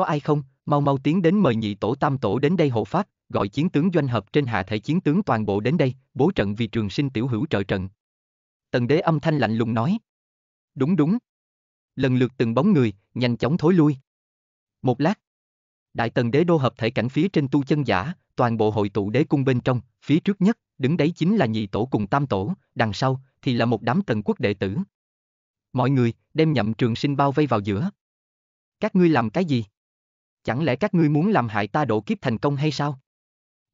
có ai không, mau mau tiến đến mời nhị tổ tam tổ đến đây hộ pháp, gọi chiến tướng doanh hợp trên hạ thể chiến tướng toàn bộ đến đây, bố trận vì trường sinh tiểu hữu trợ trận. Tần đế âm thanh lạnh lùng nói. Đúng đúng. Lần lượt từng bóng người, nhanh chóng thối lui. Một lát. Đại tần đế đô hợp thể cảnh phía trên tu chân giả, toàn bộ hội tụ đế cung bên trong, phía trước nhất, đứng đấy chính là nhị tổ cùng tam tổ, đằng sau, thì là một đám tần quốc đệ tử. Mọi người, đem nhậm trường sinh bao vây vào giữa. Các ngươi làm cái gì? Chẳng lẽ các ngươi muốn làm hại ta độ kiếp thành công hay sao?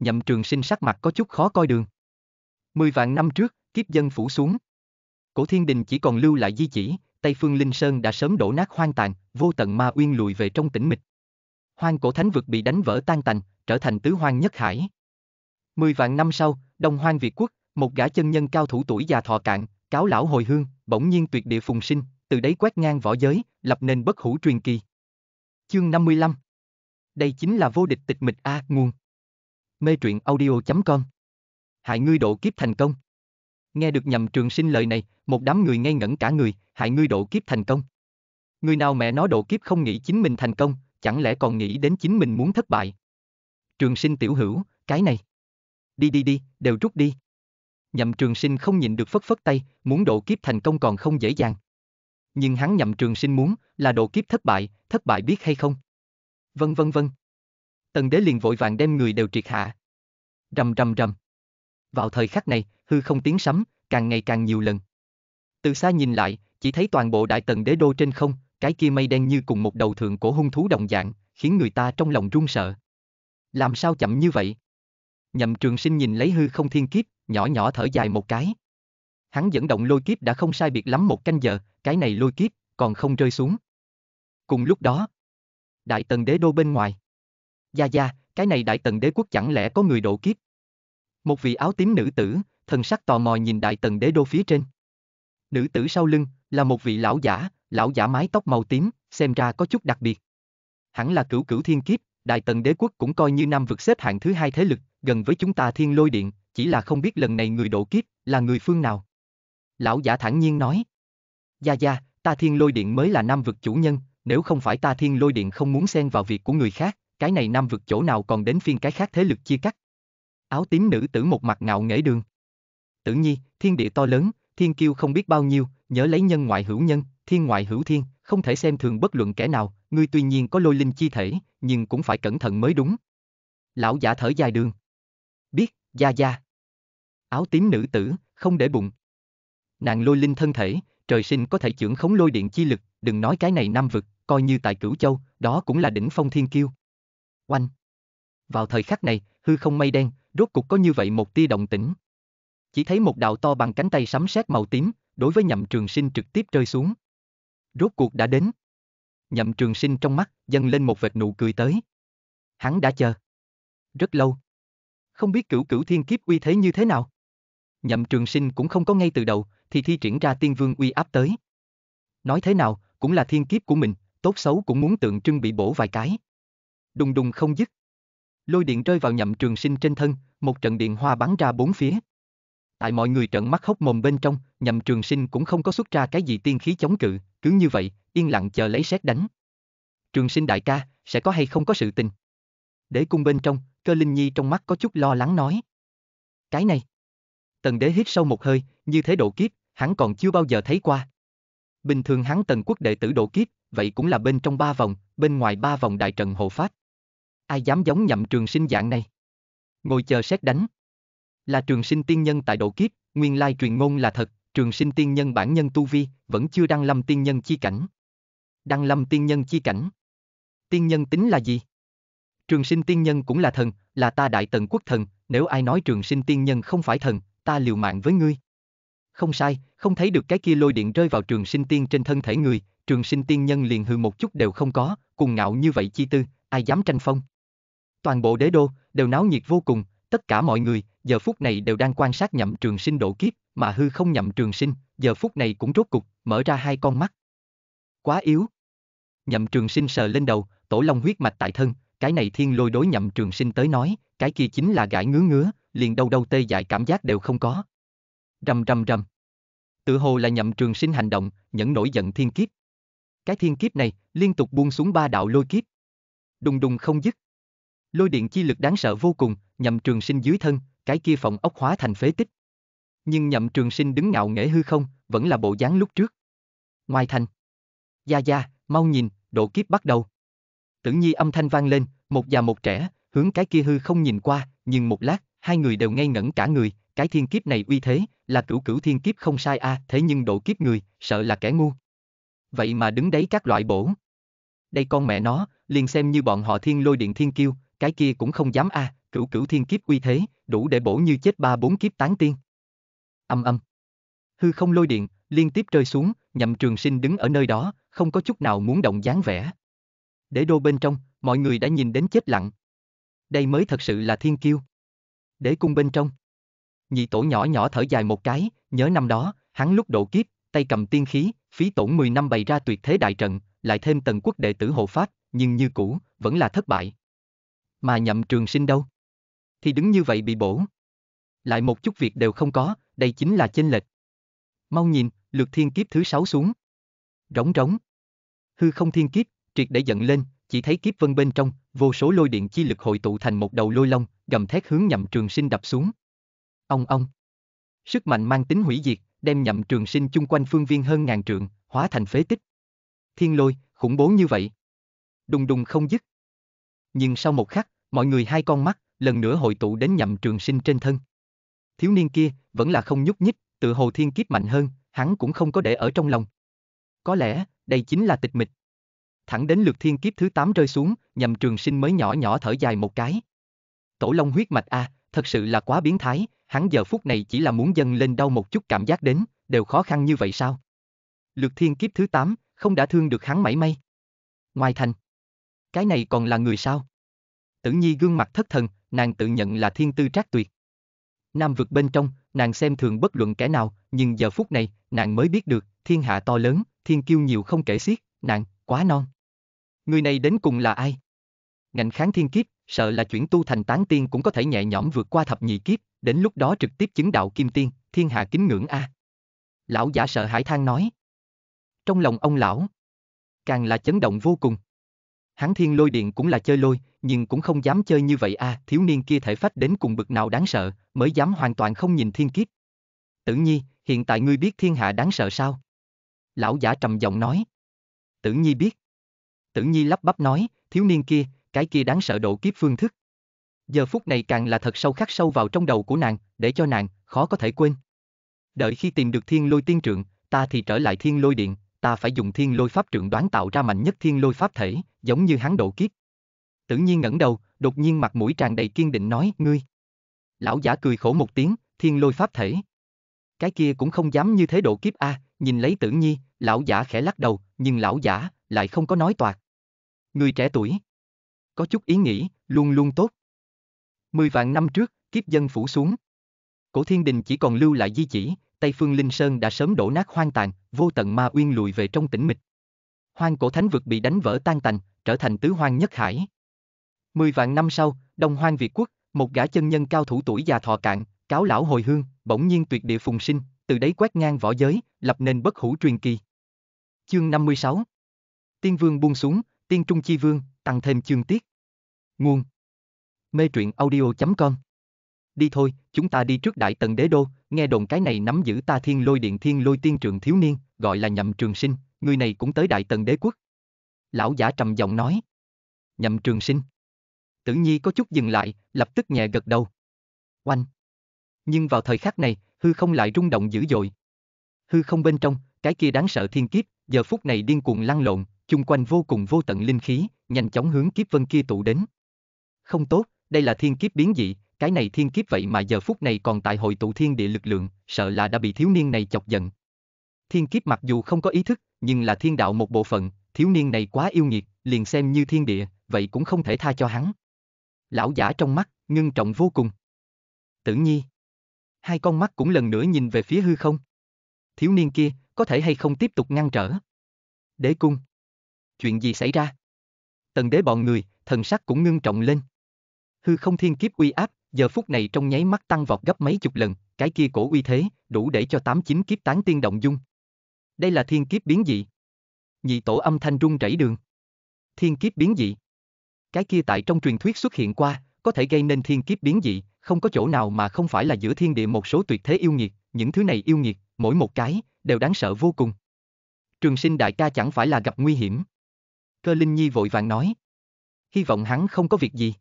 Nhậm trường sinh sắc mặt có chút khó coi đường. Mười vạn năm trước, kiếp dân phủ xuống. Cổ thiên đình chỉ còn lưu lại di chỉ, Tây Phương Linh Sơn đã sớm đổ nát hoang tàn, vô tận ma uyên lùi về trong tĩnh mịch. Hoang cổ thánh vực bị đánh vỡ tan tành, trở thành tứ hoang nhất hải. Mười vạn năm sau, Đông Hoang Việt Quốc, một gã chân nhân cao thủ tuổi già thọ cạn, cáo lão hồi hương, bỗng nhiên tuyệt địa phùng sinh, từ đấy quét ngang võ giới, lập nên bất hủ truyền kỳ. Chương 55 đây chính là vô địch tịch mịch A nguồn. Mê truyện audio.com Hại ngươi độ kiếp thành công. Nghe được nhầm trường sinh lời này, một đám người ngây ngẩn cả người, hại ngươi độ kiếp thành công. Người nào mẹ nó độ kiếp không nghĩ chính mình thành công, chẳng lẽ còn nghĩ đến chính mình muốn thất bại. Trường sinh tiểu hữu, cái này. Đi đi đi, đều rút đi. Nhậm trường sinh không nhìn được phất phất tay, muốn độ kiếp thành công còn không dễ dàng. Nhưng hắn nhậm trường sinh muốn là độ kiếp thất bại, thất bại biết hay không. Vân vân vân. Tần đế liền vội vàng đem người đều triệt hạ. Rầm rầm rầm. Vào thời khắc này, hư không tiếng sấm, càng ngày càng nhiều lần. Từ xa nhìn lại, chỉ thấy toàn bộ đại tần đế đô trên không, cái kia mây đen như cùng một đầu thượng cổ hung thú đồng dạng, khiến người ta trong lòng run sợ. Làm sao chậm như vậy? Nhậm trường sinh nhìn lấy hư không thiên kiếp, nhỏ nhỏ thở dài một cái. Hắn dẫn động lôi kiếp đã không sai biệt lắm một canh giờ, cái này lôi kiếp, còn không rơi xuống. Cùng lúc đó, đại tần đế đô bên ngoài. Gia gia, cái này đại tần đế quốc chẳng lẽ có người độ kiếp? Một vị áo tím nữ tử, thần sắc tò mò nhìn đại tần đế đô phía trên. Nữ tử sau lưng, là một vị lão giả, lão giả mái tóc màu tím, xem ra có chút đặc biệt. Hẳn là cửu cửu thiên kiếp, đại tần đế quốc cũng coi như năm vực xếp hạng thứ hai thế lực, gần với chúng ta thiên lôi điện, chỉ là không biết lần này người độ kiếp, là người phương nào. Lão giả thản nhiên nói. Gia gia, ta thiên lôi điện mới là năm vực chủ nhân, nếu không phải ta thiên lôi điện không muốn xen vào việc của người khác, cái này nam vực chỗ nào còn đến phiên cái khác thế lực chia cắt. Áo tím nữ tử một mặt ngạo nghễ đường. Tự nhi, thiên địa to lớn, thiên kiêu không biết bao nhiêu, nhớ lấy nhân ngoại hữu nhân, thiên ngoại hữu thiên, không thể xem thường bất luận kẻ nào, ngươi tuy nhiên có lôi linh chi thể, nhưng cũng phải cẩn thận mới đúng. Lão giả thở dài đường. Biết, gia gia. Áo tím nữ tử, không để bụng. Nàng lôi linh thân thể, trời sinh có thể trưởng khống lôi điện chi lực, đừng nói cái này nam vực, coi như tại Cửu Châu, đó cũng là đỉnh phong thiên kiêu. Oanh! Vào thời khắc này, hư không mây đen, rốt cục có như vậy một tia động tĩnh. Chỉ thấy một đạo to bằng cánh tay sấm sét màu tím, đối với Nhậm Trường Sinh trực tiếp rơi xuống. Rốt cuộc đã đến. Nhậm Trường Sinh trong mắt dâng lên một vệt nụ cười tới. Hắn đã chờ rất lâu. Không biết Cửu Cửu Thiên Kiếp uy thế như thế nào. Nhậm Trường Sinh cũng không có ngay từ đầu thì thi triển ra Tiên Vương uy áp tới. Nói thế nào, cũng là thiên kiếp của mình, tốt xấu cũng muốn tượng trưng bị bổ vài cái. Đùng đùng không dứt. Lôi điện rơi vào nhậm trường sinh trên thân, một trận điện hoa bắn ra bốn phía. Tại mọi người trận mắt hốc mồm bên trong, nhậm trường sinh cũng không có xuất ra cái gì tiên khí chống cự, cứ như vậy, yên lặng chờ lấy xét đánh. Trường sinh đại ca, sẽ có hay không có sự tình? Đế cung bên trong, cơ linh nhi trong mắt có chút lo lắng nói. Cái này. Tần đế hít sâu một hơi, như thế độ kiếp, hắn còn chưa bao giờ thấy qua. Bình thường hắn tần quốc đệ tử độ kiếp, vậy cũng là bên trong ba vòng, bên ngoài ba vòng đại trận hộ pháp. Ai dám giống nhậm trường sinh dạng này? Ngồi chờ xét đánh. Là trường sinh tiên nhân tại độ kiếp, nguyên lai truyền ngôn là thật, trường sinh tiên nhân bản nhân tu vi, vẫn chưa đăng lâm tiên nhân chi cảnh. Đăng lâm tiên nhân chi cảnh. Tiên nhân tính là gì? Trường sinh tiên nhân cũng là thần, là ta đại tần quốc thần, nếu ai nói trường sinh tiên nhân không phải thần, ta liều mạng với ngươi. Không sai, không thấy được cái kia lôi điện rơi vào trường sinh tiên trên thân thể người, trường sinh tiên nhân liền hư một chút đều không có, cùng ngạo như vậy chi tư, ai dám tranh phong. Toàn bộ đế đô, đều náo nhiệt vô cùng, tất cả mọi người, giờ phút này đều đang quan sát nhậm trường sinh độ kiếp, mà hư không nhậm trường sinh, giờ phút này cũng rốt cục, mở ra hai con mắt. Quá yếu. Nhậm trường sinh sờ lên đầu, tổ long huyết mạch tại thân, cái này thiên lôi đối nhậm trường sinh tới nói, cái kia chính là gãi ngứa ngứa, liền đâu đâu tê dại cảm giác đều không có. Rầm rầm rầm. Tự hồ là nhậm trường sinh hành động, nhẫn nổi giận thiên kiếp. Cái thiên kiếp này liên tục buông xuống ba đạo lôi kiếp. Đùng đùng không dứt. Lôi điện chi lực đáng sợ vô cùng, nhậm trường sinh dưới thân, cái kia phòng ốc hóa thành phế tích. Nhưng nhậm trường sinh đứng ngạo nghễ hư không, vẫn là bộ dáng lúc trước. Ngoài thành. Gia Gia, mau nhìn, độ kiếp bắt đầu. Tử nhi âm thanh vang lên, một già một trẻ, hướng cái kia hư không nhìn qua, nhưng một lát, hai người đều ngây ngẩn cả người, cái thiên kiếp này uy thế, là cửu cửu thiên kiếp không sai a, à, thế nhưng độ kiếp người, sợ là kẻ ngu. Vậy mà đứng đấy các loại bổ. Đây con mẹ nó, liền xem như bọn họ thiên lôi điện thiên kiêu, cái kia cũng không dám a, à, cửu cửu thiên kiếp uy thế, đủ để bổ như chết ba bốn kiếp tán tiên. Âm âm. Hư không lôi điện, liên tiếp rơi xuống, nhậm trường sinh đứng ở nơi đó, không có chút nào muốn động dáng vẻ. Để đô bên trong, mọi người đã nhìn đến chết lặng. Đây mới thật sự là thiên kiêu. Để cung bên trong nhị tổ nhỏ nhỏ thở dài một cái, nhớ năm đó, hắn lúc độ kiếp, tay cầm tiên khí, phí tổn 10 năm bày ra tuyệt thế đại trận, lại thêm tần quốc đệ tử hộ pháp, nhưng như cũ, vẫn là thất bại. Mà nhậm trường sinh đâu? Thì đứng như vậy bị bổ. Lại một chút việc đều không có, đây chính là chênh lệch. Mau nhìn, lượt thiên kiếp thứ sáu xuống. Rống rống. Hư không thiên kiếp, triệt để giận lên, chỉ thấy kiếp vân bên trong, vô số lôi điện chi lực hội tụ thành một đầu lôi long, gầm thét hướng nhậm trường sinh đập xuống. Ông ông. Sức mạnh mang tính hủy diệt, đem nhậm trường sinh chung quanh phương viên hơn ngàn trượng, hóa thành phế tích. Thiên lôi, khủng bố như vậy. Đùng đùng không dứt. Nhưng sau một khắc, mọi người hai con mắt, lần nữa hội tụ đến nhậm trường sinh trên thân. Thiếu niên kia, vẫn là không nhúc nhích, tự hồ thiên kiếp mạnh hơn, hắn cũng không có để ở trong lòng. Có lẽ, đây chính là tịch mịch. Thẳng đến lượt thiên kiếp thứ 8 rơi xuống, nhầm trường sinh mới nhỏ nhỏ thở dài một cái. Tổ long huyết mạch A, à, Thật sự là quá biến thái, hắn giờ phút này chỉ là muốn dâng lên đau một chút cảm giác đến, đều khó khăn như vậy sao? Lược thiên kiếp thứ 8, không đã thương được hắn mảy may. Ngoài thành. Cái này còn là người sao? Tử Nhi gương mặt thất thần, nàng tự nhận là thiên tư trác tuyệt. Nam vực bên trong, nàng xem thường bất luận kẻ nào, nhưng giờ phút này, nàng mới biết được, thiên hạ to lớn, thiên kiêu nhiều không kể xiết, nàng, quá non. Người này đến cùng là ai? ngành kháng thiên kiếp, sợ là chuyển tu thành tán tiên cũng có thể nhẹ nhõm vượt qua thập nhị kiếp, đến lúc đó trực tiếp chứng đạo kim tiên, thiên hạ kính ngưỡng a. Lão giả sợ hãi than nói. Trong lòng ông lão, càng là chấn động vô cùng. Hắn thiên lôi điện cũng là chơi lôi, nhưng cũng không dám chơi như vậy a, à, thiếu niên kia thể phách đến cùng bực nào đáng sợ, mới dám hoàn toàn không nhìn thiên kiếp. Tự nhi, hiện tại ngươi biết thiên hạ đáng sợ sao? Lão giả trầm giọng nói. Tử nhi biết. Tử nhi lắp bắp nói, thiếu niên kia, cái kia đáng sợ độ kiếp phương thức. Giờ phút này càng là thật sâu khắc sâu vào trong đầu của nàng, để cho nàng khó có thể quên. Đợi khi tìm được thiên lôi tiên trượng, ta thì trở lại thiên lôi điện, ta phải dùng thiên lôi pháp trượng đoán tạo ra mạnh nhất thiên lôi pháp thể, giống như hắn độ kiếp. Tự nhiên ngẩng đầu, đột nhiên mặt mũi tràn đầy kiên định nói, ngươi. Lão giả cười khổ một tiếng, thiên lôi pháp thể. Cái kia cũng không dám như thế độ kiếp a, à, nhìn lấy tử nhi, lão giả khẽ lắc đầu, nhưng lão giả lại không có nói toạc. Người trẻ tuổi, có chút ý nghĩ, luôn luôn tốt. Mười vạn năm trước, kiếp dân phủ xuống. Cổ thiên đình chỉ còn lưu lại di chỉ, Tây Phương Linh Sơn đã sớm đổ nát hoang tàn, vô tận ma uyên lùi về trong tĩnh mịch. Hoang cổ thánh vực bị đánh vỡ tan tành, trở thành tứ hoang nhất hải. Mười vạn năm sau, Đông Hoang Việt Quốc, một gã chân nhân cao thủ tuổi già thọ cạn, cáo lão hồi hương, bỗng nhiên tuyệt địa phùng sinh, từ đấy quét ngang võ giới, lập nên bất hủ truyền kỳ. Chương 56 Tiên vương buông xuống, tiên trung chi vương, tăng thêm chương tiết. Nguồn Mê truyện audio.com Đi thôi, chúng ta đi trước đại tần đế đô, nghe đồn cái này nắm giữ ta thiên lôi điện thiên lôi tiên trường thiếu niên, gọi là nhậm trường sinh, người này cũng tới đại tần đế quốc. Lão giả trầm giọng nói. Nhậm trường sinh. Tử nhi có chút dừng lại, lập tức nhẹ gật đầu. Oanh. Nhưng vào thời khắc này, hư không lại rung động dữ dội. Hư không bên trong, cái kia đáng sợ thiên kiếp, giờ phút này điên cuồng lăn lộn, chung quanh vô cùng vô tận linh khí, nhanh chóng hướng kiếp vân kia tụ đến. Không tốt, đây là thiên kiếp biến dị, cái này thiên kiếp vậy mà giờ phút này còn tại hội tụ thiên địa lực lượng, sợ là đã bị thiếu niên này chọc giận. Thiên kiếp mặc dù không có ý thức, nhưng là thiên đạo một bộ phận, thiếu niên này quá yêu nghiệt, liền xem như thiên địa, vậy cũng không thể tha cho hắn. Lão giả trong mắt, ngưng trọng vô cùng. Tử nhi. Hai con mắt cũng lần nữa nhìn về phía hư không. Thiếu niên kia, có thể hay không tiếp tục ngăn trở. Đế cung chuyện gì xảy ra? Tần đế bọn người, thần sắc cũng ngưng trọng lên. Hư không thiên kiếp uy áp, giờ phút này trong nháy mắt tăng vọt gấp mấy chục lần, cái kia cổ uy thế, đủ để cho tám chín kiếp tán tiên động dung. Đây là thiên kiếp biến dị. Nhị tổ âm thanh rung rẩy đường. Thiên kiếp biến dị. Cái kia tại trong truyền thuyết xuất hiện qua, có thể gây nên thiên kiếp biến dị, không có chỗ nào mà không phải là giữa thiên địa một số tuyệt thế yêu nghiệt, những thứ này yêu nghiệt, mỗi một cái, đều đáng sợ vô cùng. Trường sinh đại ca chẳng phải là gặp nguy hiểm. Cơ Linh Nhi vội vàng nói. Hy vọng hắn không có việc gì.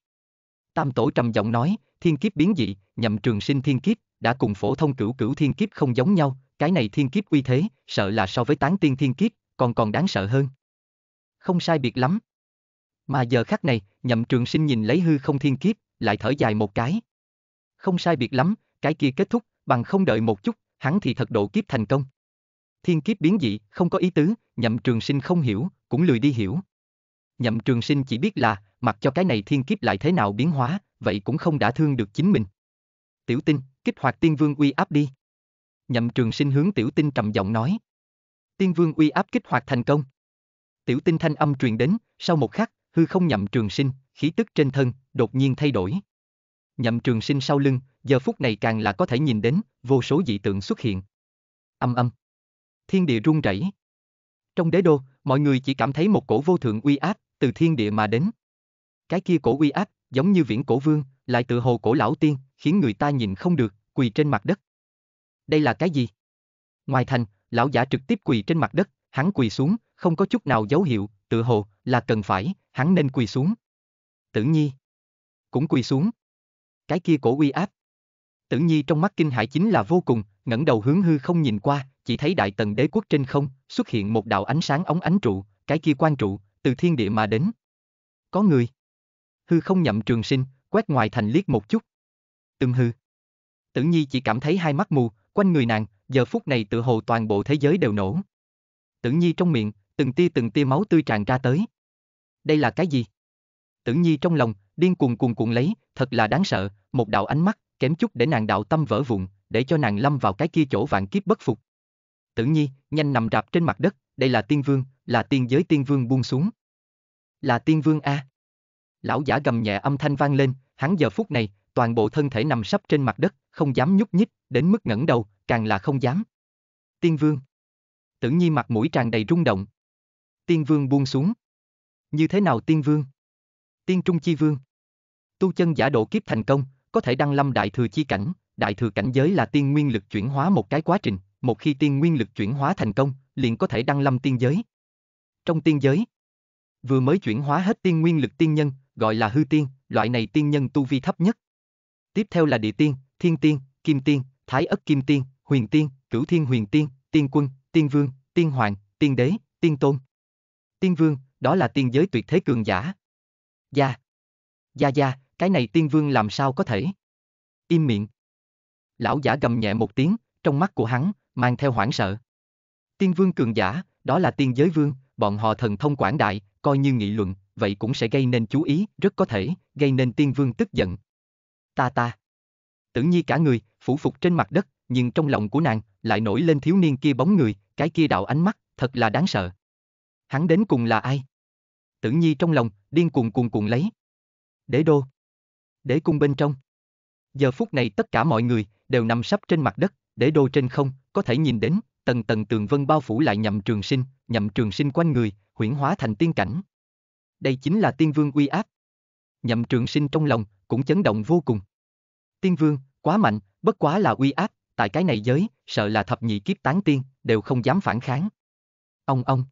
Tam Tổ trầm giọng nói, thiên kiếp biến dị, nhậm trường sinh thiên kiếp, đã cùng phổ thông cửu cửu thiên kiếp không giống nhau, cái này thiên kiếp uy thế, sợ là so với tán tiên thiên kiếp, còn còn đáng sợ hơn. Không sai biệt lắm. Mà giờ khắc này, nhậm trường sinh nhìn lấy hư không thiên kiếp, lại thở dài một cái. Không sai biệt lắm, cái kia kết thúc, bằng không đợi một chút, hắn thì thật độ kiếp thành công. Thiên kiếp biến dị, không có ý tứ, nhậm trường sinh không hiểu, cũng lười đi hiểu. Nhậm Trường Sinh chỉ biết là, mặc cho cái này thiên kiếp lại thế nào biến hóa, vậy cũng không đã thương được chính mình. Tiểu Tinh, kích hoạt Tiên Vương uy áp đi. Nhậm Trường Sinh hướng Tiểu Tinh trầm giọng nói. Tiên Vương uy áp kích hoạt thành công. Tiểu Tinh thanh âm truyền đến, sau một khắc, hư không Nhậm Trường Sinh, khí tức trên thân đột nhiên thay đổi. Nhậm Trường Sinh sau lưng, giờ phút này càng là có thể nhìn đến vô số dị tượng xuất hiện. Âm âm. Thiên địa rung rẩy. Trong đế đô, mọi người chỉ cảm thấy một cổ vô thượng uy áp từ thiên địa mà đến. Cái kia cổ uy áp, giống như viễn cổ vương, lại tự hồ cổ lão tiên, khiến người ta nhìn không được, quỳ trên mặt đất. Đây là cái gì? Ngoài thành, lão giả trực tiếp quỳ trên mặt đất, hắn quỳ xuống, không có chút nào dấu hiệu, tự hồ là cần phải, hắn nên quỳ xuống. Tử Nhi cũng quỳ xuống. Cái kia cổ uy áp. Tử Nhi trong mắt kinh hải chính là vô cùng, ngẩng đầu hướng hư không nhìn qua, chỉ thấy đại tần đế quốc trên không xuất hiện một đạo ánh sáng ống ánh trụ, cái kia quan trụ từ thiên địa mà đến. Có người. Hư không nhậm trường sinh, quét ngoài thành liếc một chút. từng hư. Tử Nhi chỉ cảm thấy hai mắt mù, quanh người nàng, giờ phút này tự hồ toàn bộ thế giới đều nổ. Tử Nhi trong miệng, từng tia từng tia máu tươi tràn ra tới. Đây là cái gì? Tử Nhi trong lòng, điên cuồng cuồng cuồng lấy, thật là đáng sợ, một đạo ánh mắt, kém chút để nàng đạo tâm vỡ vụn, để cho nàng lâm vào cái kia chỗ vạn kiếp bất phục. Tử Nhi, nhanh nằm rạp trên mặt đất, đây là tiên vương, là tiên giới tiên vương buông xuống. Là tiên vương A. Lão giả gầm nhẹ âm thanh vang lên, hắn giờ phút này, toàn bộ thân thể nằm sấp trên mặt đất, không dám nhúc nhích, đến mức ngẩng đầu, càng là không dám. Tiên vương. Tử nhi mặt mũi tràn đầy rung động. Tiên vương buông xuống. Như thế nào tiên vương? Tiên trung chi vương. Tu chân giả độ kiếp thành công, có thể đăng lâm đại thừa chi cảnh, đại thừa cảnh giới là tiên nguyên lực chuyển hóa một cái quá trình, một khi tiên nguyên lực chuyển hóa thành công, liền có thể đăng lâm tiên giới. Trong tiên giới, vừa mới chuyển hóa hết tiên nguyên lực tiên nhân, gọi là hư tiên, loại này tiên nhân tu vi thấp nhất. Tiếp theo là địa tiên, thiên tiên, kim tiên, thái ất kim tiên, huyền tiên, cửu thiên huyền tiên, tiên quân, tiên vương, tiên hoàng, tiên đế, tiên tôn. Tiên vương, đó là tiên giới tuyệt thế cường giả. Gia. Gia gia, cái này tiên vương làm sao có thể? Im miệng. Lão giả gầm nhẹ một tiếng, trong mắt của hắn, mang theo hoảng sợ. Tiên vương cường giả, đó là tiên giới vương, bọn họ thần thông quảng đại, coi như nghị luận, vậy cũng sẽ gây nên chú ý, rất có thể, gây nên tiên vương tức giận. Ta ta. Tử nhi cả người, phủ phục trên mặt đất, nhưng trong lòng của nàng, lại nổi lên thiếu niên kia bóng người, cái kia đạo ánh mắt, thật là đáng sợ. Hắn đến cùng là ai? Tử nhi trong lòng, điên cuồng cuồng cuồng lấy. Đế đô. Đế cung bên trong. Giờ phút này tất cả mọi người, đều nằm sắp trên mặt đất, đế đô trên không, có thể nhìn đến, tầng tầng tường vân bao phủ lại nhậm trường sinh, nhậm trường sinh quanh người, huyển hóa thành tiên cảnh. Đây chính là tiên vương uy áp. Nhậm trường sinh trong lòng, cũng chấn động vô cùng. Tiên vương, quá mạnh, bất quá là uy áp, tại cái này giới, sợ là thập nhị kiếp tán tiên, đều không dám phản kháng. Ông ông.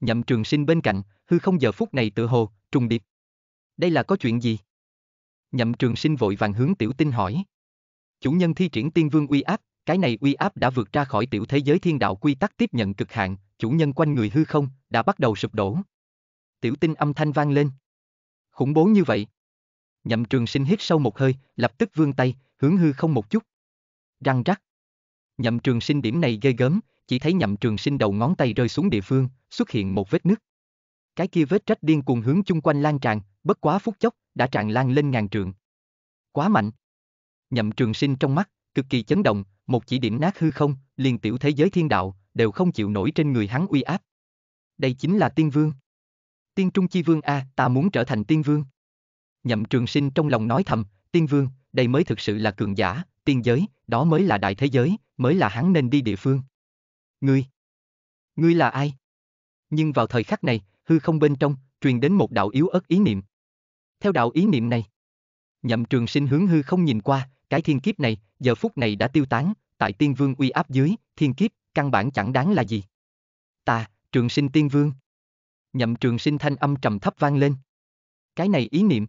Nhậm trường sinh bên cạnh, hư không giờ phút này tự hồ, trùng điệp. Đây là có chuyện gì? Nhậm trường sinh vội vàng hướng tiểu tinh hỏi. Chủ nhân thi triển tiên vương uy áp, cái này uy áp đã vượt ra khỏi tiểu thế giới thiên đạo quy tắc tiếp nhận cực hạn, chủ nhân quanh người hư không, đã bắt đầu sụp đổ. Tiểu tinh âm thanh vang lên. Khủng bố như vậy. Nhậm trường sinh hít sâu một hơi, lập tức vươn tay, hướng hư không một chút. Răng rắc. Nhậm trường sinh điểm này ghê gớm, chỉ thấy nhậm trường sinh đầu ngón tay rơi xuống địa phương, xuất hiện một vết nứt. Cái kia vết trách điên cuồng hướng chung quanh lan tràn, bất quá phút chốc, đã tràn lan lên ngàn trường. Quá mạnh. Nhậm trường sinh trong mắt, cực kỳ chấn động, một chỉ điểm nát hư không, liền tiểu thế giới thiên đạo, đều không chịu nổi trên người hắn uy áp. Đây chính là tiên vương. Tiên trung chi vương A, ta muốn trở thành tiên vương. Nhậm trường sinh trong lòng nói thầm, tiên vương, đây mới thực sự là cường giả, tiên giới, đó mới là đại thế giới, mới là hắn nên đi địa phương. Ngươi, ngươi là ai? Nhưng vào thời khắc này, hư không bên trong, truyền đến một đạo yếu ớt ý niệm. Theo đạo ý niệm này, nhậm trường sinh hướng hư không nhìn qua, cái thiên kiếp này, giờ phút này đã tiêu tán, tại tiên vương uy áp dưới, thiên kiếp, căn bản chẳng đáng là gì. Ta, trường sinh tiên vương. Nhậm trường sinh thanh âm trầm thấp vang lên. Cái này ý niệm.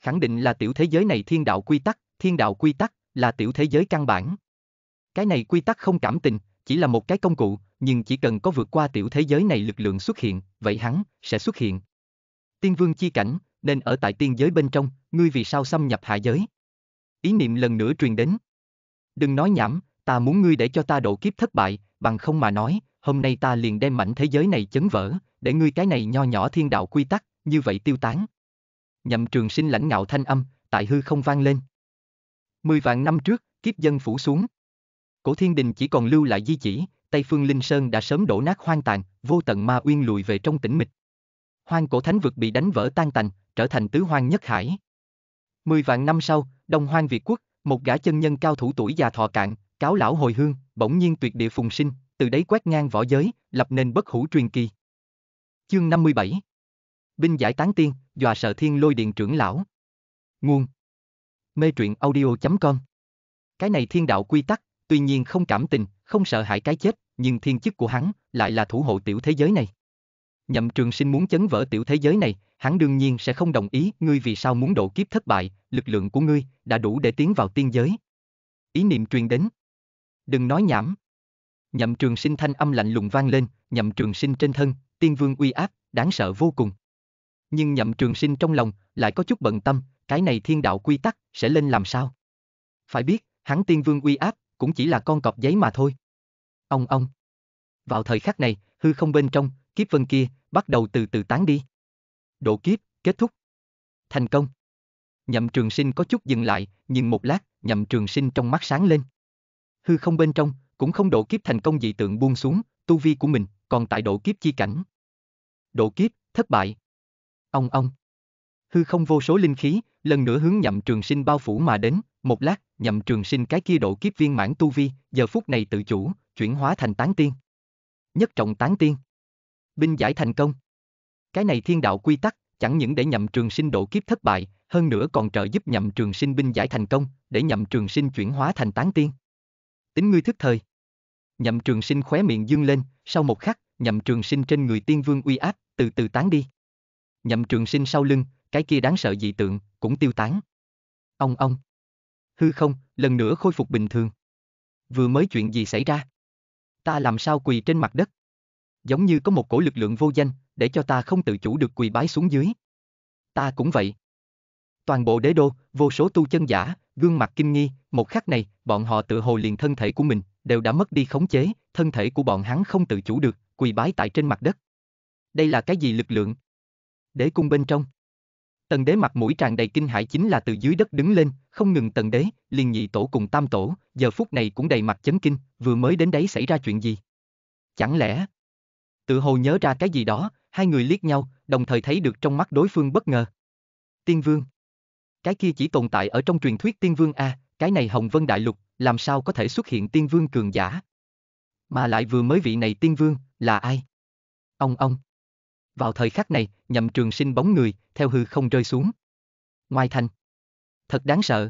Khẳng định là tiểu thế giới này thiên đạo quy tắc, thiên đạo quy tắc là tiểu thế giới căn bản. Cái này quy tắc không cảm tình, chỉ là một cái công cụ, nhưng chỉ cần có vượt qua tiểu thế giới này lực lượng xuất hiện, vậy hắn sẽ xuất hiện. Tiên vương chi cảnh, nên ở tại tiên giới bên trong, ngươi vì sao xâm nhập hạ giới? Ý niệm lần nữa truyền đến. Đừng nói nhảm, ta muốn ngươi để cho ta độ kiếp thất bại, bằng không mà nói, hôm nay ta liền đem mảnh thế giới này chấn vỡ, để ngươi cái này nho nhỏ thiên đạo quy tắc, như vậy tiêu tán. Nhậm trường sinh lãnh ngạo thanh âm, tại hư không vang lên. Mười vạn năm trước, kiếp dân phủ xuống. Cổ thiên đình chỉ còn lưu lại di chỉ, Tây Phương Linh Sơn đã sớm đổ nát hoang tàn, vô tận ma uyên lùi về trong tĩnh mịch. Hoang cổ thánh vực bị đánh vỡ tan tành, trở thành tứ hoang nhất hải. Mười vạn năm sau, Đông Hoang Việt Quốc, một gã chân nhân cao thủ tuổi già thọ cạn, cáo lão hồi hương, bỗng nhiên tuyệt địa phùng sinh, từ đấy quét ngang võ giới, lập nên bất hủ truyền kỳ. Chương 57 Binh giải tán tiên, dọa sợ thiên lôi điện trưởng lão. Nguồn Mê truyện audio.com Cái này thiên đạo quy tắc, tuy nhiên không cảm tình, không sợ hãi cái chết, nhưng thiên chức của hắn lại là thủ hộ tiểu thế giới này. Nhậm trường sinh muốn chấn vỡ tiểu thế giới này, hắn đương nhiên sẽ không đồng ý ngươi vì sao muốn độ kiếp thất bại, lực lượng của ngươi đã đủ để tiến vào tiên giới. Ý niệm truyền đến, đừng nói nhảm. Nhậm trường sinh thanh âm lạnh lùng vang lên, nhậm trường sinh trên thân, tiên vương uy áp, đáng sợ vô cùng. Nhưng nhậm trường sinh trong lòng, lại có chút bận tâm, cái này thiên đạo quy tắc, sẽ lên làm sao? Phải biết, hắn tiên vương uy áp, cũng chỉ là con cọp giấy mà thôi. Ông ông. Vào thời khắc này, hư không bên trong, kiếp vân kia, bắt đầu từ từ tán đi. Độ kiếp, kết thúc. Thành công. Nhậm trường sinh có chút dừng lại, nhưng một lát, nhậm trường sinh trong mắt sáng lên hư không bên trong, cũng không độ kiếp thành công dị tượng buông xuống, tu vi của mình, còn tại độ kiếp chi cảnh. Độ kiếp, thất bại. Ông ông. Hư không vô số linh khí, lần nữa hướng nhậm trường sinh bao phủ mà đến, một lát, nhậm trường sinh cái kia độ kiếp viên mãn tu vi, giờ phút này tự chủ, chuyển hóa thành tán tiên. Nhất trọng tán tiên. Binh giải thành công. Cái này thiên đạo quy tắc, chẳng những để nhậm trường sinh độ kiếp thất bại, hơn nữa còn trợ giúp nhậm trường sinh binh giải thành công, để nhậm trường sinh chuyển hóa thành tán tiên tính ngươi thức thời. Nhậm trường sinh khóe miệng dương lên, sau một khắc, nhậm trường sinh trên người tiên vương uy áp, từ từ tán đi. Nhậm trường sinh sau lưng, cái kia đáng sợ dị tượng, cũng tiêu tán. Ông ông. Hư không, lần nữa khôi phục bình thường. Vừa mới chuyện gì xảy ra? Ta làm sao quỳ trên mặt đất? Giống như có một cổ lực lượng vô danh, để cho ta không tự chủ được quỳ bái xuống dưới. Ta cũng vậy toàn bộ đế đô, vô số tu chân giả, gương mặt kinh nghi, một khắc này, bọn họ tự hồ liền thân thể của mình, đều đã mất đi khống chế, thân thể của bọn hắn không tự chủ được, quỳ bái tại trên mặt đất. Đây là cái gì lực lượng? Đế cung bên trong. Tần đế mặt mũi tràn đầy kinh hãi chính là từ dưới đất đứng lên, không ngừng tần đế, liền nhị tổ cùng tam tổ, giờ phút này cũng đầy mặt chấn kinh, vừa mới đến đấy xảy ra chuyện gì? Chẳng lẽ? Tự hồ nhớ ra cái gì đó, hai người liếc nhau, đồng thời thấy được trong mắt đối phương bất ngờ. Tiên vương cái kia chỉ tồn tại ở trong truyền thuyết tiên vương A, cái này Hồng Vân Đại Lục, làm sao có thể xuất hiện tiên vương cường giả. Mà lại vừa mới vị này tiên vương, là ai? Ông ông. Vào thời khắc này, nhậm trường sinh bóng người, theo hư không rơi xuống. Ngoài thành. Thật đáng sợ.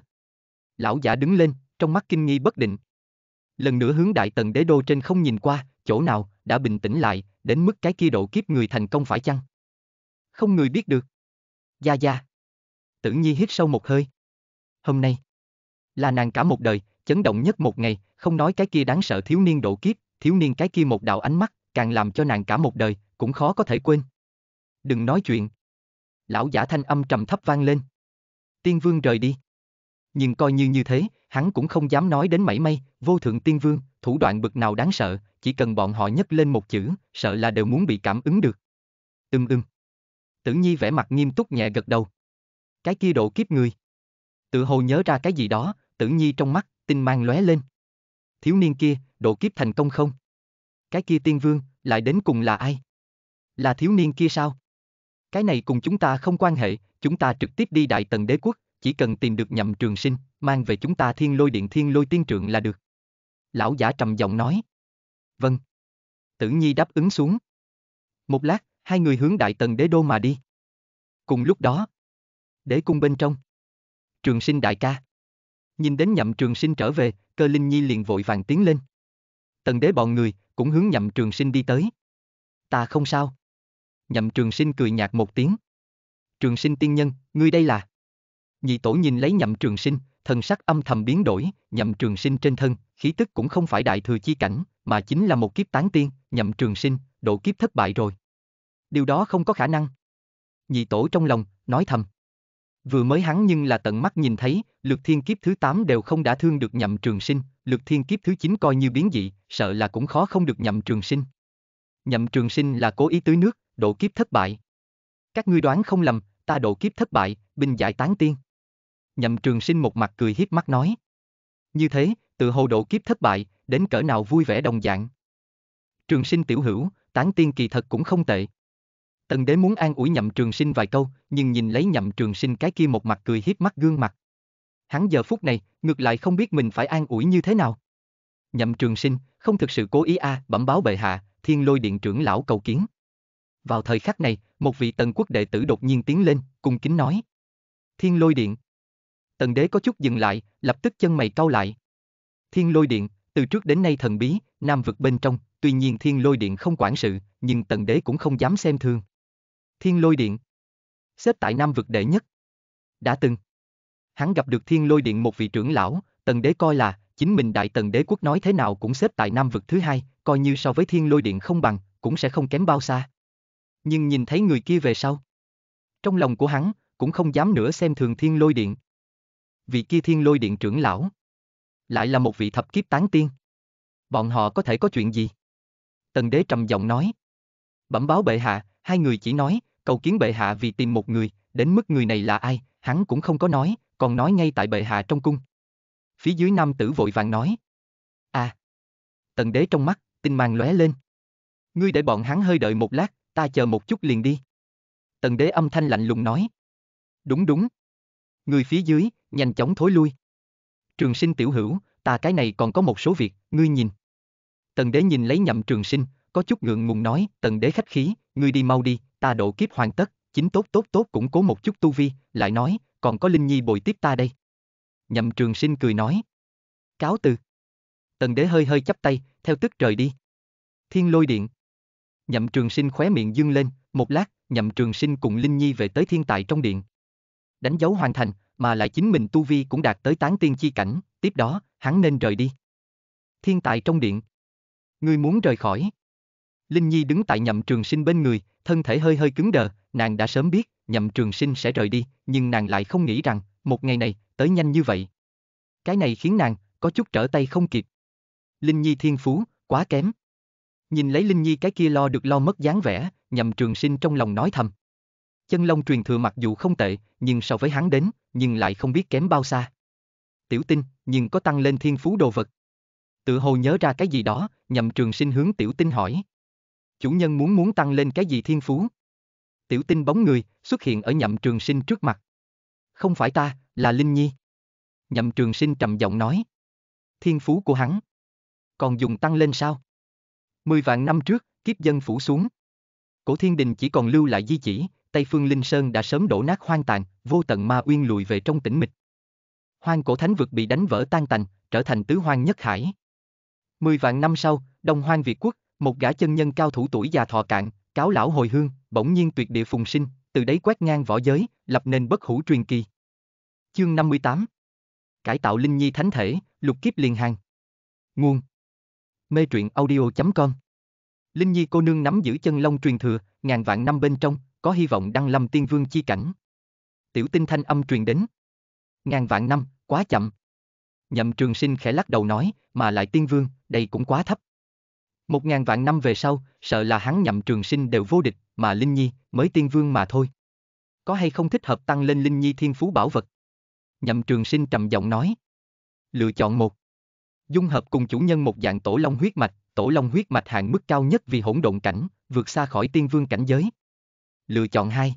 Lão giả đứng lên, trong mắt kinh nghi bất định. Lần nữa hướng đại tần đế đô trên không nhìn qua, chỗ nào, đã bình tĩnh lại, đến mức cái kia độ kiếp người thành công phải chăng? Không người biết được. Gia Gia, Tử Nhi hít sâu một hơi. Hôm nay, là nàng cả một đời, chấn động nhất một ngày, không nói cái kia đáng sợ thiếu niên độ kiếp, thiếu niên cái kia một đạo ánh mắt, càng làm cho nàng cả một đời, cũng khó có thể quên. Đừng nói chuyện. Lão giả thanh âm trầm thấp vang lên. Tiên vương rời đi. Nhưng coi như như thế, hắn cũng không dám nói đến mảy may, vô thượng tiên vương, thủ đoạn bực nào đáng sợ, chỉ cần bọn họ nhấc lên một chữ, sợ là đều muốn bị cảm ứng được. Ưm ưm. Tử Nhi vẻ mặt nghiêm túc nhẹ gật đầu cái kia độ kiếp người. Tự hồ nhớ ra cái gì đó, tử nhi trong mắt, tinh mang lóe lên. Thiếu niên kia, độ kiếp thành công không? Cái kia tiên vương, lại đến cùng là ai? Là thiếu niên kia sao? Cái này cùng chúng ta không quan hệ, chúng ta trực tiếp đi đại tần đế quốc, chỉ cần tìm được nhậm trường sinh, mang về chúng ta thiên lôi điện thiên lôi tiên trượng là được. Lão giả trầm giọng nói. Vâng. Tử Nhi đáp ứng xuống. Một lát, hai người hướng đại tần đế đô mà đi. Cùng lúc đó, đế cung bên trong. Trường sinh đại ca. Nhìn đến nhậm trường sinh trở về, cơ linh nhi liền vội vàng tiến lên. Tần đế bọn người, cũng hướng nhậm trường sinh đi tới. Ta không sao. Nhậm trường sinh cười nhạt một tiếng. Trường sinh tiên nhân, ngươi đây là. Nhị tổ nhìn lấy nhậm trường sinh, thần sắc âm thầm biến đổi, nhậm trường sinh trên thân, khí tức cũng không phải đại thừa chi cảnh, mà chính là một kiếp tán tiên, nhậm trường sinh, độ kiếp thất bại rồi. Điều đó không có khả năng. Nhị tổ trong lòng, nói thầm. Vừa mới hắn nhưng là tận mắt nhìn thấy, lực thiên kiếp thứ 8 đều không đã thương được nhậm trường sinh, lực thiên kiếp thứ 9 coi như biến dị, sợ là cũng khó không được nhậm trường sinh. Nhậm trường sinh là cố ý tưới nước, độ kiếp thất bại. Các ngươi đoán không lầm, ta độ kiếp thất bại, binh giải tán tiên. Nhậm trường sinh một mặt cười hiếp mắt nói. Như thế, từ hồ độ kiếp thất bại, đến cỡ nào vui vẻ đồng dạng. Trường sinh tiểu hữu, tán tiên kỳ thật cũng không tệ. Tần đế muốn an ủi nhậm trường sinh vài câu, nhưng nhìn lấy nhậm trường sinh cái kia một mặt cười hiếp mắt gương mặt. Hắn giờ phút này, ngược lại không biết mình phải an ủi như thế nào. Nhậm trường sinh, không thực sự cố ý a à, bẩm báo bệ hạ, thiên lôi điện trưởng lão cầu kiến. Vào thời khắc này, một vị tần quốc đệ tử đột nhiên tiến lên, cung kính nói. Thiên lôi điện. Tần đế có chút dừng lại, lập tức chân mày cau lại. Thiên lôi điện, từ trước đến nay thần bí, nam vực bên trong, tuy nhiên thiên lôi điện không quản sự, nhưng tần đế cũng không dám xem thường. Thiên Lôi Điện. Xếp tại Nam vực đệ nhất. Đã từng. Hắn gặp được Thiên Lôi Điện một vị trưởng lão, tần đế coi là, chính mình đại tần đế quốc nói thế nào cũng xếp tại Nam vực thứ hai, coi như so với Thiên Lôi Điện không bằng, cũng sẽ không kém bao xa. Nhưng nhìn thấy người kia về sau. Trong lòng của hắn, cũng không dám nữa xem thường Thiên Lôi Điện. Vị kia Thiên Lôi Điện trưởng lão. Lại là một vị thập kiếp tán tiên. Bọn họ có thể có chuyện gì? Tần đế trầm giọng nói. Bẩm báo bệ hạ, hai người chỉ nói, cầu kiến bệ hạ vì tìm một người, đến mức người này là ai, hắn cũng không có nói, còn nói ngay tại bệ hạ trong cung. Phía dưới nam tử vội vàng nói. À. Tần đế trong mắt, tinh mang lóe lên. Ngươi để bọn hắn hơi đợi một lát, ta chờ một chút liền đi. Tần đế âm thanh lạnh lùng nói. Đúng đúng. Người phía dưới, nhanh chóng thối lui. Trường sinh tiểu hữu, ta cái này còn có một số việc, ngươi nhìn. Tần đế nhìn lấy nhậm trường sinh, có chút ngượng ngùng nói, tần đế khách khí, ngươi đi mau đi, ta độ kiếp hoàn tất, chính tốt tốt tốt cũng cố một chút tu vi, lại nói, còn có Linh Nhi bồi tiếp ta đây. Nhậm trường sinh cười nói. Cáo từ. Tần đế hơi hơi chắp tay, theo tức trời đi. Thiên lôi điện. Nhậm trường sinh khóe miệng dương lên, một lát, nhậm trường sinh cùng Linh Nhi về tới thiên tài trong điện. Đánh dấu hoàn thành, mà lại chính mình tu vi cũng đạt tới tán tiên chi cảnh, tiếp đó, hắn nên rời đi. Thiên tài trong điện. Ngươi muốn rời khỏi. Linh Nhi đứng tại nhậm trường sinh bên người, thân thể hơi hơi cứng đờ, nàng đã sớm biết, nhậm trường sinh sẽ rời đi, nhưng nàng lại không nghĩ rằng, một ngày này, tới nhanh như vậy. Cái này khiến nàng, có chút trở tay không kịp. Linh Nhi thiên phú, quá kém. Nhìn lấy Linh Nhi cái kia lo được lo mất dáng vẻ, nhậm trường sinh trong lòng nói thầm. Chân Long truyền thừa mặc dù không tệ, nhưng so với hắn đến, nhưng lại không biết kém bao xa. Tiểu tinh, nhưng có tăng lên thiên phú đồ vật. Tự hồ nhớ ra cái gì đó, nhậm trường sinh hướng tiểu tinh hỏi chủ nhân muốn muốn tăng lên cái gì thiên phú. Tiểu tinh bóng người, xuất hiện ở nhậm trường sinh trước mặt. Không phải ta, là Linh Nhi. Nhậm trường sinh trầm giọng nói. Thiên phú của hắn. Còn dùng tăng lên sao? Mười vạn năm trước, kiếp dân phủ xuống. Cổ thiên đình chỉ còn lưu lại di chỉ, Tây Phương Linh Sơn đã sớm đổ nát hoang tàn, vô tận ma uyên lùi về trong tĩnh mịch. Hoang cổ thánh vực bị đánh vỡ tan tành, trở thành tứ hoang nhất hải. Mười vạn năm sau, Đông Hoang Việt Quốc, một gã chân nhân cao thủ tuổi già thọ cạn, cáo lão hồi hương, bỗng nhiên tuyệt địa phùng sinh, từ đấy quét ngang võ giới, lập nên bất hủ truyền kỳ. Chương 58 Cải tạo Linh Nhi Thánh Thể, lục kiếp liên hàng. Nguồn Mê truyện audio.com Linh Nhi cô nương nắm giữ chân long truyền thừa, ngàn vạn năm bên trong, có hy vọng đăng lâm tiên vương chi cảnh. Tiểu tinh thanh âm truyền đến. Ngàn vạn năm, quá chậm. Nhậm trường sinh khẽ lắc đầu nói, mà lại tiên vương, đây cũng quá thấp. Một ngàn vạn năm về sau, sợ là hắn nhậm trường sinh đều vô địch, mà Linh Nhi, mới tiên vương mà thôi. Có hay không thích hợp tăng lên Linh Nhi thiên phú bảo vật? Nhậm trường sinh trầm giọng nói. Lựa chọn một. Dung hợp cùng chủ nhân một dạng tổ long huyết mạch, tổ long huyết mạch hạng mức cao nhất vì hỗn độn cảnh, vượt xa khỏi tiên vương cảnh giới. Lựa chọn hai.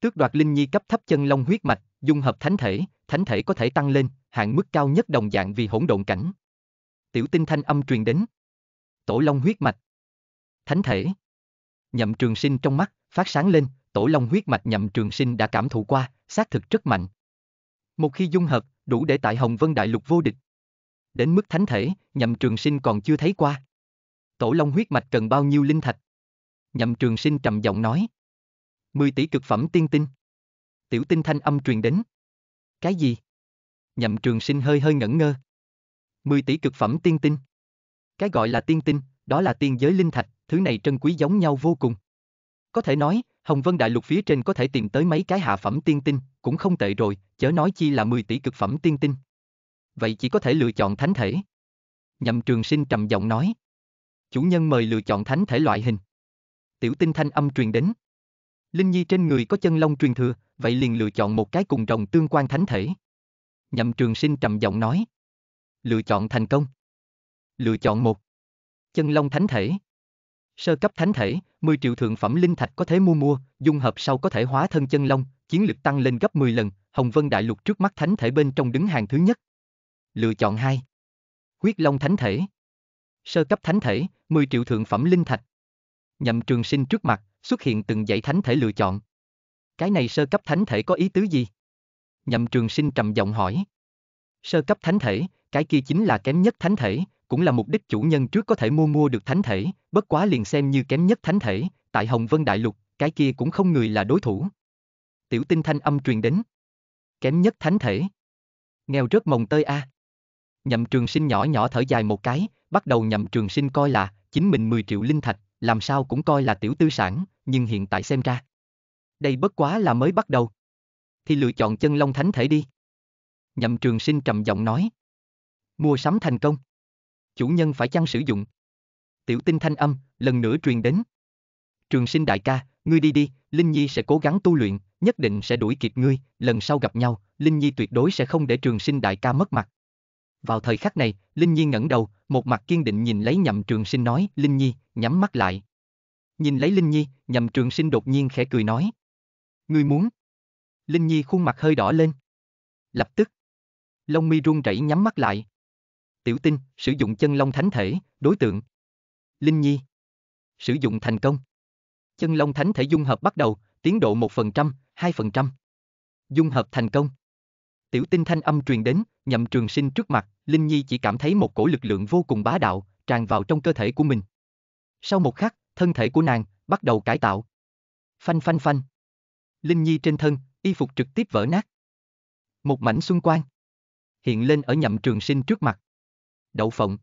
Tước đoạt Linh Nhi cấp thấp chân long huyết mạch, dung hợp thánh thể, thánh thể có thể tăng lên, hạng mức cao nhất đồng dạng vì hỗn độn cảnh. Tiểu tinh thanh âm truyền đến tổ long huyết mạch. Thánh thể. Nhậm trường sinh trong mắt, phát sáng lên, tổ long huyết mạch nhậm trường sinh đã cảm thụ qua, xác thực rất mạnh. Một khi dung hợp, đủ để tại Hồng Vân Đại Lục vô địch. Đến mức thánh thể, nhậm trường sinh còn chưa thấy qua. Tổ long huyết mạch cần bao nhiêu linh thạch? Nhậm trường sinh trầm giọng nói. Mười tỷ cực phẩm tiên tinh. Tiểu tinh thanh âm truyền đến. Cái gì? Nhậm trường sinh hơi hơi ngẩn ngơ. Mười tỷ cực phẩm tiên tinh. Cái gọi là tiên tinh, đó là tiên giới linh thạch, thứ này trân quý giống nhau vô cùng. Có thể nói, Hồng Vân Đại Lục phía trên có thể tìm tới mấy cái hạ phẩm tiên tinh, cũng không tệ rồi, chớ nói chi là 10 tỷ cực phẩm tiên tinh. Vậy chỉ có thể lựa chọn thánh thể. Nhậm Trường Sinh trầm giọng nói. Chủ nhân mời lựa chọn thánh thể loại hình. Tiểu tinh thanh âm truyền đến. Linh Nhi trên người có chân long truyền thừa, vậy liền lựa chọn một cái cùng rồng tương quan thánh thể. Nhậm Trường Sinh trầm giọng nói. Lựa chọn thành công. Lựa chọn một. Chân Long Thánh Thể. Sơ cấp thánh thể, 10 triệu thượng phẩm linh thạch có thể mua mua, dung hợp sau có thể hóa thân chân long, chiến lực tăng lên gấp 10 lần, Hồng Vân Đại Lục trước mắt thánh thể bên trong đứng hàng thứ nhất. Lựa chọn hai Huyết Long Thánh Thể. Sơ cấp thánh thể, 10 triệu thượng phẩm linh thạch. Nhậm Trường Sinh trước mặt, xuất hiện từng dãy thánh thể lựa chọn. Cái này sơ cấp thánh thể có ý tứ gì? Nhậm Trường Sinh trầm giọng hỏi. Sơ cấp thánh thể, cái kia chính là kém nhất thánh thể, cũng là mục đích chủ nhân trước có thể mua mua được thánh thể, bất quá liền xem như kém nhất thánh thể, tại Hồng Vân Đại Lục, cái kia cũng không người là đối thủ. Tiểu tinh thanh âm truyền đến. Kém nhất thánh thể. Nghèo rớt mồng tơi a. À. Nhậm trường sinh nhỏ nhỏ thở dài một cái, bắt đầu nhậm trường sinh coi là, chính mình 10 triệu linh thạch, làm sao cũng coi là tiểu tư sản, nhưng hiện tại xem ra. Đây bất quá là mới bắt đầu. Thì lựa chọn chân long thánh thể đi. Nhậm trường sinh trầm giọng nói. Mua sắm thành công chủ nhân phải chăng sử dụng? Tiểu tinh thanh âm, lần nữa truyền đến. Trường sinh đại ca, ngươi đi đi, Linh Nhi sẽ cố gắng tu luyện, nhất định sẽ đuổi kịp ngươi, lần sau gặp nhau, Linh Nhi tuyệt đối sẽ không để trường sinh đại ca mất mặt. Vào thời khắc này, Linh Nhi ngẩng đầu, một mặt kiên định nhìn lấy nhậm trường sinh nói, Linh Nhi, nhắm mắt lại. Nhìn lấy Linh Nhi, nhậm trường sinh đột nhiên khẽ cười nói. Ngươi muốn. Linh Nhi khuôn mặt hơi đỏ lên. Lập tức. Lông mi run rẩy nhắm mắt lại. Tiểu tinh, sử dụng chân long thánh thể, đối tượng. Linh Nhi. Sử dụng thành công. Chân long thánh thể dung hợp bắt đầu, tiến độ 1%, 2%. Dung hợp thành công. Tiểu tinh thanh âm truyền đến, nhậm trường sinh trước mặt, Linh Nhi chỉ cảm thấy một cổ lực lượng vô cùng bá đạo, tràn vào trong cơ thể của mình. Sau một khắc, thân thể của nàng bắt đầu cải tạo. Phanh phanh phanh. Linh Nhi trên thân, y phục trực tiếp vỡ nát. Một mảnh xung quanh hiện lên ở nhậm trường sinh trước mặt đậu phộng.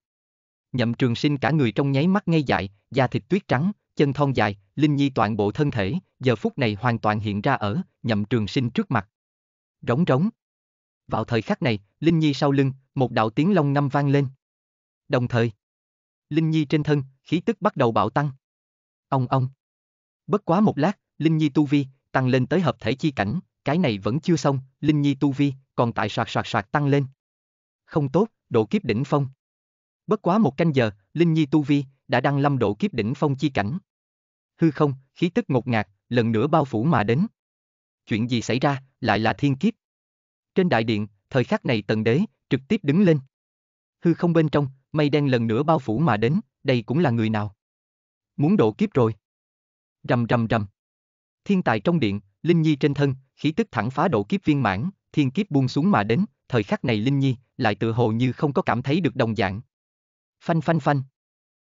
Nhậm trường sinh cả người trong nháy mắt ngay dại, da thịt tuyết trắng, chân thon dài, Linh Nhi toàn bộ thân thể, giờ phút này hoàn toàn hiện ra ở, nhậm trường sinh trước mặt. Rống rống. Vào thời khắc này, Linh Nhi sau lưng, một đạo tiếng long ngâm vang lên. Đồng thời, Linh Nhi trên thân, khí tức bắt đầu bạo tăng. Ông ông. Bất quá một lát, Linh Nhi tu vi, tăng lên tới hợp thể chi cảnh, cái này vẫn chưa xong, Linh Nhi tu vi, còn tại soạt soạt soạt tăng lên. Không tốt, độ kiếp đỉnh phong. Bất quá một canh giờ, Linh Nhi Tu Vi đã đăng lâm độ kiếp đỉnh phong chi cảnh. Hư không, khí tức ngột ngạt, lần nữa bao phủ mà đến. Chuyện gì xảy ra, lại là thiên kiếp. Trên đại điện, thời khắc này tần đế, trực tiếp đứng lên. Hư không bên trong, mây đen lần nữa bao phủ mà đến, đây cũng là người nào. Muốn độ kiếp rồi. Rầm rầm rầm. Thiên tài trong điện, Linh Nhi trên thân, khí tức thẳng phá độ kiếp viên mãn, thiên kiếp buông xuống mà đến, thời khắc này Linh Nhi lại tự hồ như không có cảm thấy được đồng dạng, Phanh phanh phanh.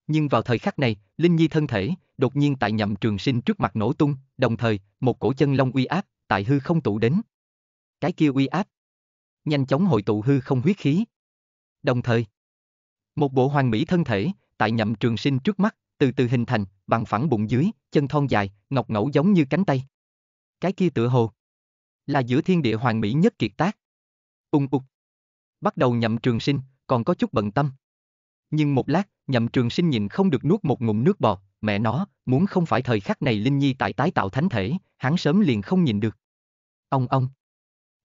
Nhưng vào thời khắc này, Linh Nhi thân thể, đột nhiên tại nhậm trường sinh trước mặt nổ tung, đồng thời, một cổ chân long uy áp, tại hư không tụ đến. Cái kia uy áp, nhanh chóng hội tụ hư không huyết khí. Đồng thời, một bộ hoàng mỹ thân thể, tại nhậm trường sinh trước mắt, từ từ hình thành, bằng phẳng bụng dưới, chân thon dài, ngọc ngẫu giống như cánh tay. Cái kia tựa hồ, là giữa thiên địa hoàng mỹ nhất kiệt tác. Ung ục. Bắt đầu nhậm trường sinh, còn có chút bận tâm, nhưng một lát, nhậm trường sinh nhìn không được nuốt một ngụm nước bọt, mẹ nó, muốn không phải thời khắc này Linh Nhi tại tái tạo thánh thể, hắn sớm liền không nhìn được. Ông ông.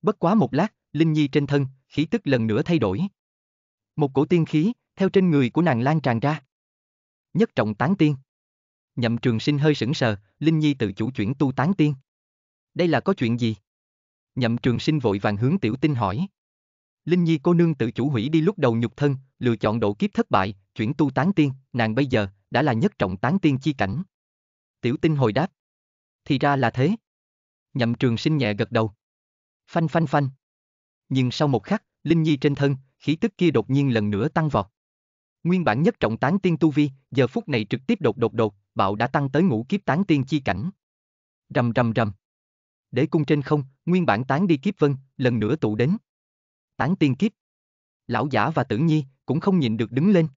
Bất quá một lát, Linh Nhi trên thân, khí tức lần nữa thay đổi. Một cổ tiên khí, theo trên người của nàng lan tràn ra. Nhất trọng tán tiên. Nhậm trường sinh hơi sững sờ, Linh Nhi tự chủ chuyển tu tán tiên. Đây là có chuyện gì? Nhậm trường sinh vội vàng hướng tiểu tinh hỏi. Linh Nhi cô nương tự chủ hủy đi lúc đầu nhục thân, lựa chọn độ kiếp thất bại, chuyển tu tán tiên, nàng bây giờ đã là nhất trọng tán tiên chi cảnh. Tiểu Tinh hồi đáp. Thì ra là thế. Nhậm Trường Sinh nhẹ gật đầu. Phanh phanh phanh. Nhưng sau một khắc, Linh Nhi trên thân, khí tức kia đột nhiên lần nữa tăng vọt. Nguyên bản nhất trọng tán tiên tu vi, giờ phút này trực tiếp đột đột đột, bạo đã tăng tới ngũ kiếp tán tiên chi cảnh. Rầm rầm rầm. Để cung trên không, nguyên bản tán đi kiếp vân, lần nữa tụ đến tán tiên kiếp. Lão giả và tử nhi cũng không nhìn được đứng lên.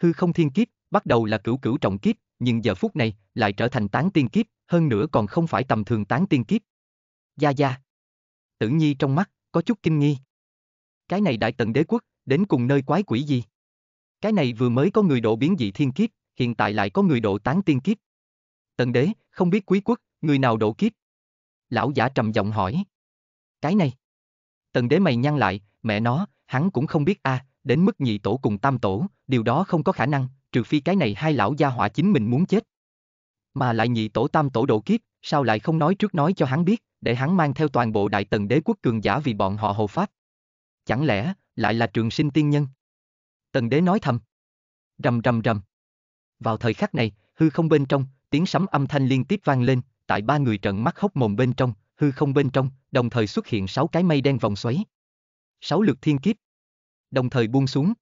Hư không thiên kiếp, bắt đầu là cửu cửu trọng kiếp, nhưng giờ phút này lại trở thành tán tiên kiếp, hơn nữa còn không phải tầm thường tán tiên kiếp. Gia Gia. Tử Nhi trong mắt, có chút kinh nghi. Cái này đại tận đế quốc, đến cùng nơi quái quỷ gì? Cái này vừa mới có người độ biến dị thiên kiếp, hiện tại lại có người độ tán tiên kiếp. Tận đế, không biết quý quốc, người nào độ kiếp? Lão giả trầm giọng hỏi. Cái này. Tần đế mày nhăn lại, mẹ nó, hắn cũng không biết a, à, đến mức nhị tổ cùng tam tổ, điều đó không có khả năng, trừ phi cái này hai lão gia hỏa chính mình muốn chết. Mà lại nhị tổ tam tổ độ kiếp, sao lại không nói trước nói cho hắn biết, để hắn mang theo toàn bộ đại tần đế quốc cường giả vì bọn họ hộ pháp. Chẳng lẽ, lại là trường sinh tiên nhân? Tần đế nói thầm. Rầm rầm rầm. Vào thời khắc này, hư không bên trong, tiếng sấm âm thanh liên tiếp vang lên, tại ba người trận mắt hốc mồm bên trong, hư không bên trong, đồng thời xuất hiện sáu cái mây đen vòng xoáy. Sáu lực thiên kiếp. Đồng thời buông xuống.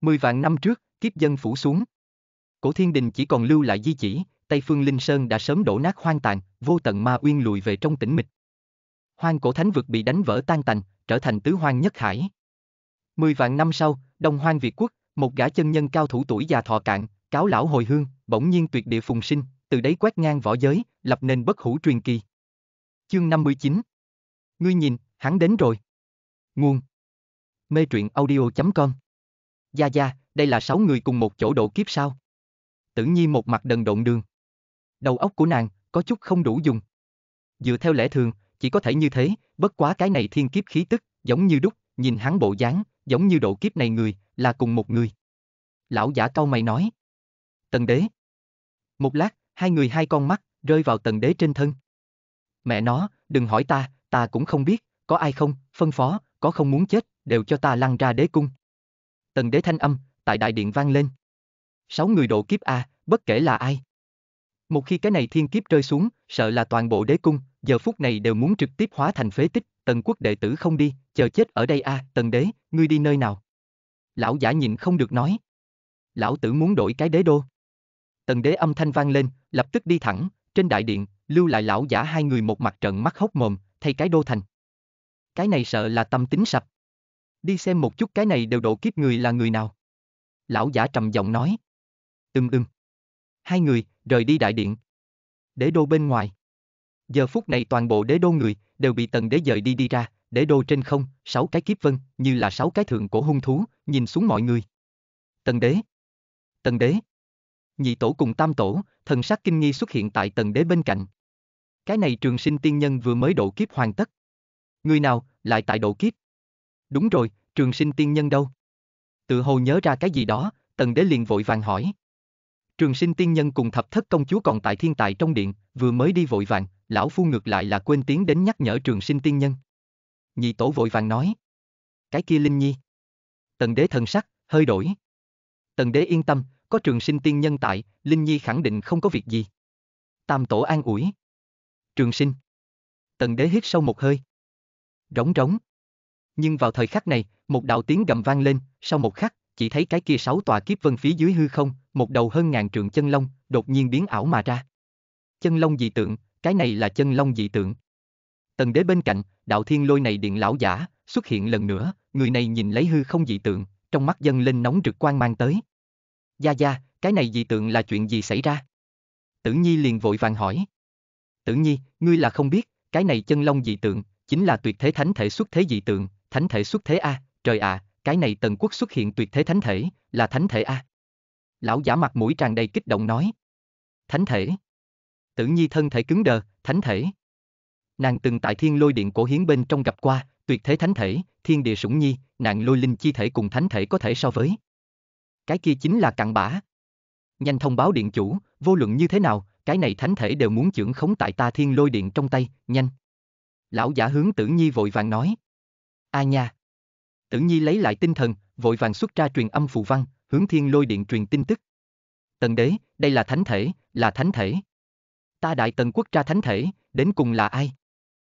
Mười vạn năm trước, kiếp dân phủ xuống. Cổ thiên đình chỉ còn lưu lại di chỉ, Tây Phương Linh Sơn đã sớm đổ nát hoang tàn, vô tận ma uyên lùi về trong tĩnh mịch. Hoang cổ thánh vực bị đánh vỡ tan tành, trở thành tứ hoang nhất hải. Mười vạn năm sau, Đông Hoang Việt Quốc, một gã chân nhân cao thủ tuổi già thọ cạn, cáo lão hồi hương, bỗng nhiên tuyệt địa phùng sinh, từ đấy quét ngang võ giới, lập nên bất hủ truyền kỳ. Chương 59 Ngươi nhìn, hắn đến rồi. Nguồn Mê truyện audio.com Gia Gia, đây là sáu người cùng một chỗ độ kiếp sao? Tử Nhi một mặt đần độn đường. Đầu óc của nàng, có chút không đủ dùng. Dựa theo lẽ thường, chỉ có thể như thế, bất quá cái này thiên kiếp khí tức, giống như đúc, nhìn hắn bộ dáng, giống như độ kiếp này người, là cùng một người. Lão giả cau mày nói. Tần đế. Một lát, hai người hai con mắt, rơi vào tần đế trên thân mẹ nó, đừng hỏi ta, ta cũng không biết, có ai không, phân phó, có không muốn chết, đều cho ta lăn ra đế cung. Tần đế thanh âm, tại đại điện vang lên. Sáu người độ kiếp A, bất kể là ai. Một khi cái này thiên kiếp rơi xuống, sợ là toàn bộ đế cung, giờ phút này đều muốn trực tiếp hóa thành phế tích, tần quốc đệ tử không đi, chờ chết ở đây a, tần đế, ngươi đi nơi nào? Lão giả nhịn không được nói. Lão tử muốn đổi cái đế đô. Tần đế âm thanh vang lên, lập tức đi thẳng, trên đại điện, lưu lại lão giả hai người một mặt trận mắt hốc mồm, thay cái đô thành. Cái này sợ là tâm tính sập. Đi xem một chút cái này đều độ kiếp người là người nào. Lão giả trầm giọng nói. Ưm ưm. Hai người, rời đi đại điện. Đế đô bên ngoài. Giờ phút này toàn bộ đế đô người, đều bị tần đế dời đi đi ra, đế đô trên không, sáu cái kiếp vân, như là sáu cái thượng cổ hung thú, nhìn xuống mọi người. Tần đế. Tần đế. Nhị tổ cùng tam tổ, thần sắc kinh nghi xuất hiện tại tần đế bên cạnh, cái này trường sinh tiên nhân vừa mới độ kiếp hoàn tất. Người nào, lại tại độ kiếp? Đúng rồi, trường sinh tiên nhân đâu? Tự hồ nhớ ra cái gì đó, tần đế liền vội vàng hỏi. Trường sinh tiên nhân cùng thập thất công chúa còn tại thiên tài trong điện, vừa mới đi vội vàng, lão phu ngược lại là quên tiếng đến nhắc nhở trường sinh tiên nhân. Nhị tổ vội vàng nói. Cái kia Linh Nhi. Tần đế thần sắc, hơi đổi. Tần đế yên tâm, có trường sinh tiên nhân tại, Linh Nhi khẳng định không có việc gì. Tam tổ an ủi. Trường sinh. Tần đế hít sâu một hơi. Rống rống. Nhưng vào thời khắc này, một đạo tiếng gầm vang lên, sau một khắc, chỉ thấy cái kia sáu tòa kiếp vân phía dưới hư không, một đầu hơn ngàn trượng chân long, đột nhiên biến ảo mà ra. Chân long dị tượng, cái này là chân long dị tượng. Tần đế bên cạnh, đạo thiên lôi này điện lão giả, xuất hiện lần nữa, người này nhìn lấy hư không dị tượng, trong mắt dâng lên nóng rực quan mang tới. Gia Gia, cái này dị tượng là chuyện gì xảy ra? Tử Nhi liền vội vàng hỏi. Tử Nhi, ngươi là không biết, cái này chân long dị tượng, chính là tuyệt thế thánh thể xuất thế dị tượng, thánh thể xuất thế a, trời ạ, à, cái này tần quốc xuất hiện tuyệt thế thánh thể, là thánh thể a. Lão giả mặt mũi tràn đầy kích động nói. Thánh thể. Tử Nhi thân thể cứng đờ, thánh thể. Nàng từng tại thiên lôi điện cổ hiến bên trong gặp qua, tuyệt thế thánh thể, thiên địa sủng nhi, nàng lôi linh chi thể cùng thánh thể có thể so với. Cái kia chính là cặn bã. Nhanh thông báo điện chủ, vô luận như thế nào, cái này thánh thể đều muốn trưởng khống tại ta thiên lôi điện trong tay, nhanh. Lão giả hướng tử nhi vội vàng nói. A à nha. Tử nhi lấy lại tinh thần, vội vàng xuất ra truyền âm phù văn, hướng thiên lôi điện truyền tin tức. Tần đế, đây là thánh thể, là thánh thể. Ta đại tần quốc ra thánh thể, đến cùng là ai?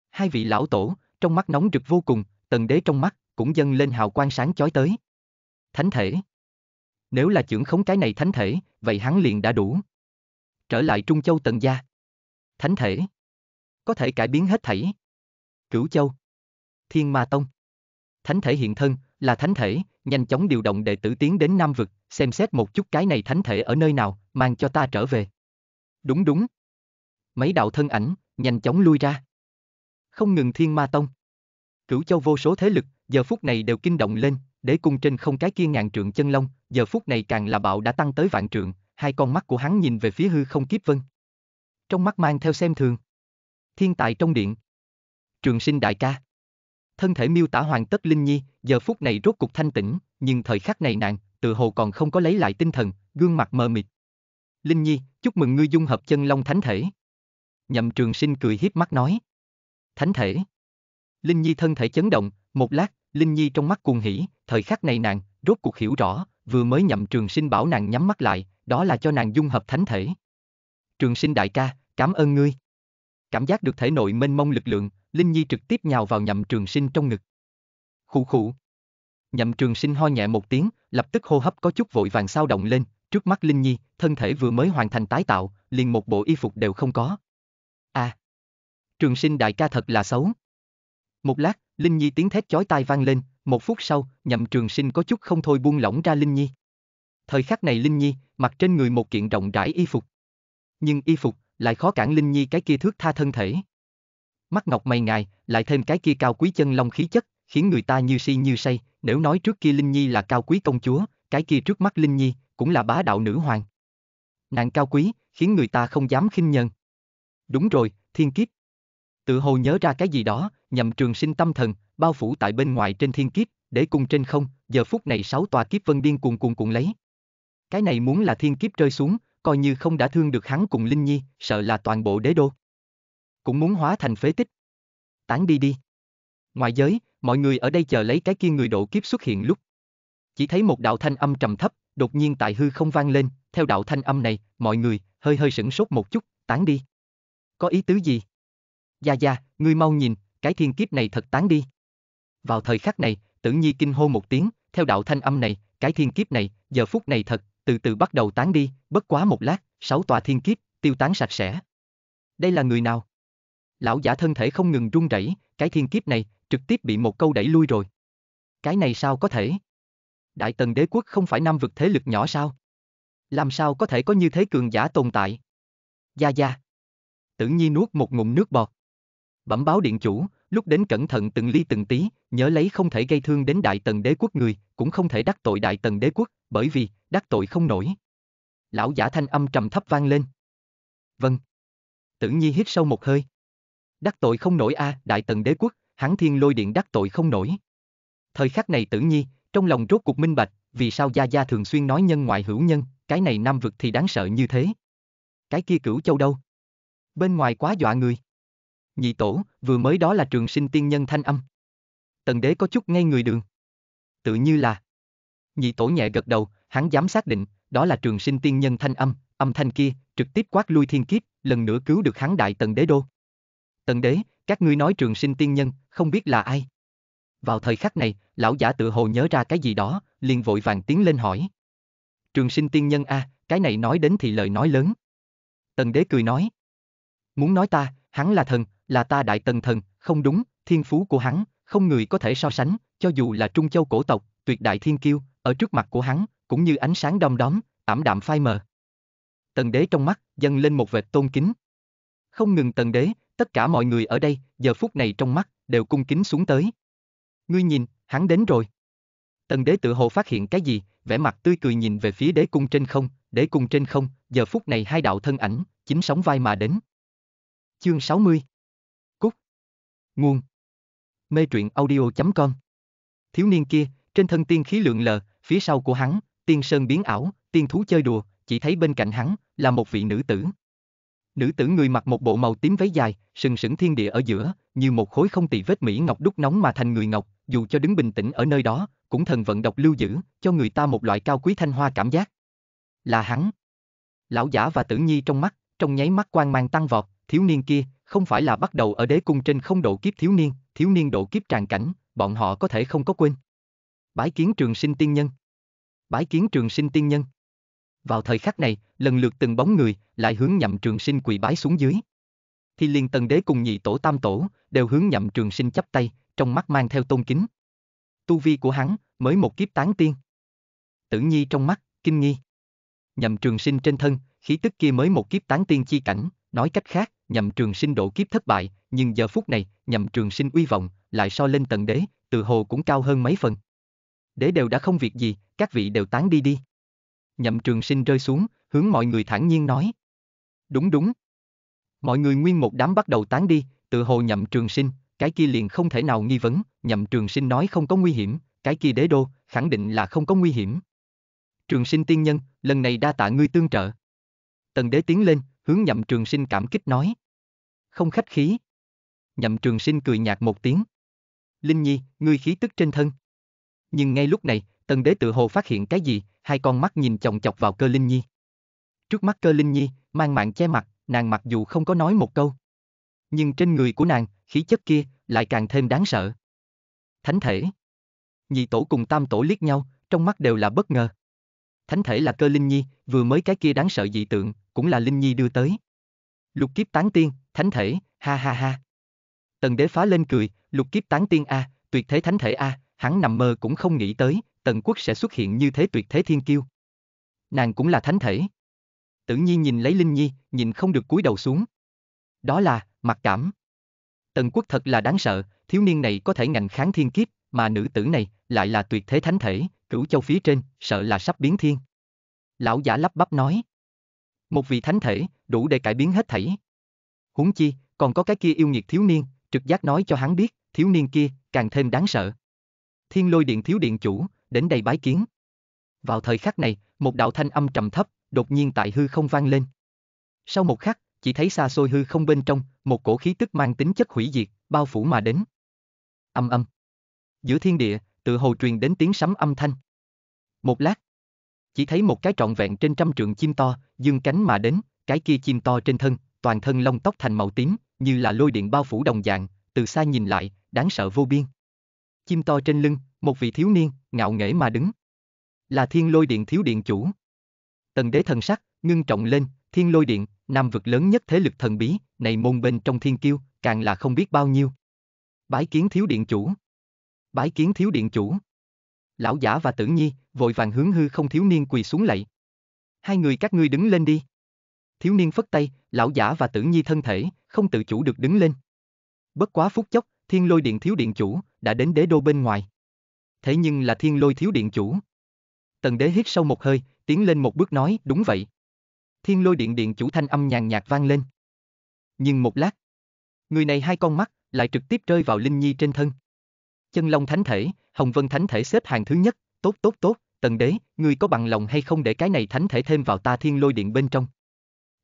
Hai vị lão tổ, trong mắt nóng rực vô cùng, tần đế trong mắt, cũng dâng lên hào quang sáng chói tới. Thánh thể. Nếu là trưởng khống cái này thánh thể, vậy hắn liền đã đủ trở lại Trung Châu Tần Gia. Thánh thể. Có thể cải biến hết thảy. Cửu Châu. Thiên Ma Tông. Thánh thể hiện thân, là thánh thể, nhanh chóng điều động đệ tử tiến đến Nam Vực, xem xét một chút cái này thánh thể ở nơi nào, mang cho ta trở về. Đúng đúng. Mấy đạo thân ảnh, nhanh chóng lui ra. Không ngừng Thiên Ma Tông. Cửu Châu vô số thế lực, giờ phút này đều kinh động lên, đế cung trên không cái kia ngàn trượng chân long, giờ phút này càng là bạo đã tăng tới vạn trượng, hai con mắt của hắn nhìn về phía hư không kiếp vân. Trong mắt mang theo xem thường. Thiên tài trong điện. Trường sinh đại ca. Thân thể miêu tả hoàng tất linh nhi, giờ phút này rốt cục thanh tĩnh, nhưng thời khắc này nàng, tự hồ còn không có lấy lại tinh thần, gương mặt mờ mịt. Linh nhi, chúc mừng ngươi dung hợp chân long thánh thể. Nhậm trường sinh cười hiếp mắt nói. Thánh thể. Linh nhi thân thể chấn động, một lát, Linh Nhi trong mắt cuồng hỉ, thời khắc này nàng, rốt cuộc hiểu rõ, vừa mới nhậm trường sinh bảo nàng nhắm mắt lại, đó là cho nàng dung hợp thánh thể. Trường sinh đại ca, cảm ơn ngươi. Cảm giác được thể nội mênh mông lực lượng, Linh Nhi trực tiếp nhào vào nhậm trường sinh trong ngực. Khủ khủ. Nhậm trường sinh ho nhẹ một tiếng, lập tức hô hấp có chút vội vàng sao động lên, trước mắt Linh Nhi, thân thể vừa mới hoàn thành tái tạo, liền một bộ y phục đều không có. À. Trường sinh đại ca thật là xấu. Một lát, Linh Nhi tiếng thét chói tai vang lên, một phút sau, nhậm trường sinh có chút không thôi buông lỏng ra Linh Nhi thời khắc này Linh Nhi, mặc trên người một kiện rộng rãi y phục. Nhưng y phục, lại khó cản Linh Nhi cái kia thước tha thân thể. Mắt ngọc mày ngài, lại thêm cái kia cao quý chân long khí chất, khiến người ta như si như say, nếu nói trước kia Linh Nhi là cao quý công chúa, cái kia trước mắt Linh Nhi, cũng là bá đạo nữ hoàng. Nàng cao quý, khiến người ta không dám khinh nhân. Đúng rồi, thiên kiếp. Tự hồ nhớ ra cái gì đó, nhằm trường sinh tâm thần, bao phủ tại bên ngoài trên thiên kiếp, để cung trên không, giờ phút này sáu tòa kiếp vân điên cuồn cuồn cuộn lấy. Cái này muốn là thiên kiếp rơi xuống, coi như không đã thương được hắn cùng Linh Nhi, sợ là toàn bộ đế đô. Cũng muốn hóa thành phế tích. Tán đi đi. Ngoài giới, mọi người ở đây chờ lấy cái kia người độ kiếp xuất hiện lúc. Chỉ thấy một đạo thanh âm trầm thấp, đột nhiên tại hư không vang lên, theo đạo thanh âm này, mọi người, hơi hơi sửng sốt một chút, tán đi. Có ý tứ gì? Gia Gia, ngươi mau nhìn, cái thiên kiếp này thật tán đi. Vào thời khắc này, tử nhi kinh hô một tiếng, theo đạo thanh âm này, cái thiên kiếp này, giờ phút này thật, từ từ bắt đầu tán đi, bất quá một lát, sáu tòa thiên kiếp, tiêu tán sạch sẽ. Đây là người nào? Lão giả thân thể không ngừng run rẩy, cái thiên kiếp này, trực tiếp bị một câu đẩy lui rồi. Cái này sao có thể? Đại tần đế quốc không phải năm vực thế lực nhỏ sao? Làm sao có thể có như thế cường giả tồn tại? Gia Gia. Tử Nhi nuốt một ngụm nước bọt. Bẩm báo điện chủ, lúc đến cẩn thận từng ly từng tí, nhớ lấy không thể gây thương đến đại tần đế quốc người, cũng không thể đắc tội đại tần đế quốc, bởi vì, đắc tội không nổi. Lão giả thanh âm trầm thấp vang lên. Vâng. Tử Nhi hít sâu một hơi. Đắc tội không nổi a, à, đại tần đế quốc, hắn thiên lôi điện đắc tội không nổi. Thời khắc này Tử Nhi, trong lòng rốt cuộc minh bạch, vì sao Gia Gia thường xuyên nói nhân ngoại hữu nhân, cái này nam vực thì đáng sợ như thế. Cái kia cửu châu đâu? Bên ngoài quá dọa người nhị tổ, vừa mới đó là trường sinh tiên nhân thanh âm. Tần đế có chút ngay người đường. Tự như là. Nhị tổ nhẹ gật đầu, hắn dám xác định, đó là trường sinh tiên nhân thanh âm, âm thanh kia, trực tiếp quát lui thiên kiếp, lần nữa cứu được hắn đại tần đế đô. Tần đế, các ngươi nói trường sinh tiên nhân, không biết là ai. Vào thời khắc này, lão giả tự hồ nhớ ra cái gì đó, liền vội vàng tiến lên hỏi. Trường sinh tiên nhân a, à, cái này nói đến thì lời nói lớn. Tần đế cười nói. Muốn nói ta, hắn là thần, là ta đại tần thần, không đúng, thiên phú của hắn, không người có thể so sánh, cho dù là Trung Châu cổ tộc, tuyệt đại thiên kiêu, ở trước mặt của hắn, cũng như ánh sáng đom đóm, ảm đạm phai mờ. Tần đế trong mắt, dâng lên một vệt tôn kính. Không ngừng tần đế, tất cả mọi người ở đây, giờ phút này trong mắt, đều cung kính xuống tới. Ngươi nhìn, hắn đến rồi. Tần đế tự hồ phát hiện cái gì, vẻ mặt tươi cười nhìn về phía đế cung trên không, đế cung trên không, giờ phút này hai đạo thân ảnh, chính sóng vai mà đến. Chương 60 Nguồn Mê truyện audio.com Thiếu niên kia, trên thân tiên khí lượng lờ, phía sau của hắn, tiên sơn biến ảo, tiên thú chơi đùa, chỉ thấy bên cạnh hắn là một vị nữ tử. Nữ tử người mặc một bộ màu tím váy dài, sừng sững thiên địa ở giữa, như một khối không tỳ vết mỹ ngọc đúc nóng mà thành người ngọc, dù cho đứng bình tĩnh ở nơi đó, cũng thần vận độc lưu giữ, cho người ta một loại cao quý thanh hoa cảm giác. Là hắn. Lão giả và tử nhi trong mắt, trong nháy mắt quan mang tăng vọt, thiếu niên kia, không phải là bắt đầu ở đế cung trên không độ kiếp thiếu niên, thiếu niên độ kiếp tràn cảnh, bọn họ có thể không có quên. Bái kiến trường sinh tiên nhân. Bái kiến trường sinh tiên nhân. Vào thời khắc này, lần lượt từng bóng người, lại hướng nhậm trường sinh quỳ bái xuống dưới. Thì liền tần đế cùng nhị tổ tam tổ, đều hướng nhậm trường sinh chắp tay, trong mắt mang theo tôn kính. Tu vi của hắn, mới một kiếp tán tiên. Tử nhi trong mắt, kinh nghi. Nhậm trường sinh trên thân, khí tức kia mới một kiếp tán tiên chi cảnh, Nói cách khác, nhậm trường sinh độ kiếp thất bại, nhưng giờ phút này, nhậm trường sinh uy vọng, lại so lên tận đế, từ hồ cũng cao hơn mấy phần. Đế đều đã không việc gì, các vị đều tán đi đi. Nhậm trường sinh rơi xuống, hướng mọi người thản nhiên nói. Đúng đúng. Mọi người nguyên một đám bắt đầu tán đi, tự hồ nhậm trường sinh, cái kia liền không thể nào nghi vấn, nhậm trường sinh nói không có nguy hiểm, cái kia đế đô, khẳng định là không có nguy hiểm. Trường sinh tiên nhân, lần này đa tạ ngươi tương trợ. Tần đế tiến lên, hướng nhậm trường sinh cảm kích nói. Không khách khí. Nhậm trường sinh cười nhạt một tiếng. Linh Nhi, ngươi khí tức trên thân. Nhưng ngay lúc này, tần đế tự hồ phát hiện cái gì, hai con mắt nhìn chồng chọc vào cơ Linh Nhi. Trước mắt cơ Linh Nhi, mang mạng che mặt, nàng mặc dù không có nói một câu. Nhưng trên người của nàng, khí chất kia, lại càng thêm đáng sợ. Thánh thể. Nhị tổ cùng tam tổ liếc nhau, trong mắt đều là bất ngờ thánh thể là cơ linh nhi, vừa mới cái kia đáng sợ dị tượng, cũng là linh nhi đưa tới. Lục kiếp tán tiên, thánh thể, ha ha ha. Tần đế phá lên cười, lục kiếp tán tiên a, tuyệt thế thánh thể a, hắn nằm mơ cũng không nghĩ tới, tần quốc sẽ xuất hiện như thế tuyệt thế thiên kiêu. Nàng cũng là thánh thể. Tử nhiên nhìn lấy linh nhi, nhìn không được cúi đầu xuống. Đó là, mặc cảm. Tần quốc thật là đáng sợ, thiếu niên này có thể ngành kháng thiên kiếp, mà nữ tử này, lại là tuyệt thế thánh thể, cửu châu phía trên, sợ là sắp biến thiên. Lão giả lắp bắp nói. Một vị thánh thể, đủ để cải biến hết thảy. Huống chi, còn có cái kia yêu nghiệt thiếu niên, trực giác nói cho hắn biết, thiếu niên kia, càng thêm đáng sợ. Thiên lôi điện thiếu điện chủ, đến đây bái kiến. Vào thời khắc này, một đạo thanh âm trầm thấp, đột nhiên tại hư không vang lên. Sau một khắc, chỉ thấy xa xôi hư không bên trong, một cổ khí tức mang tính chất hủy diệt, bao phủ mà đến. Âm âm. Giữa thiên địa, từ hồ truyền đến tiếng sấm âm thanh. Một lát, chỉ thấy một cái trọn vẹn trên trăm trượng chim to, dương cánh mà đến, cái kia chim to trên thân, toàn thân lông tóc thành màu tím, như là lôi điện bao phủ đồng dạng, từ xa nhìn lại, đáng sợ vô biên. Chim to trên lưng, một vị thiếu niên, ngạo nghễ mà đứng. Là thiên lôi điện thiếu điện chủ. Tần đế thần sắc, ngưng trọng lên, thiên lôi điện, nam vực lớn nhất thế lực thần bí, này môn bên trong thiên kiêu, càng là không biết bao nhiêu. Bái kiến thiếu điện chủ bái kiến thiếu điện chủ. Lão giả và tử nhi, vội vàng hướng hư không thiếu niên quỳ xuống lạy. Hai người các ngươi đứng lên đi. Thiếu niên phất tay, lão giả và tử nhi thân thể, không tự chủ được đứng lên. Bất quá phút chốc, thiên lôi điện thiếu điện chủ, đã đến đế đô bên ngoài. Thế nhưng là thiên lôi thiếu điện chủ. Tần đế hít sâu một hơi, tiến lên một bước nói, đúng vậy. Thiên lôi điện điện chủ thanh âm nhàn nhạt vang lên. Nhưng một lát, người này hai con mắt, lại trực tiếp rơi vào Linh Nhi trên thân chân long thánh thể, hồng vân thánh thể xếp hàng thứ nhất, tốt tốt tốt, tần đế, ngươi có bằng lòng hay không để cái này thánh thể thêm vào ta thiên lôi điện bên trong.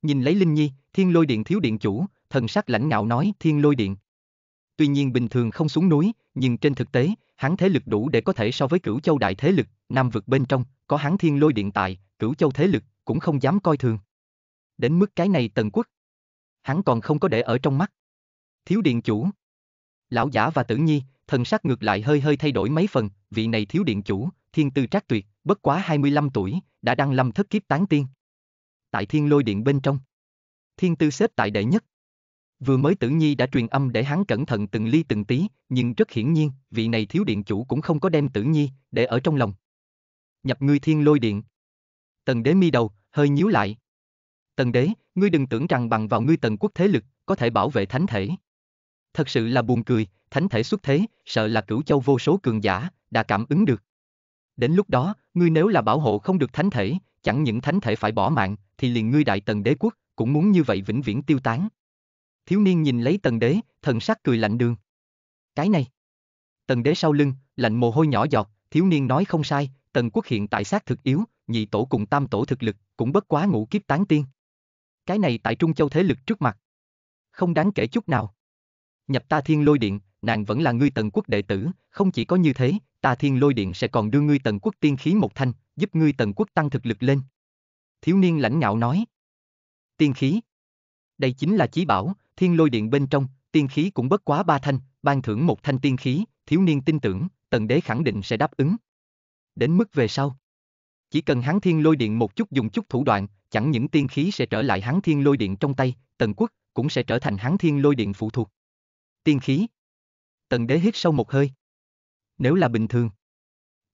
Nhìn lấy Linh Nhi, thiên lôi điện thiếu điện chủ, thần sắc lãnh ngạo nói thiên lôi điện. Tuy nhiên bình thường không xuống núi, nhưng trên thực tế, hắn thế lực đủ để có thể so với cửu châu đại thế lực, nam vực bên trong, có hắn thiên lôi điện tại, cửu châu thế lực, cũng không dám coi thường. Đến mức cái này tần quốc, hắn còn không có để ở trong mắt. Thiếu điện chủ, lão giả và tử nhi, thần sắc ngược lại hơi hơi thay đổi mấy phần, vị này thiếu điện chủ, thiên tư trác tuyệt, bất quá 25 tuổi, đã đăng lâm thất kiếp tán tiên. Tại thiên lôi điện bên trong, thiên tư xếp tại đệ nhất. Vừa mới tử nhi đã truyền âm để hắn cẩn thận từng ly từng tí, nhưng rất hiển nhiên, vị này thiếu điện chủ cũng không có đem tử nhi, để ở trong lòng. Nhập ngươi thiên lôi điện. Tần đế mi đầu, hơi nhíu lại. Tần đế, ngươi đừng tưởng rằng bằng vào ngươi tần quốc thế lực, có thể bảo vệ thánh thể. Thật sự là buồn cười, thánh thể xuất thế, sợ là cửu châu vô số cường giả, đã cảm ứng được. Đến lúc đó, ngươi nếu là bảo hộ không được thánh thể, chẳng những thánh thể phải bỏ mạng, thì liền ngươi đại tần đế quốc, cũng muốn như vậy vĩnh viễn tiêu tán. Thiếu niên nhìn lấy tần đế, thần sắc cười lạnh đường. Cái này. Tần đế sau lưng, lạnh mồ hôi nhỏ giọt, thiếu niên nói không sai, tần quốc hiện tại xác thực yếu, nhị tổ cùng tam tổ thực lực, cũng bất quá ngũ kiếp tán tiên. Cái này tại Trung Châu thế lực trước mặt. Không đáng kể chút nào. Nhập ta thiên lôi điện, nàng vẫn là ngươi tần quốc đệ tử, không chỉ có như thế, ta thiên lôi điện sẽ còn đưa ngươi tần quốc tiên khí một thanh, giúp ngươi tần quốc tăng thực lực lên. Thiếu niên lãnh ngạo nói. Tiên khí. Đây chính là chí bảo, thiên lôi điện bên trong, tiên khí cũng bất quá ba thanh, ban thưởng một thanh tiên khí, thiếu niên tin tưởng, tần đế khẳng định sẽ đáp ứng. Đến mức về sau. Chỉ cần hắn thiên lôi điện một chút dùng chút thủ đoạn, chẳng những tiên khí sẽ trở lại hắn thiên lôi điện trong tay, tần quốc cũng sẽ trở thành hắn thiên lôi điện phụ thuộc. Tiên khí Tần đế hít sâu một hơi. Nếu là bình thường.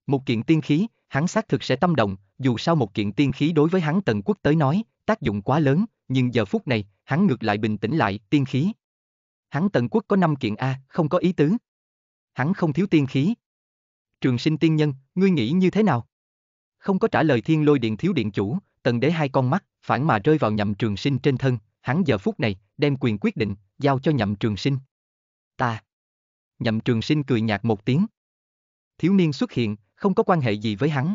Một kiện tiên khí, hắn xác thực sẽ tâm động, dù sao một kiện tiên khí đối với hắn tần quốc tới nói, tác dụng quá lớn, nhưng giờ phút này, hắn ngược lại bình tĩnh lại, tiên khí. Hắn tần quốc có 5 kiện A, không có ý tứ. Hắn không thiếu tiên khí. Trường sinh tiên nhân, ngươi nghĩ như thế nào? Không có trả lời thiên lôi điện thiếu điện chủ, tần đế hai con mắt, phản mà rơi vào nhậm trường sinh trên thân, hắn giờ phút này, đem quyền quyết định, giao cho nhậm trường sinh. Ta. Nhậm Trường Sinh cười nhạt một tiếng. Thiếu niên xuất hiện, không có quan hệ gì với hắn.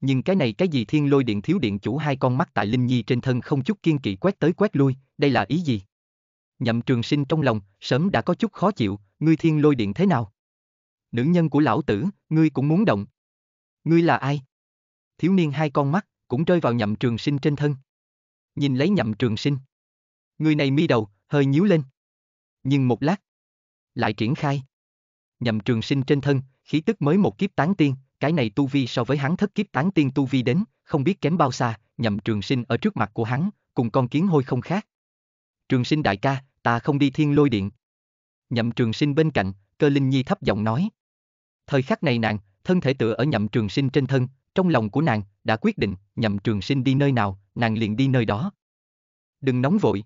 Nhưng cái này cái gì thiên lôi điện thiếu điện chủ hai con mắt tại Linh Nhi trên thân không chút kiên kỵ quét tới quét lui, đây là ý gì? Nhậm Trường Sinh trong lòng, sớm đã có chút khó chịu, ngươi thiên lôi điện thế nào? Nữ nhân của lão tử, ngươi cũng muốn động. Ngươi là ai? Thiếu niên hai con mắt, cũng rơi vào Nhậm Trường Sinh trên thân. Nhìn lấy Nhậm Trường Sinh. Người này mi đầu, hơi nhíu lên. Nhưng một lát, lại triển khai. Nhậm trường sinh trên thân, khí tức mới một kiếp tán tiên, cái này tu vi so với hắn thất kiếp tán tiên tu vi đến, không biết kém bao xa, nhậm trường sinh ở trước mặt của hắn, cùng con kiến hôi không khác. Trường sinh đại ca, ta không đi thiên lôi điện. Nhậm trường sinh bên cạnh, cơ linh nhi thấp giọng nói. Thời khắc này nàng, thân thể tựa ở nhậm trường sinh trên thân, trong lòng của nàng, đã quyết định, nhậm trường sinh đi nơi nào, nàng liền đi nơi đó. Đừng nóng vội.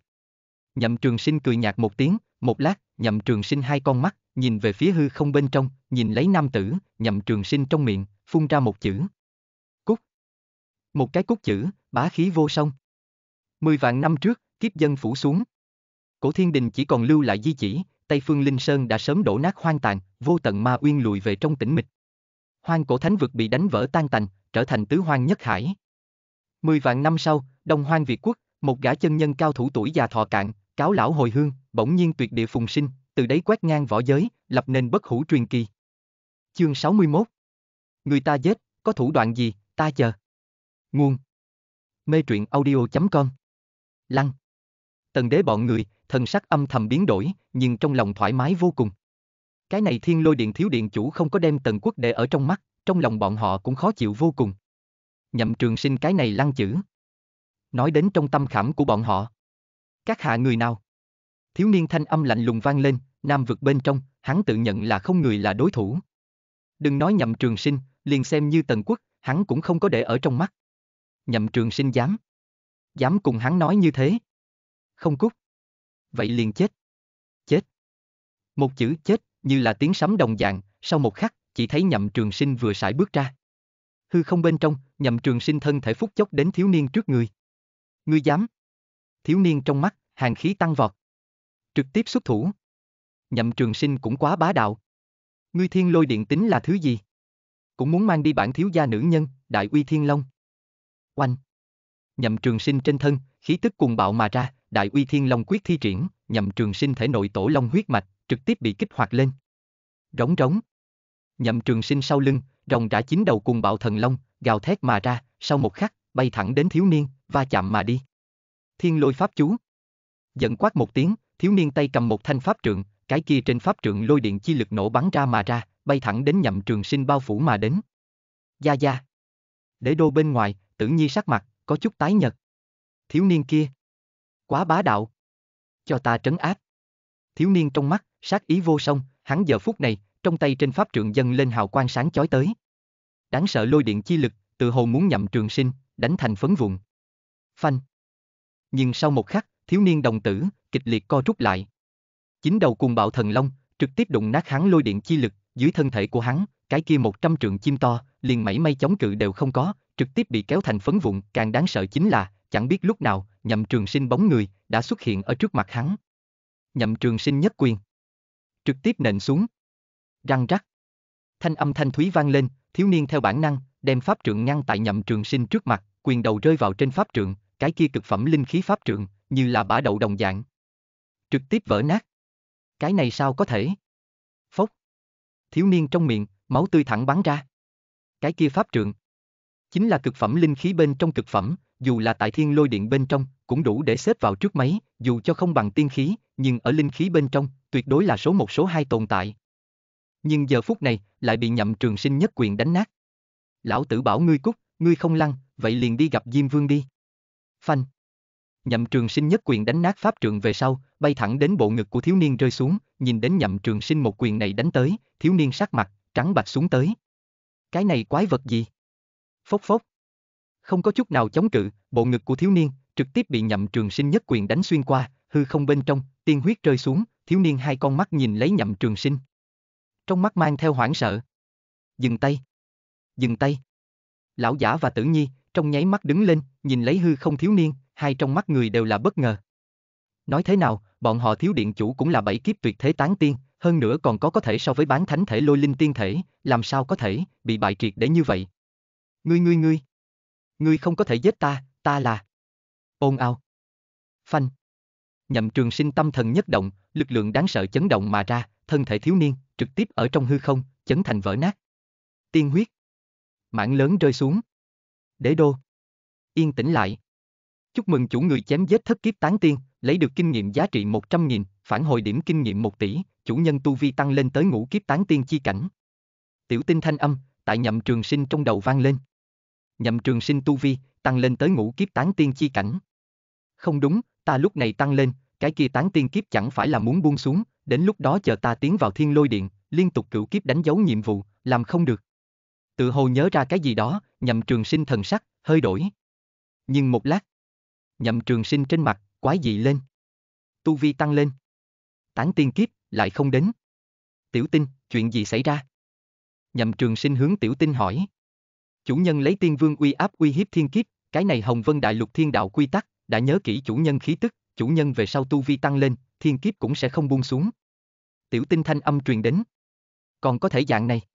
Nhậm trường sinh cười nhạt một tiếng, một lát, nhậm trường sinh hai con mắt, nhìn về phía hư không bên trong, nhìn lấy nam tử, nhậm trường sinh trong miệng, phun ra một chữ. Cúc. Một cái cúc chữ, bá khí vô song. Mười vạn năm trước, kiếp dân phủ xuống. Cổ thiên đình chỉ còn lưu lại di chỉ, Tây Phương Linh Sơn đã sớm đổ nát hoang tàn, vô tận ma uyên lùi về trong tĩnh mịch. Hoang cổ thánh vực bị đánh vỡ tan tành, trở thành tứ hoang nhất hải. Mười vạn năm sau, Đông Hoang Việt Quốc, một gã chân nhân cao thủ tuổi già thọ cạn, cáo lão hồi hương, bỗng nhiên tuyệt địa phùng sinh, từ đấy quét ngang võ giới, lập nên bất hủ truyền kỳ. Chương 61 Người ta giết, có thủ đoạn gì, ta chờ. Nguồn Mê truyện audio.com Lăng Tần đế bọn người, thần sắc âm thầm biến đổi, nhưng trong lòng thoải mái vô cùng. Cái này thiên lôi điện thiếu điện chủ không có đem tần quốc để ở trong mắt, trong lòng bọn họ cũng khó chịu vô cùng. Nhậm trường sinh cái này lăng chữ. Nói đến trong tâm khảm của bọn họ các hạ người nào? Thiếu niên thanh âm lạnh lùng vang lên, nam vực bên trong, hắn tự nhận là không người là đối thủ. Đừng nói nhậm trường sinh, liền xem như tần quốc, hắn cũng không có để ở trong mắt. Nhậm trường sinh dám. Dám cùng hắn nói như thế. Không cút. Vậy liền chết. Chết. Một chữ chết, như là tiếng sấm đồng dạng, sau một khắc, chỉ thấy nhậm trường sinh vừa sải bước ra. Hư không bên trong, nhậm trường sinh thân thể phúc chốc đến thiếu niên trước người. Ngươi dám thiếu niên trong mắt, hàng khí tăng vọt. Trực tiếp xuất thủ. Nhậm trường sinh cũng quá bá đạo. Ngươi thiên lôi điện tính là thứ gì? Cũng muốn mang đi bản thiếu gia nữ nhân, đại uy thiên long. Oanh. Nhậm trường sinh trên thân, khí tức cùng bạo mà ra, đại uy thiên long quyết thi triển, nhậm trường sinh thể nội tổ long huyết mạch, trực tiếp bị kích hoạt lên. Rống rống. Nhậm trường sinh sau lưng, rồng rã chín đầu cùng bạo thần long, gào thét mà ra, sau một khắc, bay thẳng đến thiếu niên, va chạm mà đi thiên lôi pháp chú. Giận quát một tiếng, thiếu niên tay cầm một thanh pháp trượng, cái kia trên pháp trượng lôi điện chi lực nổ bắn ra mà ra, bay thẳng đến nhậm trường sinh bao phủ mà đến. Gia gia. để đô bên ngoài, tử nhi sắc mặt, có chút tái nhật. Thiếu niên kia. Quá bá đạo. Cho ta trấn áp. Thiếu niên trong mắt, sát ý vô song, hắn giờ phút này, trong tay trên pháp trượng dâng lên hào quang sáng chói tới. Đáng sợ lôi điện chi lực, tự hồ muốn nhậm trường sinh, đánh thành phấn vụn. Phanh nhưng sau một khắc, thiếu niên đồng tử, kịch liệt co rút lại. Chính đầu cùng bạo thần long, trực tiếp đụng nát hắn lôi điện chi lực, dưới thân thể của hắn, cái kia một trăm trượng chim to, liền mảy may chống cự đều không có, trực tiếp bị kéo thành phấn vụn, càng đáng sợ chính là, chẳng biết lúc nào, nhậm trường sinh bóng người, đã xuất hiện ở trước mặt hắn. Nhậm trường sinh nhất quyền. Trực tiếp nện xuống. Răng rắc. Thanh âm thanh thúy vang lên, thiếu niên theo bản năng, đem pháp trượng ngăn tại nhậm trường sinh trước mặt, quyền đầu rơi vào trên pháp trượng, cái kia cực phẩm linh khí pháp trượng, như là bả đậu đồng dạng. Trực tiếp vỡ nát. Cái này sao có thể? Phốc. Thiếu niên trong miệng, máu tươi thẳng bắn ra. Cái kia pháp trượng. Chính là cực phẩm linh khí bên trong cực phẩm, dù là tại thiên lôi điện bên trong, cũng đủ để xếp vào trước máy, dù cho không bằng tiên khí, nhưng ở linh khí bên trong, tuyệt đối là số một số hai tồn tại. Nhưng giờ phút này, lại bị nhậm trường sinh nhất quyền đánh nát. Lão tử bảo ngươi cút, ngươi không lăn, vậy liền đi gặp Diêm Vương đi. Phanh. Nhậm Trường Sinh nhất quyền đánh nát pháp trượng về sau, bay thẳng đến bộ ngực của thiếu niên rơi xuống, nhìn đến Nhậm Trường Sinh một quyền này đánh tới, thiếu niên sắc mặt trắng bạch xuống tới. Cái này quái vật gì? Phốc phốc. Không có chút nào chống cự, bộ ngực của thiếu niên trực tiếp bị Nhậm Trường Sinh nhất quyền đánh xuyên qua, hư không bên trong, tiên huyết rơi xuống, thiếu niên hai con mắt nhìn lấy Nhậm Trường Sinh. Trong mắt mang theo hoảng sợ. Dừng tay. Dừng tay. Lão giả và Tử Nhi trong nháy mắt đứng lên, nhìn lấy hư không thiếu niên, hai trong mắt người đều là bất ngờ. Nói thế nào, bọn họ thiếu điện chủ cũng là bảy kiếp tuyệt thế tán tiên, hơn nữa còn có có thể so với bán thánh thể lôi linh tiên thể, làm sao có thể, bị bại triệt để như vậy. Ngươi ngươi ngươi, ngươi không có thể giết ta, ta là... Ôn ao. Phanh. Nhậm trường sinh tâm thần nhất động, lực lượng đáng sợ chấn động mà ra, thân thể thiếu niên, trực tiếp ở trong hư không, chấn thành vỡ nát. Tiên huyết. Mảng lớn rơi xuống đế đô. Yên tĩnh lại. Chúc mừng chủ người chém giết thất kiếp tán tiên, lấy được kinh nghiệm giá trị 100.000, phản hồi điểm kinh nghiệm 1 tỷ, chủ nhân tu vi tăng lên tới ngũ kiếp tán tiên chi cảnh. Tiểu tinh thanh âm, tại nhậm trường sinh trong đầu vang lên. Nhậm trường sinh tu vi, tăng lên tới ngũ kiếp tán tiên chi cảnh. Không đúng, ta lúc này tăng lên, cái kia tán tiên kiếp chẳng phải là muốn buông xuống, đến lúc đó chờ ta tiến vào thiên lôi điện, liên tục cửu kiếp đánh dấu nhiệm vụ, làm không được. Tự hồ nhớ ra cái gì đó, nhậm trường sinh thần sắc, hơi đổi. Nhưng một lát, nhậm trường sinh trên mặt, quái dị lên. Tu vi tăng lên. Tán tiên kiếp, lại không đến. Tiểu tinh, chuyện gì xảy ra? Nhậm trường sinh hướng tiểu tinh hỏi. Chủ nhân lấy tiên vương uy áp uy hiếp thiên kiếp, cái này hồng vân đại lục thiên đạo quy tắc, đã nhớ kỹ chủ nhân khí tức, chủ nhân về sau tu vi tăng lên, thiên kiếp cũng sẽ không buông xuống. Tiểu tinh thanh âm truyền đến. Còn có thể dạng này.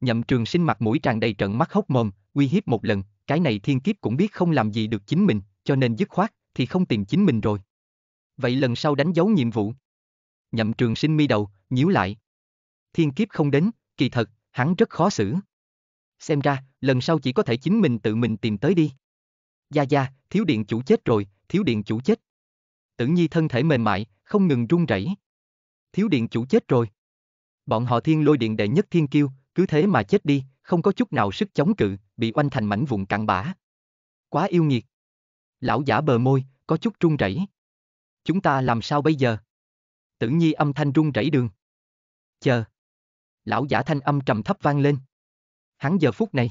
Nhậm trường sinh mặt mũi tràn đầy trận mắt hốc mồm, uy hiếp một lần, cái này thiên kiếp cũng biết không làm gì được chính mình, cho nên dứt khoát, thì không tìm chính mình rồi. Vậy lần sau đánh dấu nhiệm vụ. Nhậm trường sinh mi đầu, nhíu lại. Thiên kiếp không đến, kỳ thật, hắn rất khó xử. Xem ra, lần sau chỉ có thể chính mình tự mình tìm tới đi. Gia Gia, thiếu điện chủ chết rồi, thiếu điện chủ chết. Tử nhi thân thể mềm mại, không ngừng run rẩy. Thiếu điện chủ chết rồi. Bọn họ thiên lôi điện đệ nhất thiên kiêu, cứ thế mà chết đi, không có chút nào sức chống cự, bị oanh thành mảnh vụn cặn bã. Quá yêu nghiệt. Lão giả bờ môi, có chút run rẩy. Chúng ta làm sao bây giờ? Tử nhi âm thanh run rẩy đường. Chờ. Lão giả thanh âm trầm thấp vang lên. Hắn giờ phút này.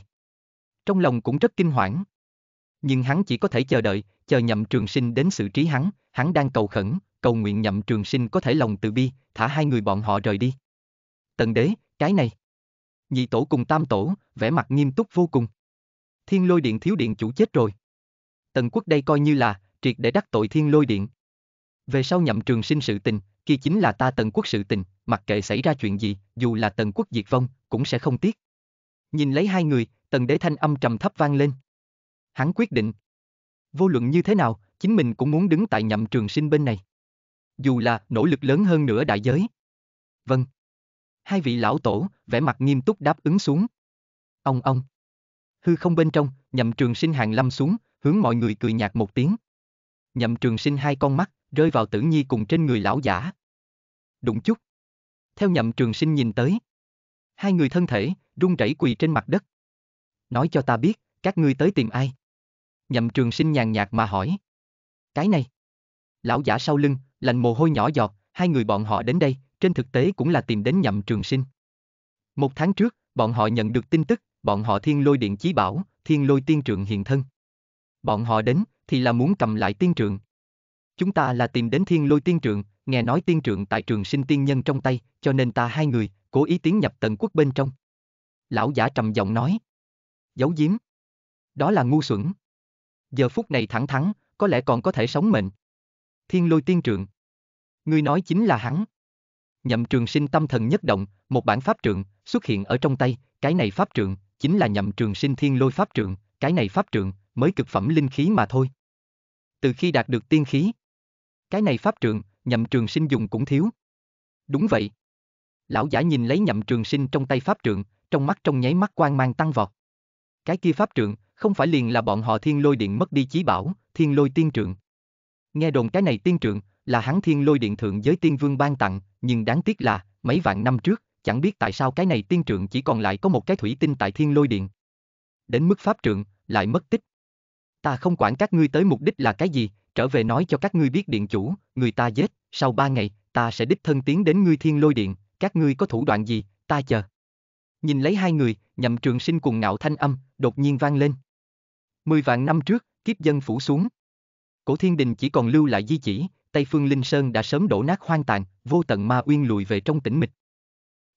Trong lòng cũng rất kinh hoảng. Nhưng hắn chỉ có thể chờ đợi, chờ nhậm trường sinh đến xử trí hắn, hắn đang cầu khẩn, cầu nguyện nhậm trường sinh có thể lòng từ bi, thả hai người bọn họ rời đi. Tần đế, cái này nhị tổ cùng tam tổ, vẻ mặt nghiêm túc vô cùng. Thiên lôi điện thiếu điện chủ chết rồi. Tần quốc đây coi như là, triệt để đắc tội thiên lôi điện. Về sau nhậm trường sinh sự tình, kia chính là ta tần quốc sự tình, mặc kệ xảy ra chuyện gì, dù là tần quốc diệt vong, cũng sẽ không tiếc. Nhìn lấy hai người, tần đế thanh âm trầm thấp vang lên. Hắn quyết định. Vô luận như thế nào, chính mình cũng muốn đứng tại nhậm trường sinh bên này. Dù là nỗ lực lớn hơn nữa đại giới. Vâng hai vị lão tổ, vẻ mặt nghiêm túc đáp ứng xuống. Ông ông. Hư không bên trong, nhậm trường sinh hàng lâm xuống, hướng mọi người cười nhạt một tiếng. Nhậm trường sinh hai con mắt, rơi vào tử nhi cùng trên người lão giả. Đụng chút. Theo nhậm trường sinh nhìn tới. Hai người thân thể, run rẩy quỳ trên mặt đất. Nói cho ta biết, các ngươi tới tìm ai? Nhậm trường sinh nhàn nhạt mà hỏi. Cái này. Lão giả sau lưng, lành mồ hôi nhỏ giọt, hai người bọn họ đến đây, trên thực tế cũng là tìm đến nhậm trường sinh. Một tháng trước, bọn họ nhận được tin tức, bọn họ thiên lôi điện chí bảo, thiên lôi tiên trượng hiện thân. Bọn họ đến, thì là muốn cầm lại tiên trượng. Chúng ta là tìm đến thiên lôi tiên trượng, nghe nói tiên trượng tại trường sinh tiên nhân trong tay, cho nên ta hai người, cố ý tiến nhập tận quốc bên trong. Lão giả trầm giọng nói. Giấu giếm. Đó là ngu xuẩn. Giờ phút này thẳng thắn, có lẽ còn có thể sống mệnh. Thiên lôi tiên trượng. Ngươi nói chính là hắn. Nhậm Trường Sinh tâm thần nhất động, một bản pháp trượng xuất hiện ở trong tay, cái này pháp trượng chính là Nhậm Trường Sinh Thiên Lôi pháp trượng, cái này pháp trượng mới cực phẩm linh khí mà thôi. Từ khi đạt được tiên khí, cái này pháp trượng, Nhậm Trường Sinh dùng cũng thiếu. Đúng vậy. Lão giả nhìn lấy Nhậm Trường Sinh trong tay pháp trượng, trong mắt trong nháy mắt quan mang tăng vọt. Cái kia pháp trượng, không phải liền là bọn họ Thiên Lôi Điện mất đi chí bảo, Thiên Lôi Tiên Trượng. Nghe đồn cái này tiên trượng là hắn thiên lôi điện thượng giới tiên vương ban tặng, nhưng đáng tiếc là, mấy vạn năm trước, chẳng biết tại sao cái này tiên trượng chỉ còn lại có một cái thủy tinh tại thiên lôi điện. Đến mức pháp trượng, lại mất tích. Ta không quản các ngươi tới mục đích là cái gì, trở về nói cho các ngươi biết điện chủ, người ta giết, sau ba ngày, ta sẽ đích thân tiến đến ngươi thiên lôi điện, các ngươi có thủ đoạn gì, ta chờ. Nhìn lấy hai người, nhậm trường sinh cùng ngạo thanh âm, đột nhiên vang lên. Mười vạn năm trước, kiếp dân phủ xuống. Cổ thiên đình chỉ còn lưu lại di chỉ, Tây Phương Linh Sơn đã sớm đổ nát hoang tàn, vô tận ma uyên lùi về trong tĩnh mịch.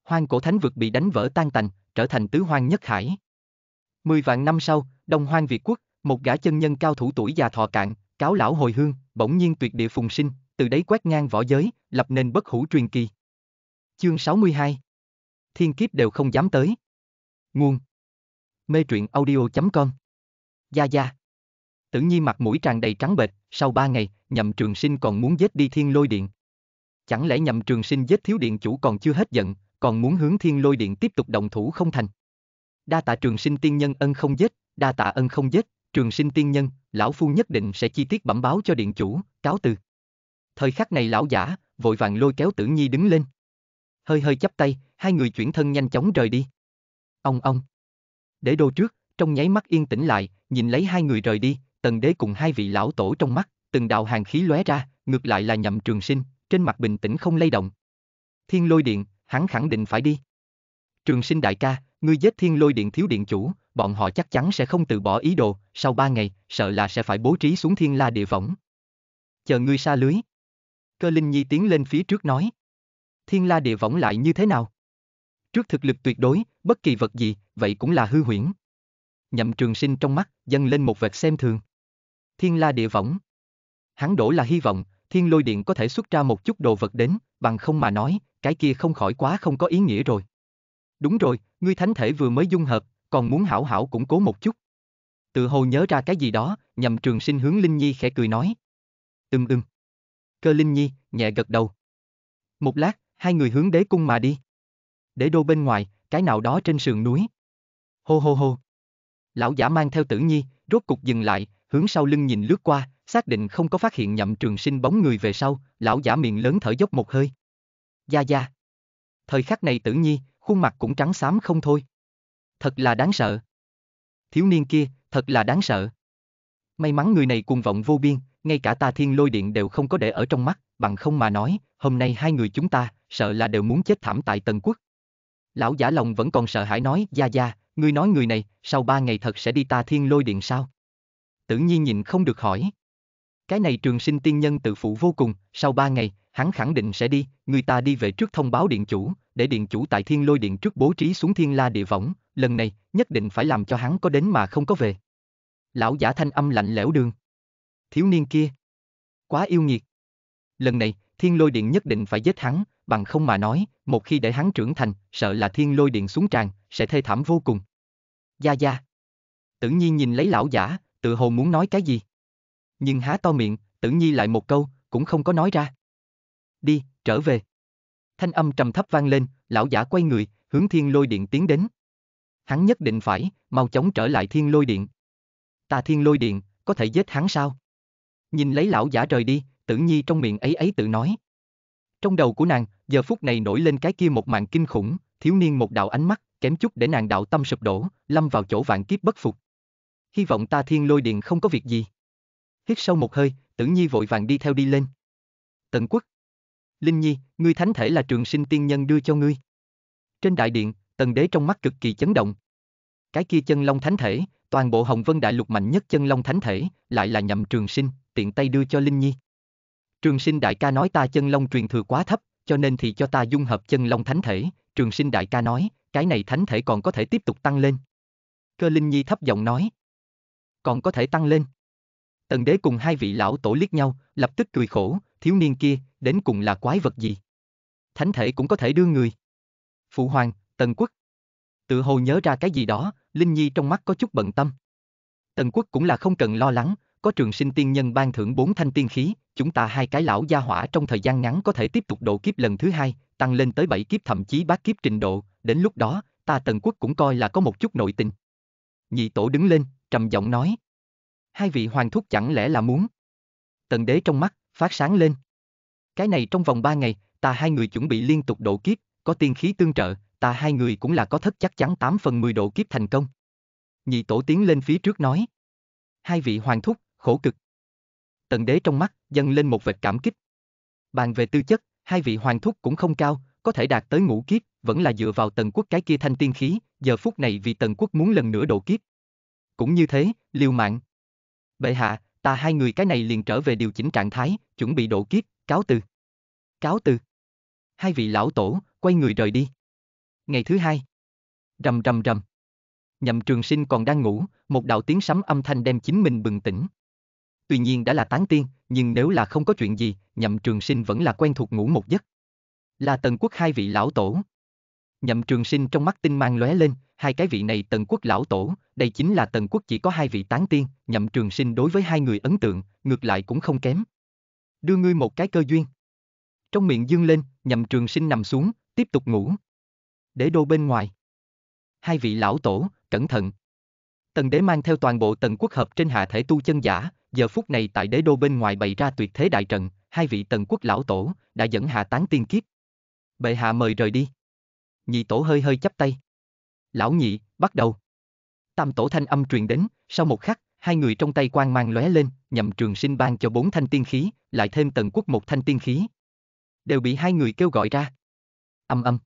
Hoang cổ thánh vực bị đánh vỡ tan tành, trở thành tứ hoang nhất hải. Mười vạn năm sau, Đông Hoang Việt Quốc, một gã chân nhân cao thủ tuổi già thọ cạn, cáo lão hồi hương, bỗng nhiên tuyệt địa phùng sinh, từ đấy quét ngang võ giới, lập nên bất hủ truyền kỳ. Chương 62 Thiên kiếp đều không dám tới. Nguồn Mê truyện audio.com Gia Gia Tử Nhi mặt mũi tràn đầy trắng bệch, sau ba ngày, nhậm trường sinh còn muốn giết đi thiên lôi điện. Chẳng lẽ nhậm trường sinh giết thiếu điện chủ còn chưa hết giận, còn muốn hướng thiên lôi điện tiếp tục đồng thủ không thành? Đa tạ trường sinh tiên nhân ân không giết, đa tạ ân không giết, trường sinh tiên nhân, lão phu nhất định sẽ chi tiết bẩm báo cho điện chủ, cáo từ. Thời khắc này lão giả, vội vàng lôi kéo tử nhi đứng lên. Hơi hơi chắp tay, hai người chuyển thân nhanh chóng rời đi. Ông ông. Để đồ trước, trong nháy mắt yên tĩnh lại, nhìn lấy hai người rời đi, tần đế cùng hai vị lão tổ trong mắt, từng đạo hàng khí lóe ra, ngược lại là nhậm trường sinh, trên mặt bình tĩnh không lay động. Thiên lôi điện, hắn khẳng định phải đi. Trường sinh đại ca, ngươi giết thiên lôi điện thiếu điện chủ, bọn họ chắc chắn sẽ không từ bỏ ý đồ, sau ba ngày, sợ là sẽ phải bố trí xuống thiên la địa võng. Chờ ngươi xa lưới. Cơ Linh Nhi tiến lên phía trước nói. Thiên la địa võng lại như thế nào? Trước thực lực tuyệt đối, bất kỳ vật gì, vậy cũng là hư huyễn. Nhậm trường sinh trong mắt, dâng lên một vệt xem thường thiên la địa võng. Hắn đổ là hy vọng, thiên lôi điện có thể xuất ra một chút đồ vật đến, bằng không mà nói, cái kia không khỏi quá không có ý nghĩa rồi. Đúng rồi, ngươi thánh thể vừa mới dung hợp, còn muốn hảo hảo củng cố một chút. Tự hồ nhớ ra cái gì đó, nhầm trường sinh hướng Linh Nhi khẽ cười nói. ưm ưm Cơ Linh Nhi, nhẹ gật đầu. Một lát, hai người hướng đế cung mà đi. để đô bên ngoài, cái nào đó trên sườn núi. Hô hô hô. Lão giả mang theo tử nhi, rốt cục dừng lại, hướng sau lưng nhìn lướt qua, xác định không có phát hiện nhậm trường sinh bóng người về sau, lão giả miệng lớn thở dốc một hơi. Gia gia. Thời khắc này tử nhi, khuôn mặt cũng trắng xám không thôi. Thật là đáng sợ. Thiếu niên kia, thật là đáng sợ. May mắn người này cuồng vọng vô biên, ngay cả ta thiên lôi điện đều không có để ở trong mắt, bằng không mà nói, hôm nay hai người chúng ta, sợ là đều muốn chết thảm tại Tần Quốc. Lão giả lòng vẫn còn sợ hãi nói, gia gia, ngươi nói người này, sau ba ngày thật sẽ đi ta thiên lôi điện sao? tử nhiên nhìn không được hỏi. Cái này trường sinh tiên nhân tự phụ vô cùng, sau ba ngày, hắn khẳng định sẽ đi, người ta đi về trước thông báo điện chủ, để điện chủ tại thiên lôi điện trước bố trí xuống thiên la địa võng, lần này, nhất định phải làm cho hắn có đến mà không có về. Lão giả thanh âm lạnh lẽo đường. Thiếu niên kia. Quá yêu nghiệt. Lần này, thiên lôi điện nhất định phải giết hắn, bằng không mà nói, một khi để hắn trưởng thành, sợ là thiên lôi điện xuống tràn, sẽ thê thảm vô cùng. Gia Gia. Tự nhiên nhìn lấy lão giả, tự hồ muốn nói cái gì. Nhưng há to miệng, tử nhi lại một câu, cũng không có nói ra. Đi, trở về. Thanh âm trầm thấp vang lên, lão giả quay người, hướng thiên lôi điện tiến đến. Hắn nhất định phải, mau chóng trở lại thiên lôi điện. Ta thiên lôi điện, có thể giết hắn sao? Nhìn lấy lão giả rời đi, tử nhi trong miệng ấy ấy tự nói. Trong đầu của nàng, giờ phút này nổi lên cái kia một màn kinh khủng, thiếu niên một đạo ánh mắt, kém chút để nàng đạo tâm sụp đổ, lâm vào chỗ vạn kiếp bất phục hy vọng ta thiên lôi điện không có việc gì. Hít sâu một hơi, tử nhi vội vàng đi theo đi lên. Tần quốc. Linh nhi, ngươi thánh thể là trường sinh tiên nhân đưa cho ngươi. Trên đại điện, tần đế trong mắt cực kỳ chấn động. Cái kia chân long thánh thể, toàn bộ Hồng Vân Đại Lục mạnh nhất chân long thánh thể, lại là nhậm trường sinh, tiện tay đưa cho Linh Nhi. Trường sinh đại ca nói ta chân long truyền thừa quá thấp, cho nên thì cho ta dung hợp chân long thánh thể, trường sinh đại ca nói, cái này thánh thể còn có thể tiếp tục tăng lên. Cơ Linh Nhi thấp giọng nói còn có thể tăng lên. Tần đế cùng hai vị lão tổ liếc nhau, lập tức cười khổ, thiếu niên kia, đến cùng là quái vật gì. Thánh thể cũng có thể đưa người. Phụ hoàng, Tần quốc. Tự hồ nhớ ra cái gì đó, Linh Nhi trong mắt có chút bận tâm. Tần quốc cũng là không cần lo lắng, có trường sinh tiên nhân ban thưởng bốn thanh tiên khí, chúng ta hai cái lão gia hỏa trong thời gian ngắn có thể tiếp tục độ kiếp lần thứ hai, tăng lên tới bảy kiếp thậm chí bát kiếp trình độ, đến lúc đó, ta Tần quốc cũng coi là có một chút nội tình. Nhị tổ đứng lên, trầm giọng nói. Hai vị hoàng thúc chẳng lẽ là muốn? Tần đế trong mắt, phát sáng lên. Cái này trong vòng ba ngày, ta hai người chuẩn bị liên tục độ kiếp, có tiên khí tương trợ, ta hai người cũng là có thất chắc chắn 8 phần 10 độ kiếp thành công. Nhị tổ tiến lên phía trước nói. Hai vị hoàng thúc, khổ cực. Tần đế trong mắt, dâng lên một vệt cảm kích. Bàn về tư chất, hai vị hoàng thúc cũng không cao, có thể đạt tới ngũ kiếp, vẫn là dựa vào tần quốc cái kia thanh tiên khí, giờ phút này vì tần quốc muốn lần nữa độ kiếp, cũng như thế, liều mạng. Bệ hạ, ta hai người cái này liền trở về điều chỉnh trạng thái, chuẩn bị độ kiếp, cáo từ. Cáo từ. Hai vị lão tổ, quay người rời đi. Ngày thứ hai. Rầm rầm rầm. Nhậm trường sinh còn đang ngủ, một đạo tiếng sấm âm thanh đem chính mình bừng tỉnh. Tuy nhiên đã là tán tiên, nhưng nếu là không có chuyện gì, nhậm trường sinh vẫn là quen thuộc ngủ một giấc. Là tần quốc hai vị lão tổ. Nhậm trường sinh trong mắt tinh mang lóe lên, hai cái vị này tần quốc lão tổ, đây chính là tần quốc chỉ có hai vị tán tiên, nhậm trường sinh đối với hai người ấn tượng, ngược lại cũng không kém. Đưa ngươi một cái cơ duyên. Trong miệng dương lên, nhậm trường sinh nằm xuống, tiếp tục ngủ. Đế đô bên ngoài. Hai vị lão tổ, cẩn thận. Tần đế mang theo toàn bộ tần quốc hợp trên hạ thể tu chân giả, giờ phút này tại đế đô bên ngoài bày ra tuyệt thế đại trận, hai vị tần quốc lão tổ, đã dẫn hạ tán tiên kiếp. Bệ hạ mời rời đi. Nhị tổ hơi hơi chắp tay lão nhị, bắt đầu. Tam tổ thanh âm truyền đến, sau một khắc, hai người trong tay quang mang lóe lên, nhậm trường sinh ban cho bốn thanh tiên khí, lại thêm tần quốc một thanh tiên khí. Đều bị hai người kêu gọi ra. Âm âm.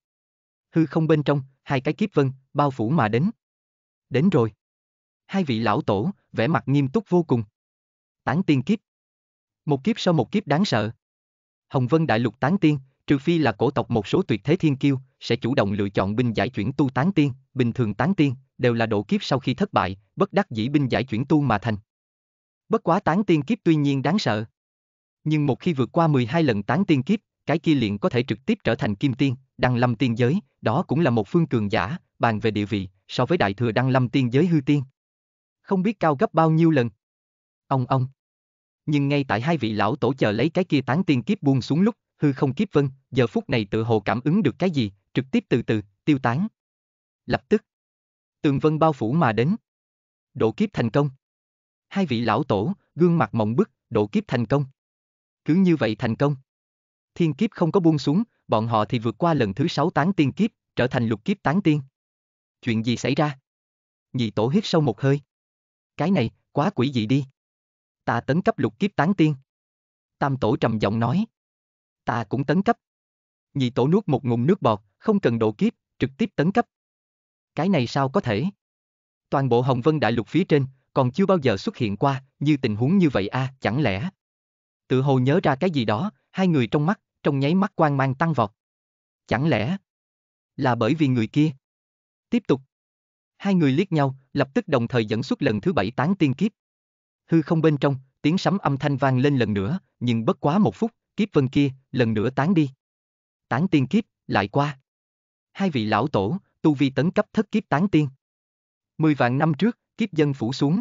Hư không bên trong, hai cái kiếp vân, bao phủ mà đến. Đến rồi. Hai vị lão tổ, vẻ mặt nghiêm túc vô cùng. Tán tiên kiếp. Một kiếp sau một kiếp đáng sợ. Hồng Vân Đại Lục tán tiên, trừ phi là cổ tộc một số tuyệt thế thiên kiêu, sẽ chủ động lựa chọn binh giải chuyển tu tán tiên, bình thường tán tiên, đều là độ kiếp sau khi thất bại, bất đắc dĩ binh giải chuyển tu mà thành. Bất quá tán tiên kiếp tuy nhiên đáng sợ. Nhưng một khi vượt qua 12 lần tán tiên kiếp, cái kia liền có thể trực tiếp trở thành kim tiên, đăng lâm tiên giới, đó cũng là một phương cường giả, bàn về địa vị, so với đại thừa đăng lâm tiên giới hư tiên. Không biết cao gấp bao nhiêu lần. Ông ông. Nhưng ngay tại hai vị lão tổ chờ lấy cái kia tán tiên kiếp buông xuống lúc, hư không kiếp vân, giờ phút này tự hồ cảm ứng được cái gì, trực tiếp từ từ, tiêu tán. Lập tức, tường vân bao phủ mà đến. Độ kiếp thành công. Hai vị lão tổ, gương mặt mộng bức, độ kiếp thành công. Cứ như vậy thành công. Thiên kiếp không có buông xuống, bọn họ thì vượt qua lần thứ sáu tán tiên kiếp, trở thành lục kiếp tán tiên. Chuyện gì xảy ra? Nhị tổ hít sâu một hơi. Cái này, quá quỷ dị đi. Ta tấn cấp lục kiếp tán tiên. Tam tổ trầm giọng nói ta cũng tấn cấp. Nhị tổ nuốt một ngụm nước bọt, không cần độ kiếp, trực tiếp tấn cấp. Cái này sao có thể? Toàn bộ Hồng Vân Đại Lục phía trên, còn chưa bao giờ xuất hiện qua, như tình huống như vậy a, à, chẳng lẽ? Tự hồ nhớ ra cái gì đó, hai người trong mắt, trong nháy mắt quan mang tăng vọt. Chẳng lẽ là bởi vì người kia? Tiếp tục. Hai người liếc nhau, lập tức đồng thời dẫn xuất lần thứ bảy tán tiên kiếp. Hư không bên trong, tiếng sấm âm thanh vang lên lần nữa, nhưng bất quá một phút, kiếp vân kia, lần nữa tán đi. Tán tiên kiếp, lại qua. Hai vị lão tổ, tu vi tấn cấp thất kiếp tán tiên. Mười vạn năm trước, kiếp dân phủ xuống.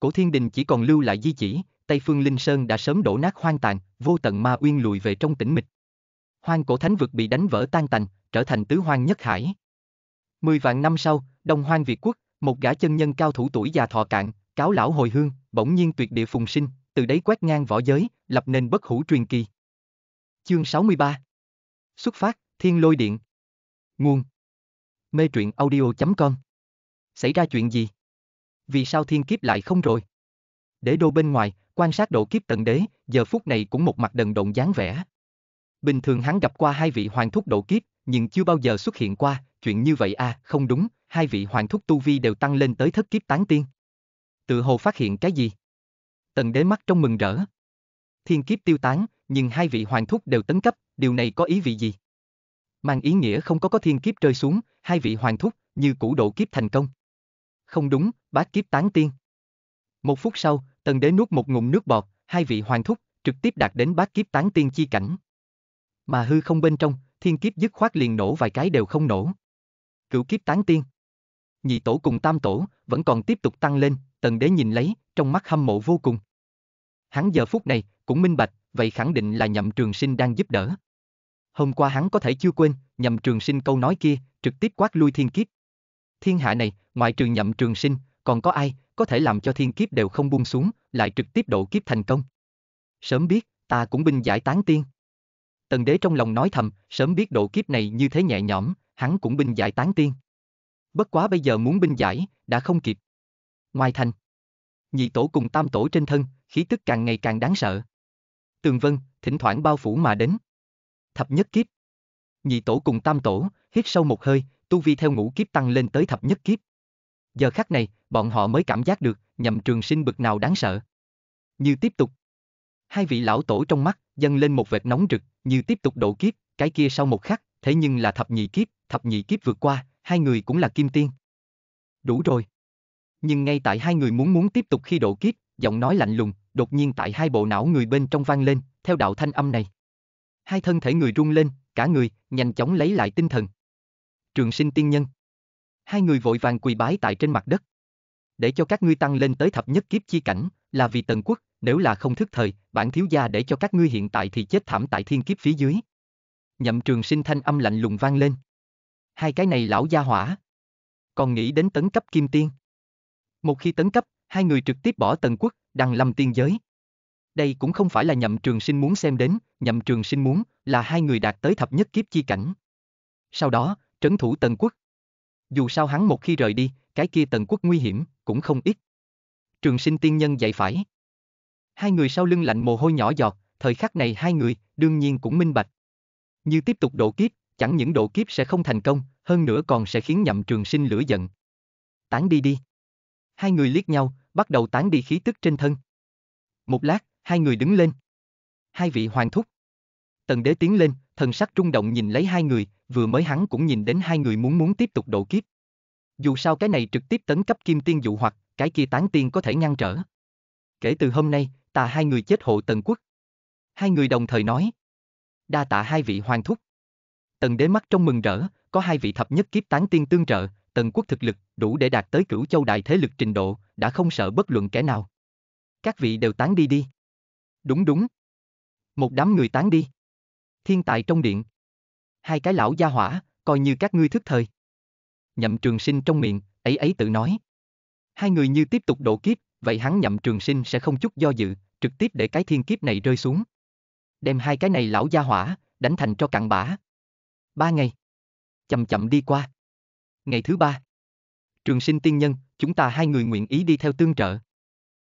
Cổ thiên đình chỉ còn lưu lại di chỉ, Tây Phương Linh Sơn đã sớm đổ nát hoang tàn, vô tận ma uyên lùi về trong tĩnh mịch. Hoang cổ thánh vực bị đánh vỡ tan tành, trở thành tứ hoang nhất hải. Mười vạn năm sau, Đông Hoang Việt Quốc, một gã chân nhân cao thủ tuổi già thọ cạn, cáo lão hồi hương, bỗng nhiên tuyệt địa phùng sinh, từ đấy quét ngang võ giới, lập nên bất hủ truyền kỳ. Chương 63 Xuất phát, Thiên Lôi Điện Nguồn Mê truyện audio.com Xảy ra chuyện gì? Vì sao thiên kiếp lại không rồi? để đô bên ngoài, quan sát độ kiếp tận đế, giờ phút này cũng một mặt đần độn dáng vẻ. Bình thường hắn gặp qua hai vị hoàng thúc độ kiếp, nhưng chưa bao giờ xuất hiện qua, chuyện như vậy à, không đúng, hai vị hoàng thúc tu vi đều tăng lên tới thất kiếp tán tiên. Tự hồ phát hiện cái gì? Tần đế mắt trong mừng rỡ. Thiên kiếp tiêu tán, nhưng hai vị hoàng thúc đều tấn cấp, điều này có ý vị gì? Mang ý nghĩa không có có thiên kiếp rơi xuống, hai vị hoàng thúc, như cũ độ kiếp thành công. Không đúng, bát kiếp tán tiên. Một phút sau, tần đế nuốt một ngụm nước bọt, hai vị hoàng thúc, trực tiếp đạt đến bát kiếp tán tiên chi cảnh. Mà hư không bên trong, thiên kiếp dứt khoát liền nổ vài cái đều không nổ. Cửu kiếp tán tiên. Nhị tổ cùng tam tổ, vẫn còn tiếp tục tăng lên, tần đế nhìn lấy, trong mắt hâm mộ vô cùng hắn giờ phút này cũng minh bạch, vậy khẳng định là Nhậm Trường Sinh đang giúp đỡ. Hôm qua hắn có thể chưa quên, Nhậm Trường Sinh câu nói kia, trực tiếp quát lui thiên kiếp. Thiên hạ này, ngoại trừ Nhậm Trường Sinh, còn có ai có thể làm cho thiên kiếp đều không buông xuống, lại trực tiếp độ kiếp thành công? Sớm biết, ta cũng binh giải tán tiên. Tần đế trong lòng nói thầm, sớm biết độ kiếp này như thế nhẹ nhõm, hắn cũng binh giải tán tiên. Bất quá bây giờ muốn binh giải, đã không kịp. Ngoài thành, nhị tổ cùng tam tổ trên thân, khí tức càng ngày càng đáng sợ. Tường vân, thỉnh thoảng bao phủ mà đến. Thập nhất kiếp. Nhị tổ cùng tam tổ, hít sâu một hơi, tu vi theo ngũ kiếp tăng lên tới thập nhất kiếp. Giờ khắc này, bọn họ mới cảm giác được, nhầm trường sinh bực nào đáng sợ. Như tiếp tục. Hai vị lão tổ trong mắt, dâng lên một vệt nóng rực, như tiếp tục độ kiếp, cái kia sau một khắc, thế nhưng là thập nhị kiếp, thập nhị kiếp vượt qua, hai người cũng là kim tiên. Đủ rồi. Nhưng ngay tại hai người muốn muốn tiếp tục khi độ kiếp, giọng nói lạnh lùng, đột nhiên tại hai bộ não người bên trong vang lên, theo đạo thanh âm này. Hai thân thể người rung lên, cả người, nhanh chóng lấy lại tinh thần. Trường sinh tiên nhân. Hai người vội vàng quỳ bái tại trên mặt đất. Để cho các ngươi tăng lên tới thập nhất kiếp chi cảnh, là vì tần quốc, nếu là không thức thời, bản thiếu gia để cho các ngươi hiện tại thì chết thảm tại thiên kiếp phía dưới. Nhậm trường sinh thanh âm lạnh lùng vang lên. Hai cái này lão gia hỏa. Còn nghĩ đến tấn cấp kim tiên. Một khi tấn cấp, hai người trực tiếp bỏ tần quốc, đăng lâm tiên giới. Đây cũng không phải là nhậm trường sinh muốn xem đến, nhậm trường sinh muốn là hai người đạt tới thập nhất kiếp chi cảnh. Sau đó, trấn thủ tần quốc. Dù sao hắn một khi rời đi, cái kia tần quốc nguy hiểm, cũng không ít. Trường sinh tiên nhân dạy phải. Hai người sau lưng lạnh mồ hôi nhỏ giọt, thời khắc này hai người, đương nhiên cũng minh bạch. Như tiếp tục độ kiếp, chẳng những độ kiếp sẽ không thành công, hơn nữa còn sẽ khiến nhậm trường sinh lửa giận. Tán đi đi. Hai người liếc nhau, bắt đầu tán đi khí tức trên thân. Một lát, hai người đứng lên. Hai vị hoàng thúc. Tần đế tiến lên, thần sắc rung động nhìn lấy hai người, vừa mới hắn cũng nhìn đến hai người muốn muốn tiếp tục độ kiếp. Dù sao cái này trực tiếp tấn cấp kim tiên dụ hoặc, cái kia tán tiên có thể ngăn trở. Kể từ hôm nay, ta hai người chết hộ tần quốc. Hai người đồng thời nói. Đa tạ hai vị hoàng thúc. Tần đế mắt trong mừng rỡ, có hai vị thập nhất kiếp tán tiên tương trợ, tần quốc thực lực đủ để đạt tới cửu châu đại thế lực trình độ, đã không sợ bất luận kẻ nào. Các vị đều tán đi đi. Đúng đúng. Một đám người tán đi. Thiên tài trong điện. Hai cái lão gia hỏa, coi như các ngươi thức thời. Nhậm trường sinh trong miệng, ấy ấy tự nói. Hai người như tiếp tục độ kiếp, vậy hắn nhậm trường sinh sẽ không chút do dự, trực tiếp để cái thiên kiếp này rơi xuống. Đem hai cái này lão gia hỏa, đánh thành cho cặn bã. Ba ngày. Chậm chậm đi qua ngày thứ ba. Trường sinh tiên nhân, chúng ta hai người nguyện ý đi theo tương trợ.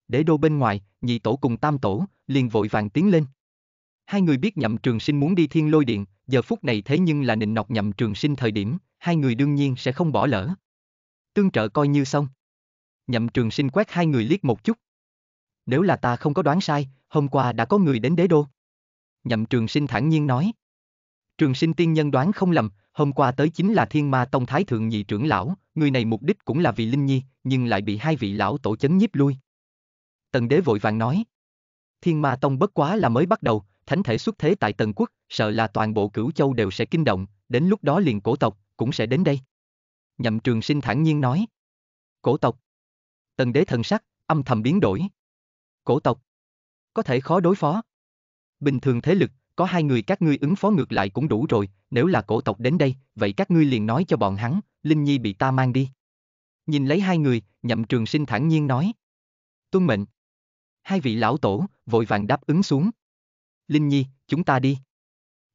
Đế đô bên ngoài, nhị tổ cùng tam tổ, liền vội vàng tiến lên. Hai người biết nhậm trường sinh muốn đi thiên lôi điện, giờ phút này thế nhưng là nịnh nọc nhậm trường sinh thời điểm, hai người đương nhiên sẽ không bỏ lỡ. Tương trợ coi như xong. Nhậm trường sinh quét hai người liếc một chút. Nếu là ta không có đoán sai, hôm qua đã có người đến đế đô. Nhậm trường sinh thản nhiên nói. Trường sinh tiên nhân đoán không lầm, Hôm qua tới chính là Thiên Ma Tông Thái Thượng Nhị trưởng lão, người này mục đích cũng là vì Linh Nhi, nhưng lại bị hai vị lão tổ chấn nhiếp lui. Tần đế vội vàng nói. Thiên Ma Tông bất quá là mới bắt đầu, thánh thể xuất thế tại Tần Quốc, sợ là toàn bộ cửu châu đều sẽ kinh động, đến lúc đó liền cổ tộc, cũng sẽ đến đây. Nhậm trường sinh thản nhiên nói. Cổ tộc. Tần đế thần sắc, âm thầm biến đổi. Cổ tộc. Có thể khó đối phó. Bình thường thế lực, có hai người các ngươi ứng phó ngược lại cũng đủ rồi, nếu là cổ tộc đến đây, vậy các ngươi liền nói cho bọn hắn, Linh Nhi bị ta mang đi. Nhìn lấy hai người, nhậm trường sinh thản nhiên nói. Tuân mệnh. Hai vị lão tổ, vội vàng đáp ứng xuống. Linh Nhi, chúng ta đi.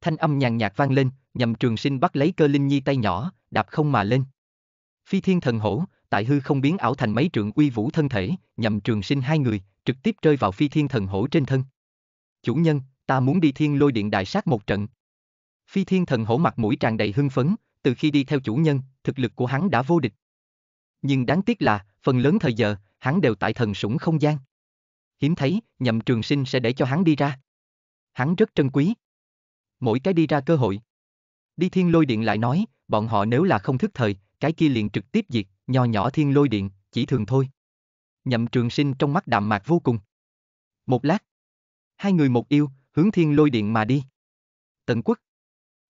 Thanh âm nhàn nhạt vang lên, nhậm trường sinh bắt lấy cơ Linh Nhi tay nhỏ, đạp không mà lên. Phi thiên thần hổ, tại hư không biến ảo thành mấy trượng uy vũ thân thể, nhậm trường sinh hai người, trực tiếp rơi vào phi thiên thần hổ trên thân. Chủ nhân, ta muốn đi thiên lôi điện đại sát một trận. Phi thiên thần hổ mặt mũi tràn đầy hưng phấn, từ khi đi theo chủ nhân, thực lực của hắn đã vô địch. Nhưng đáng tiếc là, phần lớn thời giờ, hắn đều tại thần sủng không gian. Hiếm thấy, nhậm trường sinh sẽ để cho hắn đi ra. Hắn rất trân quý. Mỗi cái đi ra cơ hội. Đi thiên lôi điện lại nói, bọn họ nếu là không thức thời, cái kia liền trực tiếp diệt, nho nhỏ thiên lôi điện, chỉ thường thôi. Nhậm trường sinh trong mắt đạm mạc vô cùng. Một lát. Hai người một yêu, hướng thiên lôi điện mà đi. Tần quốc.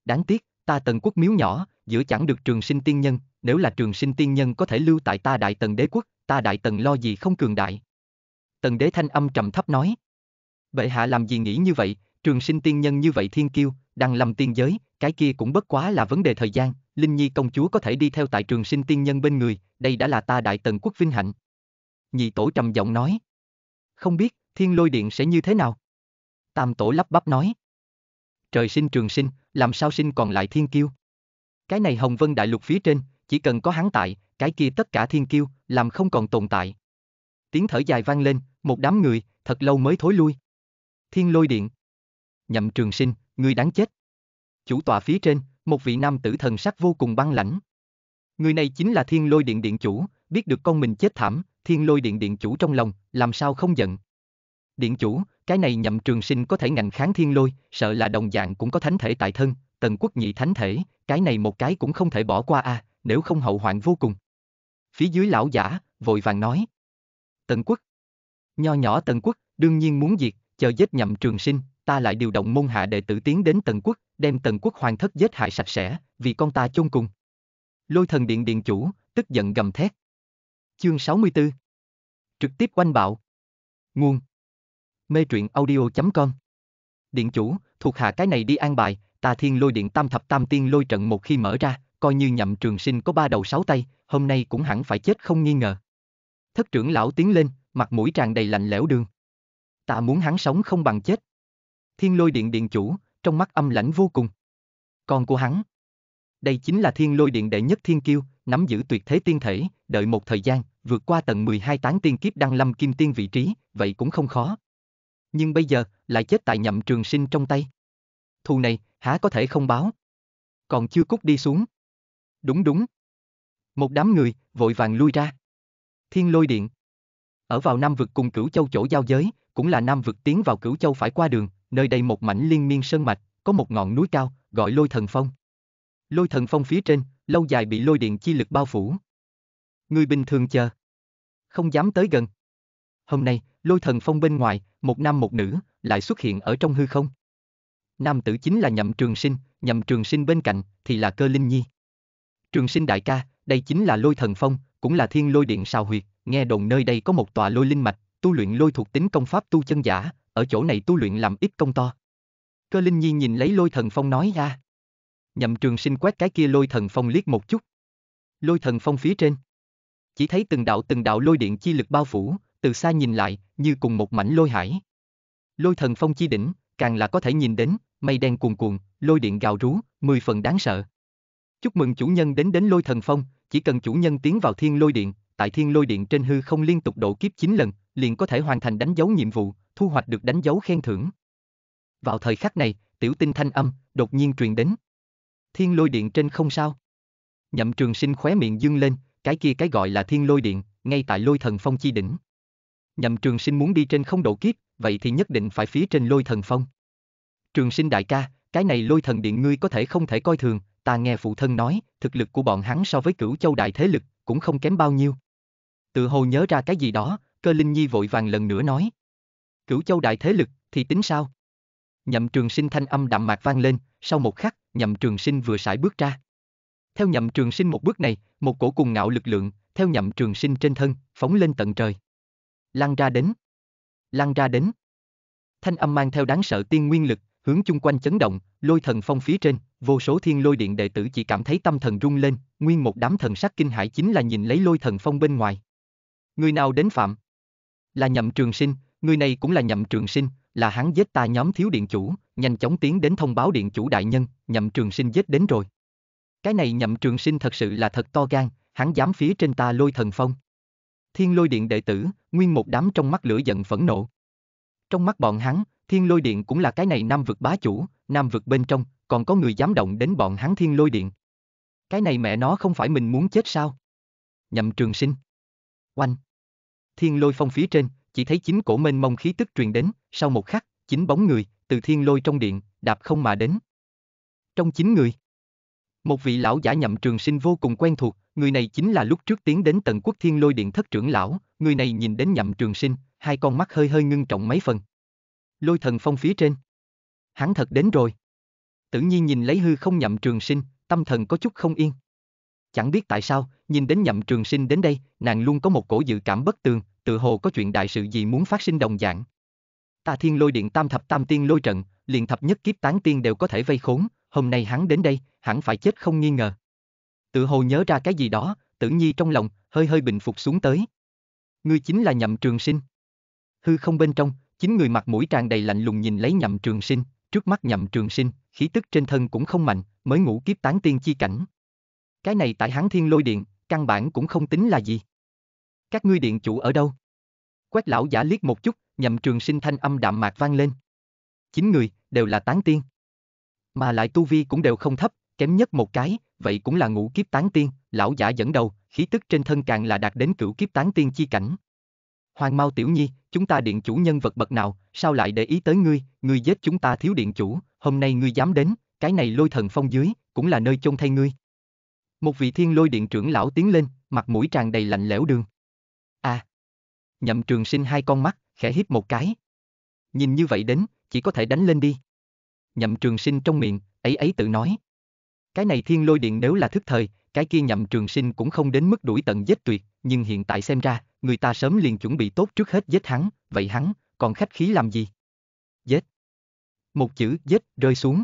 Đáng tiếc, ta tần quốc miếu nhỏ, giữa chẳng được trường sinh tiên nhân, nếu là trường sinh tiên nhân có thể lưu tại ta đại tần đế quốc, ta đại tần lo gì không cường đại. Tần đế thanh âm trầm thấp nói. Bệ hạ làm gì nghĩ như vậy, trường sinh tiên nhân như vậy thiên kiêu, đang lầm tiên giới, cái kia cũng bất quá là vấn đề thời gian, Linh Nhi công chúa có thể đi theo tại trường sinh tiên nhân bên người, đây đã là ta đại tần quốc vinh hạnh. Nhị tổ trầm giọng nói. Không biết, thiên lôi điện sẽ như thế nào? Tam Tổ lắp bắp nói. Trời sinh trường sinh, làm sao sinh còn lại thiên kiêu? Cái này Hồng Vân Đại Lục phía trên, chỉ cần có hắn tại, cái kia tất cả thiên kiêu, làm không còn tồn tại. Tiếng thở dài vang lên, một đám người, thật lâu mới thối lui. Thiên lôi điện. Nhậm trường sinh, người đáng chết. Chủ tọa phía trên, một vị nam tử thần sắc vô cùng băng lãnh. Người này chính là thiên lôi điện điện chủ, biết được con mình chết thảm, thiên lôi điện điện chủ trong lòng, làm sao không giận. Điện chủ, cái này nhậm trường sinh có thể ngạnh kháng thiên lôi, sợ là đồng dạng cũng có thánh thể tại thân, tần quốc nhị thánh thể, cái này một cái cũng không thể bỏ qua a, à, nếu không hậu hoạn vô cùng. Phía dưới lão giả, vội vàng nói. Tần quốc. Nho nhỏ tần quốc, đương nhiên muốn diệt, chờ giết nhậm trường sinh, ta lại điều động môn hạ đệ tử tiến đến tần quốc, đem tần quốc hoàng thất giết hại sạch sẽ, vì con ta chôn cùng. Lôi thần điện điện chủ, tức giận gầm thét. Chương 64 Trực tiếp oanh bạo Nguồn mê truyện audio.com. Điện chủ, thuộc hạ cái này đi an bài, tà thiên lôi điện tam thập tam tiên lôi trận một khi mở ra, coi như nhậm trường sinh có ba đầu sáu tay, hôm nay cũng hẳn phải chết không nghi ngờ. Thất trưởng lão tiến lên, mặt mũi tràn đầy lạnh lẽo đường. Ta muốn hắn sống không bằng chết. Thiên lôi điện điện chủ, trong mắt âm lãnh vô cùng. Con của hắn. Đây chính là thiên lôi điện đệ nhất thiên kiêu, nắm giữ tuyệt thế tiên thể, đợi một thời gian, vượt qua tận 12 tán tiên kiếp đăng lâm kim tiên vị trí, vậy cũng không khó nhưng bây giờ lại chết tại nhậm trường sinh trong tay. Thù này, há có thể không báo. Còn chưa cút đi xuống. Đúng đúng. Một đám người, vội vàng lui ra. Thiên lôi điện. Ở vào Nam vực cùng cửu châu chỗ giao giới, cũng là Nam vực tiến vào cửu châu phải qua đường, nơi đây một mảnh liên miên sơn mạch, có một ngọn núi cao, gọi lôi thần phong. Lôi thần phong phía trên, lâu dài bị lôi điện chi lực bao phủ. Người bình thường chờ. Không dám tới gần. Hôm nay, lôi thần phong bên ngoài, một nam một nữ, lại xuất hiện ở trong hư không. Nam tử chính là nhậm trường sinh, nhậm trường sinh bên cạnh thì là cơ linh nhi. Trường sinh đại ca, đây chính là lôi thần phong, cũng là thiên lôi điện sao huyệt, nghe đồn nơi đây có một tòa lôi linh mạch, tu luyện lôi thuộc tính công pháp tu chân giả, ở chỗ này tu luyện làm ít công to. Cơ linh nhi nhìn lấy lôi thần phong nói ra. Nhậm trường sinh quét cái kia lôi thần phong liếc một chút. Lôi thần phong phía trên. Chỉ thấy từng đạo từng đạo lôi điện chi lực bao phủ, từ xa nhìn lại, như cùng một mảnh lôi hải. Lôi thần phong chi đỉnh, càng là có thể nhìn đến, mây đen cuồn cuộn, lôi điện gào rú, mười phần đáng sợ. Chúc mừng chủ nhân đến đến lôi thần phong, chỉ cần chủ nhân tiến vào thiên lôi điện, tại thiên lôi điện trên hư không liên tục độ kiếp 9 lần, liền có thể hoàn thành đánh dấu nhiệm vụ, thu hoạch được đánh dấu khen thưởng. Vào thời khắc này, tiểu tinh thanh âm, đột nhiên truyền đến. Thiên lôi điện trên không sao. Nhậm trường sinh khóe miệng dương lên, cái kia cái gọi là thiên lôi điện, ngay tại lôi thần phong chi đỉnh nhằm trường sinh muốn đi trên không độ kiếp, vậy thì nhất định phải phía trên lôi thần phong. Trường sinh đại ca, cái này lôi thần điện ngươi có thể không thể coi thường, ta nghe phụ thân nói, thực lực của bọn hắn so với cửu châu đại thế lực, cũng không kém bao nhiêu. Tự hồ nhớ ra cái gì đó, cơ linh nhi vội vàng lần nữa nói. Cửu châu đại thế lực, thì tính sao? Nhậm trường sinh thanh âm đạm mạc vang lên, sau một khắc, nhậm trường sinh vừa sải bước ra. Theo nhậm trường sinh một bước này, một cổ cùng ngạo lực lượng, theo nhậm trường sinh trên thân, phóng lên tận trời lăn ra đến. Lăn ra đến. Thanh âm mang theo đáng sợ tiên nguyên lực, hướng chung quanh chấn động, lôi thần phong phía trên, vô số thiên lôi điện đệ tử chỉ cảm thấy tâm thần rung lên, nguyên một đám thần sắc kinh hãi chính là nhìn lấy lôi thần phong bên ngoài. Người nào đến phạm? Là nhậm trường sinh, người này cũng là nhậm trường sinh, là hắn giết ta nhóm thiếu điện chủ, nhanh chóng tiến đến thông báo điện chủ đại nhân, nhậm trường sinh giết đến rồi. Cái này nhậm trường sinh thật sự là thật to gan, hắn dám phía trên ta lôi thần phong thiên lôi điện đệ tử, nguyên một đám trong mắt lửa giận phẫn nộ. Trong mắt bọn hắn, thiên lôi điện cũng là cái này nam vực bá chủ, nam vực bên trong, còn có người dám động đến bọn hắn thiên lôi điện. Cái này mẹ nó không phải mình muốn chết sao? Nhậm trường sinh. Oanh. Thiên lôi phong phía trên, chỉ thấy chính cổ mênh mông khí tức truyền đến, sau một khắc, chính bóng người, từ thiên lôi trong điện, đạp không mà đến. Trong chính người. Một vị lão giả nhậm trường sinh vô cùng quen thuộc, người này chính là lúc trước tiến đến tận quốc thiên lôi điện thất trưởng lão, người này nhìn đến nhậm trường sinh, hai con mắt hơi hơi ngưng trọng mấy phần. Lôi thần phong phía trên. Hắn thật đến rồi. Tự nhiên nhìn lấy hư không nhậm trường sinh, tâm thần có chút không yên. Chẳng biết tại sao, nhìn đến nhậm trường sinh đến đây, nàng luôn có một cổ dự cảm bất tường, tự hồ có chuyện đại sự gì muốn phát sinh đồng dạng. Ta thiên lôi điện tam thập tam tiên lôi trận, liền thập nhất kiếp tán tiên đều có thể vây khốn, hôm nay hắn đến đây, hẳn phải chết không nghi ngờ. Tự hồ nhớ ra cái gì đó, tử nhi trong lòng, hơi hơi bình phục xuống tới. Ngươi chính là nhậm trường sinh. Hư không bên trong, chính người mặt mũi tràn đầy lạnh lùng nhìn lấy nhậm trường sinh, trước mắt nhậm trường sinh, khí tức trên thân cũng không mạnh, mới ngủ kiếp tán tiên chi cảnh. Cái này tại hắn thiên lôi điện, căn bản cũng không tính là gì. Các ngươi điện chủ ở đâu? Quét lão giả liếc một chút, nhậm trường sinh thanh âm đạm mạc vang lên. Chín người, đều là tán tiên. Mà lại tu vi cũng đều không thấp, kém nhất một cái, vậy cũng là ngũ kiếp tán tiên, lão giả dẫn đầu, khí tức trên thân càng là đạt đến cửu kiếp tán tiên chi cảnh. Hoàng Mao Tiểu Nhi, chúng ta điện chủ nhân vật bậc nào, sao lại để ý tới ngươi, ngươi giết chúng ta thiếu điện chủ, hôm nay ngươi dám đến, cái này lôi thần phong dưới, cũng là nơi chôn thay ngươi. Một vị thiên lôi điện trưởng lão tiến lên, mặt mũi tràn đầy lạnh lẽo đường. À! Nhậm trường sinh hai con mắt, khẽ hít một cái. Nhìn như vậy đến, chỉ có thể đánh lên đi. Nhậm trường sinh trong miệng, ấy ấy tự nói. Cái này thiên lôi điện nếu là thức thời, cái kia nhậm trường sinh cũng không đến mức đuổi tận giết tuyệt, nhưng hiện tại xem ra, người ta sớm liền chuẩn bị tốt trước hết giết hắn, vậy hắn, còn khách khí làm gì? Giết. Một chữ giết rơi xuống.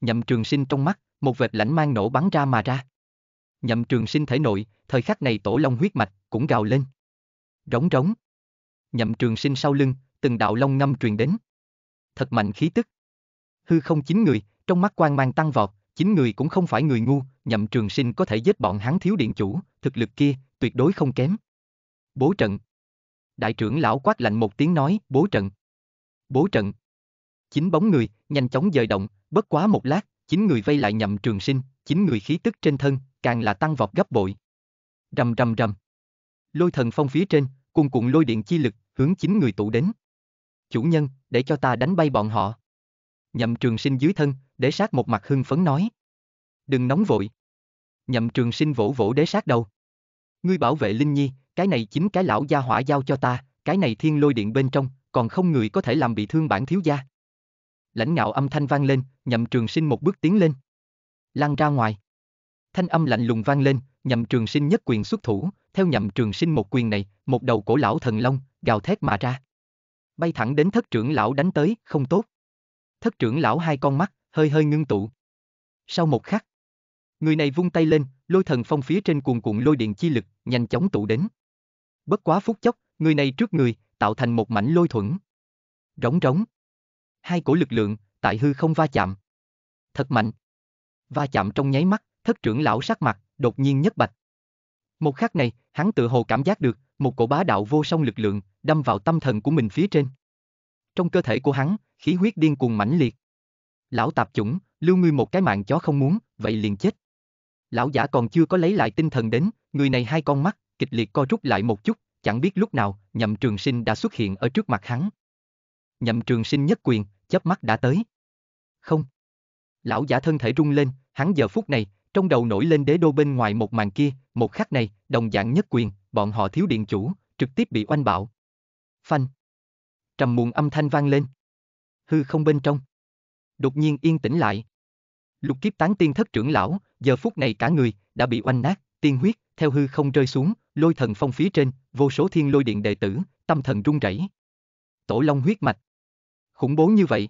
Nhậm trường sinh trong mắt, một vệt lãnh mang nổ bắn ra mà ra. Nhậm trường sinh thể nội, thời khắc này tổ long huyết mạch, cũng gào lên. Rống rống. Nhậm trường sinh sau lưng, từng đạo long ngâm truyền đến. Thật mạnh khí tức. Hư không chín người, trong mắt quan mang tăng vọt, Chính người cũng không phải người ngu, nhậm trường sinh có thể giết bọn hắn thiếu điện chủ, thực lực kia, tuyệt đối không kém. Bố trận. Đại trưởng lão quát lạnh một tiếng nói, bố trận. Bố trận. Chín bóng người, nhanh chóng dời động, bất quá một lát, chín người vây lại nhậm trường sinh, chín người khí tức trên thân, càng là tăng vọt gấp bội. Rầm rầm rầm. Lôi thần phong phía trên, cuồn cuộn lôi điện chi lực, hướng chín người tụ đến. Chủ nhân, để cho ta đánh bay bọn họ. Nhậm trường sinh dưới thân, đế sát một mặt hưng phấn nói. Đừng nóng vội. Nhậm trường sinh vỗ vỗ đế sát đầu. Ngươi bảo vệ Linh Nhi, cái này chính cái lão gia hỏa giao cho ta, cái này thiên lôi điện bên trong, còn không người có thể làm bị thương bản thiếu gia. Lãnh ngạo âm thanh vang lên, nhậm trường sinh một bước tiến lên. Lăn ra ngoài. Thanh âm lạnh lùng vang lên, nhậm trường sinh nhất quyền xuất thủ, theo nhậm trường sinh một quyền này, một đầu cổ lão thần long, gào thét mà ra. Bay thẳng đến thất trưởng lão đánh tới, không tốt. Thất trưởng lão hai con mắt, hơi hơi ngưng tụ. Sau một khắc, người này vung tay lên, lôi thần phong phía trên cuồn cuộn lôi điện chi lực, nhanh chóng tụ đến. Bất quá phút chốc, người này trước người, tạo thành một mảnh lôi thuẫn. Rống rống. Hai cổ lực lượng, tại hư không va chạm. Thật mạnh. Va chạm trong nháy mắt, thất trưởng lão sắc mặt, đột nhiên nhất bạch. Một khắc này, hắn tự hồ cảm giác được, một cổ bá đạo vô song lực lượng, đâm vào tâm thần của mình phía trên. Trong cơ thể của hắn, khí huyết điên cuồng mãnh liệt. Lão tạp chủng, lưu ngươi một cái mạng chó không muốn, vậy liền chết. Lão giả còn chưa có lấy lại tinh thần đến, người này hai con mắt, kịch liệt co rút lại một chút, chẳng biết lúc nào, nhậm trường sinh đã xuất hiện ở trước mặt hắn. Nhậm trường sinh nhất quyền, chớp mắt đã tới. Không. Lão giả thân thể rung lên, hắn giờ phút này, trong đầu nổi lên đế đô bên ngoài một màn kia, một khắc này, đồng dạng nhất quyền, bọn họ thiếu điện chủ, trực tiếp bị oanh bạo. Phanh. Trầm muộn âm thanh vang lên. Hư không bên trong đột nhiên yên tĩnh lại. Lục kiếp tán tiên thất trưởng lão, giờ phút này cả người, đã bị oanh nát, tiên huyết, theo hư không rơi xuống, lôi thần phong phía trên, vô số thiên lôi điện đệ tử, tâm thần rung rẩy. Tổ long huyết mạch. Khủng bố như vậy.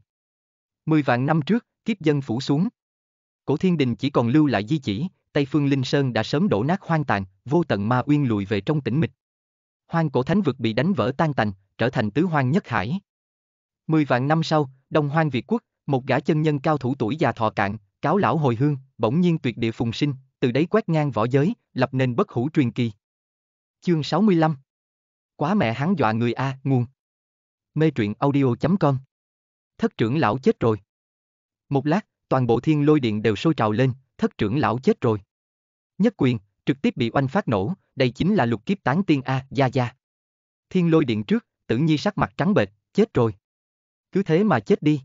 Mười vạn năm trước, kiếp dân phủ xuống. Cổ thiên đình chỉ còn lưu lại di chỉ, Tây Phương Linh Sơn đã sớm đổ nát hoang tàn, vô tận ma uyên lùi về trong tĩnh mịch. Hoang cổ thánh vực bị đánh vỡ tan tành, trở thành tứ hoang nhất hải. Mười vạn năm sau, Đông Hoang Việt Quốc, một gã chân nhân cao thủ tuổi già thọ cạn, cáo lão hồi hương, bỗng nhiên tuyệt địa phùng sinh, từ đấy quét ngang võ giới, lập nên bất hủ truyền kỳ. Chương 65 Quá mẹ hắn dọa người A, nguồn. Mê truyện audio.com Thất trưởng lão chết rồi. Một lát, toàn bộ thiên lôi điện đều sôi trào lên, thất trưởng lão chết rồi. Nhất quyền, trực tiếp bị oanh phát nổ, đây chính là lục kiếp tán tiên A, gia gia. Thiên lôi điện trước, tự nhi sắc mặt trắng bệch, chết rồi. Cứ thế mà chết đi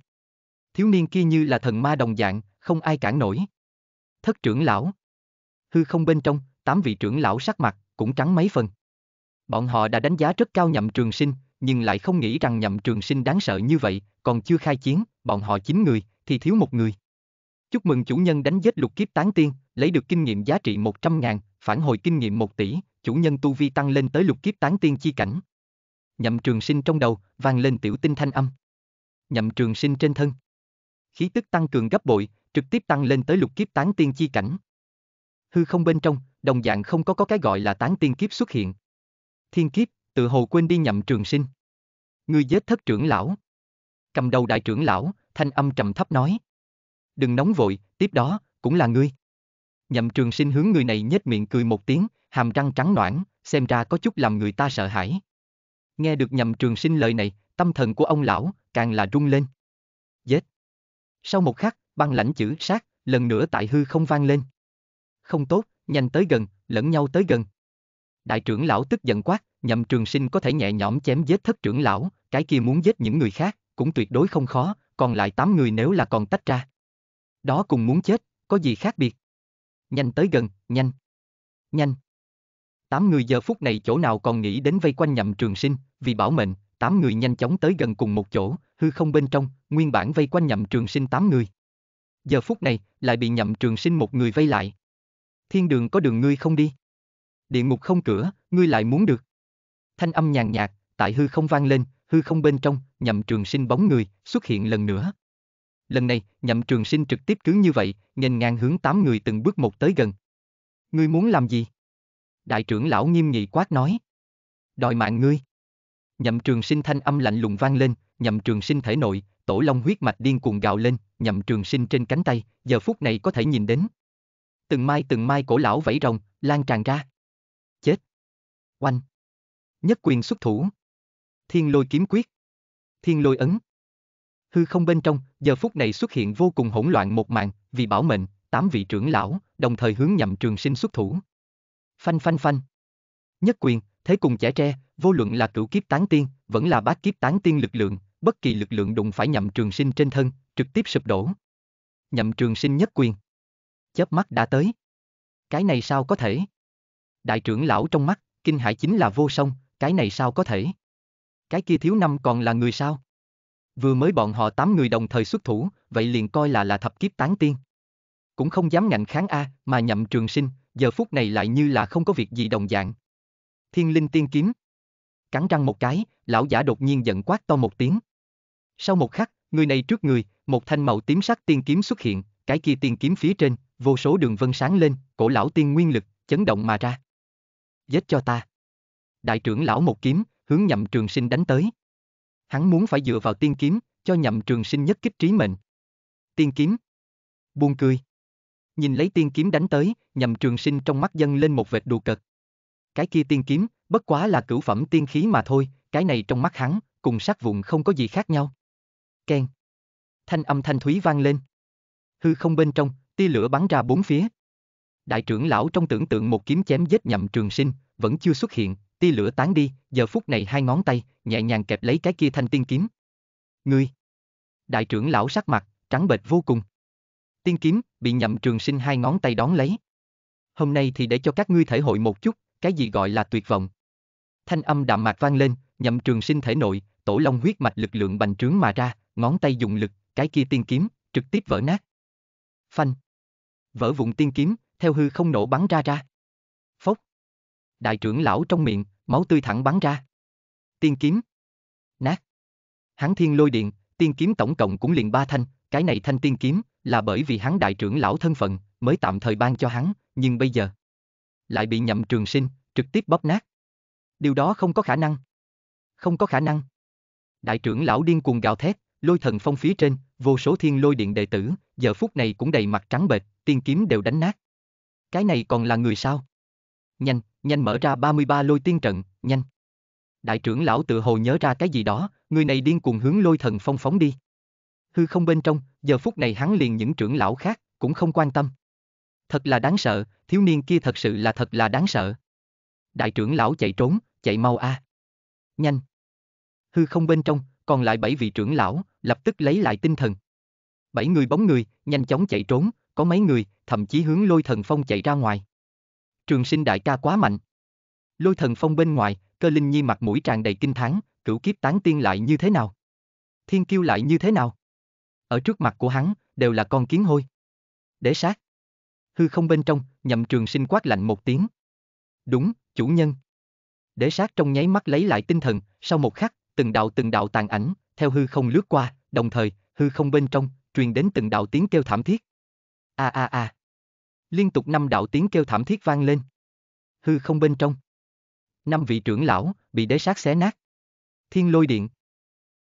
thiếu niên kia như là thần ma đồng dạng, không ai cản nổi. Thất trưởng lão. Hư không bên trong, tám vị trưởng lão sắc mặt, cũng trắng mấy phần. Bọn họ đã đánh giá rất cao nhậm trường sinh, nhưng lại không nghĩ rằng nhậm trường sinh đáng sợ như vậy, còn chưa khai chiến, bọn họ chín người, thì thiếu một người. Chúc mừng chủ nhân đánh giết lục kiếp tán tiên, lấy được kinh nghiệm giá trị 100 ngàn, phản hồi kinh nghiệm 1 tỷ, chủ nhân tu vi tăng lên tới lục kiếp tán tiên chi cảnh. Nhậm trường sinh trong đầu, vang lên tiểu tinh thanh âm. Nhậm trường sinh trên thân, khí tức tăng cường gấp bội, trực tiếp tăng lên tới lục kiếp tán tiên chi cảnh. Hư không bên trong, đồng dạng không có có cái gọi là tán tiên kiếp xuất hiện. Thiên kiếp, tự hồ quên đi nhậm trường sinh. Ngươi giết thất trưởng lão. Cầm đầu đại trưởng lão, thanh âm trầm thấp nói. Đừng nóng vội, tiếp đó, cũng là ngươi. Nhậm trường sinh hướng người này nhếch miệng cười một tiếng, hàm răng trắng noãn, xem ra có chút làm người ta sợ hãi. Nghe được nhậm trường sinh lời này, tâm thần của ông lão, càng là rung lên. Giết. Sau một khắc, băng lãnh chữ sát, lần nữa tại hư không vang lên. Không tốt, nhanh tới gần, lẫn nhau tới gần. Đại trưởng lão tức giận quát, nhậm trường sinh có thể nhẹ nhõm chém giết thất trưởng lão, cái kia muốn giết những người khác, cũng tuyệt đối không khó, còn lại 8 người nếu là còn tách ra. Đó cùng muốn chết, có gì khác biệt? Nhanh tới gần, nhanh. Nhanh. Tám người giờ phút này chỗ nào còn nghĩ đến vây quanh nhậm trường sinh, vì bảo mệnh, tám người nhanh chóng tới gần cùng một chỗ, hư không bên trong, nguyên bản vây quanh nhậm trường sinh tám người. Giờ phút này, lại bị nhậm trường sinh một người vây lại. Thiên đường có đường ngươi không đi. Địa ngục không cửa, ngươi lại muốn được. Thanh âm nhàn nhạt, tại hư không vang lên, hư không bên trong, nhậm trường sinh bóng người, xuất hiện lần nữa. Lần này, nhậm trường sinh trực tiếp cứ như vậy, nghênh ngang hướng tám người từng bước một tới gần. Ngươi muốn làm gì? Đại trưởng lão nghiêm nghị quát nói. Đòi mạng ngươi. Nhậm Trường Sinh thanh âm lạnh lùng vang lên, Nhậm Trường Sinh thể nội, tổ long huyết mạch điên cuồng gào lên, Nhậm Trường Sinh trên cánh tay, giờ phút này có thể nhìn đến. Từng mai từng mai cổ lão vẫy rồng, lan tràn ra. Chết. Oanh. Nhất quyền xuất thủ. Thiên lôi kiếm quyết. Thiên lôi ấn. Hư không bên trong, giờ phút này xuất hiện vô cùng hỗn loạn một màn, vì bảo mệnh, tám vị trưởng lão, đồng thời hướng Nhậm Trường Sinh xuất thủ. Phanh phanh phanh. Nhất quyền, thế cùng trẻ tre, vô luận là cửu kiếp tán tiên, vẫn là bát kiếp tán tiên lực lượng, bất kỳ lực lượng đụng phải nhậm trường sinh trên thân, trực tiếp sụp đổ. Nhậm trường sinh nhất quyền. Chớp mắt đã tới. Cái này sao có thể? Đại trưởng lão trong mắt, kinh hải chính là vô song, cái này sao có thể? Cái kia thiếu năm còn là người sao? Vừa mới bọn họ tám người đồng thời xuất thủ, vậy liền coi là là thập kiếp tán tiên. Cũng không dám ngạnh kháng A, mà nhậm trường sinh, giờ phút này lại như là không có việc gì đồng dạng, thiên linh tiên kiếm. Cắn răng một cái, lão giả đột nhiên giận quát to một tiếng. Sau một khắc, người này trước người, một thanh màu tím sắc tiên kiếm xuất hiện, cái kia tiên kiếm phía trên, vô số đường vân sáng lên, cổ lão tiên nguyên lực, chấn động mà ra. Giết cho ta. Đại trưởng lão một kiếm, hướng nhậm trường sinh đánh tới. Hắn muốn phải dựa vào tiên kiếm, cho nhậm trường sinh nhất kích trí mệnh. Tiên kiếm. Buông cười. Nhìn lấy tiên kiếm đánh tới, nhậm trường sinh trong mắt dâng lên một vệt đùa cợt cái kia tiên kiếm, bất quá là cửu phẩm tiên khí mà thôi, cái này trong mắt hắn, cùng sắc vụn không có gì khác nhau. Ken. Thanh âm thanh thúy vang lên. Hư không bên trong, tia lửa bắn ra bốn phía. Đại trưởng lão trong tưởng tượng một kiếm chém giết nhậm trường sinh, vẫn chưa xuất hiện, tia lửa tán đi, giờ phút này hai ngón tay, nhẹ nhàng kẹp lấy cái kia thanh tiên kiếm. Ngươi. Đại trưởng lão sắc mặt, trắng bệch vô cùng. Tiên kiếm, bị nhậm trường sinh hai ngón tay đón lấy. Hôm nay thì để cho các ngươi thể hội một chút, cái gì gọi là tuyệt vọng. Thanh âm đạm mạc vang lên, nhậm trường sinh thể nội, tổ long huyết mạch lực lượng bành trướng mà ra, ngón tay dùng lực, cái kia tiên kiếm, trực tiếp vỡ nát. Phanh. Vỡ vụn tiên kiếm, theo hư không nổ bắn ra ra. Phốc. Đại trưởng lão trong miệng, máu tươi thẳng bắn ra. Tiên kiếm. Nát. Hắn thiên lôi điện, tiên kiếm tổng cộng cũng liền ba thanh, cái này thanh tiên kiếm, là bởi vì hắn đại trưởng lão thân phận, mới tạm thời ban cho hắn, nhưng bây giờ lại bị nhậm trường sinh, trực tiếp bóp nát. Điều đó không có khả năng. Không có khả năng. Đại trưởng lão điên cuồng gào thét, lôi thần phong phía trên, vô số thiên lôi điện đệ tử, giờ phút này cũng đầy mặt trắng bệch, tiên kiếm đều đánh nát. Cái này còn là người sao? Nhanh, nhanh mở ra 33 lôi tiên trận, nhanh. Đại trưởng lão tự hồ nhớ ra cái gì đó, người này điên cuồng hướng lôi thần phong phóng đi. Hư không bên trong, giờ phút này hắn liền những trưởng lão khác, cũng không quan tâm. Thật là đáng sợ, thiếu niên kia thật sự là thật là đáng sợ. Đại trưởng lão chạy trốn, chạy mau a. À. Nhanh. Hư không bên trong, còn lại bảy vị trưởng lão, lập tức lấy lại tinh thần. Bảy người bóng người, nhanh chóng chạy trốn, có mấy người, thậm chí hướng lôi thần phong chạy ra ngoài. Trường sinh đại ca quá mạnh. Lôi thần phong bên ngoài, cơ linh nhi mặt mũi tràn đầy kinh thán, cửu kiếp tán tiên lại như thế nào? Thiên kiêu lại như thế nào? Ở trước mặt của hắn, đều là con kiến hôi. Đế sát hư không bên trong, nhậm trường sinh quát lạnh một tiếng. Đúng, chủ nhân. Đế sát trong nháy mắt lấy lại tinh thần, sau một khắc, từng đạo từng đạo tàn ảnh, theo hư không lướt qua, đồng thời, hư không bên trong, truyền đến từng đạo tiếng kêu thảm thiết. A a a. Liên tục năm đạo tiếng kêu thảm thiết vang lên. Hư không bên trong. Năm vị trưởng lão, bị đế sát xé nát. Thiên lôi điện.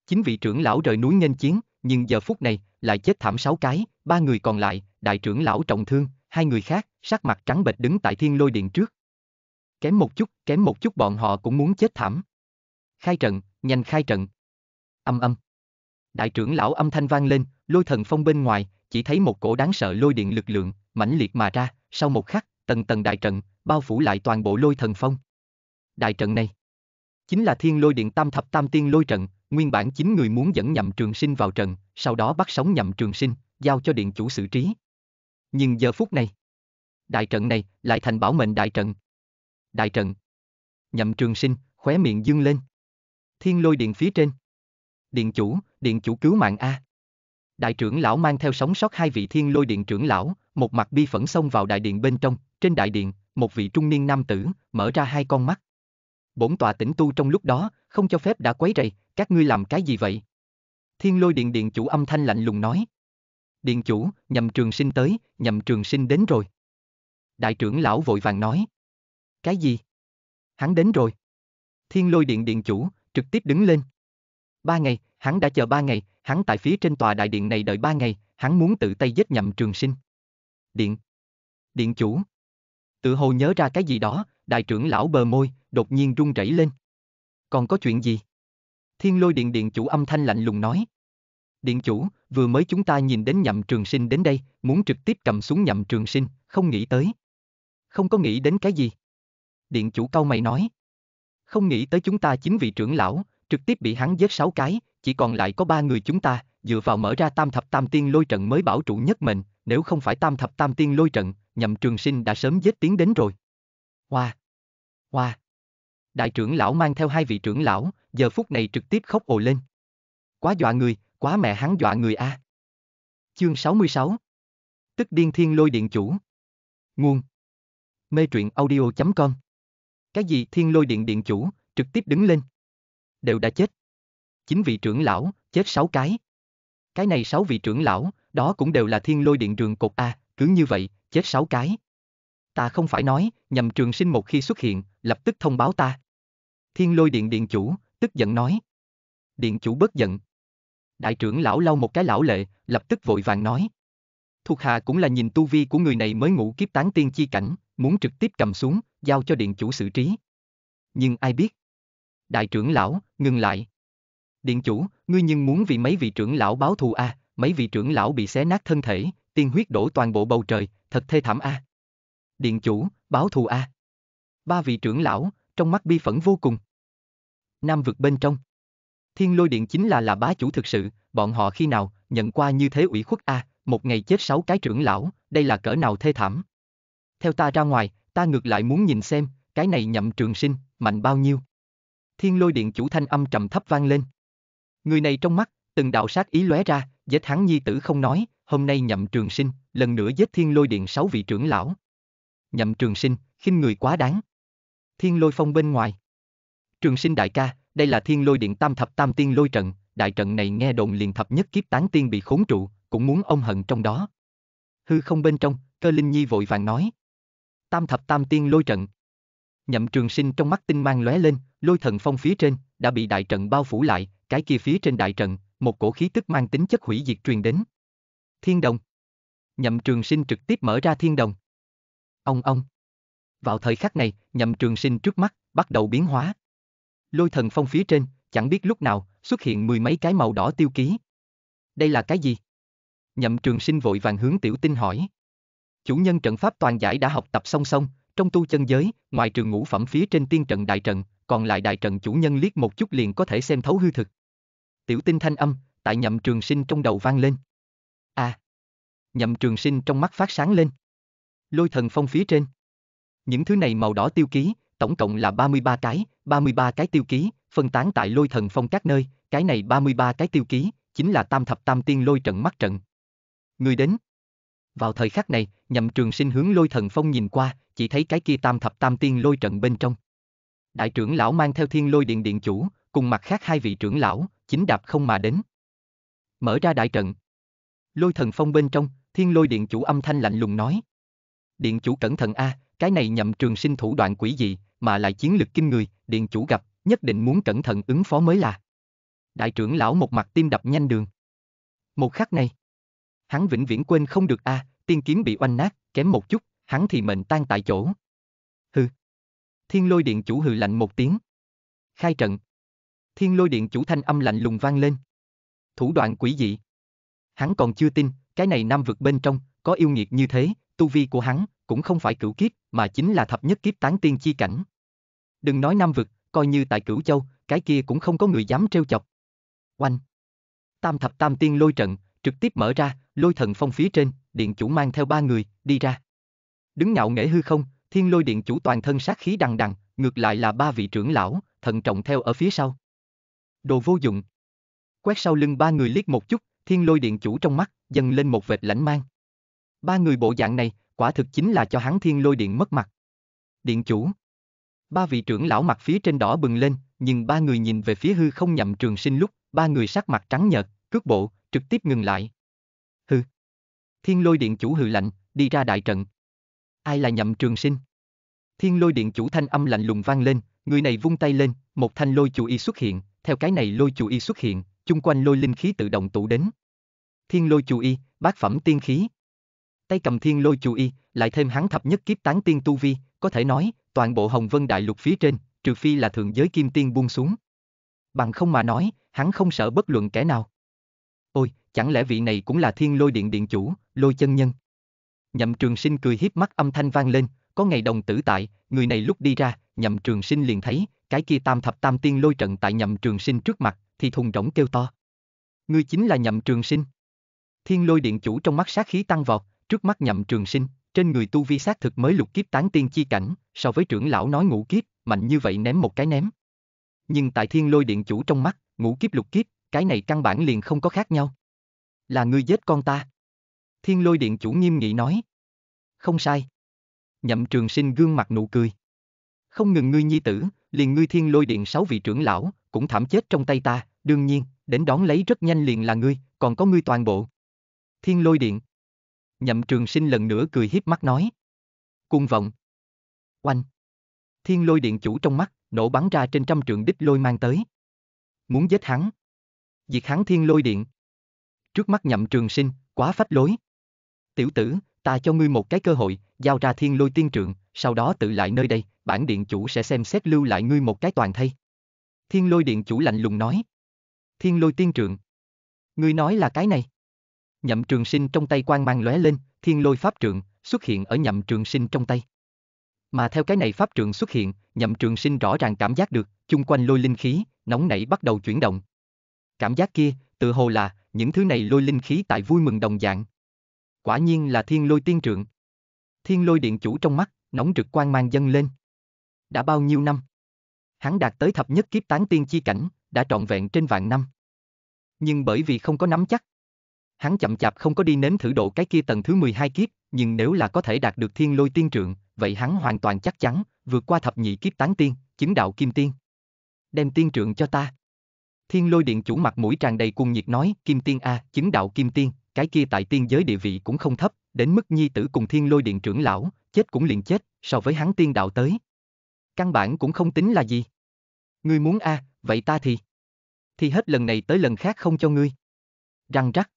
Chính vị trưởng lão rời núi nhanh chiến, nhưng giờ phút này, lại chết thảm sáu cái, ba người còn lại, đại trưởng lão trọng thương, hai người khác, sắc mặt trắng bệch đứng tại thiên lôi điện trước. Kém một chút, kém một chút bọn họ cũng muốn chết thảm. Khai trận, nhanh khai trận. Âm âm. Đại trưởng lão âm thanh vang lên, lôi thần phong bên ngoài, chỉ thấy một cổ đáng sợ lôi điện lực lượng, mãnh liệt mà ra, sau một khắc, tầng tầng đại trận, bao phủ lại toàn bộ lôi thần phong. Đại trận này, chính là thiên lôi điện tam thập tam tiên lôi trận, nguyên bản chính người muốn dẫn nhậm trường sinh vào trận, sau đó bắt sống nhậm trường sinh, giao cho điện chủ xử trí, nhưng giờ phút này, đại trận này lại thành bảo mệnh đại trận. Đại trận. Nhậm Trường Sinh, khóe miệng dương lên. Thiên lôi điện phía trên. Điện chủ, điện chủ cứu mạng A. Đại trưởng lão mang theo sóng sót hai vị thiên lôi điện trưởng lão, một mặt bi phẫn xông vào đại điện bên trong, trên đại điện, một vị trung niên nam tử, mở ra hai con mắt. Bổn tòa tỉnh tu trong lúc đó, không cho phép đã quấy rầy, các ngươi làm cái gì vậy? Thiên lôi điện điện chủ âm thanh lạnh lùng nói điện chủ, nhầm trường sinh tới, nhầm trường sinh đến rồi. Đại trưởng lão vội vàng nói. Cái gì? Hắn đến rồi. Thiên lôi điện điện chủ, trực tiếp đứng lên. Ba ngày, hắn đã chờ ba ngày, hắn tại phía trên tòa đại điện này đợi ba ngày, hắn muốn tự tay giết nhầm trường sinh. Điện. Điện chủ. Tự hồ nhớ ra cái gì đó, đại trưởng lão bờ môi, đột nhiên run rẩy lên. Còn có chuyện gì? Thiên lôi điện điện chủ âm thanh lạnh lùng nói. Điện chủ, vừa mới chúng ta nhìn đến nhậm trường sinh đến đây, muốn trực tiếp cầm xuống nhậm trường sinh, không nghĩ tới. Không có nghĩ đến cái gì. Điện chủ cau mày nói. Không nghĩ tới chúng ta chính vị trưởng lão, trực tiếp bị hắn giết sáu cái, chỉ còn lại có ba người chúng ta, dựa vào mở ra tam thập tam tiên lôi trận mới bảo trụ nhất mình, nếu không phải tam thập tam tiên lôi trận, nhậm trường sinh đã sớm giết tiến đến rồi. Hoa! Wow. Hoa! Wow. Đại trưởng lão mang theo hai vị trưởng lão, giờ phút này trực tiếp khóc ồ lên. Quá dọa người, quá mẹ hắn dọa người a. À. Chương 66 Tức điên thiên lôi điện chủ Nguồn Mê truyện audio.com Cái gì thiên lôi điện điện chủ, trực tiếp đứng lên Đều đã chết Chính vị trưởng lão, chết sáu cái Cái này sáu vị trưởng lão, đó cũng đều là thiên lôi điện trường cột A, cứ như vậy, chết sáu cái Ta không phải nói, nhầm trường sinh một khi xuất hiện, lập tức thông báo ta Thiên lôi điện điện chủ, tức giận nói Điện chủ bất giận, Đại trưởng lão lau một cái lão lệ, lập tức vội vàng nói. Thuộc hạ cũng là nhìn tu vi của người này mới ngủ kiếp tán tiên chi cảnh, muốn trực tiếp cầm xuống, giao cho điện chủ xử trí. Nhưng ai biết? Đại trưởng lão, ngừng lại. Điện chủ, ngươi nhưng muốn vì mấy vị trưởng lão báo thù a, à, mấy vị trưởng lão bị xé nát thân thể, tiên huyết đổ toàn bộ bầu trời, thật thê thảm a. À. Điện chủ, báo thù a. À. Ba vị trưởng lão, trong mắt bi phẫn vô cùng. Nam vực bên trong thiên lôi điện chính là là bá chủ thực sự, bọn họ khi nào, nhận qua như thế ủy khuất a, à, một ngày chết sáu cái trưởng lão, đây là cỡ nào thê thảm. Theo ta ra ngoài, ta ngược lại muốn nhìn xem, cái này nhậm trường sinh, mạnh bao nhiêu. Thiên lôi điện chủ thanh âm trầm thấp vang lên. Người này trong mắt, từng đạo sát ý lóe ra, giết hắn nhi tử không nói, hôm nay nhậm trường sinh, lần nữa giết thiên lôi điện sáu vị trưởng lão. Nhậm trường sinh, khinh người quá đáng. Thiên lôi phong bên ngoài. Trường sinh đại ca, đây là thiên lôi điện tam thập tam tiên lôi trận, đại trận này nghe đồn liền thập nhất kiếp tán tiên bị khốn trụ, cũng muốn ông hận trong đó. Hư không bên trong, cơ linh nhi vội vàng nói. Tam thập tam tiên lôi trận. Nhậm trường sinh trong mắt tinh mang lóe lên, lôi thần phong phía trên, đã bị đại trận bao phủ lại, cái kia phía trên đại trận, một cổ khí tức mang tính chất hủy diệt truyền đến. Thiên đồng. Nhậm trường sinh trực tiếp mở ra thiên đồng. Ông ông. Vào thời khắc này, nhậm trường sinh trước mắt, bắt đầu biến hóa, lôi thần phong phía trên, chẳng biết lúc nào, xuất hiện mười mấy cái màu đỏ tiêu ký. Đây là cái gì? Nhậm trường sinh vội vàng hướng tiểu tinh hỏi. Chủ nhân trận pháp toàn giải đã học tập song song, trong tu chân giới, ngoài trường ngũ phẩm phía trên tiên trận đại trận, còn lại đại trận chủ nhân liếc một chút liền có thể xem thấu hư thực. Tiểu tinh thanh âm, tại nhậm trường sinh trong đầu vang lên. À! Nhậm trường sinh trong mắt phát sáng lên. Lôi thần phong phía trên. Những thứ này màu đỏ tiêu ký, tổng cộng là 33 cái, 33 cái tiêu ký, phân tán tại lôi thần phong các nơi, cái này 33 cái tiêu ký, chính là tam thập tam tiên lôi trận mắt trận. Người đến. Vào thời khắc này, nhậm trường sinh hướng lôi thần phong nhìn qua, chỉ thấy cái kia tam thập tam tiên lôi trận bên trong. Đại trưởng lão mang theo thiên lôi điện điện chủ, cùng mặt khác hai vị trưởng lão, chính đạp không mà đến. Mở ra đại trận. Lôi thần phong bên trong, thiên lôi điện chủ âm thanh lạnh lùng nói. Điện chủ cẩn thận a, à, cái này nhậm trường sinh thủ đoạn quỷ dị, mà lại chiến lực kinh người, điện chủ gặp, nhất định muốn cẩn thận ứng phó mới là. Đại trưởng lão một mặt tim đập nhanh đường. Một khắc này, hắn vĩnh viễn quên không được a, à, tiên kiếm bị oanh nát, kém một chút, hắn thì mệnh tan tại chỗ. Hừ. Thiên lôi điện chủ hừ lạnh một tiếng. Khai trận. Thiên lôi điện chủ thanh âm lạnh lùng vang lên. Thủ đoạn quỷ dị. Hắn còn chưa tin, cái này nam vực bên trong, có yêu nghiệt như thế, tu vi của hắn, cũng không phải cửu kiếp, mà chính là thập nhất kiếp tán tiên chi cảnh đừng nói Nam Vực, coi như tại Cửu Châu, cái kia cũng không có người dám trêu chọc. Oanh! Tam thập tam tiên lôi trận, trực tiếp mở ra, lôi thần phong phía trên, điện chủ mang theo ba người, đi ra. Đứng ngạo nghễ hư không, thiên lôi điện chủ toàn thân sát khí đằng đằng, ngược lại là ba vị trưởng lão, thận trọng theo ở phía sau. Đồ vô dụng. Quét sau lưng ba người liếc một chút, thiên lôi điện chủ trong mắt, dần lên một vệt lãnh mang. Ba người bộ dạng này, quả thực chính là cho hắn thiên lôi điện mất mặt. Điện chủ. Ba vị trưởng lão mặt phía trên đỏ bừng lên, nhưng ba người nhìn về phía hư không nhậm trường sinh lúc, ba người sắc mặt trắng nhợt, cước bộ, trực tiếp ngừng lại. Hư. Thiên lôi điện chủ hư lạnh, đi ra đại trận. Ai là nhậm trường sinh? Thiên lôi điện chủ thanh âm lạnh lùng vang lên, người này vung tay lên, một thanh lôi chủ y xuất hiện, theo cái này lôi chủ y xuất hiện, chung quanh lôi linh khí tự động tụ đến. Thiên lôi chủ y, bát phẩm tiên khí tay cầm thiên lôi chủ y, lại thêm hắn thập nhất kiếp tán tiên tu vi, có thể nói, toàn bộ Hồng Vân Đại Lục phía trên, trừ phi là thượng giới kim tiên buông xuống. Bằng không mà nói, hắn không sợ bất luận kẻ nào. Ôi, chẳng lẽ vị này cũng là thiên lôi điện điện chủ, lôi chân nhân? Nhậm trường sinh cười hiếp mắt âm thanh vang lên, có ngày đồng tử tại, người này lúc đi ra, nhậm trường sinh liền thấy, cái kia tam thập tam tiên lôi trận tại nhậm trường sinh trước mặt, thì thùng rỗng kêu to. Ngươi chính là nhậm trường sinh. Thiên lôi điện chủ trong mắt sát khí tăng vọt, trước mắt nhậm trường sinh, trên người tu vi xác thực mới lục kiếp tán tiên chi cảnh, so với trưởng lão nói ngũ kiếp, mạnh như vậy ném một cái ném. Nhưng tại thiên lôi điện chủ trong mắt, ngũ kiếp lục kiếp, cái này căn bản liền không có khác nhau. Là ngươi giết con ta. Thiên lôi điện chủ nghiêm nghị nói. Không sai. Nhậm trường sinh gương mặt nụ cười. Không ngừng ngươi nhi tử, liền ngươi thiên lôi điện sáu vị trưởng lão, cũng thảm chết trong tay ta, đương nhiên, đến đón lấy rất nhanh liền là ngươi, còn có ngươi toàn bộ. Thiên lôi điện. Nhậm trường sinh lần nữa cười híp mắt nói. Cuồng vọng. Oanh. Thiên lôi điện chủ trong mắt, nổ bắn ra trên trăm trượng đích lôi mang tới. Muốn giết hắn. Diệt hắn thiên lôi điện. Trước mắt nhậm trường sinh, quá phách lối. Tiểu tử, ta cho ngươi một cái cơ hội, giao ra thiên lôi tiên trượng, sau đó tự lại nơi đây, bản điện chủ sẽ xem xét lưu lại ngươi một cái toàn thây. Thiên lôi điện chủ lạnh lùng nói. Thiên lôi tiên trượng. Ngươi nói là cái này. Nhậm Trường Sinh trong tay quan mang lóe lên, Thiên Lôi pháp trượng xuất hiện ở Nhậm Trường Sinh trong tay. Mà theo cái này pháp trượng xuất hiện, Nhậm Trường Sinh rõ ràng cảm giác được, chung quanh lôi linh khí, nóng nảy bắt đầu chuyển động. Cảm giác kia, tự hồ là những thứ này lôi linh khí tại vui mừng đồng dạng. Quả nhiên là Thiên Lôi tiên trượng. Thiên Lôi điện chủ trong mắt, nóng rực quan mang dâng lên. Đã bao nhiêu năm? Hắn đạt tới thập nhất kiếp tán tiên chi cảnh, đã trọn vẹn trên vạn năm. Nhưng bởi vì không có nắm chắc, hắn chậm chạp không có đi nếm thử độ cái kia tầng thứ 12 kiếp, nhưng nếu là có thể đạt được thiên lôi tiên trượng, vậy hắn hoàn toàn chắc chắn, vượt qua thập nhị kiếp tán tiên, chứng đạo kim tiên. Đem tiên trượng cho ta. Thiên lôi điện chủ mặt mũi tràn đầy cuồng nhiệt nói, kim tiên A, chứng đạo kim tiên, cái kia tại tiên giới địa vị cũng không thấp, đến mức nhi tử cùng thiên lôi điện trưởng lão, chết cũng liền chết, so với hắn tiên đạo tới. Căn bản cũng không tính là gì. Ngươi muốn A, vậy ta thì. Thì hết lần này tới lần khác không cho ngươi. Răng rắc.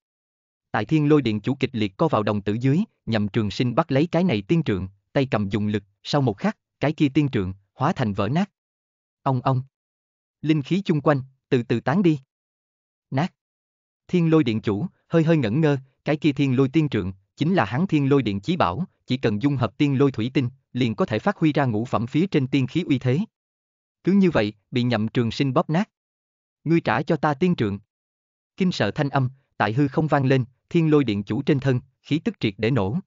Tại thiên lôi điện chủ kịch liệt co vào đồng tử dưới, nhằm trường sinh bắt lấy cái này tiên trượng, tay cầm dùng lực, sau một khắc, cái kia tiên trượng, hóa thành vỡ nát. Ông ông. Linh khí chung quanh, từ từ tán đi. Nát. Thiên lôi điện chủ, hơi hơi ngẩn ngơ, cái kia thiên lôi tiên trượng, chính là hắn thiên lôi điện chí bảo, chỉ cần dung hợp tiên lôi thủy tinh, liền có thể phát huy ra ngũ phẩm phía trên tiên khí uy thế. Cứ như vậy, bị nhậm trường sinh bóp nát. Ngươi trả cho ta tiên trượng. Kinh sợ thanh âm, tại hư không vang lên, thiên lôi điện chủ trên thân, khí tức triệt để nổ.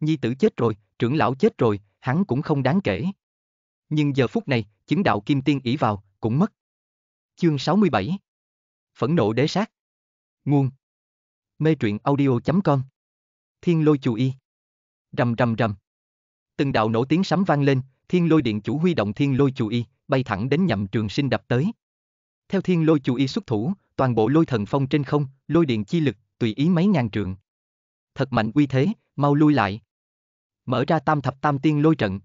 Nhi tử chết rồi, trưởng lão chết rồi, hắn cũng không đáng kể. Nhưng giờ phút này, chứng đạo kim tiên ỷ vào, cũng mất. Chương 67 Phẫn nộ đế sát Nguồn Mê truyện audio.com Thiên lôi chù y Rầm rầm rầm Từng đạo nổ tiếng sấm vang lên, thiên lôi điện chủ huy động thiên lôi chù y, bay thẳng đến nhậm trường sinh đập tới. Theo thiên lôi chù y xuất thủ, toàn bộ lôi thần phong trên không, lôi điện chi lực, tùy ý mấy ngàn trượng. Thật mạnh uy thế, mau lui lại. Mở ra tam thập tam tiên lôi trận.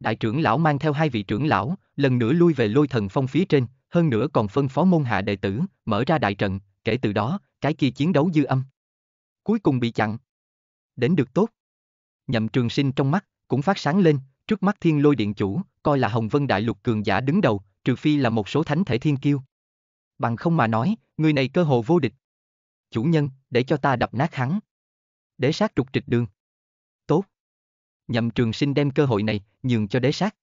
Đại trưởng lão mang theo hai vị trưởng lão, lần nữa lui về lôi thần phong phía trên, hơn nữa còn phân phó môn hạ đệ tử, mở ra đại trận, kể từ đó, cái kia chiến đấu dư âm. Cuối cùng bị chặn. Đến được tốt. Nhậm trường sinh trong mắt, cũng phát sáng lên, trước mắt thiên lôi điện chủ, coi là Hồng Vân Đại Lục cường giả đứng đầu, trừ phi là một số thánh thể thiên kiêu. Bằng không mà nói, người này cơ hồ vô địch chủ nhân, để cho ta đập nát hắn. Đế sát trục trịch đường. Tốt. Nhậm trường sinh đem cơ hội này, nhường cho đế sát.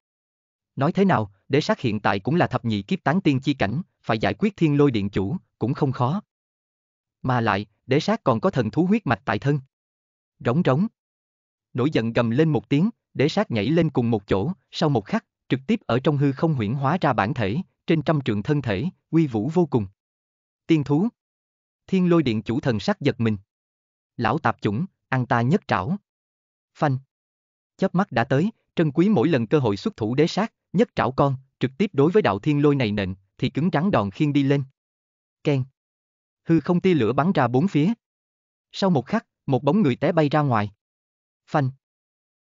Nói thế nào, đế sát hiện tại cũng là thập nhị kiếp tán tiên chi cảnh, phải giải quyết thiên lôi điện chủ, cũng không khó. Mà lại, đế sát còn có thần thú huyết mạch tại thân. Rống rống. Nổi giận gầm lên một tiếng, đế sát nhảy lên cùng một chỗ, sau một khắc, trực tiếp ở trong hư không huyển hóa ra bản thể, trên trăm trượng thân thể, uy vũ vô cùng. Tiên thú thiên lôi điện chủ thần sắc giật mình. Lão tạp chủng, ăn ta nhất trảo. Phanh. Chớp mắt đã tới, trân quý mỗi lần cơ hội xuất thủ đế sát, nhất trảo con, trực tiếp đối với đạo thiên lôi này nện, thì cứng rắn đòn khiên đi lên. Ken. Hư không tia lửa bắn ra bốn phía. Sau một khắc, một bóng người té bay ra ngoài. Phanh.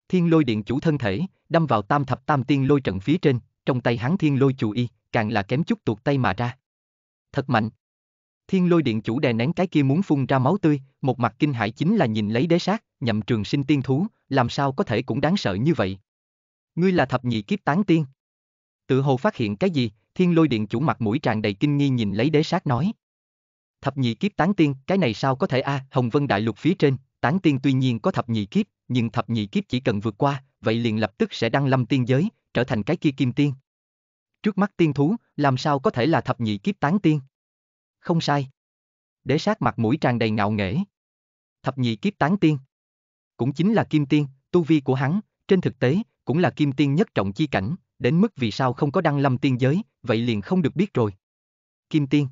Thiên lôi điện chủ thân thể, đâm vào tam thập tam tiên lôi trận phía trên, trong tay hắn thiên lôi chủ y, càng là kém chút tuột tay mà ra. Thật mạnh. Thiên lôi điện chủ đè nén cái kia muốn phun ra máu tươi, một mặt kinh hãi chính là nhìn lấy đế sát, nhậm trường sinh tiên thú, làm sao có thể cũng đáng sợ như vậy. Ngươi là thập nhị kiếp tán tiên. Tự hồ phát hiện cái gì, thiên lôi điện chủ mặt mũi tràn đầy kinh nghi nhìn lấy đế sát nói. Thập nhị kiếp tán tiên, cái này sao có thể a à, Hồng Vân Đại Lục phía trên, tán tiên tuy nhiên có thập nhị kiếp, nhưng thập nhị kiếp chỉ cần vượt qua, vậy liền lập tức sẽ đăng lâm tiên giới, trở thành cái kia kim tiên. Trước mắt tiên thú, làm sao có thể là thập nhị kiếp tán tiên? không sai. Đế sát mặt mũi tràn đầy ngạo nghễ. Thập nhị kiếp tán tiên. Cũng chính là kim tiên, tu vi của hắn, trên thực tế, cũng là kim tiên nhất trọng chi cảnh, đến mức vì sao không có đăng lâm tiên giới, vậy liền không được biết rồi. Kim tiên.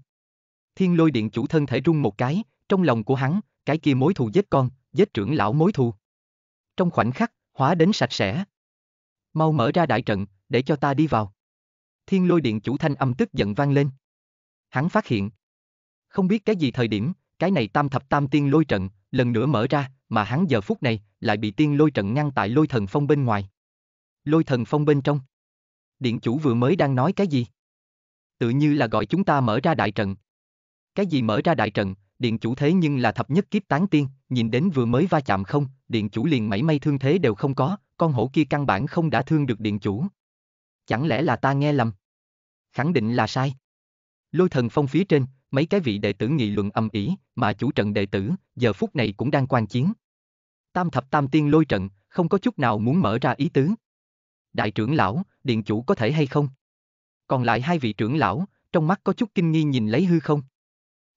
Thiên lôi điện chủ thân thể rung một cái, trong lòng của hắn, cái kia mối thù giết con, giết trưởng lão mối thù. Trong khoảnh khắc, hóa đến sạch sẽ. Mau mở ra đại trận, để cho ta đi vào. Thiên lôi điện chủ thanh âm tức giận vang lên. Hắn phát hiện, không biết cái gì thời điểm, cái này tam thập tam tiên lôi trận, lần nữa mở ra, mà hắn giờ phút này, lại bị tiên lôi trận ngăn tại lôi thần phong bên ngoài. Lôi thần phong bên trong. Điện chủ vừa mới đang nói cái gì? Tự như là gọi chúng ta mở ra đại trận. Cái gì mở ra đại trận, điện chủ thế nhưng là thập nhất kiếp tán tiên, nhìn đến vừa mới va chạm không, điện chủ liền mảy may thương thế đều không có, con hổ kia căn bản không đã thương được điện chủ. Chẳng lẽ là ta nghe lầm? Khẳng định là sai. Lôi thần phong phía trên, mấy cái vị đệ tử nghị luận âm ỉ, mà chủ trận đệ tử, giờ phút này cũng đang quan chiến. Tam thập tam tiên lôi trận, không có chút nào muốn mở ra ý tứ. Đại trưởng lão, điện chủ có thể hay không? Còn lại hai vị trưởng lão, trong mắt có chút kinh nghi nhìn lấy hư không.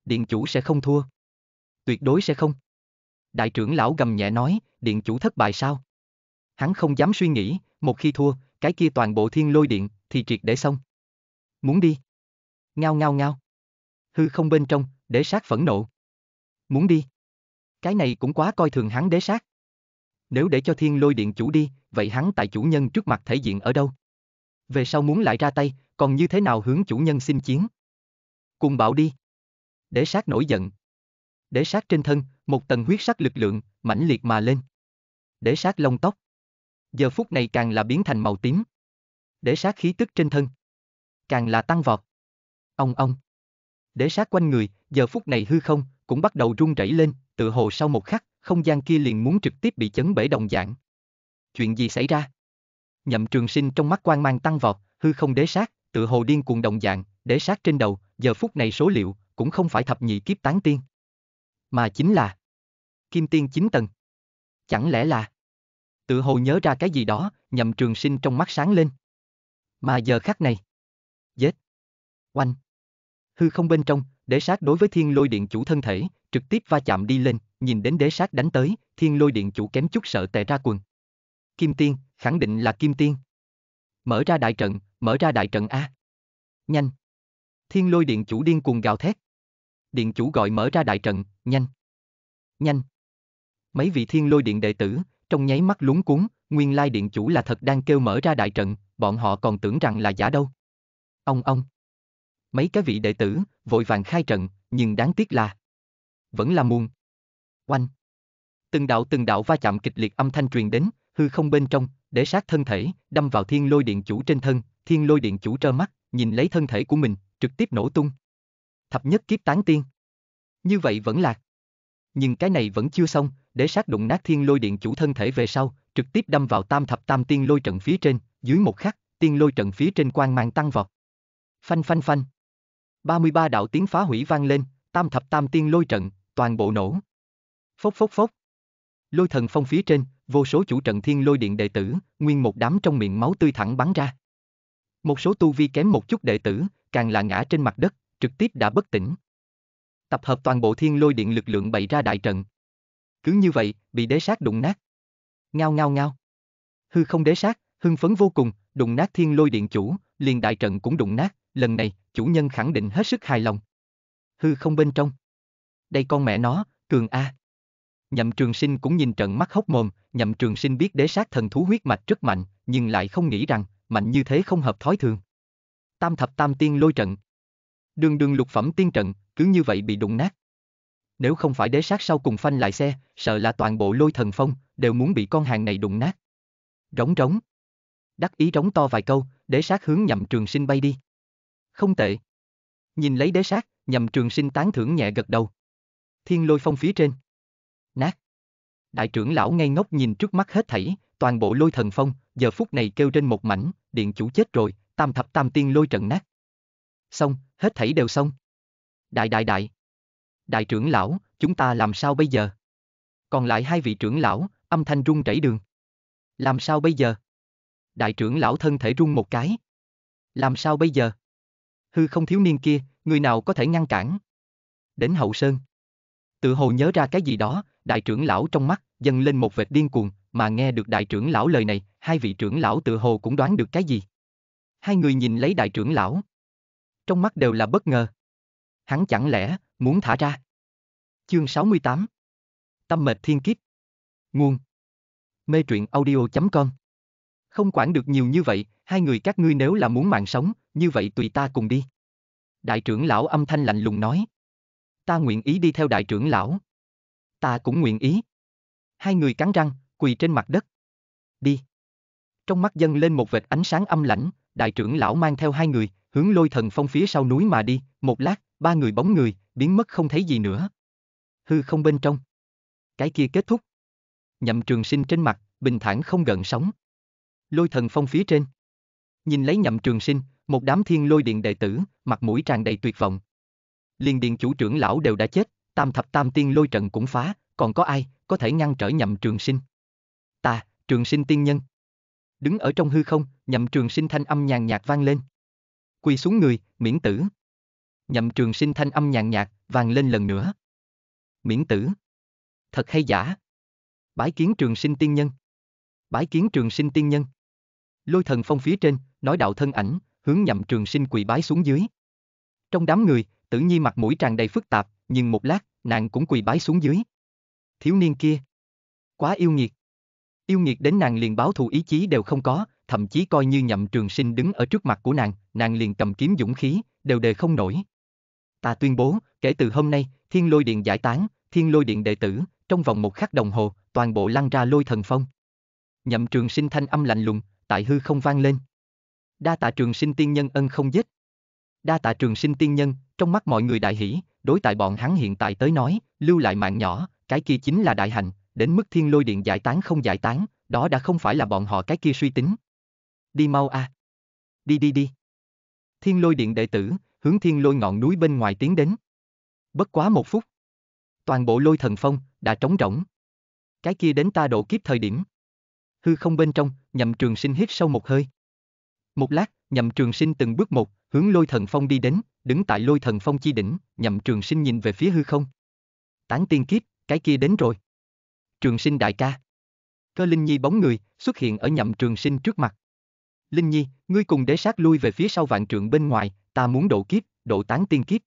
Điện chủ sẽ không thua. Tuyệt đối sẽ không. Đại trưởng lão gầm nhẹ nói, điện chủ thất bại sao? Hắn không dám suy nghĩ, một khi thua, cái kia toàn bộ thiên lôi điện, thì triệt để xong. Muốn đi. Ngao ngao ngao hư không bên trong, đế sát phẫn nộ. Muốn đi. Cái này cũng quá coi thường hắn đế sát. Nếu để cho thiên lôi điện chủ đi, vậy hắn tại chủ nhân trước mặt thể diện ở đâu? Về sau muốn lại ra tay, còn như thế nào hướng chủ nhân xin chiến? Cùng bảo đi. Đế sát nổi giận. Đế sát trên thân, một tầng huyết sắc lực lượng, mãnh liệt mà lên. Đế sát lông tóc. Giờ phút này càng là biến thành màu tím. Đế sát khí tức trên thân. Càng là tăng vọt. Ông ông. Đế sát quanh người, giờ phút này hư không, cũng bắt đầu rung rẩy lên, tự hồ sau một khắc, không gian kia liền muốn trực tiếp bị chấn bể đồng dạng. Chuyện gì xảy ra? Nhậm trường sinh trong mắt quan mang tăng vọt, hư không đế sát, tự hồ điên cuồng đồng dạng, đế sát trên đầu, giờ phút này số liệu, cũng không phải thập nhị kiếp tán tiên. Mà chính là Kim Tiên chín tầng. Chẳng lẽ là Tự hồ nhớ ra cái gì đó, nhậm trường sinh trong mắt sáng lên. Mà giờ khắc này. Dết. Oanh hư không bên trong, đế sát đối với thiên lôi điện chủ thân thể, trực tiếp va chạm đi lên, nhìn đến đế sát đánh tới, thiên lôi điện chủ kém chút sợ tè ra quần. Kim tiên, khẳng định là kim tiên. Mở ra đại trận, mở ra đại trận A. Nhanh. Thiên lôi điện chủ điên cuồng gào thét. Điện chủ gọi mở ra đại trận, nhanh. Nhanh. Mấy vị thiên lôi điện đệ tử, trong nháy mắt lúng cuốn, nguyên lai điện chủ là thật đang kêu mở ra đại trận, bọn họ còn tưởng rằng là giả đâu. Ông ông mấy cái vị đệ tử, vội vàng khai trận, nhưng đáng tiếc là vẫn là muôn. Oanh! Từng đạo từng đạo va chạm kịch liệt âm thanh truyền đến, hư không bên trong, để sát thân thể, đâm vào thiên lôi điện chủ trên thân, thiên lôi điện chủ trơ mắt, nhìn lấy thân thể của mình, trực tiếp nổ tung. Thập nhất kiếp tán tiên. Như vậy vẫn lạc. Nhưng cái này vẫn chưa xong, để sát đụng nát thiên lôi điện chủ thân thể về sau, trực tiếp đâm vào tam thập tam tiên lôi trận phía trên, dưới một khắc, tiên lôi trận phía trên quang mang tăng vọt. Phanh phanh phanh. 33 đạo tiếng phá hủy vang lên, tam thập tam tiên lôi trận, toàn bộ nổ. Phốc phốc phốc. Lôi thần phong phía trên, vô số chủ trận thiên lôi điện đệ tử, nguyên một đám trong miệng máu tươi thẳng bắn ra. Một số tu vi kém một chút đệ tử, càng là ngã trên mặt đất, trực tiếp đã bất tỉnh. Tập hợp toàn bộ thiên lôi điện lực lượng bày ra đại trận. Cứ như vậy, bị đế sát đụng nát. Ngao ngao ngao. Hư không đế sát, hưng phấn vô cùng, đụng nát thiên lôi điện chủ, liền đại trận cũng đụng nát, lần này, chủ nhân khẳng định hết sức hài lòng. Hư không bên trong. Đây con mẹ nó, Cường A. Nhậm Trường Sinh cũng nhìn trận mắt hốc mồm, Nhậm Trường Sinh biết đế sát thần thú huyết mạch rất mạnh, nhưng lại không nghĩ rằng, mạnh như thế không hợp thói thường. Tam thập tam tiên lôi trận. Đường đường lục phẩm tiên trận, cứ như vậy bị đụng nát. Nếu không phải đế sát sau cùng phanh lại xe, sợ là toàn bộ lôi thần phong, đều muốn bị con hàng này đụng nát. Rống rống. Đắc ý rống to vài câu, đế sát hướng nhậm trường sinh bay đi. Không tệ. Nhìn lấy đế sát, nhầm trường sinh tán thưởng nhẹ gật đầu. Thiên lôi phong phía trên. Nát. Đại trưởng lão ngay ngốc nhìn trước mắt hết thảy, toàn bộ lôi thần phong, giờ phút này kêu trên một mảnh, điện chủ chết rồi, tam thập tam tiên lôi trận nát. Xong, hết thảy đều xong. Đại đại đại. Đại trưởng lão, chúng ta làm sao bây giờ? Còn lại hai vị trưởng lão, âm thanh rung chảy đường. Làm sao bây giờ? Đại trưởng lão thân thể rung một cái. Làm sao bây giờ? hư không thiếu niên kia, người nào có thể ngăn cản. Đến hậu sơn. Tự hồ nhớ ra cái gì đó, đại trưởng lão trong mắt, dâng lên một vệt điên cuồng, mà nghe được đại trưởng lão lời này, hai vị trưởng lão tự hồ cũng đoán được cái gì. Hai người nhìn lấy đại trưởng lão. Trong mắt đều là bất ngờ. Hắn chẳng lẽ, muốn thả ra. Chương 68 Tâm mệt thiên kiếp Nguồn Mê truyện audio.com Không quản được nhiều như vậy, hai người các ngươi nếu là muốn mạng sống, như vậy tùy ta cùng đi. Đại trưởng lão âm thanh lạnh lùng nói. Ta nguyện ý đi theo đại trưởng lão. Ta cũng nguyện ý. Hai người cắn răng, quỳ trên mặt đất. Đi. Trong mắt dâng lên một vệt ánh sáng âm lãnh, đại trưởng lão mang theo hai người, hướng lôi thần phong phía sau núi mà đi, một lát, ba người bóng người, biến mất không thấy gì nữa. Hư không bên trong. Cái kia kết thúc. Nhậm trường sinh trên mặt, bình thản không gần sóng. Lôi thần phong phía trên. Nhìn lấy nhậm trường sinh, một đám thiên lôi điện đệ tử, mặt mũi tràn đầy tuyệt vọng. Liên điện chủ trưởng lão đều đã chết, tam thập tam tiên lôi trận cũng phá, còn có ai có thể ngăn trở nhậm trường sinh? Ta, trường sinh tiên nhân. Đứng ở trong hư không, nhậm trường sinh thanh âm nhàn nhạt vang lên. Quỳ xuống người, miễn tử. Nhậm trường sinh thanh âm nhàn nhạt, vang lên lần nữa. Miễn tử. Thật hay giả? Bái kiến trường sinh tiên nhân. Bái kiến trường sinh tiên nhân. Lôi thần phong phía trên, nói đạo thân ảnh, hướng nhậm trường sinh quỳ bái xuống dưới. Trong đám người, tử nhi mặt mũi tràn đầy phức tạp, nhưng một lát, nàng cũng quỳ bái xuống dưới. Thiếu niên kia. Quá yêu nghiệt. Yêu nghiệt đến nàng liền báo thù ý chí đều không có, thậm chí coi như nhậm trường sinh đứng ở trước mặt của nàng, nàng liền cầm kiếm dũng khí, đều đề không nổi. Ta tuyên bố, kể từ hôm nay, thiên lôi điện giải tán, thiên lôi điện đệ tử, trong vòng một khắc đồng hồ, toàn bộ lăn ra lôi thần phong. Nhậm trường sinh thanh âm lạnh lùng, tại hư không vang lên đa tạ trường sinh tiên nhân ân không giết. Đa tạ trường sinh tiên nhân, trong mắt mọi người đại hỷ, đối tại bọn hắn hiện tại tới nói, lưu lại mạng nhỏ, cái kia chính là đại hành, đến mức thiên lôi điện giải tán không giải tán, đó đã không phải là bọn họ cái kia suy tính. Đi mau a. À. Đi đi đi. Thiên lôi điện đệ tử, hướng thiên lôi ngọn núi bên ngoài tiến đến. Bất quá một phút. Toàn bộ lôi thần phong, đã trống rỗng. Cái kia đến ta độ kiếp thời điểm. Hư không bên trong, nhậm trường sinh hít sâu một hơi. Một lát, nhậm trường sinh từng bước một, hướng lôi thần phong đi đến, đứng tại lôi thần phong chi đỉnh, nhậm trường sinh nhìn về phía hư không. Tán tiên kiếp, cái kia đến rồi. Trường sinh đại ca. Cơ Linh Nhi bóng người, xuất hiện ở nhậm trường sinh trước mặt. Linh Nhi, ngươi cùng đế sát lui về phía sau vạn trượng bên ngoài, ta muốn độ kiếp, độ tán tiên kiếp.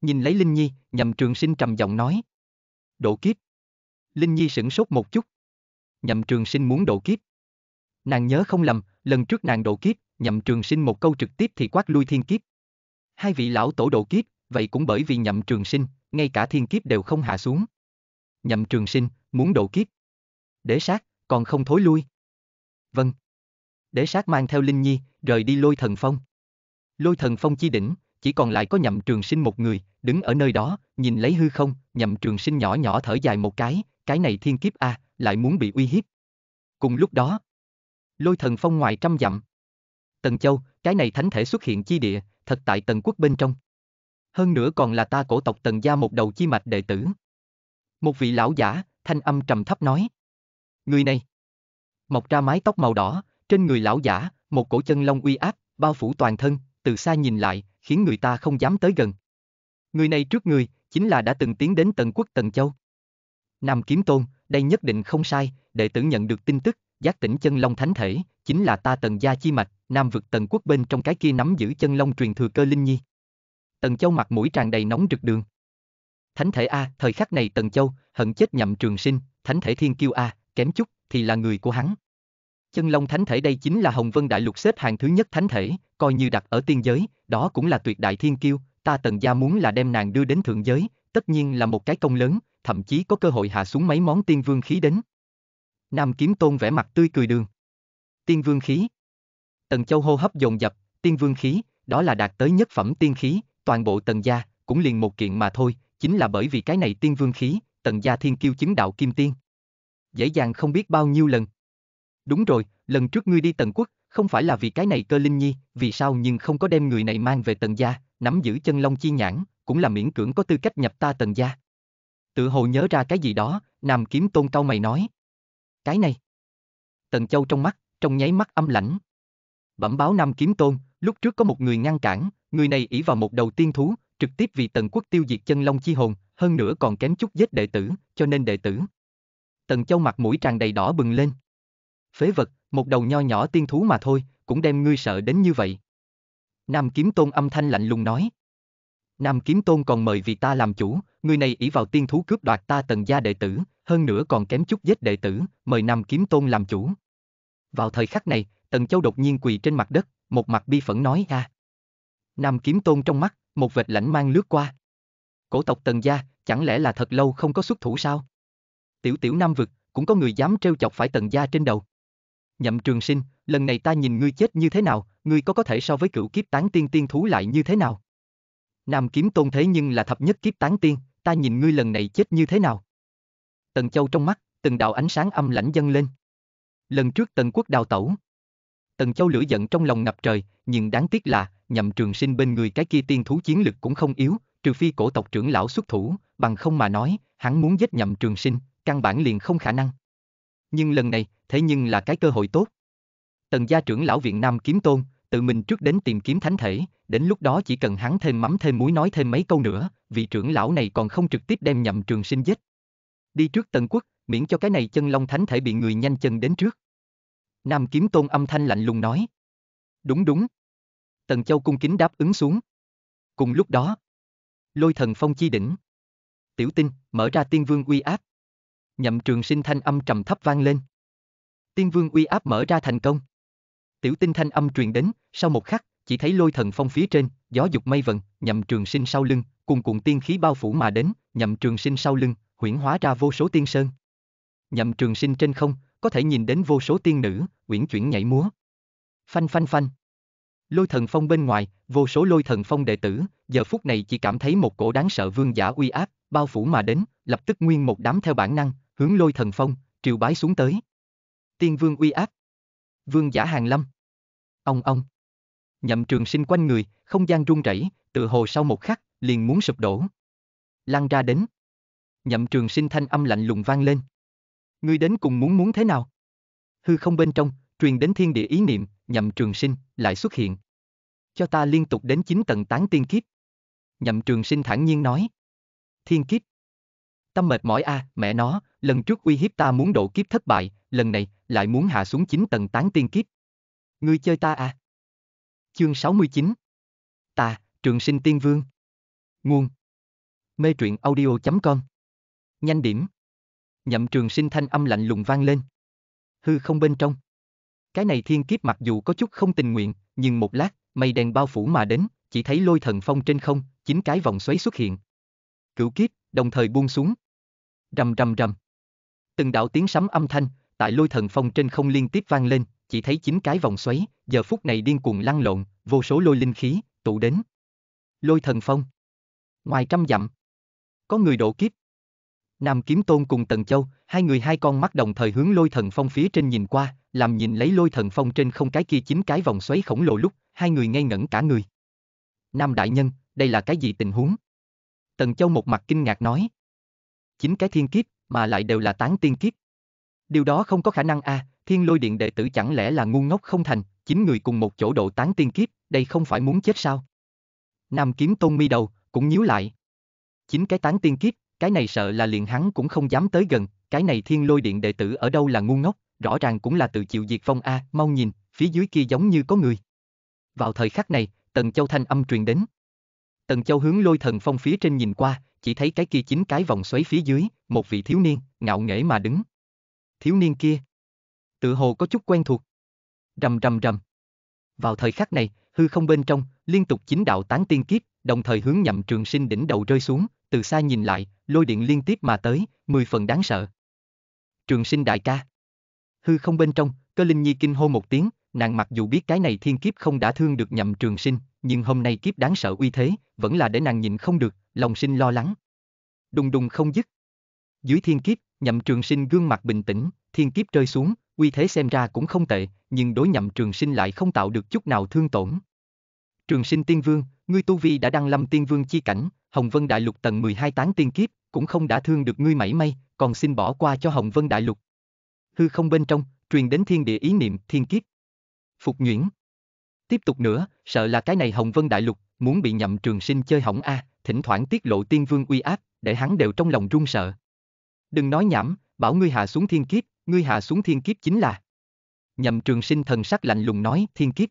Nhìn lấy Linh Nhi, nhậm trường sinh trầm giọng nói. Độ kiếp. Linh Nhi sửng sốt một chút. Nhậm trường sinh muốn độ kiếp. Nàng nhớ không lầm, lần trước nàng độ kiếp, nhậm trường sinh một câu trực tiếp thì quát lui thiên kiếp. Hai vị lão tổ độ kiếp, vậy cũng bởi vì nhậm trường sinh, ngay cả thiên kiếp đều không hạ xuống. Nhậm trường sinh, muốn độ kiếp. Đế sát, còn không thối lui. Vâng. Đế sát mang theo Linh Nhi, rời đi lôi thần phong. Lôi thần phong chi đỉnh, chỉ còn lại có nhậm trường sinh một người, đứng ở nơi đó, nhìn lấy hư không, nhậm trường sinh nhỏ nhỏ thở dài một cái, cái này thiên kiếp a à, lại muốn bị uy hiếp. Cùng lúc đó, lôi thần phong ngoài trăm dặm, Tần Châu, cái này thánh thể xuất hiện chi địa, thật tại Tần quốc bên trong. Hơn nữa còn là ta cổ tộc Tần gia một đầu chi mạch đệ tử. Một vị lão giả, thanh âm trầm thấp nói. Người này, mọc ra mái tóc màu đỏ, trên người lão giả, một cổ chân long uy áp, bao phủ toàn thân, từ xa nhìn lại, khiến người ta không dám tới gần. Người này trước người, chính là đã từng tiến đến Tần quốc Tần Châu. Nam Kiếm Tôn, đây nhất định không sai, đệ tử nhận được tin tức, giác tỉnh chân long thánh thể, chính là ta Tần gia chi mạch, Nam vực tần quốc bên trong cái kia nắm giữ chân long truyền thừa cơ linh nhi. Tần Châu mặt mũi tràn đầy nóng rực đường. Thánh thể A, thời khắc này Tần Châu, hận chết nhậm trường sinh, thánh thể thiên kiêu A, kém chút, thì là người của hắn. Chân long thánh thể đây chính là Hồng Vân Đại Lục xếp hàng thứ nhất thánh thể, coi như đặt ở tiên giới, đó cũng là tuyệt đại thiên kiêu, ta Tần gia muốn là đem nàng đưa đến thượng giới, tất nhiên là một cái công lớn, thậm chí có cơ hội hạ xuống mấy món tiên vương khí đến. Nam Kiếm Tôn vẻ mặt tươi cười đường. Tiên vương khí. Tần Châu hô hấp dồn dập, tiên vương khí, đó là đạt tới nhất phẩm tiên khí, toàn bộ Tần gia cũng liền một kiện mà thôi, chính là bởi vì cái này tiên vương khí, Tần gia thiên kiêu chứng đạo kim tiên. Dễ dàng không biết bao nhiêu lần. Đúng rồi, lần trước ngươi đi Tần quốc, không phải là vì cái này cơ linh nhi, vì sao nhưng không có đem người này mang về Tần gia, nắm giữ chân long chi nhãn, cũng là miễn cưỡng có tư cách nhập ta Tần gia. Tự hồ nhớ ra cái gì đó, Nam Kiếm Tôn cao mày nói. Cái này. Tần Châu trong mắt, trong nháy mắt âm lãnh, bẩm báo Nam Kiếm Tôn, lúc trước có một người ngăn cản, người này ỷ vào một đầu tiên thú, trực tiếp vì Tần Quốc tiêu diệt chân long chi hồn, hơn nữa còn kém chút giết đệ tử, cho nên đệ tử. Tần Châu mặt mũi tràn đầy đỏ bừng lên. Phế vật, một đầu nho nhỏ tiên thú mà thôi, cũng đem ngươi sợ đến như vậy. Nam Kiếm Tôn âm thanh lạnh lùng nói. Nam Kiếm Tôn còn mời vì ta làm chủ, người này ỷ vào tiên thú cướp đoạt ta tần gia đệ tử, hơn nữa còn kém chút giết đệ tử, mời Nam Kiếm Tôn làm chủ. Vào thời khắc này, Tần Châu đột nhiên quỳ trên mặt đất, một mặt bi phẫn nói a. À. Nam kiếm tôn trong mắt, một vệt lãnh mang lướt qua. Cổ tộc Tần gia, chẳng lẽ là thật lâu không có xuất thủ sao? Tiểu tiểu Nam vực, cũng có người dám trêu chọc phải Tần gia trên đầu. Nhậm Trường Sinh, lần này ta nhìn ngươi chết như thế nào, ngươi có có thể so với cựu kiếp tán tiên tiên thú lại như thế nào? Nam kiếm tôn thế nhưng là thập nhất kiếp tán tiên, ta nhìn ngươi lần này chết như thế nào? Tần Châu trong mắt, từng đạo ánh sáng âm lãnh dâng lên. Lần trước Tần Quốc đào tẩu, Tần Châu lửa giận trong lòng ngập trời, nhưng đáng tiếc là, nhậm trường sinh bên người cái kia tiên thú chiến lực cũng không yếu, trừ phi cổ tộc trưởng lão xuất thủ, bằng không mà nói, hắn muốn giết nhậm trường sinh, căn bản liền không khả năng. Nhưng lần này, thế nhưng là cái cơ hội tốt. Tần gia trưởng lão viện Nam Kiếm Tôn, tự mình trước đến tìm kiếm thánh thể, đến lúc đó chỉ cần hắn thêm mắm thêm muối nói thêm mấy câu nữa, vị trưởng lão này còn không trực tiếp đem nhậm trường sinh giết. Đi trước Tần quốc, miễn cho cái này chân long thánh thể bị người nhanh chân đến trước. Nam Kiếm Tôn âm thanh lạnh lùng nói. Đúng đúng. Tần Châu cung kính đáp ứng xuống. Cùng lúc đó, lôi thần phong chi đỉnh. Tiểu tinh, mở ra tiên vương uy áp. Nhậm trường sinh thanh âm trầm thấp vang lên. Tiên vương uy áp mở ra thành công. Tiểu tinh thanh âm truyền đến, sau một khắc, chỉ thấy lôi thần phong phía trên, gió dục mây vần, nhậm trường sinh sau lưng, cùng cùng tiên khí bao phủ mà đến, nhậm trường sinh sau lưng, huyển hóa ra vô số tiên sơn. Nhậm trường sinh trên không, có thể nhìn đến vô số tiên nữ, uyển chuyển nhảy múa. Phanh phanh phanh. Lôi thần phong bên ngoài, vô số lôi thần phong đệ tử, giờ phút này chỉ cảm thấy một cổ đáng sợ vương giả uy áp, bao phủ mà đến, lập tức nguyên một đám theo bản năng, hướng lôi thần phong, triều bái xuống tới. Tiên vương uy áp. Vương giả hàng lâm. Ông ông. Nhậm trường sinh quanh người, không gian rung rẩy, tự hồ sau một khắc, liền muốn sụp đổ. Lăn ra đến. Nhậm trường sinh thanh âm lạnh lùng vang lên ngươi đến cùng muốn muốn thế nào? Hư không bên trong, truyền đến thiên địa ý niệm, nhậm trường sinh, lại xuất hiện. Cho ta liên tục đến chín tầng tán tiên kiếp. Nhậm trường sinh thản nhiên nói. Thiên kiếp. Tâm mệt mỏi a, à, mẹ nó, lần trước uy hiếp ta muốn độ kiếp thất bại, lần này, lại muốn hạ xuống chín tầng tán tiên kiếp. Ngươi chơi ta à? Chương 69 Ta, trường sinh tiên vương Nguồn Mê truyện audio.com Nhanh điểm Nhậm trường sinh thanh âm lạnh lùng vang lên. Hư không bên trong. Cái này thiên kiếp mặc dù có chút không tình nguyện, nhưng một lát, mây đèn bao phủ mà đến, chỉ thấy lôi thần phong trên không, chín cái vòng xoáy xuất hiện. Cửu kiếp, đồng thời buông xuống. Rầm rầm rầm. Từng đạo tiếng sấm âm thanh, tại lôi thần phong trên không liên tiếp vang lên, chỉ thấy chín cái vòng xoáy, giờ phút này điên cuồng lăn lộn, vô số lôi linh khí, tụ đến. Lôi thần phong. Ngoài trăm dặm. Có người độ kiếp, Nam Kiếm Tôn cùng Tần Châu, hai người hai con mắt đồng thời hướng lôi thần phong phía trên nhìn qua, làm nhìn lấy lôi thần phong trên không cái kia chín cái vòng xoáy khổng lồ lúc, hai người ngây ngẩn cả người. Nam Đại Nhân, đây là cái gì tình huống? Tần Châu một mặt kinh ngạc nói. Chín cái thiên kiếp, mà lại đều là tán tiên kiếp. Điều đó không có khả năng a à, thiên lôi điện đệ tử chẳng lẽ là ngu ngốc không thành, chín người cùng một chỗ độ tán tiên kiếp, đây không phải muốn chết sao? Nam Kiếm Tôn mi đầu, cũng nhíu lại. Chín cái tán tiên kiếp, cái này sợ là liền hắn cũng không dám tới gần, cái này thiên lôi điện đệ tử ở đâu là ngu ngốc, rõ ràng cũng là tự chịu diệt phong A, mau nhìn, phía dưới kia giống như có người. Vào thời khắc này, Tần Châu thanh âm truyền đến. Tần Châu hướng lôi thần phong phía trên nhìn qua, chỉ thấy cái kia chính cái vòng xoáy phía dưới, một vị thiếu niên, ngạo nghễ mà đứng. Thiếu niên kia, tự hồ có chút quen thuộc. Rầm rầm rầm. Vào thời khắc này, Hư không bên trong, liên tục chính đạo tán tiên kiếp, đồng thời hướng nhậm trường sinh đỉnh đầu rơi xuống, từ xa nhìn lại, lôi điện liên tiếp mà tới, mười phần đáng sợ. Trường sinh đại ca. Hư không bên trong, cơ linh nhi kinh hô một tiếng, nàng mặc dù biết cái này thiên kiếp không đã thương được nhậm trường sinh, nhưng hôm nay kiếp đáng sợ uy thế, vẫn là để nàng nhìn không được, lòng sinh lo lắng. Đùng đùng không dứt. Dưới thiên kiếp, nhậm trường sinh gương mặt bình tĩnh, thiên kiếp rơi xuống, uy thế xem ra cũng không tệ, nhưng đối nhậm trường sinh lại không tạo được chút nào thương tổn. Trường sinh tiên vương, ngươi tu vi đã đăng lâm tiên vương chi cảnh, Hồng Vân Đại Lục tầng 12 tán tiên kiếp, cũng không đã thương được ngươi mảy may, còn xin bỏ qua cho Hồng Vân Đại Lục. Hư không bên trong, truyền đến thiên địa ý niệm thiên kiếp. Phục Nhuyễn. Tiếp tục nữa, sợ là cái này Hồng Vân Đại Lục, muốn bị nhậm trường sinh chơi hỏng a, thỉnh thoảng tiết lộ tiên vương uy áp, để hắn đều trong lòng run sợ. Đừng nói nhảm, bảo ngươi hạ xuống thiên kiếp, ngươi hạ xuống thiên kiếp chính là. Nhậm trường sinh thần sắc lạnh lùng nói thiên kiếp.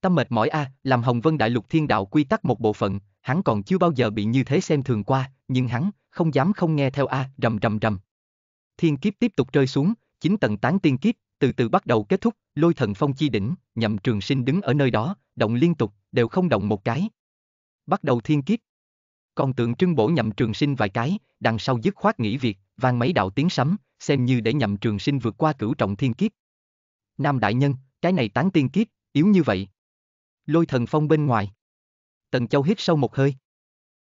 Tâm mệt mỏi a, à, làm Hồng Vân Đại Lục Thiên Đạo quy tắc một bộ phận, hắn còn chưa bao giờ bị như thế xem thường qua, nhưng hắn không dám không nghe theo a, à, rầm rầm rầm. Thiên kiếp tiếp tục rơi xuống, chín tầng tán tiên kiếp, từ từ bắt đầu kết thúc, lôi thần phong chi đỉnh, nhậm trường sinh đứng ở nơi đó, động liên tục, đều không động một cái. Bắt đầu thiên kiếp. Còn tượng trưng bổ nhậm trường sinh vài cái, đằng sau dứt khoát nghỉ việc, vang mấy đạo tiếng sấm, xem như để nhậm trường sinh vượt qua cửu trọng thiên kiếp. Nam đại nhân, cái này tán tiên kiếp, yếu như vậy lôi thần phong bên ngoài. Tần Châu hít sâu một hơi.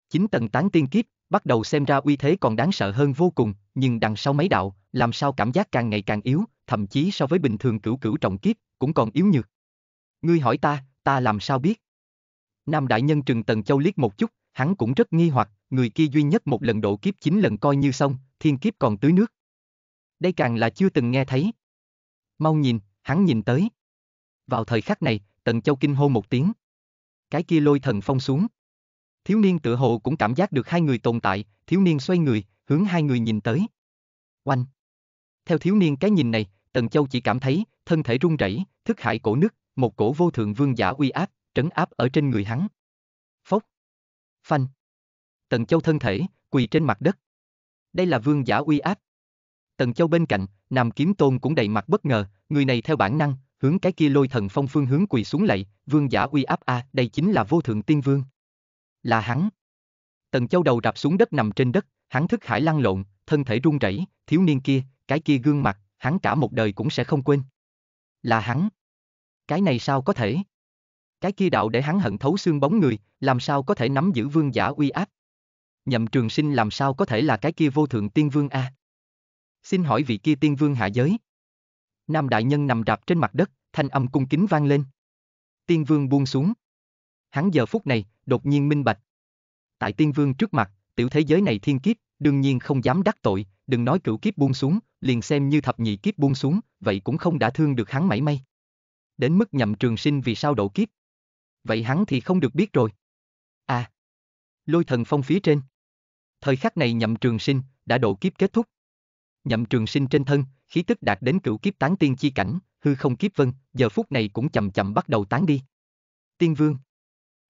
Chính tầng tán tiên kiếp, bắt đầu xem ra uy thế còn đáng sợ hơn vô cùng, nhưng đằng sau mấy đạo, làm sao cảm giác càng ngày càng yếu, thậm chí so với bình thường cửu cửu trọng kiếp, cũng còn yếu nhược. Ngươi hỏi ta, ta làm sao biết? Nam đại nhân Trừng Tần Châu liếc một chút, hắn cũng rất nghi hoặc, người kia duy nhất một lần độ kiếp chín lần coi như xong, thiên kiếp còn tưới nước. Đây càng là chưa từng nghe thấy. Mau nhìn, hắn nhìn tới. Vào thời khắc này, Tần Châu kinh hô một tiếng. Cái kia lôi thần phong xuống. Thiếu niên tự hồ cũng cảm giác được hai người tồn tại, thiếu niên xoay người, hướng hai người nhìn tới. Oanh! Theo thiếu niên cái nhìn này, Tần Châu chỉ cảm thấy, thân thể run rẩy, thức hải cổ nứt, một cổ vô thượng vương giả uy áp, trấn áp ở trên người hắn. Phốc! Phanh! Tần Châu thân thể, quỳ trên mặt đất. Đây là vương giả uy áp. Tần Châu bên cạnh, Nam Kiếm Tôn cũng đầy mặt bất ngờ, người này theo bản năng, hướng cái kia lôi thần phong phương hướng quỳ xuống lạy, vương giả uy áp a, à, đây chính là vô thượng tiên vương. Là hắn. Tần Châu đầu rạp xuống đất nằm trên đất, hắn thức hải lăn lộn, thân thể run rẩy, thiếu niên kia, cái kia gương mặt, hắn cả một đời cũng sẽ không quên. Là hắn. Cái này sao có thể? Cái kia đạo để hắn hận thấu xương bóng người, làm sao có thể nắm giữ vương giả uy áp? Nhậm trường sinh làm sao có thể là cái kia vô thượng tiên vương a? À? Xin hỏi vị kia tiên vương hạ giới? Nam đại nhân nằm rạp trên mặt đất, thanh âm cung kính vang lên. Tiên vương buông xuống. Hắn giờ phút này, đột nhiên minh bạch. Tại tiên vương trước mặt, tiểu thế giới này thiên kiếp, đương nhiên không dám đắc tội, đừng nói cửu kiếp buông xuống, liền xem như thập nhị kiếp buông xuống, vậy cũng không đã thương được hắn mảy may. Đến mức nhậm trường sinh vì sao độ kiếp. Vậy hắn thì không được biết rồi. À. Lôi thần phong phía trên. Thời khắc này nhậm trường sinh, đã độ kiếp kết thúc. Nhậm trường sinh trên thân, khí tức đạt đến cửu kiếp tán tiên chi cảnh, hư không kiếp vân, giờ phút này cũng chậm chậm bắt đầu tán đi. Tiên vương.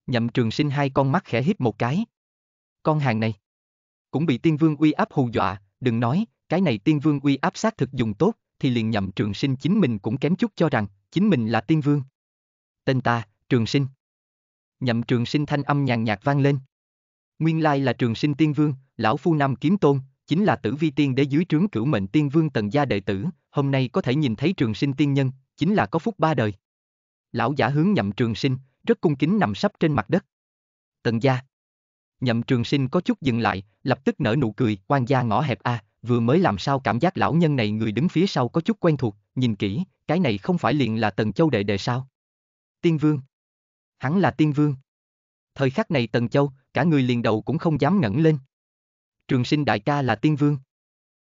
Nhậm trường sinh hai con mắt khẽ hít một cái. Con hàng này. Cũng bị tiên vương uy áp hù dọa, đừng nói, cái này tiên vương uy áp sát thực dùng tốt, thì liền nhậm trường sinh chính mình cũng kém chút cho rằng, chính mình là tiên vương. Tên ta, trường sinh. Nhậm trường sinh thanh âm nhàn nhạt vang lên. Nguyên lai là trường sinh tiên vương, lão phu nam kiếm tôn, chính là tử vi tiên đế dưới trướng cửu mệnh tiên vương tần gia đệ tử, hôm nay có thể nhìn thấy trường sinh tiên nhân, chính là có phúc ba đời. Lão giả hướng nhậm trường sinh, rất cung kính nằm sắp trên mặt đất. Tần gia. Nhậm trường sinh có chút dừng lại, lập tức nở nụ cười, quan gia ngõ hẹp a, à, vừa mới làm sao cảm giác lão nhân này người đứng phía sau có chút quen thuộc, nhìn kỹ, cái này không phải liền là tần châu đệ đệ sao. Tiên vương. Hắn là tiên vương. Thời khắc này tần châu, cả người liền đầu cũng không dám ngẩng lên trường sinh đại ca là tiên vương.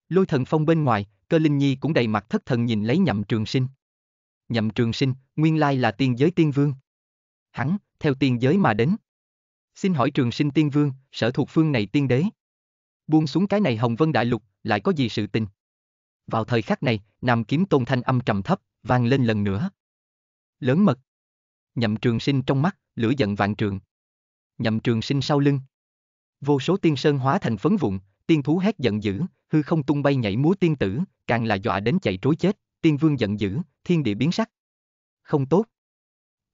Lôi thần phong bên ngoài, cơ linh nhi cũng đầy mặt thất thần nhìn lấy nhậm trường sinh. Nhậm trường sinh, nguyên lai là tiên giới tiên vương. Hắn, theo tiên giới mà đến. Xin hỏi trường sinh tiên vương, sở thuộc phương này tiên đế. Buông xuống cái này hồng vân đại lục, lại có gì sự tình? Vào thời khắc này, nam kiếm tôn thanh âm trầm thấp, vang lên lần nữa. Lớn mật. Nhậm trường sinh trong mắt, lửa giận vạn trường. Nhậm trường sinh sau lưng, Vô số tiên sơn hóa thành phấn vụn, tiên thú hét giận dữ, hư không tung bay nhảy múa tiên tử, càng là dọa đến chạy trối chết, tiên vương giận dữ, thiên địa biến sắc. Không tốt.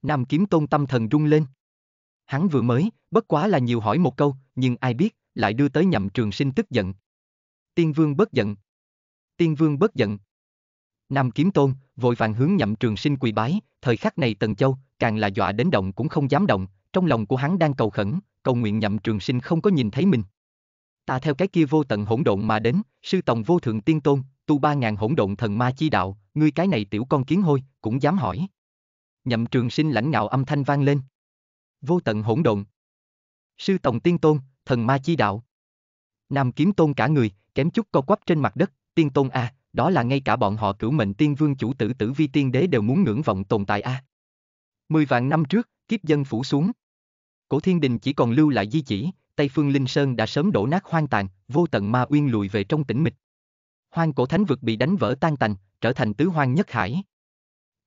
Nam kiếm tôn tâm thần rung lên. Hắn vừa mới, bất quá là nhiều hỏi một câu, nhưng ai biết, lại đưa tới nhậm trường sinh tức giận. Tiên vương bất giận. Tiên vương bất giận. Nam kiếm tôn, vội vàng hướng nhậm trường sinh quỳ bái, thời khắc này Tần Châu, càng là dọa đến động cũng không dám động, trong lòng của hắn đang cầu khẩn, cầu nguyện nhậm trường sinh không có nhìn thấy mình. Ta theo cái kia vô tận hỗn độn mà đến, sư tòng vô thượng tiên tôn, tu ba ngàn hỗn độn thần ma chi đạo, ngươi cái này tiểu con kiến hôi, cũng dám hỏi. Nhậm trường sinh lãnh ngạo âm thanh vang lên. Vô tận hỗn độn. Sư tòng tiên tôn, thần ma chi đạo. Nam kiếm tôn cả người, kém chút co quắp trên mặt đất, tiên tôn a, à, đó là ngay cả bọn họ cửu mệnh tiên vương chủ tử tử vi tiên đế đều muốn ngưỡng vọng tồn tại a. À. Mười vạn năm trước, kiếp dân phủ xuống, Cổ thiên đình chỉ còn lưu lại di chỉ, Tây Phương Linh Sơn đã sớm đổ nát hoang tàn, vô tận ma uyên lùi về trong tĩnh mịch. Hoang cổ thánh vực bị đánh vỡ tan tành, trở thành tứ hoang nhất hải.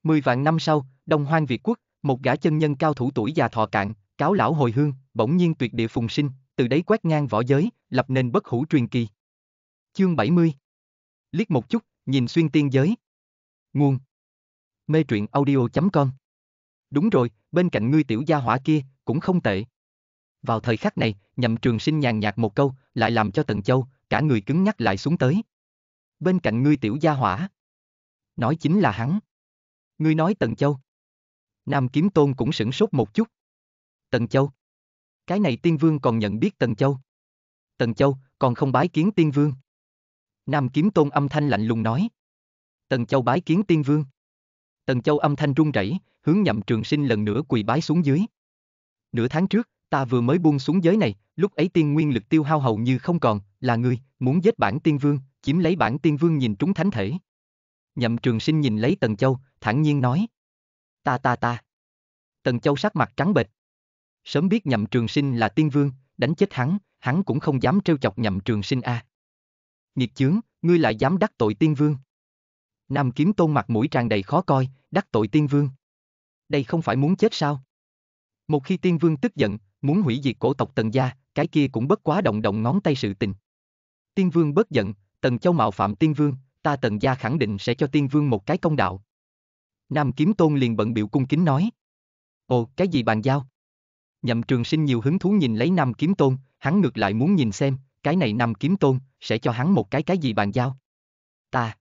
Mười vạn năm sau, Đông Hoang Việt Quốc, một gã chân nhân cao thủ tuổi già thọ cạn, cáo lão hồi hương, bỗng nhiên tuyệt địa phùng sinh, từ đấy quét ngang võ giới, lập nên bất hủ truyền kỳ. Chương 70 Liếc một chút, nhìn xuyên tiên giới. Nguồn Mê truyện audio.com Đúng rồi, bên cạnh ngươi tiểu gia hỏa kia, cũng không tệ. Vào thời khắc này, nhậm trường sinh nhàn nhạt một câu, lại làm cho Tần Châu, cả người cứng nhắc lại xuống tới. Bên cạnh ngươi tiểu gia hỏa. Nói chính là hắn. Ngươi nói Tần Châu. Nam Kiếm Tôn cũng sửng sốt một chút. Tần Châu. Cái này tiên vương còn nhận biết Tần Châu. Tần Châu, còn không bái kiến tiên vương. Nam Kiếm Tôn âm thanh lạnh lùng nói. Tần Châu bái kiến tiên vương. Tần Châu âm thanh run rẩy, hướng nhậm trường sinh lần nữa quỳ bái xuống dưới nửa tháng trước, ta vừa mới buông xuống giới này, lúc ấy tiên nguyên lực tiêu hao hầu như không còn, là ngươi, muốn giết bản tiên vương, chiếm lấy bản tiên vương nhìn trúng thánh thể. Nhậm trường sinh nhìn lấy Tần Châu, thản nhiên nói. Ta ta ta. Tần Châu sắc mặt trắng bệch. Sớm biết nhậm trường sinh là tiên vương, đánh chết hắn, hắn cũng không dám trêu chọc nhậm trường sinh a. À. Nghiệt chướng, ngươi lại dám đắc tội tiên vương. Nam kiếm tôn mặt mũi tràn đầy khó coi, đắc tội tiên vương. Đây không phải muốn chết sao? Một khi tiên vương tức giận, muốn hủy diệt cổ tộc Tần gia, cái kia cũng bất quá động động ngón tay sự tình. Tiên vương bất giận, Tần Châu mạo phạm tiên vương, ta Tần gia khẳng định sẽ cho tiên vương một cái công đạo. Nam Kiếm Tôn liền bận biểu cung kính nói. Ồ, cái gì bàn giao? Nhậm Trường Sinh nhiều hứng thú nhìn lấy Nam Kiếm Tôn, hắn ngược lại muốn nhìn xem, cái này Nam Kiếm Tôn sẽ cho hắn một cái cái gì bàn giao? Ta.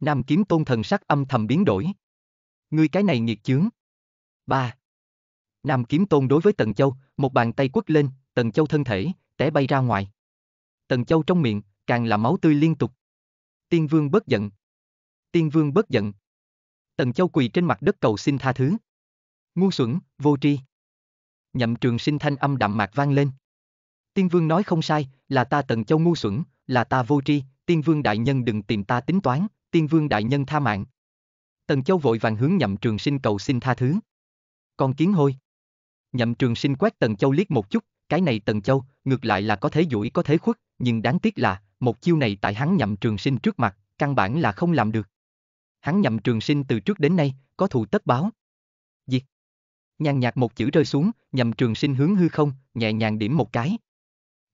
Nam Kiếm Tôn thần sắc âm thầm biến đổi. Ngươi cái này nghiệt chướng. Ba. Nam Kiếm Tôn đối với Tần Châu, một bàn tay quất lên, Tần Châu thân thể, té bay ra ngoài. Tần Châu trong miệng, càng là máu tươi liên tục. Tiên Vương bất giận. Tiên Vương bất giận. Tần Châu quỳ trên mặt đất cầu xin tha thứ. Ngu xuẩn, vô tri. Nhậm trường sinh thanh âm đạm mạc vang lên. Tiên Vương nói không sai, là ta Tần Châu ngu xuẩn, là ta vô tri, Tiên Vương đại nhân đừng tìm ta tính toán, Tiên Vương đại nhân tha mạng. Tần Châu vội vàng hướng nhậm trường sinh cầu xin tha thứ. Con kiến hôi. Nhậm Trường Sinh quét Tần Châu liếc một chút, cái này Tần Châu, ngược lại là có thể duỗi có thể khuất, nhưng đáng tiếc là, một chiêu này tại hắn Nhậm Trường Sinh trước mặt, căn bản là không làm được. Hắn Nhậm Trường Sinh từ trước đến nay, có thù tất báo. Diệt. Nhàn nhạt một chữ rơi xuống, Nhậm Trường Sinh hướng hư không, nhẹ nhàng điểm một cái.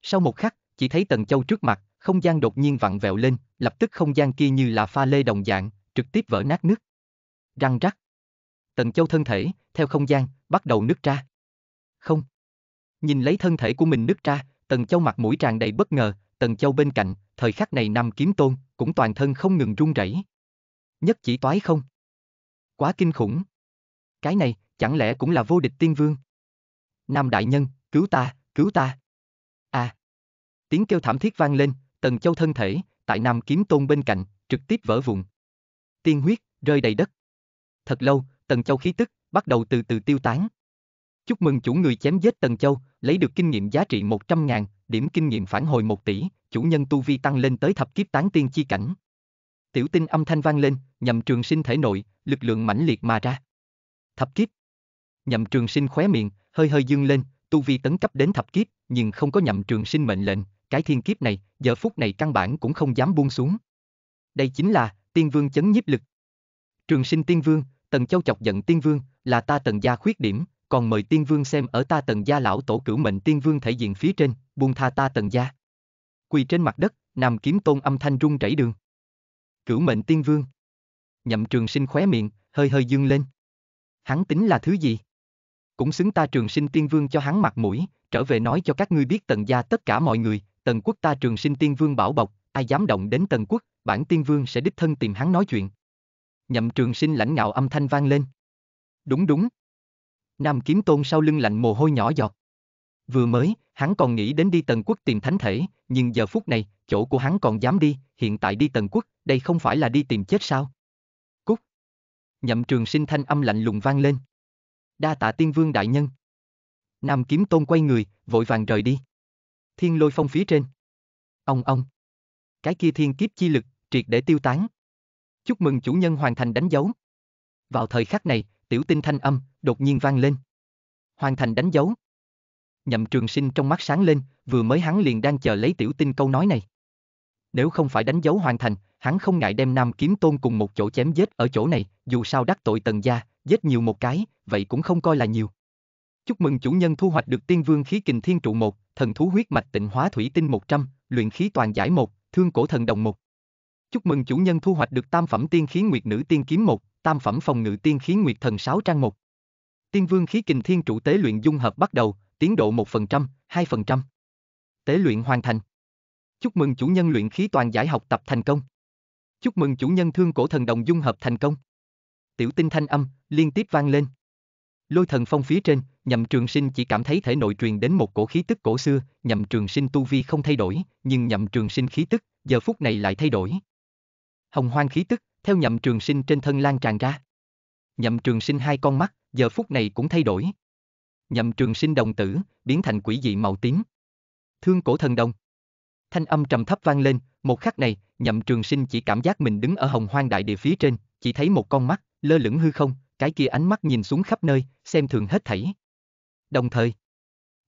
Sau một khắc, chỉ thấy Tần Châu trước mặt, không gian đột nhiên vặn vẹo lên, lập tức không gian kia như là pha lê đồng dạng, trực tiếp vỡ nát nước. Răng rắc. Tần Châu thân thể, theo không gian, bắt đầu nứt ra không. Nhìn lấy thân thể của mình nứt ra, Tần Châu mặt mũi tràn đầy bất ngờ, Tần Châu bên cạnh, thời khắc này nằm kiếm tôn, cũng toàn thân không ngừng run rẩy. Nhất chỉ toái không? Quá kinh khủng. Cái này, chẳng lẽ cũng là vô địch tiên vương? Nam đại nhân, cứu ta, cứu ta. À. Tiếng kêu thảm thiết vang lên, Tần Châu thân thể, tại Nam kiếm tôn bên cạnh, trực tiếp vỡ vụn. Tiên huyết, rơi đầy đất. Thật lâu, Tần Châu khí tức, bắt đầu từ từ tiêu tán. Chúc mừng chủ người chém giết Tần Châu, lấy được kinh nghiệm giá trị 100 ngàn, điểm kinh nghiệm phản hồi 1 tỷ, chủ nhân tu vi tăng lên tới thập kiếp tán tiên chi cảnh. Tiểu tinh âm thanh vang lên, Nhậm trường sinh thể nội, lực lượng mãnh liệt mà ra. Thập kiếp. Nhậm trường sinh khóe miệng, hơi hơi dương lên, tu vi tấn cấp đến thập kiếp, nhưng không có nhậm trường sinh mệnh lệnh, cái thiên kiếp này, giờ phút này căn bản cũng không dám buông xuống. Đây chính là tiên vương chấn nhiếp lực. Trường sinh tiên vương, tần châu chọc giận tiên vương, là ta tần gia khuyết điểm, còn mời tiên vương xem ở ta tần gia lão tổ cửu mệnh tiên vương thể diện phía trên, buông tha ta tần gia. Quỳ trên mặt đất, nằm kiếm tôn âm thanh rung rẩy đường. Cửu mệnh tiên vương. Nhậm trường sinh khóe miệng, hơi hơi dương lên. Hắn tính là thứ gì? Cũng xứng ta trường sinh tiên vương cho hắn mặt mũi, trở về nói cho các ngươi biết tần gia tất cả mọi người, tần quốc ta trường sinh tiên vương bảo bọc, ai dám động đến tần quốc, bản tiên vương sẽ đích thân tìm hắn nói chuyện. Nhậm trường sinh lãnh ngạo âm thanh vang lên. Đúng đúng, Nam Kiếm Tôn sau lưng lạnh mồ hôi nhỏ giọt. Vừa mới, hắn còn nghĩ đến đi Tần Quốc tìm thánh thể, nhưng giờ phút này, chỗ của hắn còn dám đi, hiện tại đi Tần Quốc, đây không phải là đi tìm chết sao? Cúc. Nhậm Trường Sinh thanh âm lạnh lùng vang lên. Đa tạ Tiên Vương đại nhân. Nam Kiếm Tôn quay người, vội vàng rời đi. Thiên Lôi Phong phía trên. Ông ông. Cái kia thiên kiếp chi lực, triệt để tiêu tán. Chúc mừng chủ nhân hoàn thành đánh dấu. Vào thời khắc này, tiểu tinh thanh âm, đột nhiên vang lên. Hoàn thành đánh dấu. Nhậm trường sinh trong mắt sáng lên, vừa mới hắn liền đang chờ lấy tiểu tinh câu nói này. Nếu không phải đánh dấu hoàn thành, hắn không ngại đem nam kiếm tôn cùng một chỗ chém giết ở chỗ này, dù sao đắc tội tần gia, giết nhiều một cái, vậy cũng không coi là nhiều. Chúc mừng chủ nhân thu hoạch được tiên vương khí kình thiên trụ một, thần thú huyết mạch tịnh hóa thủy tinh 100, luyện khí toàn giải một, thương cổ thần đồng một. Chúc mừng chủ nhân thu hoạch được tam phẩm tiên khí nguyệt nữ tiên kiếm một, tam phẩm phòng ngự tiên khí nguyệt thần sáu trang một. Tiên vương khí kình thiên trụ tế luyện dung hợp bắt đầu, tiến độ 1%, 2%. Tế luyện hoàn thành. Chúc mừng chủ nhân luyện khí toàn giải học tập thành công. Chúc mừng chủ nhân thương cổ thần đồng dung hợp thành công. Tiểu tinh thanh âm, liên tiếp vang lên. Lôi thần phong phía trên, nhậm trường sinh chỉ cảm thấy thể nội truyền đến một cổ khí tức cổ xưa, nhậm trường sinh tu vi không thay đổi, nhưng nhậm trường sinh khí tức, giờ phút này lại thay đổi. Hồng hoang khí tức, theo nhậm trường sinh trên thân lan tràn ra. Nhậm trường sinh hai con mắt, giờ phút này cũng thay đổi. Nhậm trường sinh đồng tử, biến thành quỷ dị màu tím. Thương cổ thần đồng. Thanh âm trầm thấp vang lên, một khắc này, nhậm trường sinh chỉ cảm giác mình đứng ở hồng hoang đại địa phía trên, chỉ thấy một con mắt, lơ lửng hư không, cái kia ánh mắt nhìn xuống khắp nơi, xem thường hết thảy. Đồng thời,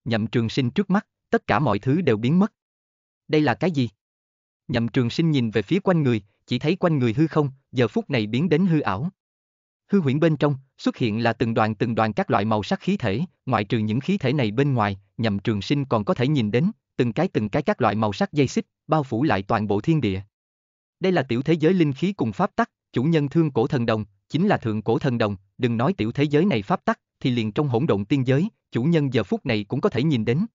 nhậm trường sinh trước mắt, tất cả mọi thứ đều biến mất. Đây là cái gì? Nhậm trường sinh nhìn về phía quanh người, chỉ thấy quanh người hư không, giờ phút này biến đến hư ảo. Hư huyễn bên trong, xuất hiện là từng đoàn từng đoàn các loại màu sắc khí thể, ngoại trừ những khí thể này bên ngoài, nhằm trường sinh còn có thể nhìn đến, từng cái từng cái các loại màu sắc dây xích, bao phủ lại toàn bộ thiên địa. Đây là tiểu thế giới linh khí cùng pháp tắc, chủ nhân thương cổ thần đồng, chính là thượng cổ thần đồng, đừng nói tiểu thế giới này pháp tắc, thì liền trong hỗn độn tiên giới, chủ nhân giờ phút này cũng có thể nhìn đến.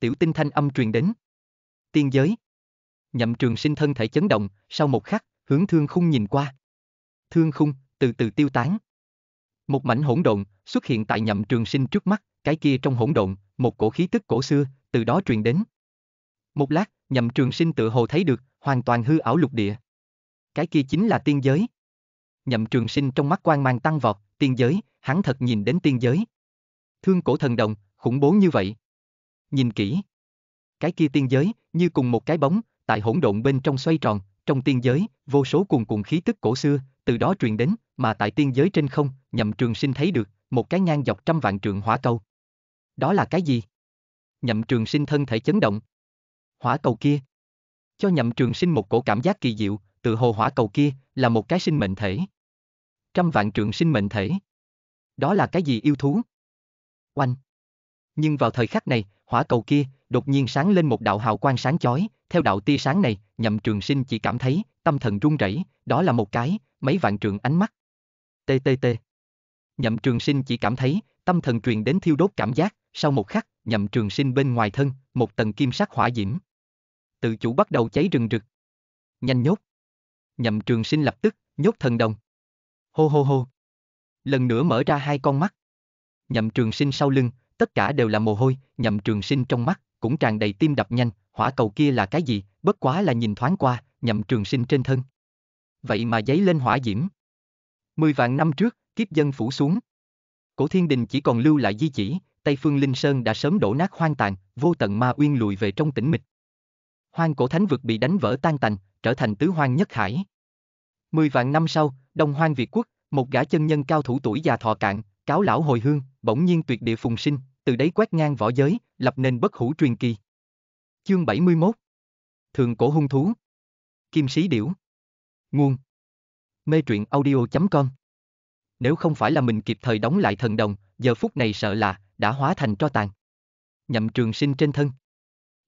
Tiểu tinh thanh âm truyền đến. Tiên giới. Nhậm trường sinh thân thể chấn động, sau một khắc, hướng thương khung nhìn qua. Thương khung, từ từ tiêu tán. Một mảnh hỗn độn xuất hiện tại nhậm trường sinh trước mắt, cái kia trong hỗn độn, một cổ khí tức cổ xưa, từ đó truyền đến. Một lát, nhậm trường sinh tự hồ thấy được, hoàn toàn hư ảo lục địa. Cái kia chính là tiên giới. Nhậm trường sinh trong mắt quan mang tăng vọt, tiên giới, hắn thật nhìn đến tiên giới. Thương cổ thần đồng, khủng bố như vậy. Nhìn kỹ. Cái kia tiên giới, như cùng một cái bóng, tại hỗn độn bên trong xoay tròn, trong tiên giới, vô số cuồn cuộn khí tức cổ xưa, từ đó truyền đến, mà tại tiên giới trên không, nhậm trường sinh thấy được, một cái ngang dọc trăm vạn trượng hỏa cầu. Đó là cái gì? Nhậm trường sinh thân thể chấn động. Hỏa cầu kia. Cho nhậm trường sinh một cổ cảm giác kỳ diệu, tự hồ hỏa cầu kia là một cái sinh mệnh thể. Trăm vạn trượng sinh mệnh thể. Đó là cái gì yêu thú? Oanh. Nhưng vào thời khắc này, hỏa cầu kia đột nhiên sáng lên một đạo hào quang sáng chói, theo đạo tia sáng này, Nhậm Trường Sinh chỉ cảm thấy tâm thần run rẩy, đó là một cái, mấy vạn trường ánh mắt. TTT. Nhậm Trường Sinh chỉ cảm thấy tâm thần truyền đến thiêu đốt cảm giác, sau một khắc, Nhậm Trường Sinh bên ngoài thân, một tầng kim sắc hỏa diễm. Tự chủ bắt đầu cháy rừng rực. Nhanh nhốt. Nhậm Trường Sinh lập tức nhốt thần đồng. Hô hô hô. Lần nữa mở ra hai con mắt. Nhậm Trường Sinh sau lưng, tất cả đều là mồ hôi, Nhậm Trường Sinh trong mắt cũng tràn đầy tim đập nhanh, hỏa cầu kia là cái gì, bất quá là nhìn thoáng qua, nhậm trường sinh trên thân. Vậy mà giấy lên hỏa diễm. Mười vạn năm trước, kiếp dân phủ xuống. Cổ thiên đình chỉ còn lưu lại di chỉ, Tây Phương Linh Sơn đã sớm đổ nát hoang tàn, vô tận ma uyên lùi về trong tĩnh mịch. Hoang cổ thánh vực bị đánh vỡ tan tành, trở thành tứ hoang nhất hải. Mười vạn năm sau, Đông Hoang Việt Quốc, một gã chân nhân cao thủ tuổi già thọ cạn, cáo lão hồi hương, bỗng nhiên tuyệt địa phùng sinh, từ đấy quét ngang võ giới, lập nên bất hủ truyền kỳ. Chương 71 Thường cổ hung thú Kim sĩ điểu Nguồn Mê truyện audio.com Nếu không phải là mình kịp thời đóng lại thần đồng, giờ phút này sợ là, đã hóa thành tro tàn. Nhậm trường sinh trên thân.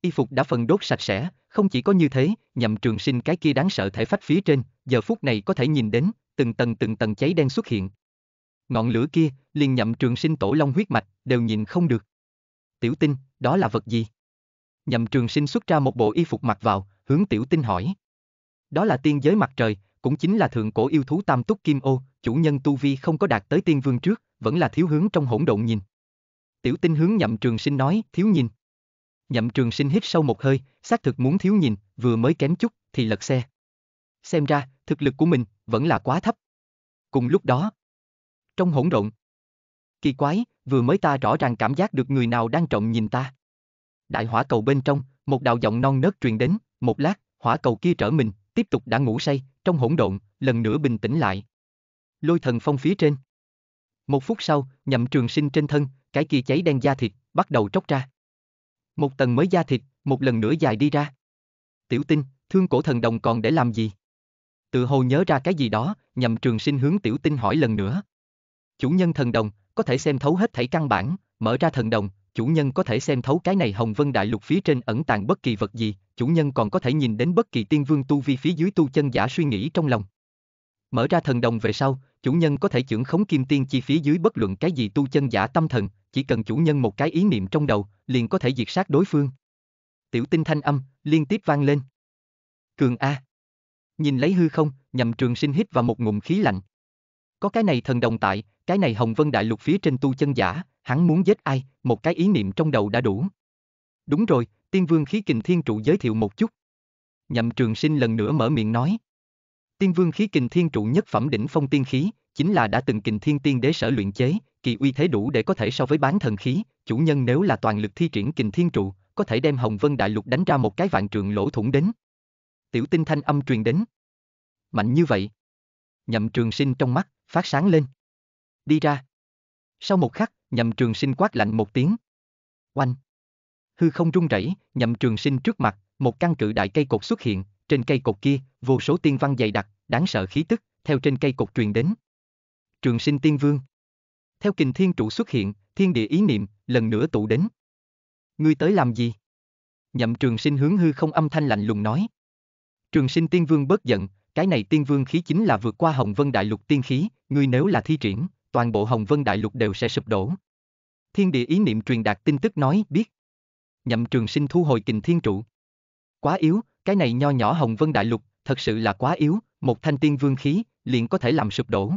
Y phục đã phần đốt sạch sẽ, không chỉ có như thế, nhậm trường sinh cái kia đáng sợ thể phách phía trên, giờ phút này có thể nhìn đến, từng tầng từng tầng cháy đen xuất hiện, ngọn lửa kia, liền nhậm trường sinh tổ long huyết mạch, đều nhìn không được. Tiểu tinh, đó là vật gì? Nhậm trường sinh xuất ra một bộ y phục mặc vào, hướng tiểu tinh hỏi. Đó là tiên giới mặt trời, cũng chính là thượng cổ yêu thú tam túc kim ô, chủ nhân tu vi không có đạt tới tiên vương trước, vẫn là thiếu hướng trong hỗn độn nhìn. Tiểu tinh hướng nhậm trường sinh nói, thiếu nhìn. Nhậm trường sinh hít sâu một hơi, xác thực muốn thiếu nhìn, vừa mới kém chút, thì lật xe. Xem ra, thực lực của mình, vẫn là quá thấp. Cùng lúc đó, trong hỗn độn. Kỳ quái, vừa mới ta rõ ràng cảm giác được người nào đang trọng nhìn ta. Đại hỏa cầu bên trong, một đạo giọng non nớt truyền đến, một lát, hỏa cầu kia trở mình, tiếp tục đã ngủ say, trong hỗn độn, lần nữa bình tĩnh lại. Lôi thần phong phía trên. Một phút sau, nhậm trường sinh trên thân, cái kia cháy đen da thịt, bắt đầu tróc ra. Một tầng mới da thịt, một lần nữa dài đi ra. Tiểu tinh, thương cổ thần đồng còn để làm gì? Tự hồ nhớ ra cái gì đó, nhậm trường sinh hướng tiểu tinh hỏi lần nữa chủ nhân thần đồng, có thể xem thấu hết thảy căn bản, mở ra thần đồng, chủ nhân có thể xem thấu cái này hồng vân đại lục phía trên ẩn tàng bất kỳ vật gì, chủ nhân còn có thể nhìn đến bất kỳ tiên vương tu vi phía dưới tu chân giả suy nghĩ trong lòng. Mở ra thần đồng về sau, chủ nhân có thể chưởng khống kim tiên chi phía dưới bất luận cái gì tu chân giả tâm thần, chỉ cần chủ nhân một cái ý niệm trong đầu, liền có thể diệt sát đối phương. Tiểu tinh thanh âm, liên tiếp vang lên. Cường A. Nhìn lấy hư không, nhầm trường sinh hít vào một ngụm khí lạnh. Có cái này thần đồng tại, cái này Hồng Vân Đại Lục phía trên tu chân giả, hắn muốn giết ai, một cái ý niệm trong đầu đã đủ. Đúng rồi, Tiên Vương Khí Kình Thiên Trụ giới thiệu một chút. Nhậm Trường Sinh lần nữa mở miệng nói. Tiên Vương Khí Kình Thiên Trụ nhất phẩm đỉnh phong tiên khí, chính là đã từng Kình Thiên Tiên Đế sở luyện chế, kỳ uy thế đủ để có thể so với bán thần khí, chủ nhân nếu là toàn lực thi triển Kình Thiên Trụ, có thể đem Hồng Vân Đại Lục đánh ra một cái vạn trường lỗ thủng đến. Tiểu Tinh thanh âm truyền đến. Mạnh như vậy. Nhậm Trường Sinh trong mắt phát sáng lên đi ra. Sau một khắc, nhậm trường sinh quát lạnh một tiếng. Oanh! Hư không rung rẩy, nhậm trường sinh trước mặt, một căn cự đại cây cột xuất hiện, trên cây cột kia, vô số tiên văn dày đặc, đáng sợ khí tức, theo trên cây cột truyền đến. Trường sinh tiên vương. Theo kình thiên trụ xuất hiện, thiên địa ý niệm, lần nữa tụ đến. Ngươi tới làm gì? Nhậm trường sinh hướng hư không âm thanh lạnh lùng nói. Trường sinh tiên vương bớt giận, cái này tiên vương khí chính là vượt qua hồng vân đại lục tiên khí, ngươi nếu là thi triển, toàn bộ Hồng Vân Đại Lục đều sẽ sụp đổ. Thiên địa ý niệm truyền đạt tin tức nói biết. Nhậm trường sinh thu hồi kình thiên trụ. Quá yếu, cái này nho nhỏ Hồng Vân Đại Lục, thật sự là quá yếu, một thanh tiên vương khí, liền có thể làm sụp đổ.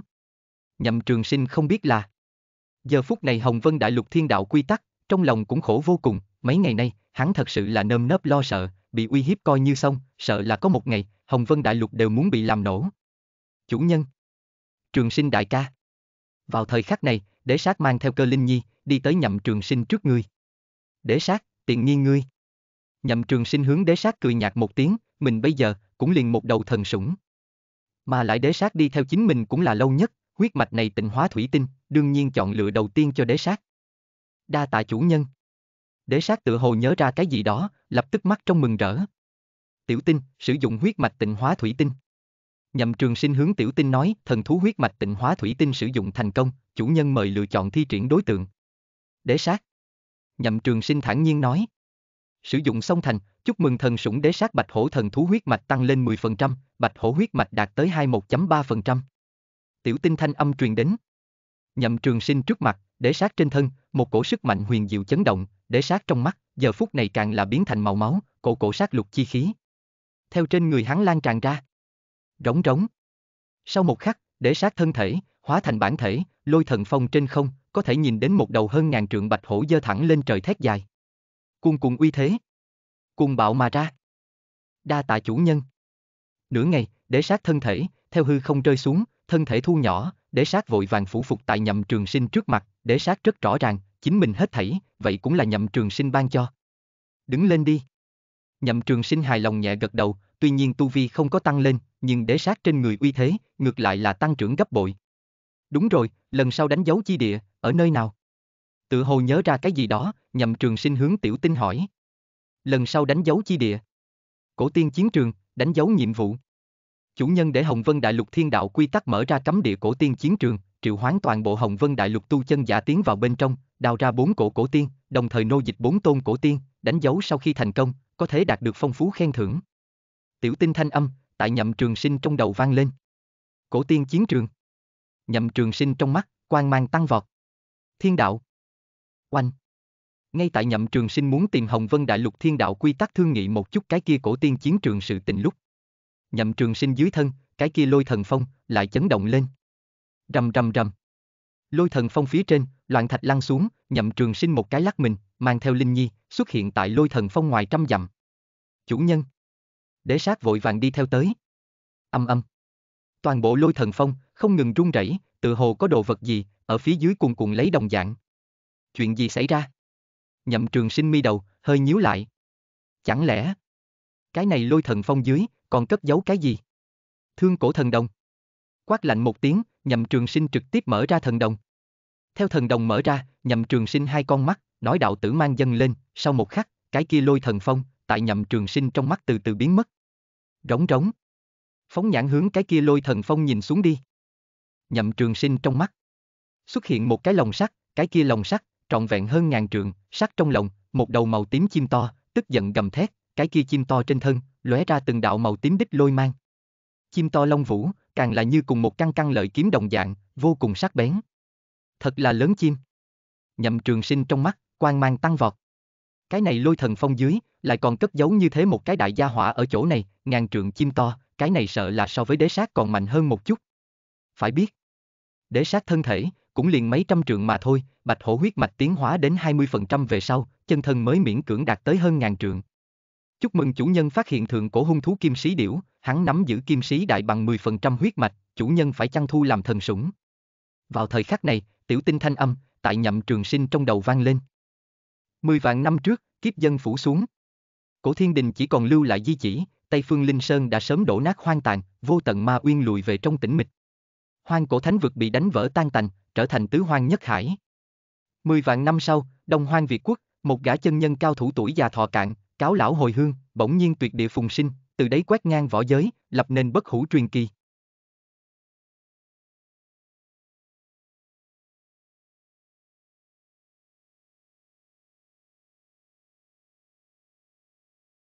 Nhậm trường sinh không biết là. Giờ phút này Hồng Vân Đại Lục thiên đạo quy tắc, trong lòng cũng khổ vô cùng, mấy ngày nay, hắn thật sự là nơm nớp lo sợ, bị uy hiếp coi như xong, sợ là có một ngày, Hồng Vân Đại Lục đều muốn bị làm nổ. Chủ nhân. Trường sinh đại ca. Vào thời khắc này, đế sát mang theo cơ linh nhi, đi tới nhậm trường sinh trước ngươi. Đế sát, tiện nghi ngươi. Nhậm trường sinh hướng đế sát cười nhạt một tiếng, mình bây giờ, cũng liền một đầu thần sủng. Mà lại đế sát đi theo chính mình cũng là lâu nhất, huyết mạch này tịnh hóa thủy tinh, đương nhiên chọn lựa đầu tiên cho đế sát. Đa tạ chủ nhân. Đế sát tự hồ nhớ ra cái gì đó, lập tức mắt trong mừng rỡ. Tiểu tinh, sử dụng huyết mạch tịnh hóa thủy tinh. Nhậm Trường Sinh hướng Tiểu Tinh nói, thần thú huyết mạch tịnh hóa thủy tinh sử dụng thành công, chủ nhân mời lựa chọn thi triển đối tượng. Đế sát. Nhậm Trường Sinh thản nhiên nói. Sử dụng xong thành, chúc mừng thần sủng đế sát bạch hổ thần thú huyết mạch tăng lên 10%, bạch hổ huyết mạch đạt tới 21.3%. Tiểu Tinh thanh âm truyền đến. Nhậm Trường Sinh trước mặt, đế sát trên thân, một cổ sức mạnh huyền diệu chấn động, đế sát trong mắt, giờ phút này càng là biến thành màu máu, cổ cổ sát lục chi khí. Theo trên người hắn lan tràn ra rống rống. Sau một khắc, để sát thân thể, hóa thành bản thể, lôi thần phong trên không, có thể nhìn đến một đầu hơn ngàn trượng bạch hổ dơ thẳng lên trời thét dài. Cuồng cuồng uy thế. Cuồng bạo mà ra. Đa tạ chủ nhân. Nửa ngày, để sát thân thể, theo hư không rơi xuống, thân thể thu nhỏ, để sát vội vàng phủ phục tại nhậm trường sinh trước mặt, để sát rất rõ ràng, chính mình hết thảy, vậy cũng là nhậm trường sinh ban cho. Đứng lên đi. Nhậm trường sinh hài lòng nhẹ gật đầu, tuy nhiên tu vi không có tăng lên, nhưng đế sát trên người uy thế, ngược lại là tăng trưởng gấp bội. Đúng rồi, lần sau đánh dấu chi địa, ở nơi nào? Tự hồ nhớ ra cái gì đó, nhằm trường sinh hướng tiểu tinh hỏi. Lần sau đánh dấu chi địa. Cổ tiên chiến trường, đánh dấu nhiệm vụ. Chủ nhân để Hồng Vân Đại Lục Thiên Đạo quy tắc mở ra cấm địa cổ tiên chiến trường, triệu hoán toàn bộ Hồng Vân Đại Lục tu chân giả tiến vào bên trong, đào ra bốn cổ cổ tiên, đồng thời nô dịch bốn tôn cổ tiên, đánh dấu sau khi thành công, có thể đạt được phong phú khen thưởng. Tiểu tinh thanh âm, tại nhậm trường sinh trong đầu vang lên. Cổ tiên chiến trường. Nhậm trường sinh trong mắt, quang mang tăng vọt. Thiên đạo. Oanh. Ngay tại nhậm trường sinh muốn tìm Hồng Vân Đại Lục Thiên Đạo quy tắc thương nghị một chút cái kia cổ tiên chiến trường sự tình lúc. Nhậm trường sinh dưới thân, cái kia lôi thần phong, lại chấn động lên. Rầm rầm rầm. Lôi thần phong phía trên, loạn thạch lăn xuống, nhậm trường sinh một cái lắc mình, mang theo Linh Nhi, xuất hiện tại lôi thần phong ngoài trăm dặm. Chủ nhân đế sát vội vàng đi theo tới. Âm âm. Toàn bộ lôi thần phong, không ngừng run rẩy, tự hồ có đồ vật gì, ở phía dưới cuồn cuộn lấy đồng dạng. Chuyện gì xảy ra? Nhậm trường sinh mi đầu, hơi nhíu lại. Chẳng lẽ, cái này lôi thần phong dưới, còn cất giấu cái gì? Thương cổ thần đồng. Quát lạnh một tiếng, nhậm trường sinh trực tiếp mở ra thần đồng. Theo thần đồng mở ra, nhậm trường sinh hai con mắt, nói đạo tử mang dân lên, sau một khắc, cái kia lôi thần phong, tại nhậm trường sinh trong mắt từ từ biến mất. Rống rống. Phóng nhãn hướng cái kia lôi thần phong nhìn xuống đi. Nhậm trường sinh trong mắt. Xuất hiện một cái lồng sắt, cái kia lồng sắt, trọn vẹn hơn ngàn trường, sắt trong lồng, một đầu màu tím chim to, tức giận gầm thét, cái kia chim to trên thân, lóe ra từng đạo màu tím đích lôi mang. Chim to lông vũ, càng là như cùng một căn căn lợi kiếm đồng dạng, vô cùng sắc bén. Thật là lớn chim. Nhậm trường sinh trong mắt, quang mang tăng vọt. Cái này lôi thần phong dưới, lại còn cất giấu như thế một cái đại gia hỏa ở chỗ này, ngàn trượng chim to, cái này sợ là so với đế sát còn mạnh hơn một chút. Phải biết, đế sát thân thể, cũng liền mấy trăm trượng mà thôi, bạch hổ huyết mạch tiến hóa đến 20% về sau, chân thân mới miễn cưỡng đạt tới hơn ngàn trượng. Chúc mừng chủ nhân phát hiện thượng cổ hung thú kim sĩ điểu, hắn nắm giữ kim sĩ đại bằng 10% huyết mạch, chủ nhân phải chăn thu làm thần sủng. Vào thời khắc này, tiểu tinh thanh âm, tại nhậm trường sinh trong đầu vang lên. Mười vạn năm trước, kiếp dân phủ xuống. Cổ thiên đình chỉ còn lưu lại di chỉ, Tây Phương Linh Sơn đã sớm đổ nát hoang tàn, vô tận ma uyên lùi về trong tĩnh mịch. Hoang cổ thánh vực bị đánh vỡ tan tành, trở thành tứ hoang nhất hải. Mười vạn năm sau, Đông Hoang Việt Quốc, một gã chân nhân cao thủ tuổi già thọ cạn, cáo lão hồi hương, bỗng nhiên tuyệt địa phùng sinh, từ đấy quét ngang võ giới, lập nên bất hủ truyền kỳ.